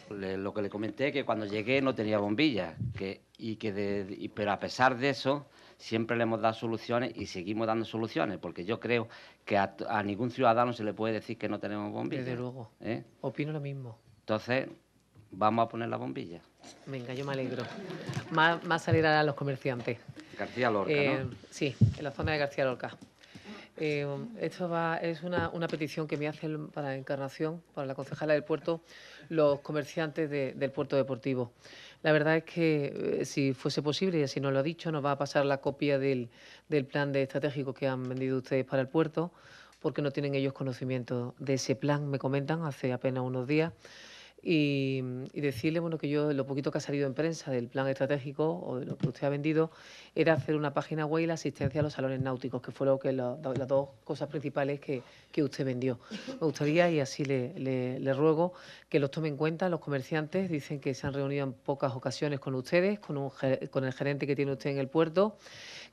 lo que le comenté, que cuando llegué no tenía bombillas, que, y que pero a pesar de eso siempre le hemos dado soluciones y seguimos dando soluciones, porque yo creo que a, ningún ciudadano se le puede decir que no tenemos bombillas. Desde luego. ¿eh? Opino lo mismo. Entonces, vamos a poner la bombilla. Venga, yo me alegro. Más, más salir a los comerciantes. García Lorca, eh, Sí, en la zona de García Lorca. Em, esto es una, petición que me hacen para la Encarnación, para la concejala del puerto, los comerciantes del puerto deportivo. La verdad es que, eh, si fuese posible, y así nos lo ha dicho, nos va a pasar la copia del, del plan de estratégico que han vendido ustedes para el puerto, porque no tienen ellos conocimiento de ese plan, me comentan, hace apenas unos días. Mm, y, decirle bueno que yo lo poquito que ha salido en prensa del plan estratégico o de lo que usted ha vendido era hacer una página web y la asistencia a los salones náuticos, que fue lo que las dos cosas principales que, usted vendió. Me gustaría, y así le, ruego, que los tome en cuenta. Los comerciantes dicen que se han reunido en pocas ocasiones con ustedes, con, un, con el gerente que tiene usted en el puerto,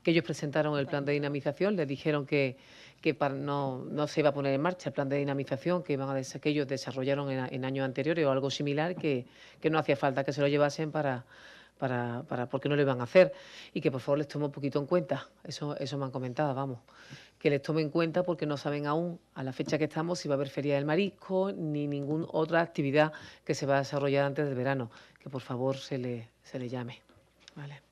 que ellos presentaron el plan de dinamización, les dijeron que que para, no, se iba a poner en marcha el plan de dinamización que, iban a, que ellos desarrollaron en, años anteriores o algo similar que, no hacía falta que se lo llevasen para, para, porque no lo iban a hacer y que por favor les tome un poquito en cuenta. Eso, eso me han comentado, vamos. Que les tome en cuenta porque no saben aún a la fecha que estamos si va a haber feria del marisco ni ninguna otra actividad que se va a desarrollar antes del verano. Que por favor se le, se le llame. Vale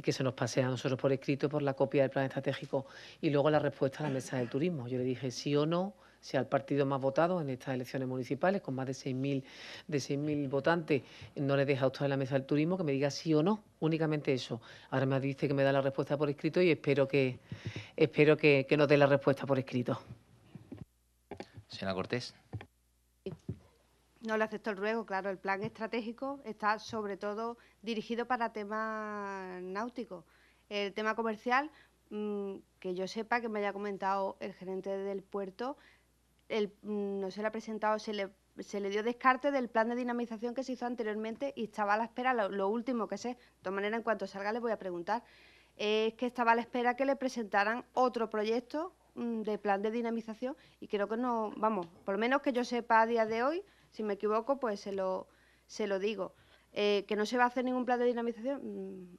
y que se nos pase a nosotros por escrito por la copia del plan estratégico y luego la respuesta a la mesa del turismo. Yo le dije sí o no, si al partido más votado en estas elecciones municipales, con más de 6.000 de 6.000 votantes, no le deja usted en la mesa del turismo, que me diga sí o no, únicamente eso. Ahora me dice que me da la respuesta por escrito y espero que espero que, que nos dé la respuesta por escrito. Señora Cortés. No le acepto el ruego, claro. El plan estratégico está sobre todo dirigido para temas náuticos. El tema comercial, mm, que yo sepa, que me haya comentado el gerente del puerto, mm, no se le ha presentado, se le, dio descarte del plan de dinamización que se hizo anteriormente y estaba a la espera, lo, último que sé, de todas maneras, en cuanto salga le voy a preguntar, es que estaba a la espera que le presentaran otro proyecto mm, de plan de dinamización y creo que no, vamos, por lo menos que yo sepa a día de hoy, si me equivoco, pues se lo, se lo digo. Eh, que no se va a hacer ningún plan de dinamización, mm,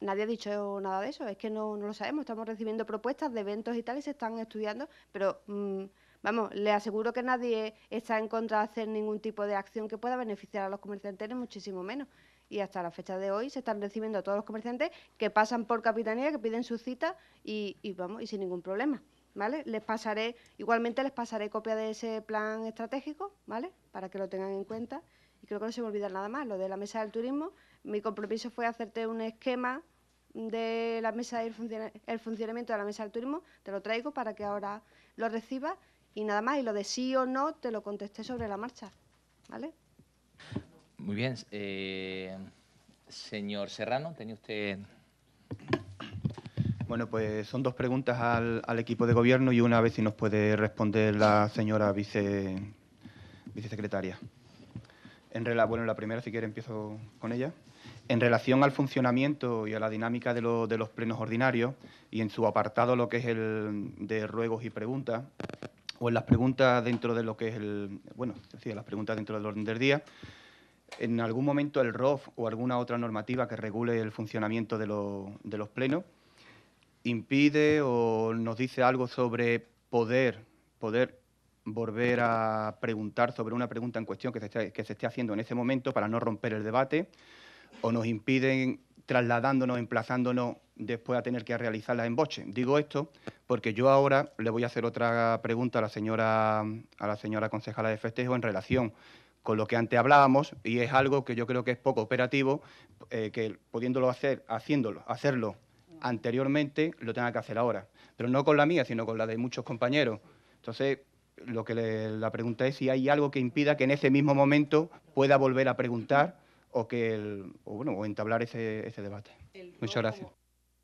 nadie ha dicho nada de eso, es que no, no, lo sabemos, estamos recibiendo propuestas de eventos y tal y se están estudiando, pero mm, vamos, le aseguro que nadie está en contra de hacer ningún tipo de acción que pueda beneficiar a los comerciantes, muchísimo menos. Y hasta la fecha de hoy se están recibiendo a todos los comerciantes que pasan por Capitanía, que piden su cita y, y vamos, y sin ningún problema. ¿vale? Les pasaré, igualmente les pasaré copia de ese plan estratégico, ¿vale? Para que lo tengan en cuenta. Y creo que no se me olvida nada más, lo de la mesa del turismo. Mi compromiso fue hacerte un esquema de la mesa el, funcionamiento de la mesa del turismo, te lo traigo para que ahora lo recibas y nada más. Y lo de sí o no te lo contesté sobre la marcha, ¿vale? Muy bien. Eh, señor Serrano, tenía usted bueno, pues son dos preguntas al, equipo de gobierno y una a ver si nos puede responder la señora vice, vicesecretaria. En bueno, la primera, si quiere, empiezo con ella. En relación al funcionamiento y a la dinámica de, los plenos ordinarios y en su apartado lo que es el de ruegos y preguntas, o en las preguntas dentro de lo que es el, bueno, las preguntas dentro del orden del día, en algún momento el ROF o alguna otra normativa que regule el funcionamiento de los plenos impide o nos dice algo sobre poder, poder volver a preguntar sobre una pregunta en cuestión que se, esté, que se esté haciendo en ese momento para no romper el debate, o nos impiden trasladándonos, emplazándonos después a tener que realizarla en boche. Digo esto porque yo ahora le voy a hacer otra pregunta a la señora, a la señora concejala de festejo en relación con lo que antes hablábamos y es algo que yo creo que es poco operativo, eh, que pudiéndolo hacer, haciéndolo, hacerlo anteriormente lo tenga que hacer ahora. Pero no con la mía, sino con la de muchos compañeros. Entonces, lo que le, la pregunta es si hay algo que impida que en ese mismo momento pueda volver a preguntar o que el, o bueno, entablar ese, debate. Muchas gracias.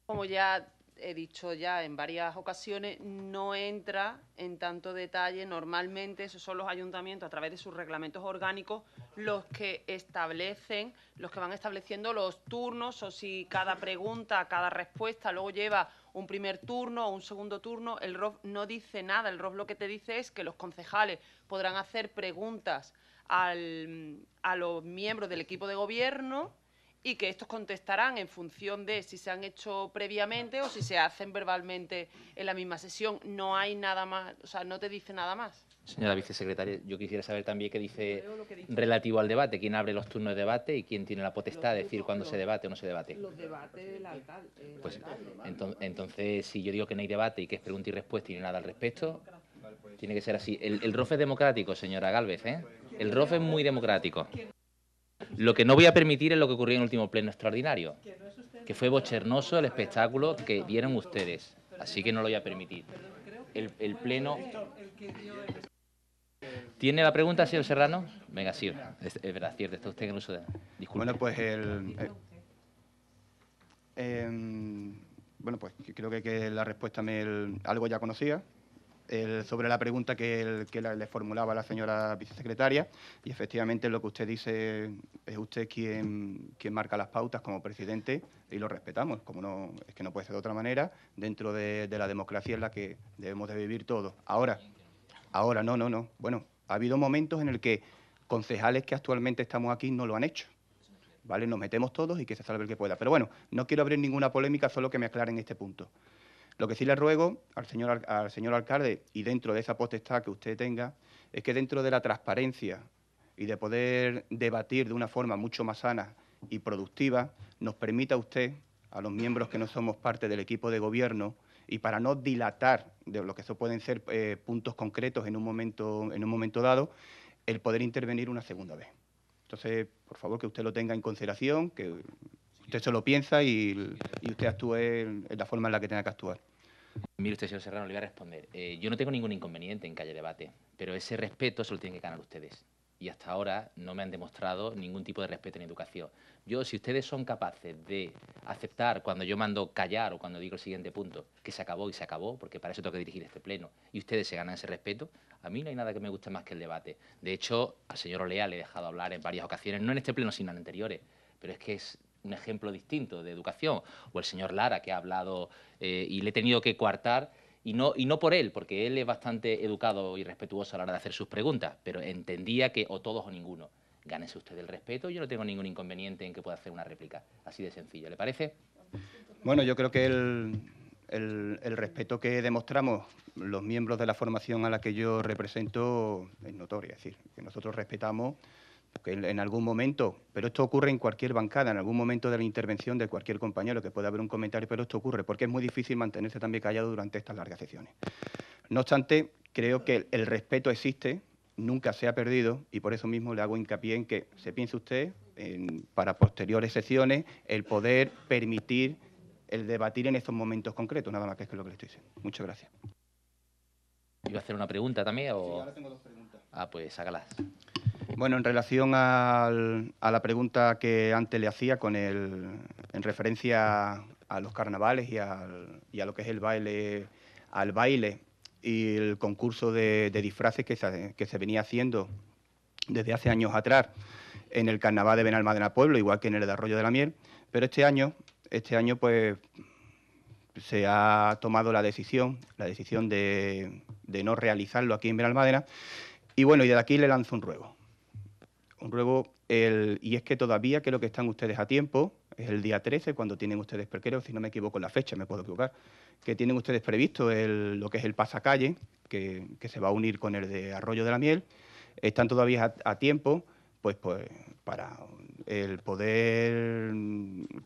como ya he dicho ya en varias ocasiones, no entra en tanto detalle. Normalmente esos son los ayuntamientos a través de sus reglamentos orgánicos los que establecen, los que van estableciendo los turnos o si cada pregunta, cada respuesta luego lleva un primer turno o un segundo turno. El ROF no dice nada. El ROF lo que te dice es que los concejales podrán hacer preguntas al, a los miembros del equipo de gobierno y que estos contestarán en función de si se han hecho previamente o si se hacen verbalmente en la misma sesión. No hay nada más, o sea, no te dice nada más. Señora vicesecretaria, yo quisiera saber también qué dice relativo al debate, quién abre los turnos de debate y quién tiene la potestad de decir cuándo se debate o no se debate. Los debates la alcalde. Pues, entonces, si yo digo que no hay debate y que es pregunta y respuesta y nada al respecto, tiene que ser así. El, el rofe es democrático, señora Galvez, ¿eh? Pues, el ROF es muy democrático. Lo que no voy a permitir es lo que ocurrió en el último pleno extraordinario, que fue bochernoso el espectáculo ¿eh? que vieron ustedes. Así que no lo voy a permitir. El, pleno... ¿Tiene la pregunta, señor Serrano? Venga, sí, es, verdad, cierto, está usted en el uso de... Disculpe. Bueno, pues el... Eh, em, bueno, pues creo que, la respuesta me algo ya conocía, sobre la pregunta que, le formulaba la señora vicesecretaria y efectivamente lo que usted dice es usted quien, marca las pautas como presidente y lo respetamos, como no es que no puede ser de otra manera, dentro de, la democracia en la que debemos de vivir todos. Ahora, ahora no, no, no. Bueno, ha habido momentos en el que concejales que actualmente estamos aquí no lo han hecho. ¿Vale? Nos metemos todos y que se salve el que pueda. Pero bueno, no quiero abrir ninguna polémica, solo que me aclaren este punto. Lo que sí le ruego al señor, al señor alcalde y dentro de esa potestad que usted tenga es que dentro de la transparencia y de poder debatir de una forma mucho más sana y productiva, nos permita usted, a los miembros que no somos parte del equipo de gobierno, y para no dilatar de lo que eso pueden ser eh, puntos concretos en un, momento, en un momento dado, el poder intervenir una segunda vez. Entonces, por favor, que usted lo tenga en consideración, que Usted se lo piensa y, usted actúe en, la forma en la que tenga que actuar. Mire usted, señor Serrano, le voy a responder. Eh, yo no tengo ningún inconveniente en Calle debate, pero ese respeto se lo tienen que ganar ustedes. Y hasta ahora no me han demostrado ningún tipo de respeto ni educación. Yo, si ustedes son capaces de aceptar cuando yo mando callar o cuando digo el siguiente punto, que se acabó y se acabó, porque para eso tengo que dirigir este pleno, y ustedes se ganan ese respeto, a mí no hay nada que me guste más que el debate. De hecho, al señor Olea le he dejado hablar en varias ocasiones, no en este pleno, sino en anteriores, pero es que es un ejemplo distinto de educación, o el señor Lara, que ha hablado eh, y le he tenido que coartar, y no, y no por él, porque él es bastante educado y respetuoso a la hora de hacer sus preguntas, pero entendía que o todos o ninguno. Gánese usted el respeto, yo no tengo ningún inconveniente en que pueda hacer una réplica. Así de sencillo, ¿le parece? Bueno, yo creo que el, el, el, respeto que demostramos los miembros de la formación a la que yo represento es notorio. Es decir, que nosotros respetamos en algún momento, pero esto ocurre en cualquier bancada, en algún momento de la intervención de cualquier compañero que pueda haber un comentario, pero esto ocurre, porque es muy difícil mantenerse también callado durante estas largas sesiones. No obstante, creo que el respeto existe, nunca se ha perdido y por eso mismo le hago hincapié en que se piense usted para posteriores sesiones el poder permitir el debatir en estos momentos concretos, nada más que es lo que le estoy diciendo. Muchas gracias. ¿Iba a hacer una pregunta también? O... Sí, ahora tengo dos preguntas. Ah, pues hágalas. Bueno, en relación a la pregunta que antes le hacía con el, en referencia a los carnavales y, al, a lo que es el baile, al baile y el concurso de, disfraces que se, venía haciendo desde hace años atrás en el carnaval de Benalmádena Pueblo, igual que en el de Arroyo de la Miel, pero este año, este año pues se ha tomado la decisión, la decisión de, no realizarlo aquí en Benalmádena, y bueno, y de aquí le lanzo un ruego Luego, el, y es que todavía creo que están ustedes a tiempo, es el día 13 cuando tienen ustedes, creo, si no me equivoco en la fecha, me puedo equivocar, que tienen ustedes previsto lo que es el pasacalle, que, se va a unir con el de Arroyo de la Miel, están todavía a, tiempo pues, pues para el poder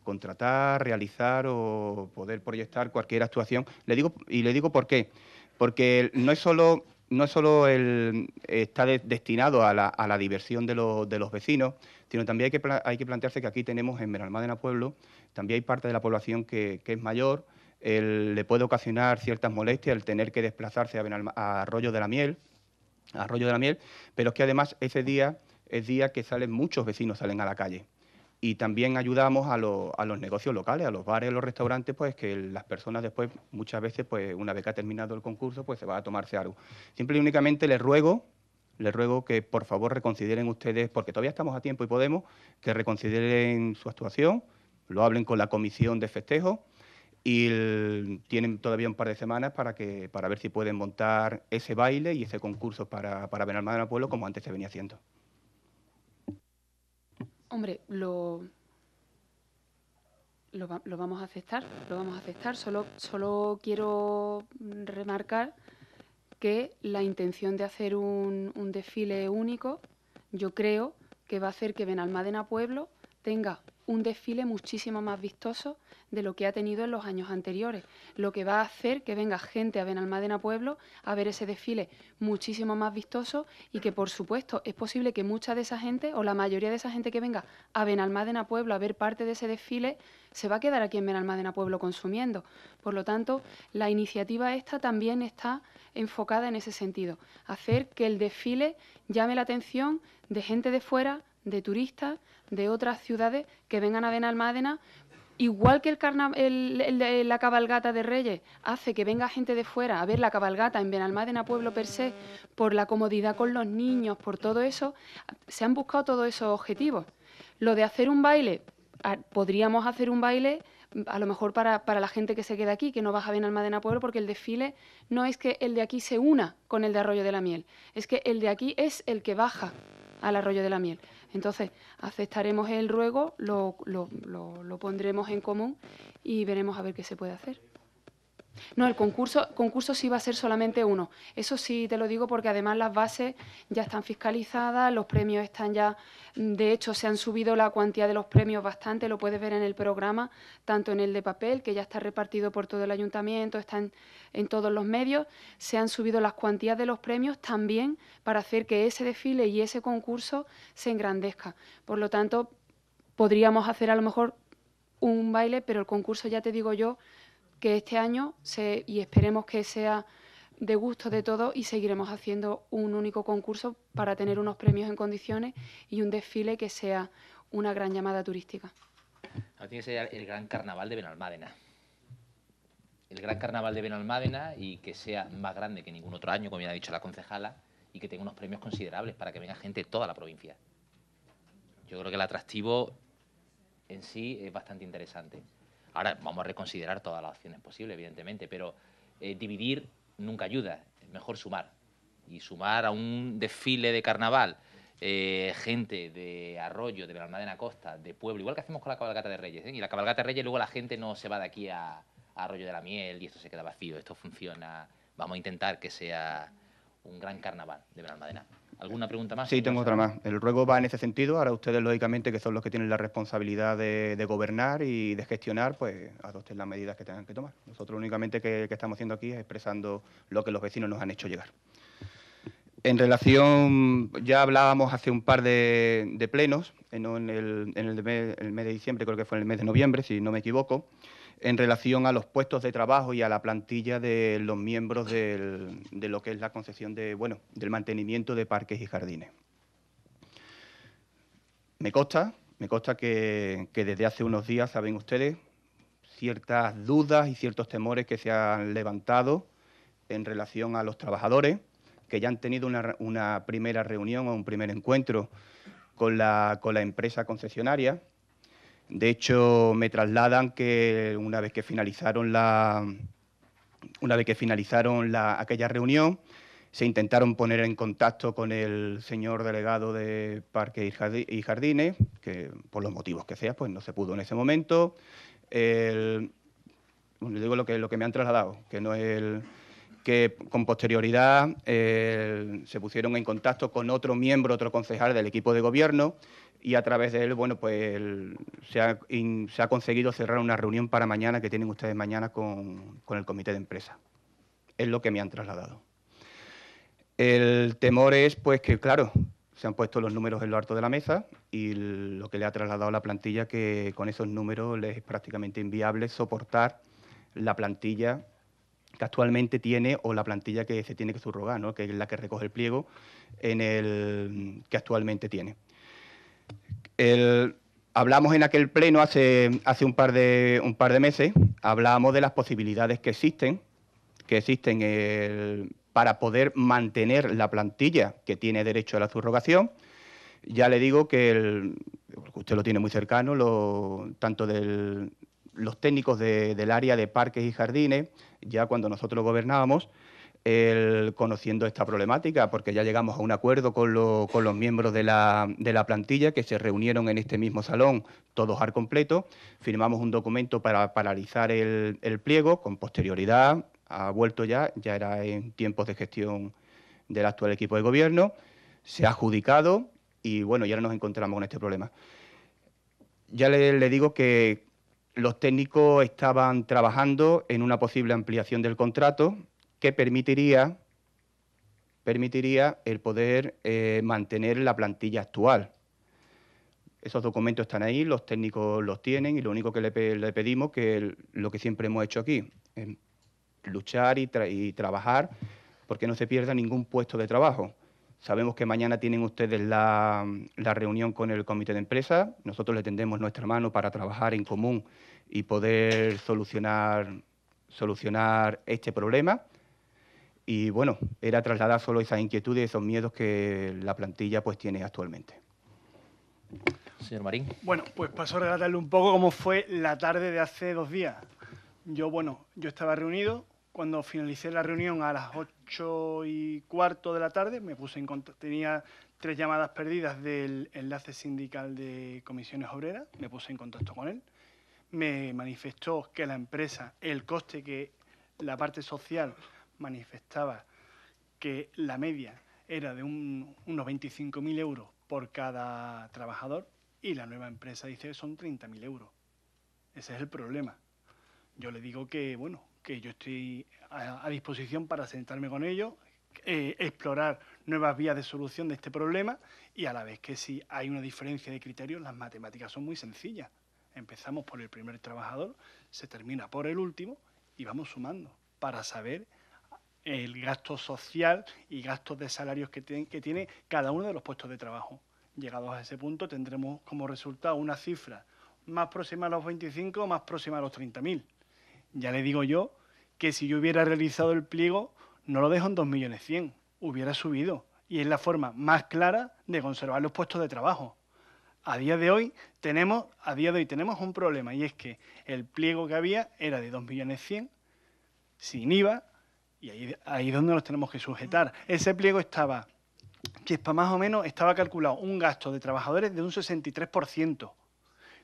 contratar, realizar o poder proyectar cualquier actuación. Le digo, y le digo por qué, porque no es solo no solo está destinado a la, diversión de, los vecinos, sino también hay que, hay que plantearse que aquí tenemos en Benalmádena Pueblo, también hay parte de la población que, es mayor, le puede ocasionar ciertas molestias el tener que desplazarse a, Arroyo de la Miel, Arroyo de la Miel, pero es que además ese día es día que salen muchos vecinos, salen a la calle y también ayudamos a, los negocios locales, a los bares, a los restaurantes, pues que las personas después, muchas veces, pues una vez que ha terminado el concurso, pues se va a tomarse algo. Simple y únicamente les ruego, les ruego que por favor reconsideren ustedes, porque todavía estamos a tiempo y podemos, que reconsideren su actuación, lo hablen con la comisión de festejo y tienen todavía un par de semanas para, que, para ver si pueden montar ese baile y ese concurso para, para del Pueblo como antes se venía haciendo. Hombre, lo, lo, vamos a aceptar, lo vamos a aceptar. Solo, solo quiero remarcar que la intención de hacer un, un desfile único, yo creo que va a hacer que Benalmádena Pueblo tenga un desfile muchísimo más vistoso de lo que ha tenido en los años anteriores, lo que va a hacer que venga gente a Benalmádena Pueblo a ver ese desfile muchísimo más vistoso y que, por supuesto, es posible que mucha de esa gente o la mayoría de esa gente que venga a Benalmádena Pueblo a ver parte de ese desfile se va a quedar aquí en Benalmádena Pueblo consumiendo. Por lo tanto, la iniciativa esta también está enfocada en ese sentido, hacer que el desfile llame la atención de gente de fuera, de turistas, de otras ciudades que vengan a Benalmádena Igual que la cabalgata de Reyes hace que venga gente de fuera a ver la cabalgata en Benalmádena Pueblo per se, por la comodidad con los niños, por todo eso, se han buscado todos esos objetivos. Lo de hacer un baile, ah, podríamos hacer un baile a lo mejor para, para la gente que se queda aquí, que no baja Benalmádena Pueblo, porque el desfile no es que el de aquí se una con el de Arroyo de la Miel, es que el de aquí es el que baja al Arroyo de la Miel. Entonces, aceptaremos el ruego, lo, pondremos en común y veremos a ver qué se puede hacer. No, el concurso, concurso sí va a ser solamente uno. Eso sí te lo digo porque además las bases ya están fiscalizadas, los premios están ya, mm, de hecho se han subido la cuantía de los premios bastante, lo puedes ver en el programa, tanto en el de papel, que ya está repartido por todo el ayuntamiento, está en, en todos los medios, se han subido las cuantías de los premios también para hacer que ese desfile y ese concurso se engrandezca. Por lo tanto, podríamos hacer a lo mejor un baile, pero el concurso, ya te digo yo, que este año, se, y esperemos que sea de gusto de todos, y seguiremos haciendo un único concurso para tener unos premios en condiciones y un desfile que sea una gran llamada turística. Ahora tiene que ser el gran carnaval de Benalmádena. El gran carnaval de Benalmádena y que sea más grande que ningún otro año, como bien ha dicho la concejala, y que tenga unos premios considerables para que venga gente de toda la provincia. Yo creo que el atractivo en sí es bastante interesante. Ahora vamos a reconsiderar todas las opciones posibles, evidentemente, pero eh, dividir nunca ayuda, es mejor sumar. Y sumar a un desfile de carnaval eh, gente de Arroyo, de Belalmadena Costa, de Pueblo, igual que hacemos con la cabalgata de Reyes. ¿eh? Y la cabalgata de Reyes luego la gente no se va de aquí a, Arroyo de la Miel y esto se queda vacío, esto funciona. Vamos a intentar que sea un gran carnaval de Belalmadena. ¿Alguna pregunta más? Sí, tengo otra más. El ruego va en ese sentido. Ahora ustedes, lógicamente, que son los que tienen la responsabilidad de, gobernar y de gestionar, pues adopten las medidas que tengan que tomar. Nosotros únicamente que, que estamos haciendo aquí es expresando lo que los vecinos nos han hecho llegar. En relación, ya hablábamos hace un par de, plenos, en, el, en el mes de diciembre, creo que fue en el mes de noviembre, si no me equivoco, en relación a los puestos de trabajo y a la plantilla de los miembros de lo que es la concesión de, bueno, del mantenimiento de parques y jardines. Me consta, me consta que, desde hace unos días, saben ustedes, ciertas dudas y ciertos temores que se han levantado en relación a los trabajadores, que ya han tenido una, una primera reunión o un primer encuentro con la, con la empresa concesionaria de hecho, me trasladan que una vez que finalizaron la una vez que finalizaron aquella reunión, se intentaron poner en contacto con el señor delegado de Parques y Jardines, que por los motivos que sea, pues no se pudo en ese momento. El, bueno, digo lo que, lo que me han trasladado, que no el, que con posterioridad eh, se pusieron en contacto con otro miembro, otro concejal del equipo de gobierno, y a través de él, bueno, pues se, ha, conseguido cerrar una reunión para mañana que tienen ustedes mañana con, el comité de empresa. Es lo que me han trasladado. El temor es, pues, que, claro, se han puesto los números en lo alto de la mesa y lo que le ha trasladado la plantilla que con esos números les es prácticamente inviable soportar la plantilla que actualmente tiene o la plantilla que se tiene que subrogar, ¿no? que es la que recoge el pliego que actualmente tiene. El, hablamos en aquel pleno hace, un, par de, un par de meses, hablábamos de las posibilidades que existen, que existen para poder mantener la plantilla que tiene derecho a la subrogación. Ya le digo que usted lo tiene muy cercano, tanto de los técnicos del área de parques y jardines, ya cuando nosotros gobernábamos, el, conociendo esta problemática, porque ya llegamos a un acuerdo con, los miembros de la, plantilla que se reunieron en este mismo salón, todos al completo, firmamos un documento para paralizar el, pliego, con posterioridad ha vuelto ya, ya era en tiempos de gestión del actual equipo de gobierno, se ha adjudicado y bueno, ya nos encontramos con este problema. Ya le digo que los técnicos estaban trabajando en una posible ampliación del contrato, que permitiría, permitiría el poder eh, mantener la plantilla actual. Esos documentos están ahí, los técnicos los tienen y lo único que le, pedimos, que lo que siempre hemos hecho aquí, luchar y, y trabajar porque no se pierda ningún puesto de trabajo. Sabemos que mañana tienen ustedes la, la, reunión con el comité de empresa. Nosotros le tendemos nuestra mano para trabajar en común y poder solucionar, solucionar este problema. Y bueno, era trasladar solo esas inquietudes, esos miedos que la plantilla pues tiene actualmente. Señor Marín. Bueno, pues paso a relatarle un poco cómo fue la tarde de hace dos días. Yo, bueno, yo estaba reunido. Cuando finalicé la reunión a las ocho y cuarto de la tarde, me puse en contacto. Tenía tres llamadas perdidas del enlace sindical de comisiones obreras. Me puse en contacto con él. Me manifestó que la empresa, el coste que la parte social manifestaba que la media era de unos 25.000 euros por cada trabajador y la nueva empresa dice que son 30.000 euros. Ese es el problema. Yo le digo que, bueno, que yo estoy a, disposición para sentarme con ellos, eh, explorar nuevas vías de solución de este problema y a la vez que si hay una diferencia de criterios, las matemáticas son muy sencillas. Empezamos por el primer trabajador, se termina por el último y vamos sumando para saber el gasto social y gastos de salarios que, tiene, cada uno de los puestos de trabajo. Llegados a ese punto tendremos como resultado una cifra más próxima a los 25, más próxima a los 30.000. Ya le digo yo que si yo hubiera realizado el pliego, no lo dejo en 2.100.000, hubiera subido. Y es la forma más clara de conservar los puestos de trabajo. A día de hoy tenemos, a día de hoy tenemos un problema y es que el pliego que había era de 2.100.000 sin IVA y ahí, es donde nos tenemos que sujetar. Ese pliego estaba, que para más o menos, estaba calculado un gasto de trabajadores de un 63%.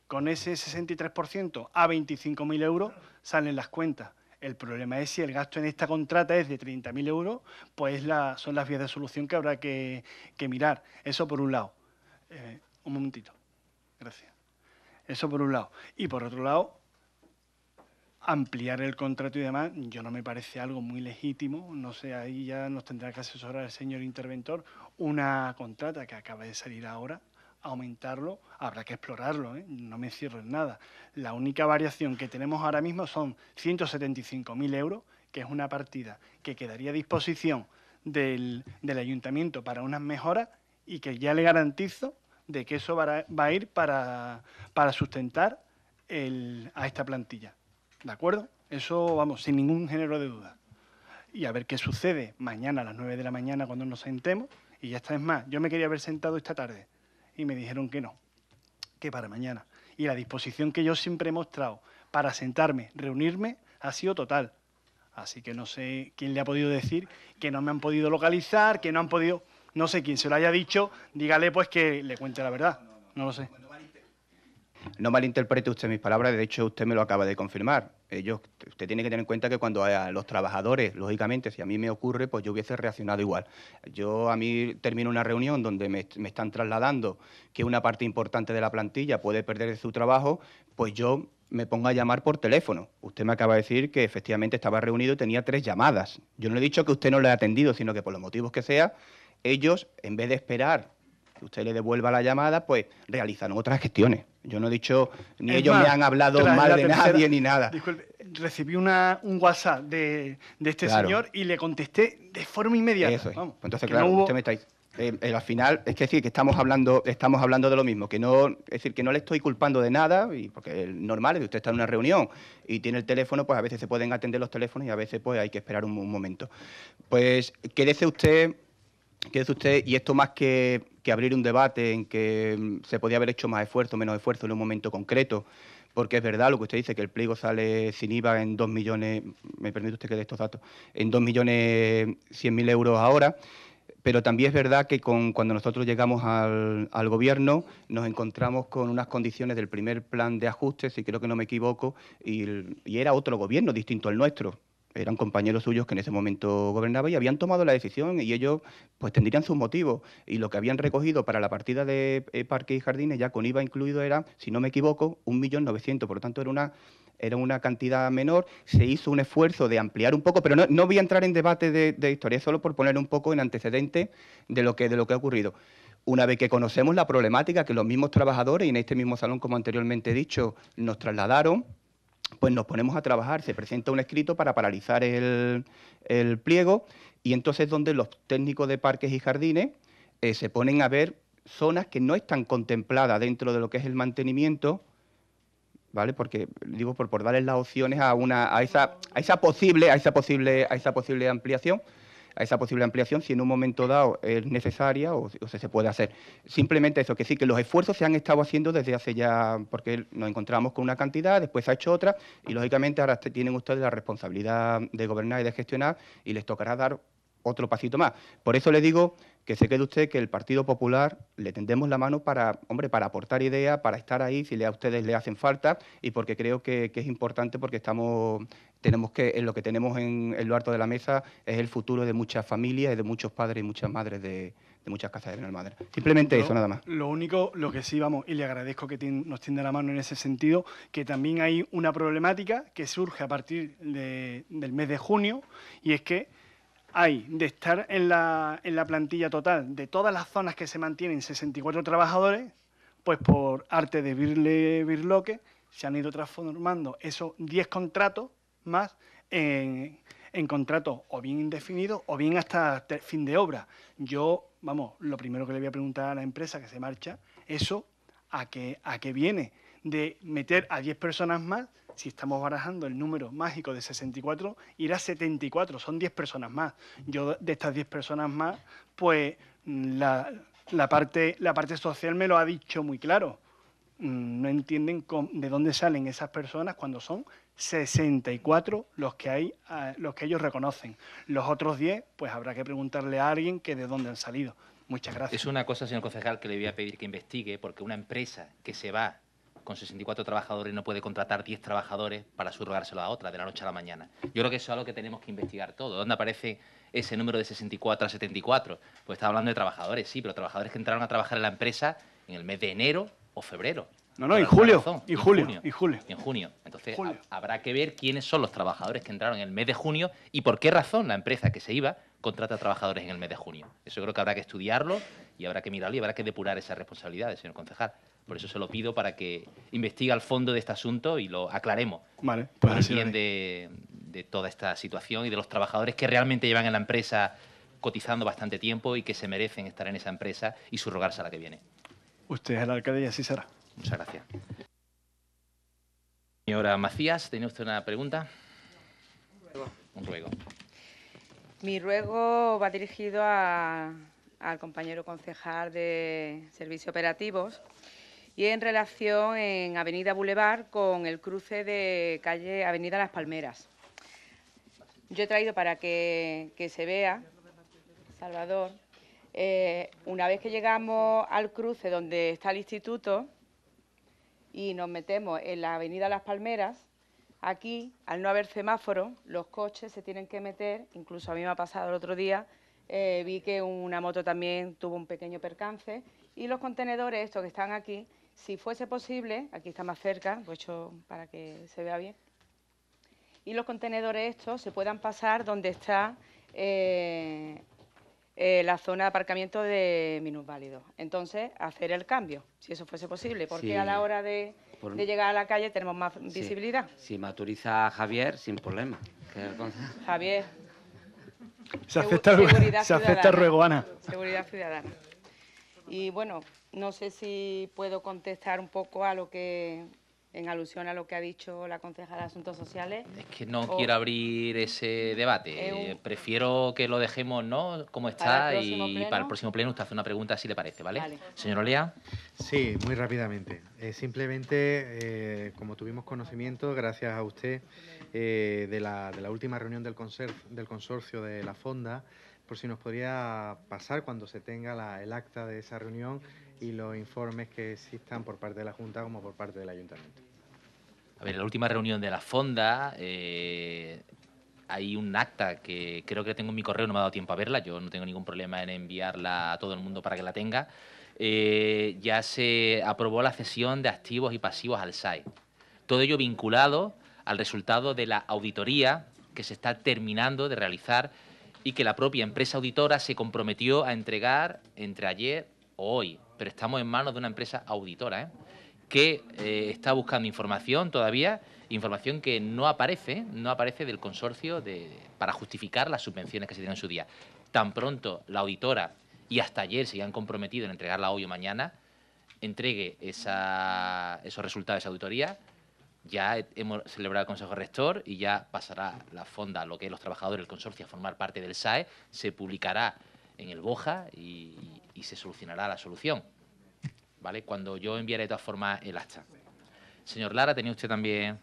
Con ese 63% a 25.000 euros salen las cuentas. El problema es si el gasto en esta contrata es de 30.000 euros, pues son las vías de solución que habrá que, mirar. Eso por un lado. Eh, un momentito. Gracias. Eso por un lado. Y por otro lado, ampliar el contrato y demás, yo no me parece algo muy legítimo. No sé, ahí ya nos tendrá que asesorar el señor interventor. Una contrata que acaba de salir ahora, aumentarlo, habrá que explorarlo, ¿eh? no me cierro en nada. La única variación que tenemos ahora mismo son 175.000 euros, que es una partida que quedaría a disposición del, ayuntamiento para unas mejoras y que ya le garantizo de que eso va a, ir para, para sustentar el, a esta plantilla. ¿De acuerdo? Eso, vamos, sin ningún género de duda. Y a ver qué sucede mañana a las 9 de la mañana cuando nos sentemos. Y ya está, es más, yo me quería haber sentado esta tarde y me dijeron que no, que para mañana. Y la disposición que yo siempre he mostrado para sentarme, reunirme, ha sido total. Así que no sé quién le ha podido decir que no me han podido localizar, que no han podido, no sé quién se lo haya dicho, dígale pues que le cuente la verdad, no lo sé. No malinterprete usted mis palabras, de hecho usted me lo acaba de confirmar. Ellos, usted tiene que tener en cuenta que cuando a los trabajadores, lógicamente, si a mí me ocurre, pues yo hubiese reaccionado igual. Yo a mí termino una reunión donde me, están trasladando que una parte importante de la plantilla puede perder su trabajo, pues yo me pongo a llamar por teléfono. Usted me acaba de decir que efectivamente estaba reunido y tenía tres llamadas. Yo no le he dicho que usted no le haya atendido, sino que por los motivos que sea, ellos, en vez de esperar que usted le devuelva la llamada, pues realizan otras gestiones. Yo no he dicho, ni ellos me han hablado mal de nadie ni nada. Disculpe, recibí un WhatsApp de, este señor y le contesté de forma inmediata. Pues entonces, claro, usted me está eh, eh, al final es que decir que estamos hablando estamos hablando de lo mismo que no es decir que no le estoy culpando de nada y porque es normal es usted está en una reunión y tiene el teléfono pues a veces se pueden atender los teléfonos y a veces pues hay que esperar un, momento pues qué dice usted qué dice usted y esto más que que abrir un debate en que mm, se podía haber hecho más esfuerzo, menos esfuerzo en un momento concreto, porque es verdad lo que usted dice, que el pliego sale sin IVA en 2 millones, me permite usted que dé estos datos, en 2 millones 100 mil euros ahora pero también es verdad que con, cuando nosotros llegamos al, gobierno nos encontramos con unas condiciones del primer plan de ajustes, si creo que no me equivoco, y, era otro gobierno distinto al nuestro eran compañeros suyos que en ese momento gobernaba y habían tomado la decisión y ellos pues tendrían sus motivos y lo que habían recogido para la partida de eh, Parque y jardines ya con IVA incluido era, si no me equivoco, 1.900.000, por lo tanto era una era una cantidad menor, se hizo un esfuerzo de ampliar un poco, pero no, voy a entrar en debate de, historia, solo por poner un poco en antecedente de lo que, de lo que ha ocurrido una vez que conocemos la problemática que los mismos trabajadores, y en este mismo salón, como anteriormente he dicho, nos trasladaron, pues nos ponemos a trabajar, se presenta un escrito para paralizar el, pliego y entonces donde los técnicos de parques y jardines eh, se ponen a ver zonas que no están contempladas dentro de lo que es el mantenimiento, ¿vale? Porque digo por, por darles las opciones a una a esa a esa posible a esa posible a esa posible ampliación a esa posible ampliación si en un momento dado es necesaria o, si se, se puede hacer. Simplemente eso, que sí, que los esfuerzos se han estado haciendo desde hace ya, porque nos encontramos con una cantidad, después se ha hecho otra y lógicamente ahora tienen ustedes la responsabilidad de gobernar y de gestionar y les tocará dar otro pasito más. Por eso le digo que se quede usted que el Partido Popular le tendemos la mano para, hombre, para aportar ideas, para estar ahí si a ustedes le hacen falta y porque creo que, es importante porque estamos, tenemos que, lo que tenemos en, el lo de la mesa es el futuro de muchas familias y de muchos padres y muchas madres de, muchas casas de venal Madre. Simplemente eso, nada más. Lo único, lo que sí, vamos, y le agradezco que nos tienda la mano en ese sentido, que también hay una problemática que surge a partir del mes de junio y es que hay de estar en la, en la plantilla total de todas las zonas que se mantienen 64 trabajadores, pues por arte de birle, birloque se han ido transformando esos 10 contratos más en, contratos o bien indefinidos o bien hasta fin de obra. Yo, vamos, lo primero que le voy a preguntar a la empresa que se marcha, eso a qué, a qué viene de meter a 10 personas más si estamos barajando el número mágico de 64, ir a 74, son 10 personas más. Yo de estas 10 personas más, pues mm, la, parte, la parte social me lo ha dicho muy claro. Mm, no entienden de dónde salen esas personas cuando son 64 los que, hay, los que ellos reconocen. Los otros 10, pues habrá que preguntarle a alguien que de dónde han salido. Muchas gracias. Es una cosa, señor concejal, que le voy a pedir que investigue, porque una empresa que se va con 64 trabajadores no puede contratar 10 trabajadores para subrogárselo a otra de la noche a la mañana. Yo creo que eso es algo que tenemos que investigar todo. ¿Dónde aparece ese número de 64 a 74? Pues está hablando de trabajadores, sí, pero trabajadores que entraron a trabajar en la empresa en el mes de enero o febrero. No, no, en julio, y en julio. en junio. Entonces habrá que ver quiénes son los trabajadores que entraron en el mes de junio y por qué razón la empresa que se iba contrata trabajadores en el mes de junio. Eso creo que habrá que estudiarlo y habrá que mirarlo y habrá que depurar esas responsabilidades, señor concejal. Por eso se lo pido para que investigue al fondo de este asunto y lo aclaremos. Vale, pues pues así de, toda esta situación y de los trabajadores que realmente llevan en la empresa cotizando bastante tiempo y que se merecen estar en esa empresa y subrogarse a la que viene. Usted es el alcalde y así será. Muchas gracias. Señora Macías, ¿tiene usted una pregunta? Un ruego. Mi ruego va dirigido a, al compañero concejal de Servicios Operativos y en relación en Avenida Boulevard con el cruce de calle Avenida Las Palmeras. Yo he traído para que, se vea, Salvador, eh, una vez que llegamos al cruce donde está el instituto y nos metemos en la Avenida Las Palmeras, aquí, al no haber semáforo, los coches se tienen que meter, incluso a mí me ha pasado el otro día, eh, vi que una moto también tuvo un pequeño percance y los contenedores, estos que están aquí, si fuese posible, aquí está más cerca, lo he hecho para que se vea bien, y los contenedores estos se puedan pasar donde está eh, eh, la zona de aparcamiento de minusválidos. Entonces, hacer el cambio, si eso fuese posible, porque a la hora de, llegar a la calle tenemos más visibilidad. Si maturiza Javier, sin problema. Javier. Se acepta, se acepta ruego, Ana. Seguridad ciudadana. Y bueno, no sé si puedo contestar un poco a lo que en alusión a lo que ha dicho la concejala de Asuntos Sociales. Es que no quiero abrir ese debate. Prefiero que lo dejemos ¿no? como está y para el próximo pleno usted hace una pregunta si le parece, ¿vale? vale. Señor Olea. Sí, muy rápidamente. Eh, simplemente, eh, como tuvimos conocimiento, gracias a usted, eh, de, la, última reunión del, del consorcio de la Fonda, por si nos podría pasar cuando se tenga el acta de esa reunión y los informes que existan por parte de la Junta como por parte del Ayuntamiento. A ver, en la última reunión de la Fonda eh, hay un acta que creo que tengo en mi correo, no me ha dado tiempo a verla, yo no tengo ningún problema en enviarla a todo el mundo para que la tenga. Eh, ya se aprobó la cesión de activos y pasivos al SAE. Todo ello vinculado al resultado de la auditoría que se está terminando de realizar y que la propia empresa auditora se comprometió a entregar entre ayer o hoy. Pero estamos en manos de una empresa auditora ¿eh? que eh, está buscando información todavía, información que no aparece, no aparece del consorcio para justificar las subvenciones que se dieron en su día. Tan pronto la auditora y hasta ayer se han comprometido en entregarla hoy o mañana, entregue esos resultados de esa auditoría, ya hemos celebrado el Consejo Rector y ya pasará la fonda, lo que es los trabajadores, el consorcio, a formar parte del SAE, se publicará en el BOJA y, se solucionará la solución, ¿vale? Cuando yo enviaré de todas formas el acta. Señor Lara, tenía usted también...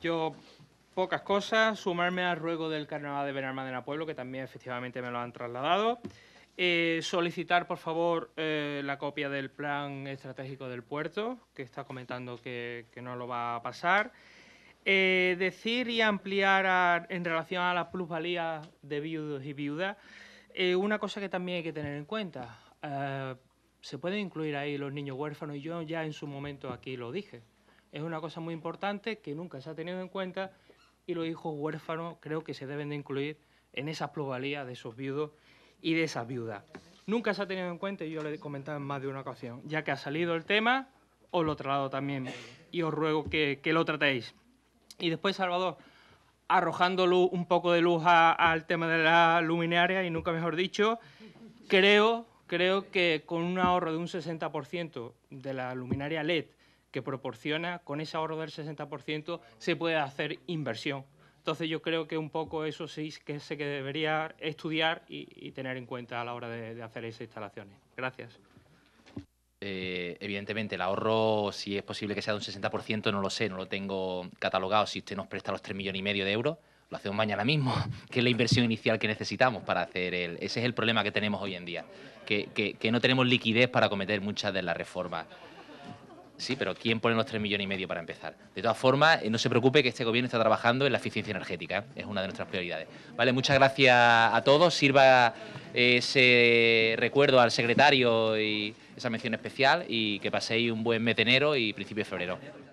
Yo pocas cosas, sumarme al ruego del Carnaval de Benalmádena Pueblo, que también efectivamente me lo han trasladado. Eh, solicitar, por favor, eh, la copia del plan estratégico del puerto, que está comentando que, no lo va a pasar. Eh, decir y ampliar en relación a las plusvalías de viudos y viudas, una cosa que también hay que tener en cuenta. se pueden incluir ahí los niños huérfanos, y yo ya en su momento aquí lo dije. Es una cosa muy importante que nunca se ha tenido en cuenta y los hijos huérfanos creo que se deben de incluir en esas plusvalías de esos viudos y de esa viuda Nunca se ha tenido en cuenta, y yo lo he comentado en más de una ocasión, ya que ha salido el tema, os lo traslado también y os ruego que, lo tratéis. Y después, Salvador, arrojando un poco de luz al tema de la luminaria y nunca mejor dicho, creo, creo que con un ahorro de un 60% de la luminaria LED que proporciona, con ese ahorro del 60% se puede hacer inversión. Entonces yo creo que un poco eso sí que se que debería estudiar y, tener en cuenta a la hora de, hacer esas instalaciones. Gracias. Eh, evidentemente, el ahorro, si es posible que sea de un 60%, no lo sé, no lo tengo catalogado. Si usted nos presta los 3 millones y medio de euros, lo hacemos mañana mismo, que es la inversión inicial que necesitamos para hacer el... Ese es el problema que tenemos hoy en día, que, que no tenemos liquidez para cometer muchas de las reformas Sí, pero ¿quién pone los 3 millones y medio para empezar? De todas formas, eh, no se preocupe que este gobierno está trabajando en la eficiencia energética, ¿eh? es una de nuestras prioridades. Vale, muchas gracias a todos. Sirva eh, ese recuerdo al secretario y esa mención especial y que paséis un buen mes de enero y principio de febrero.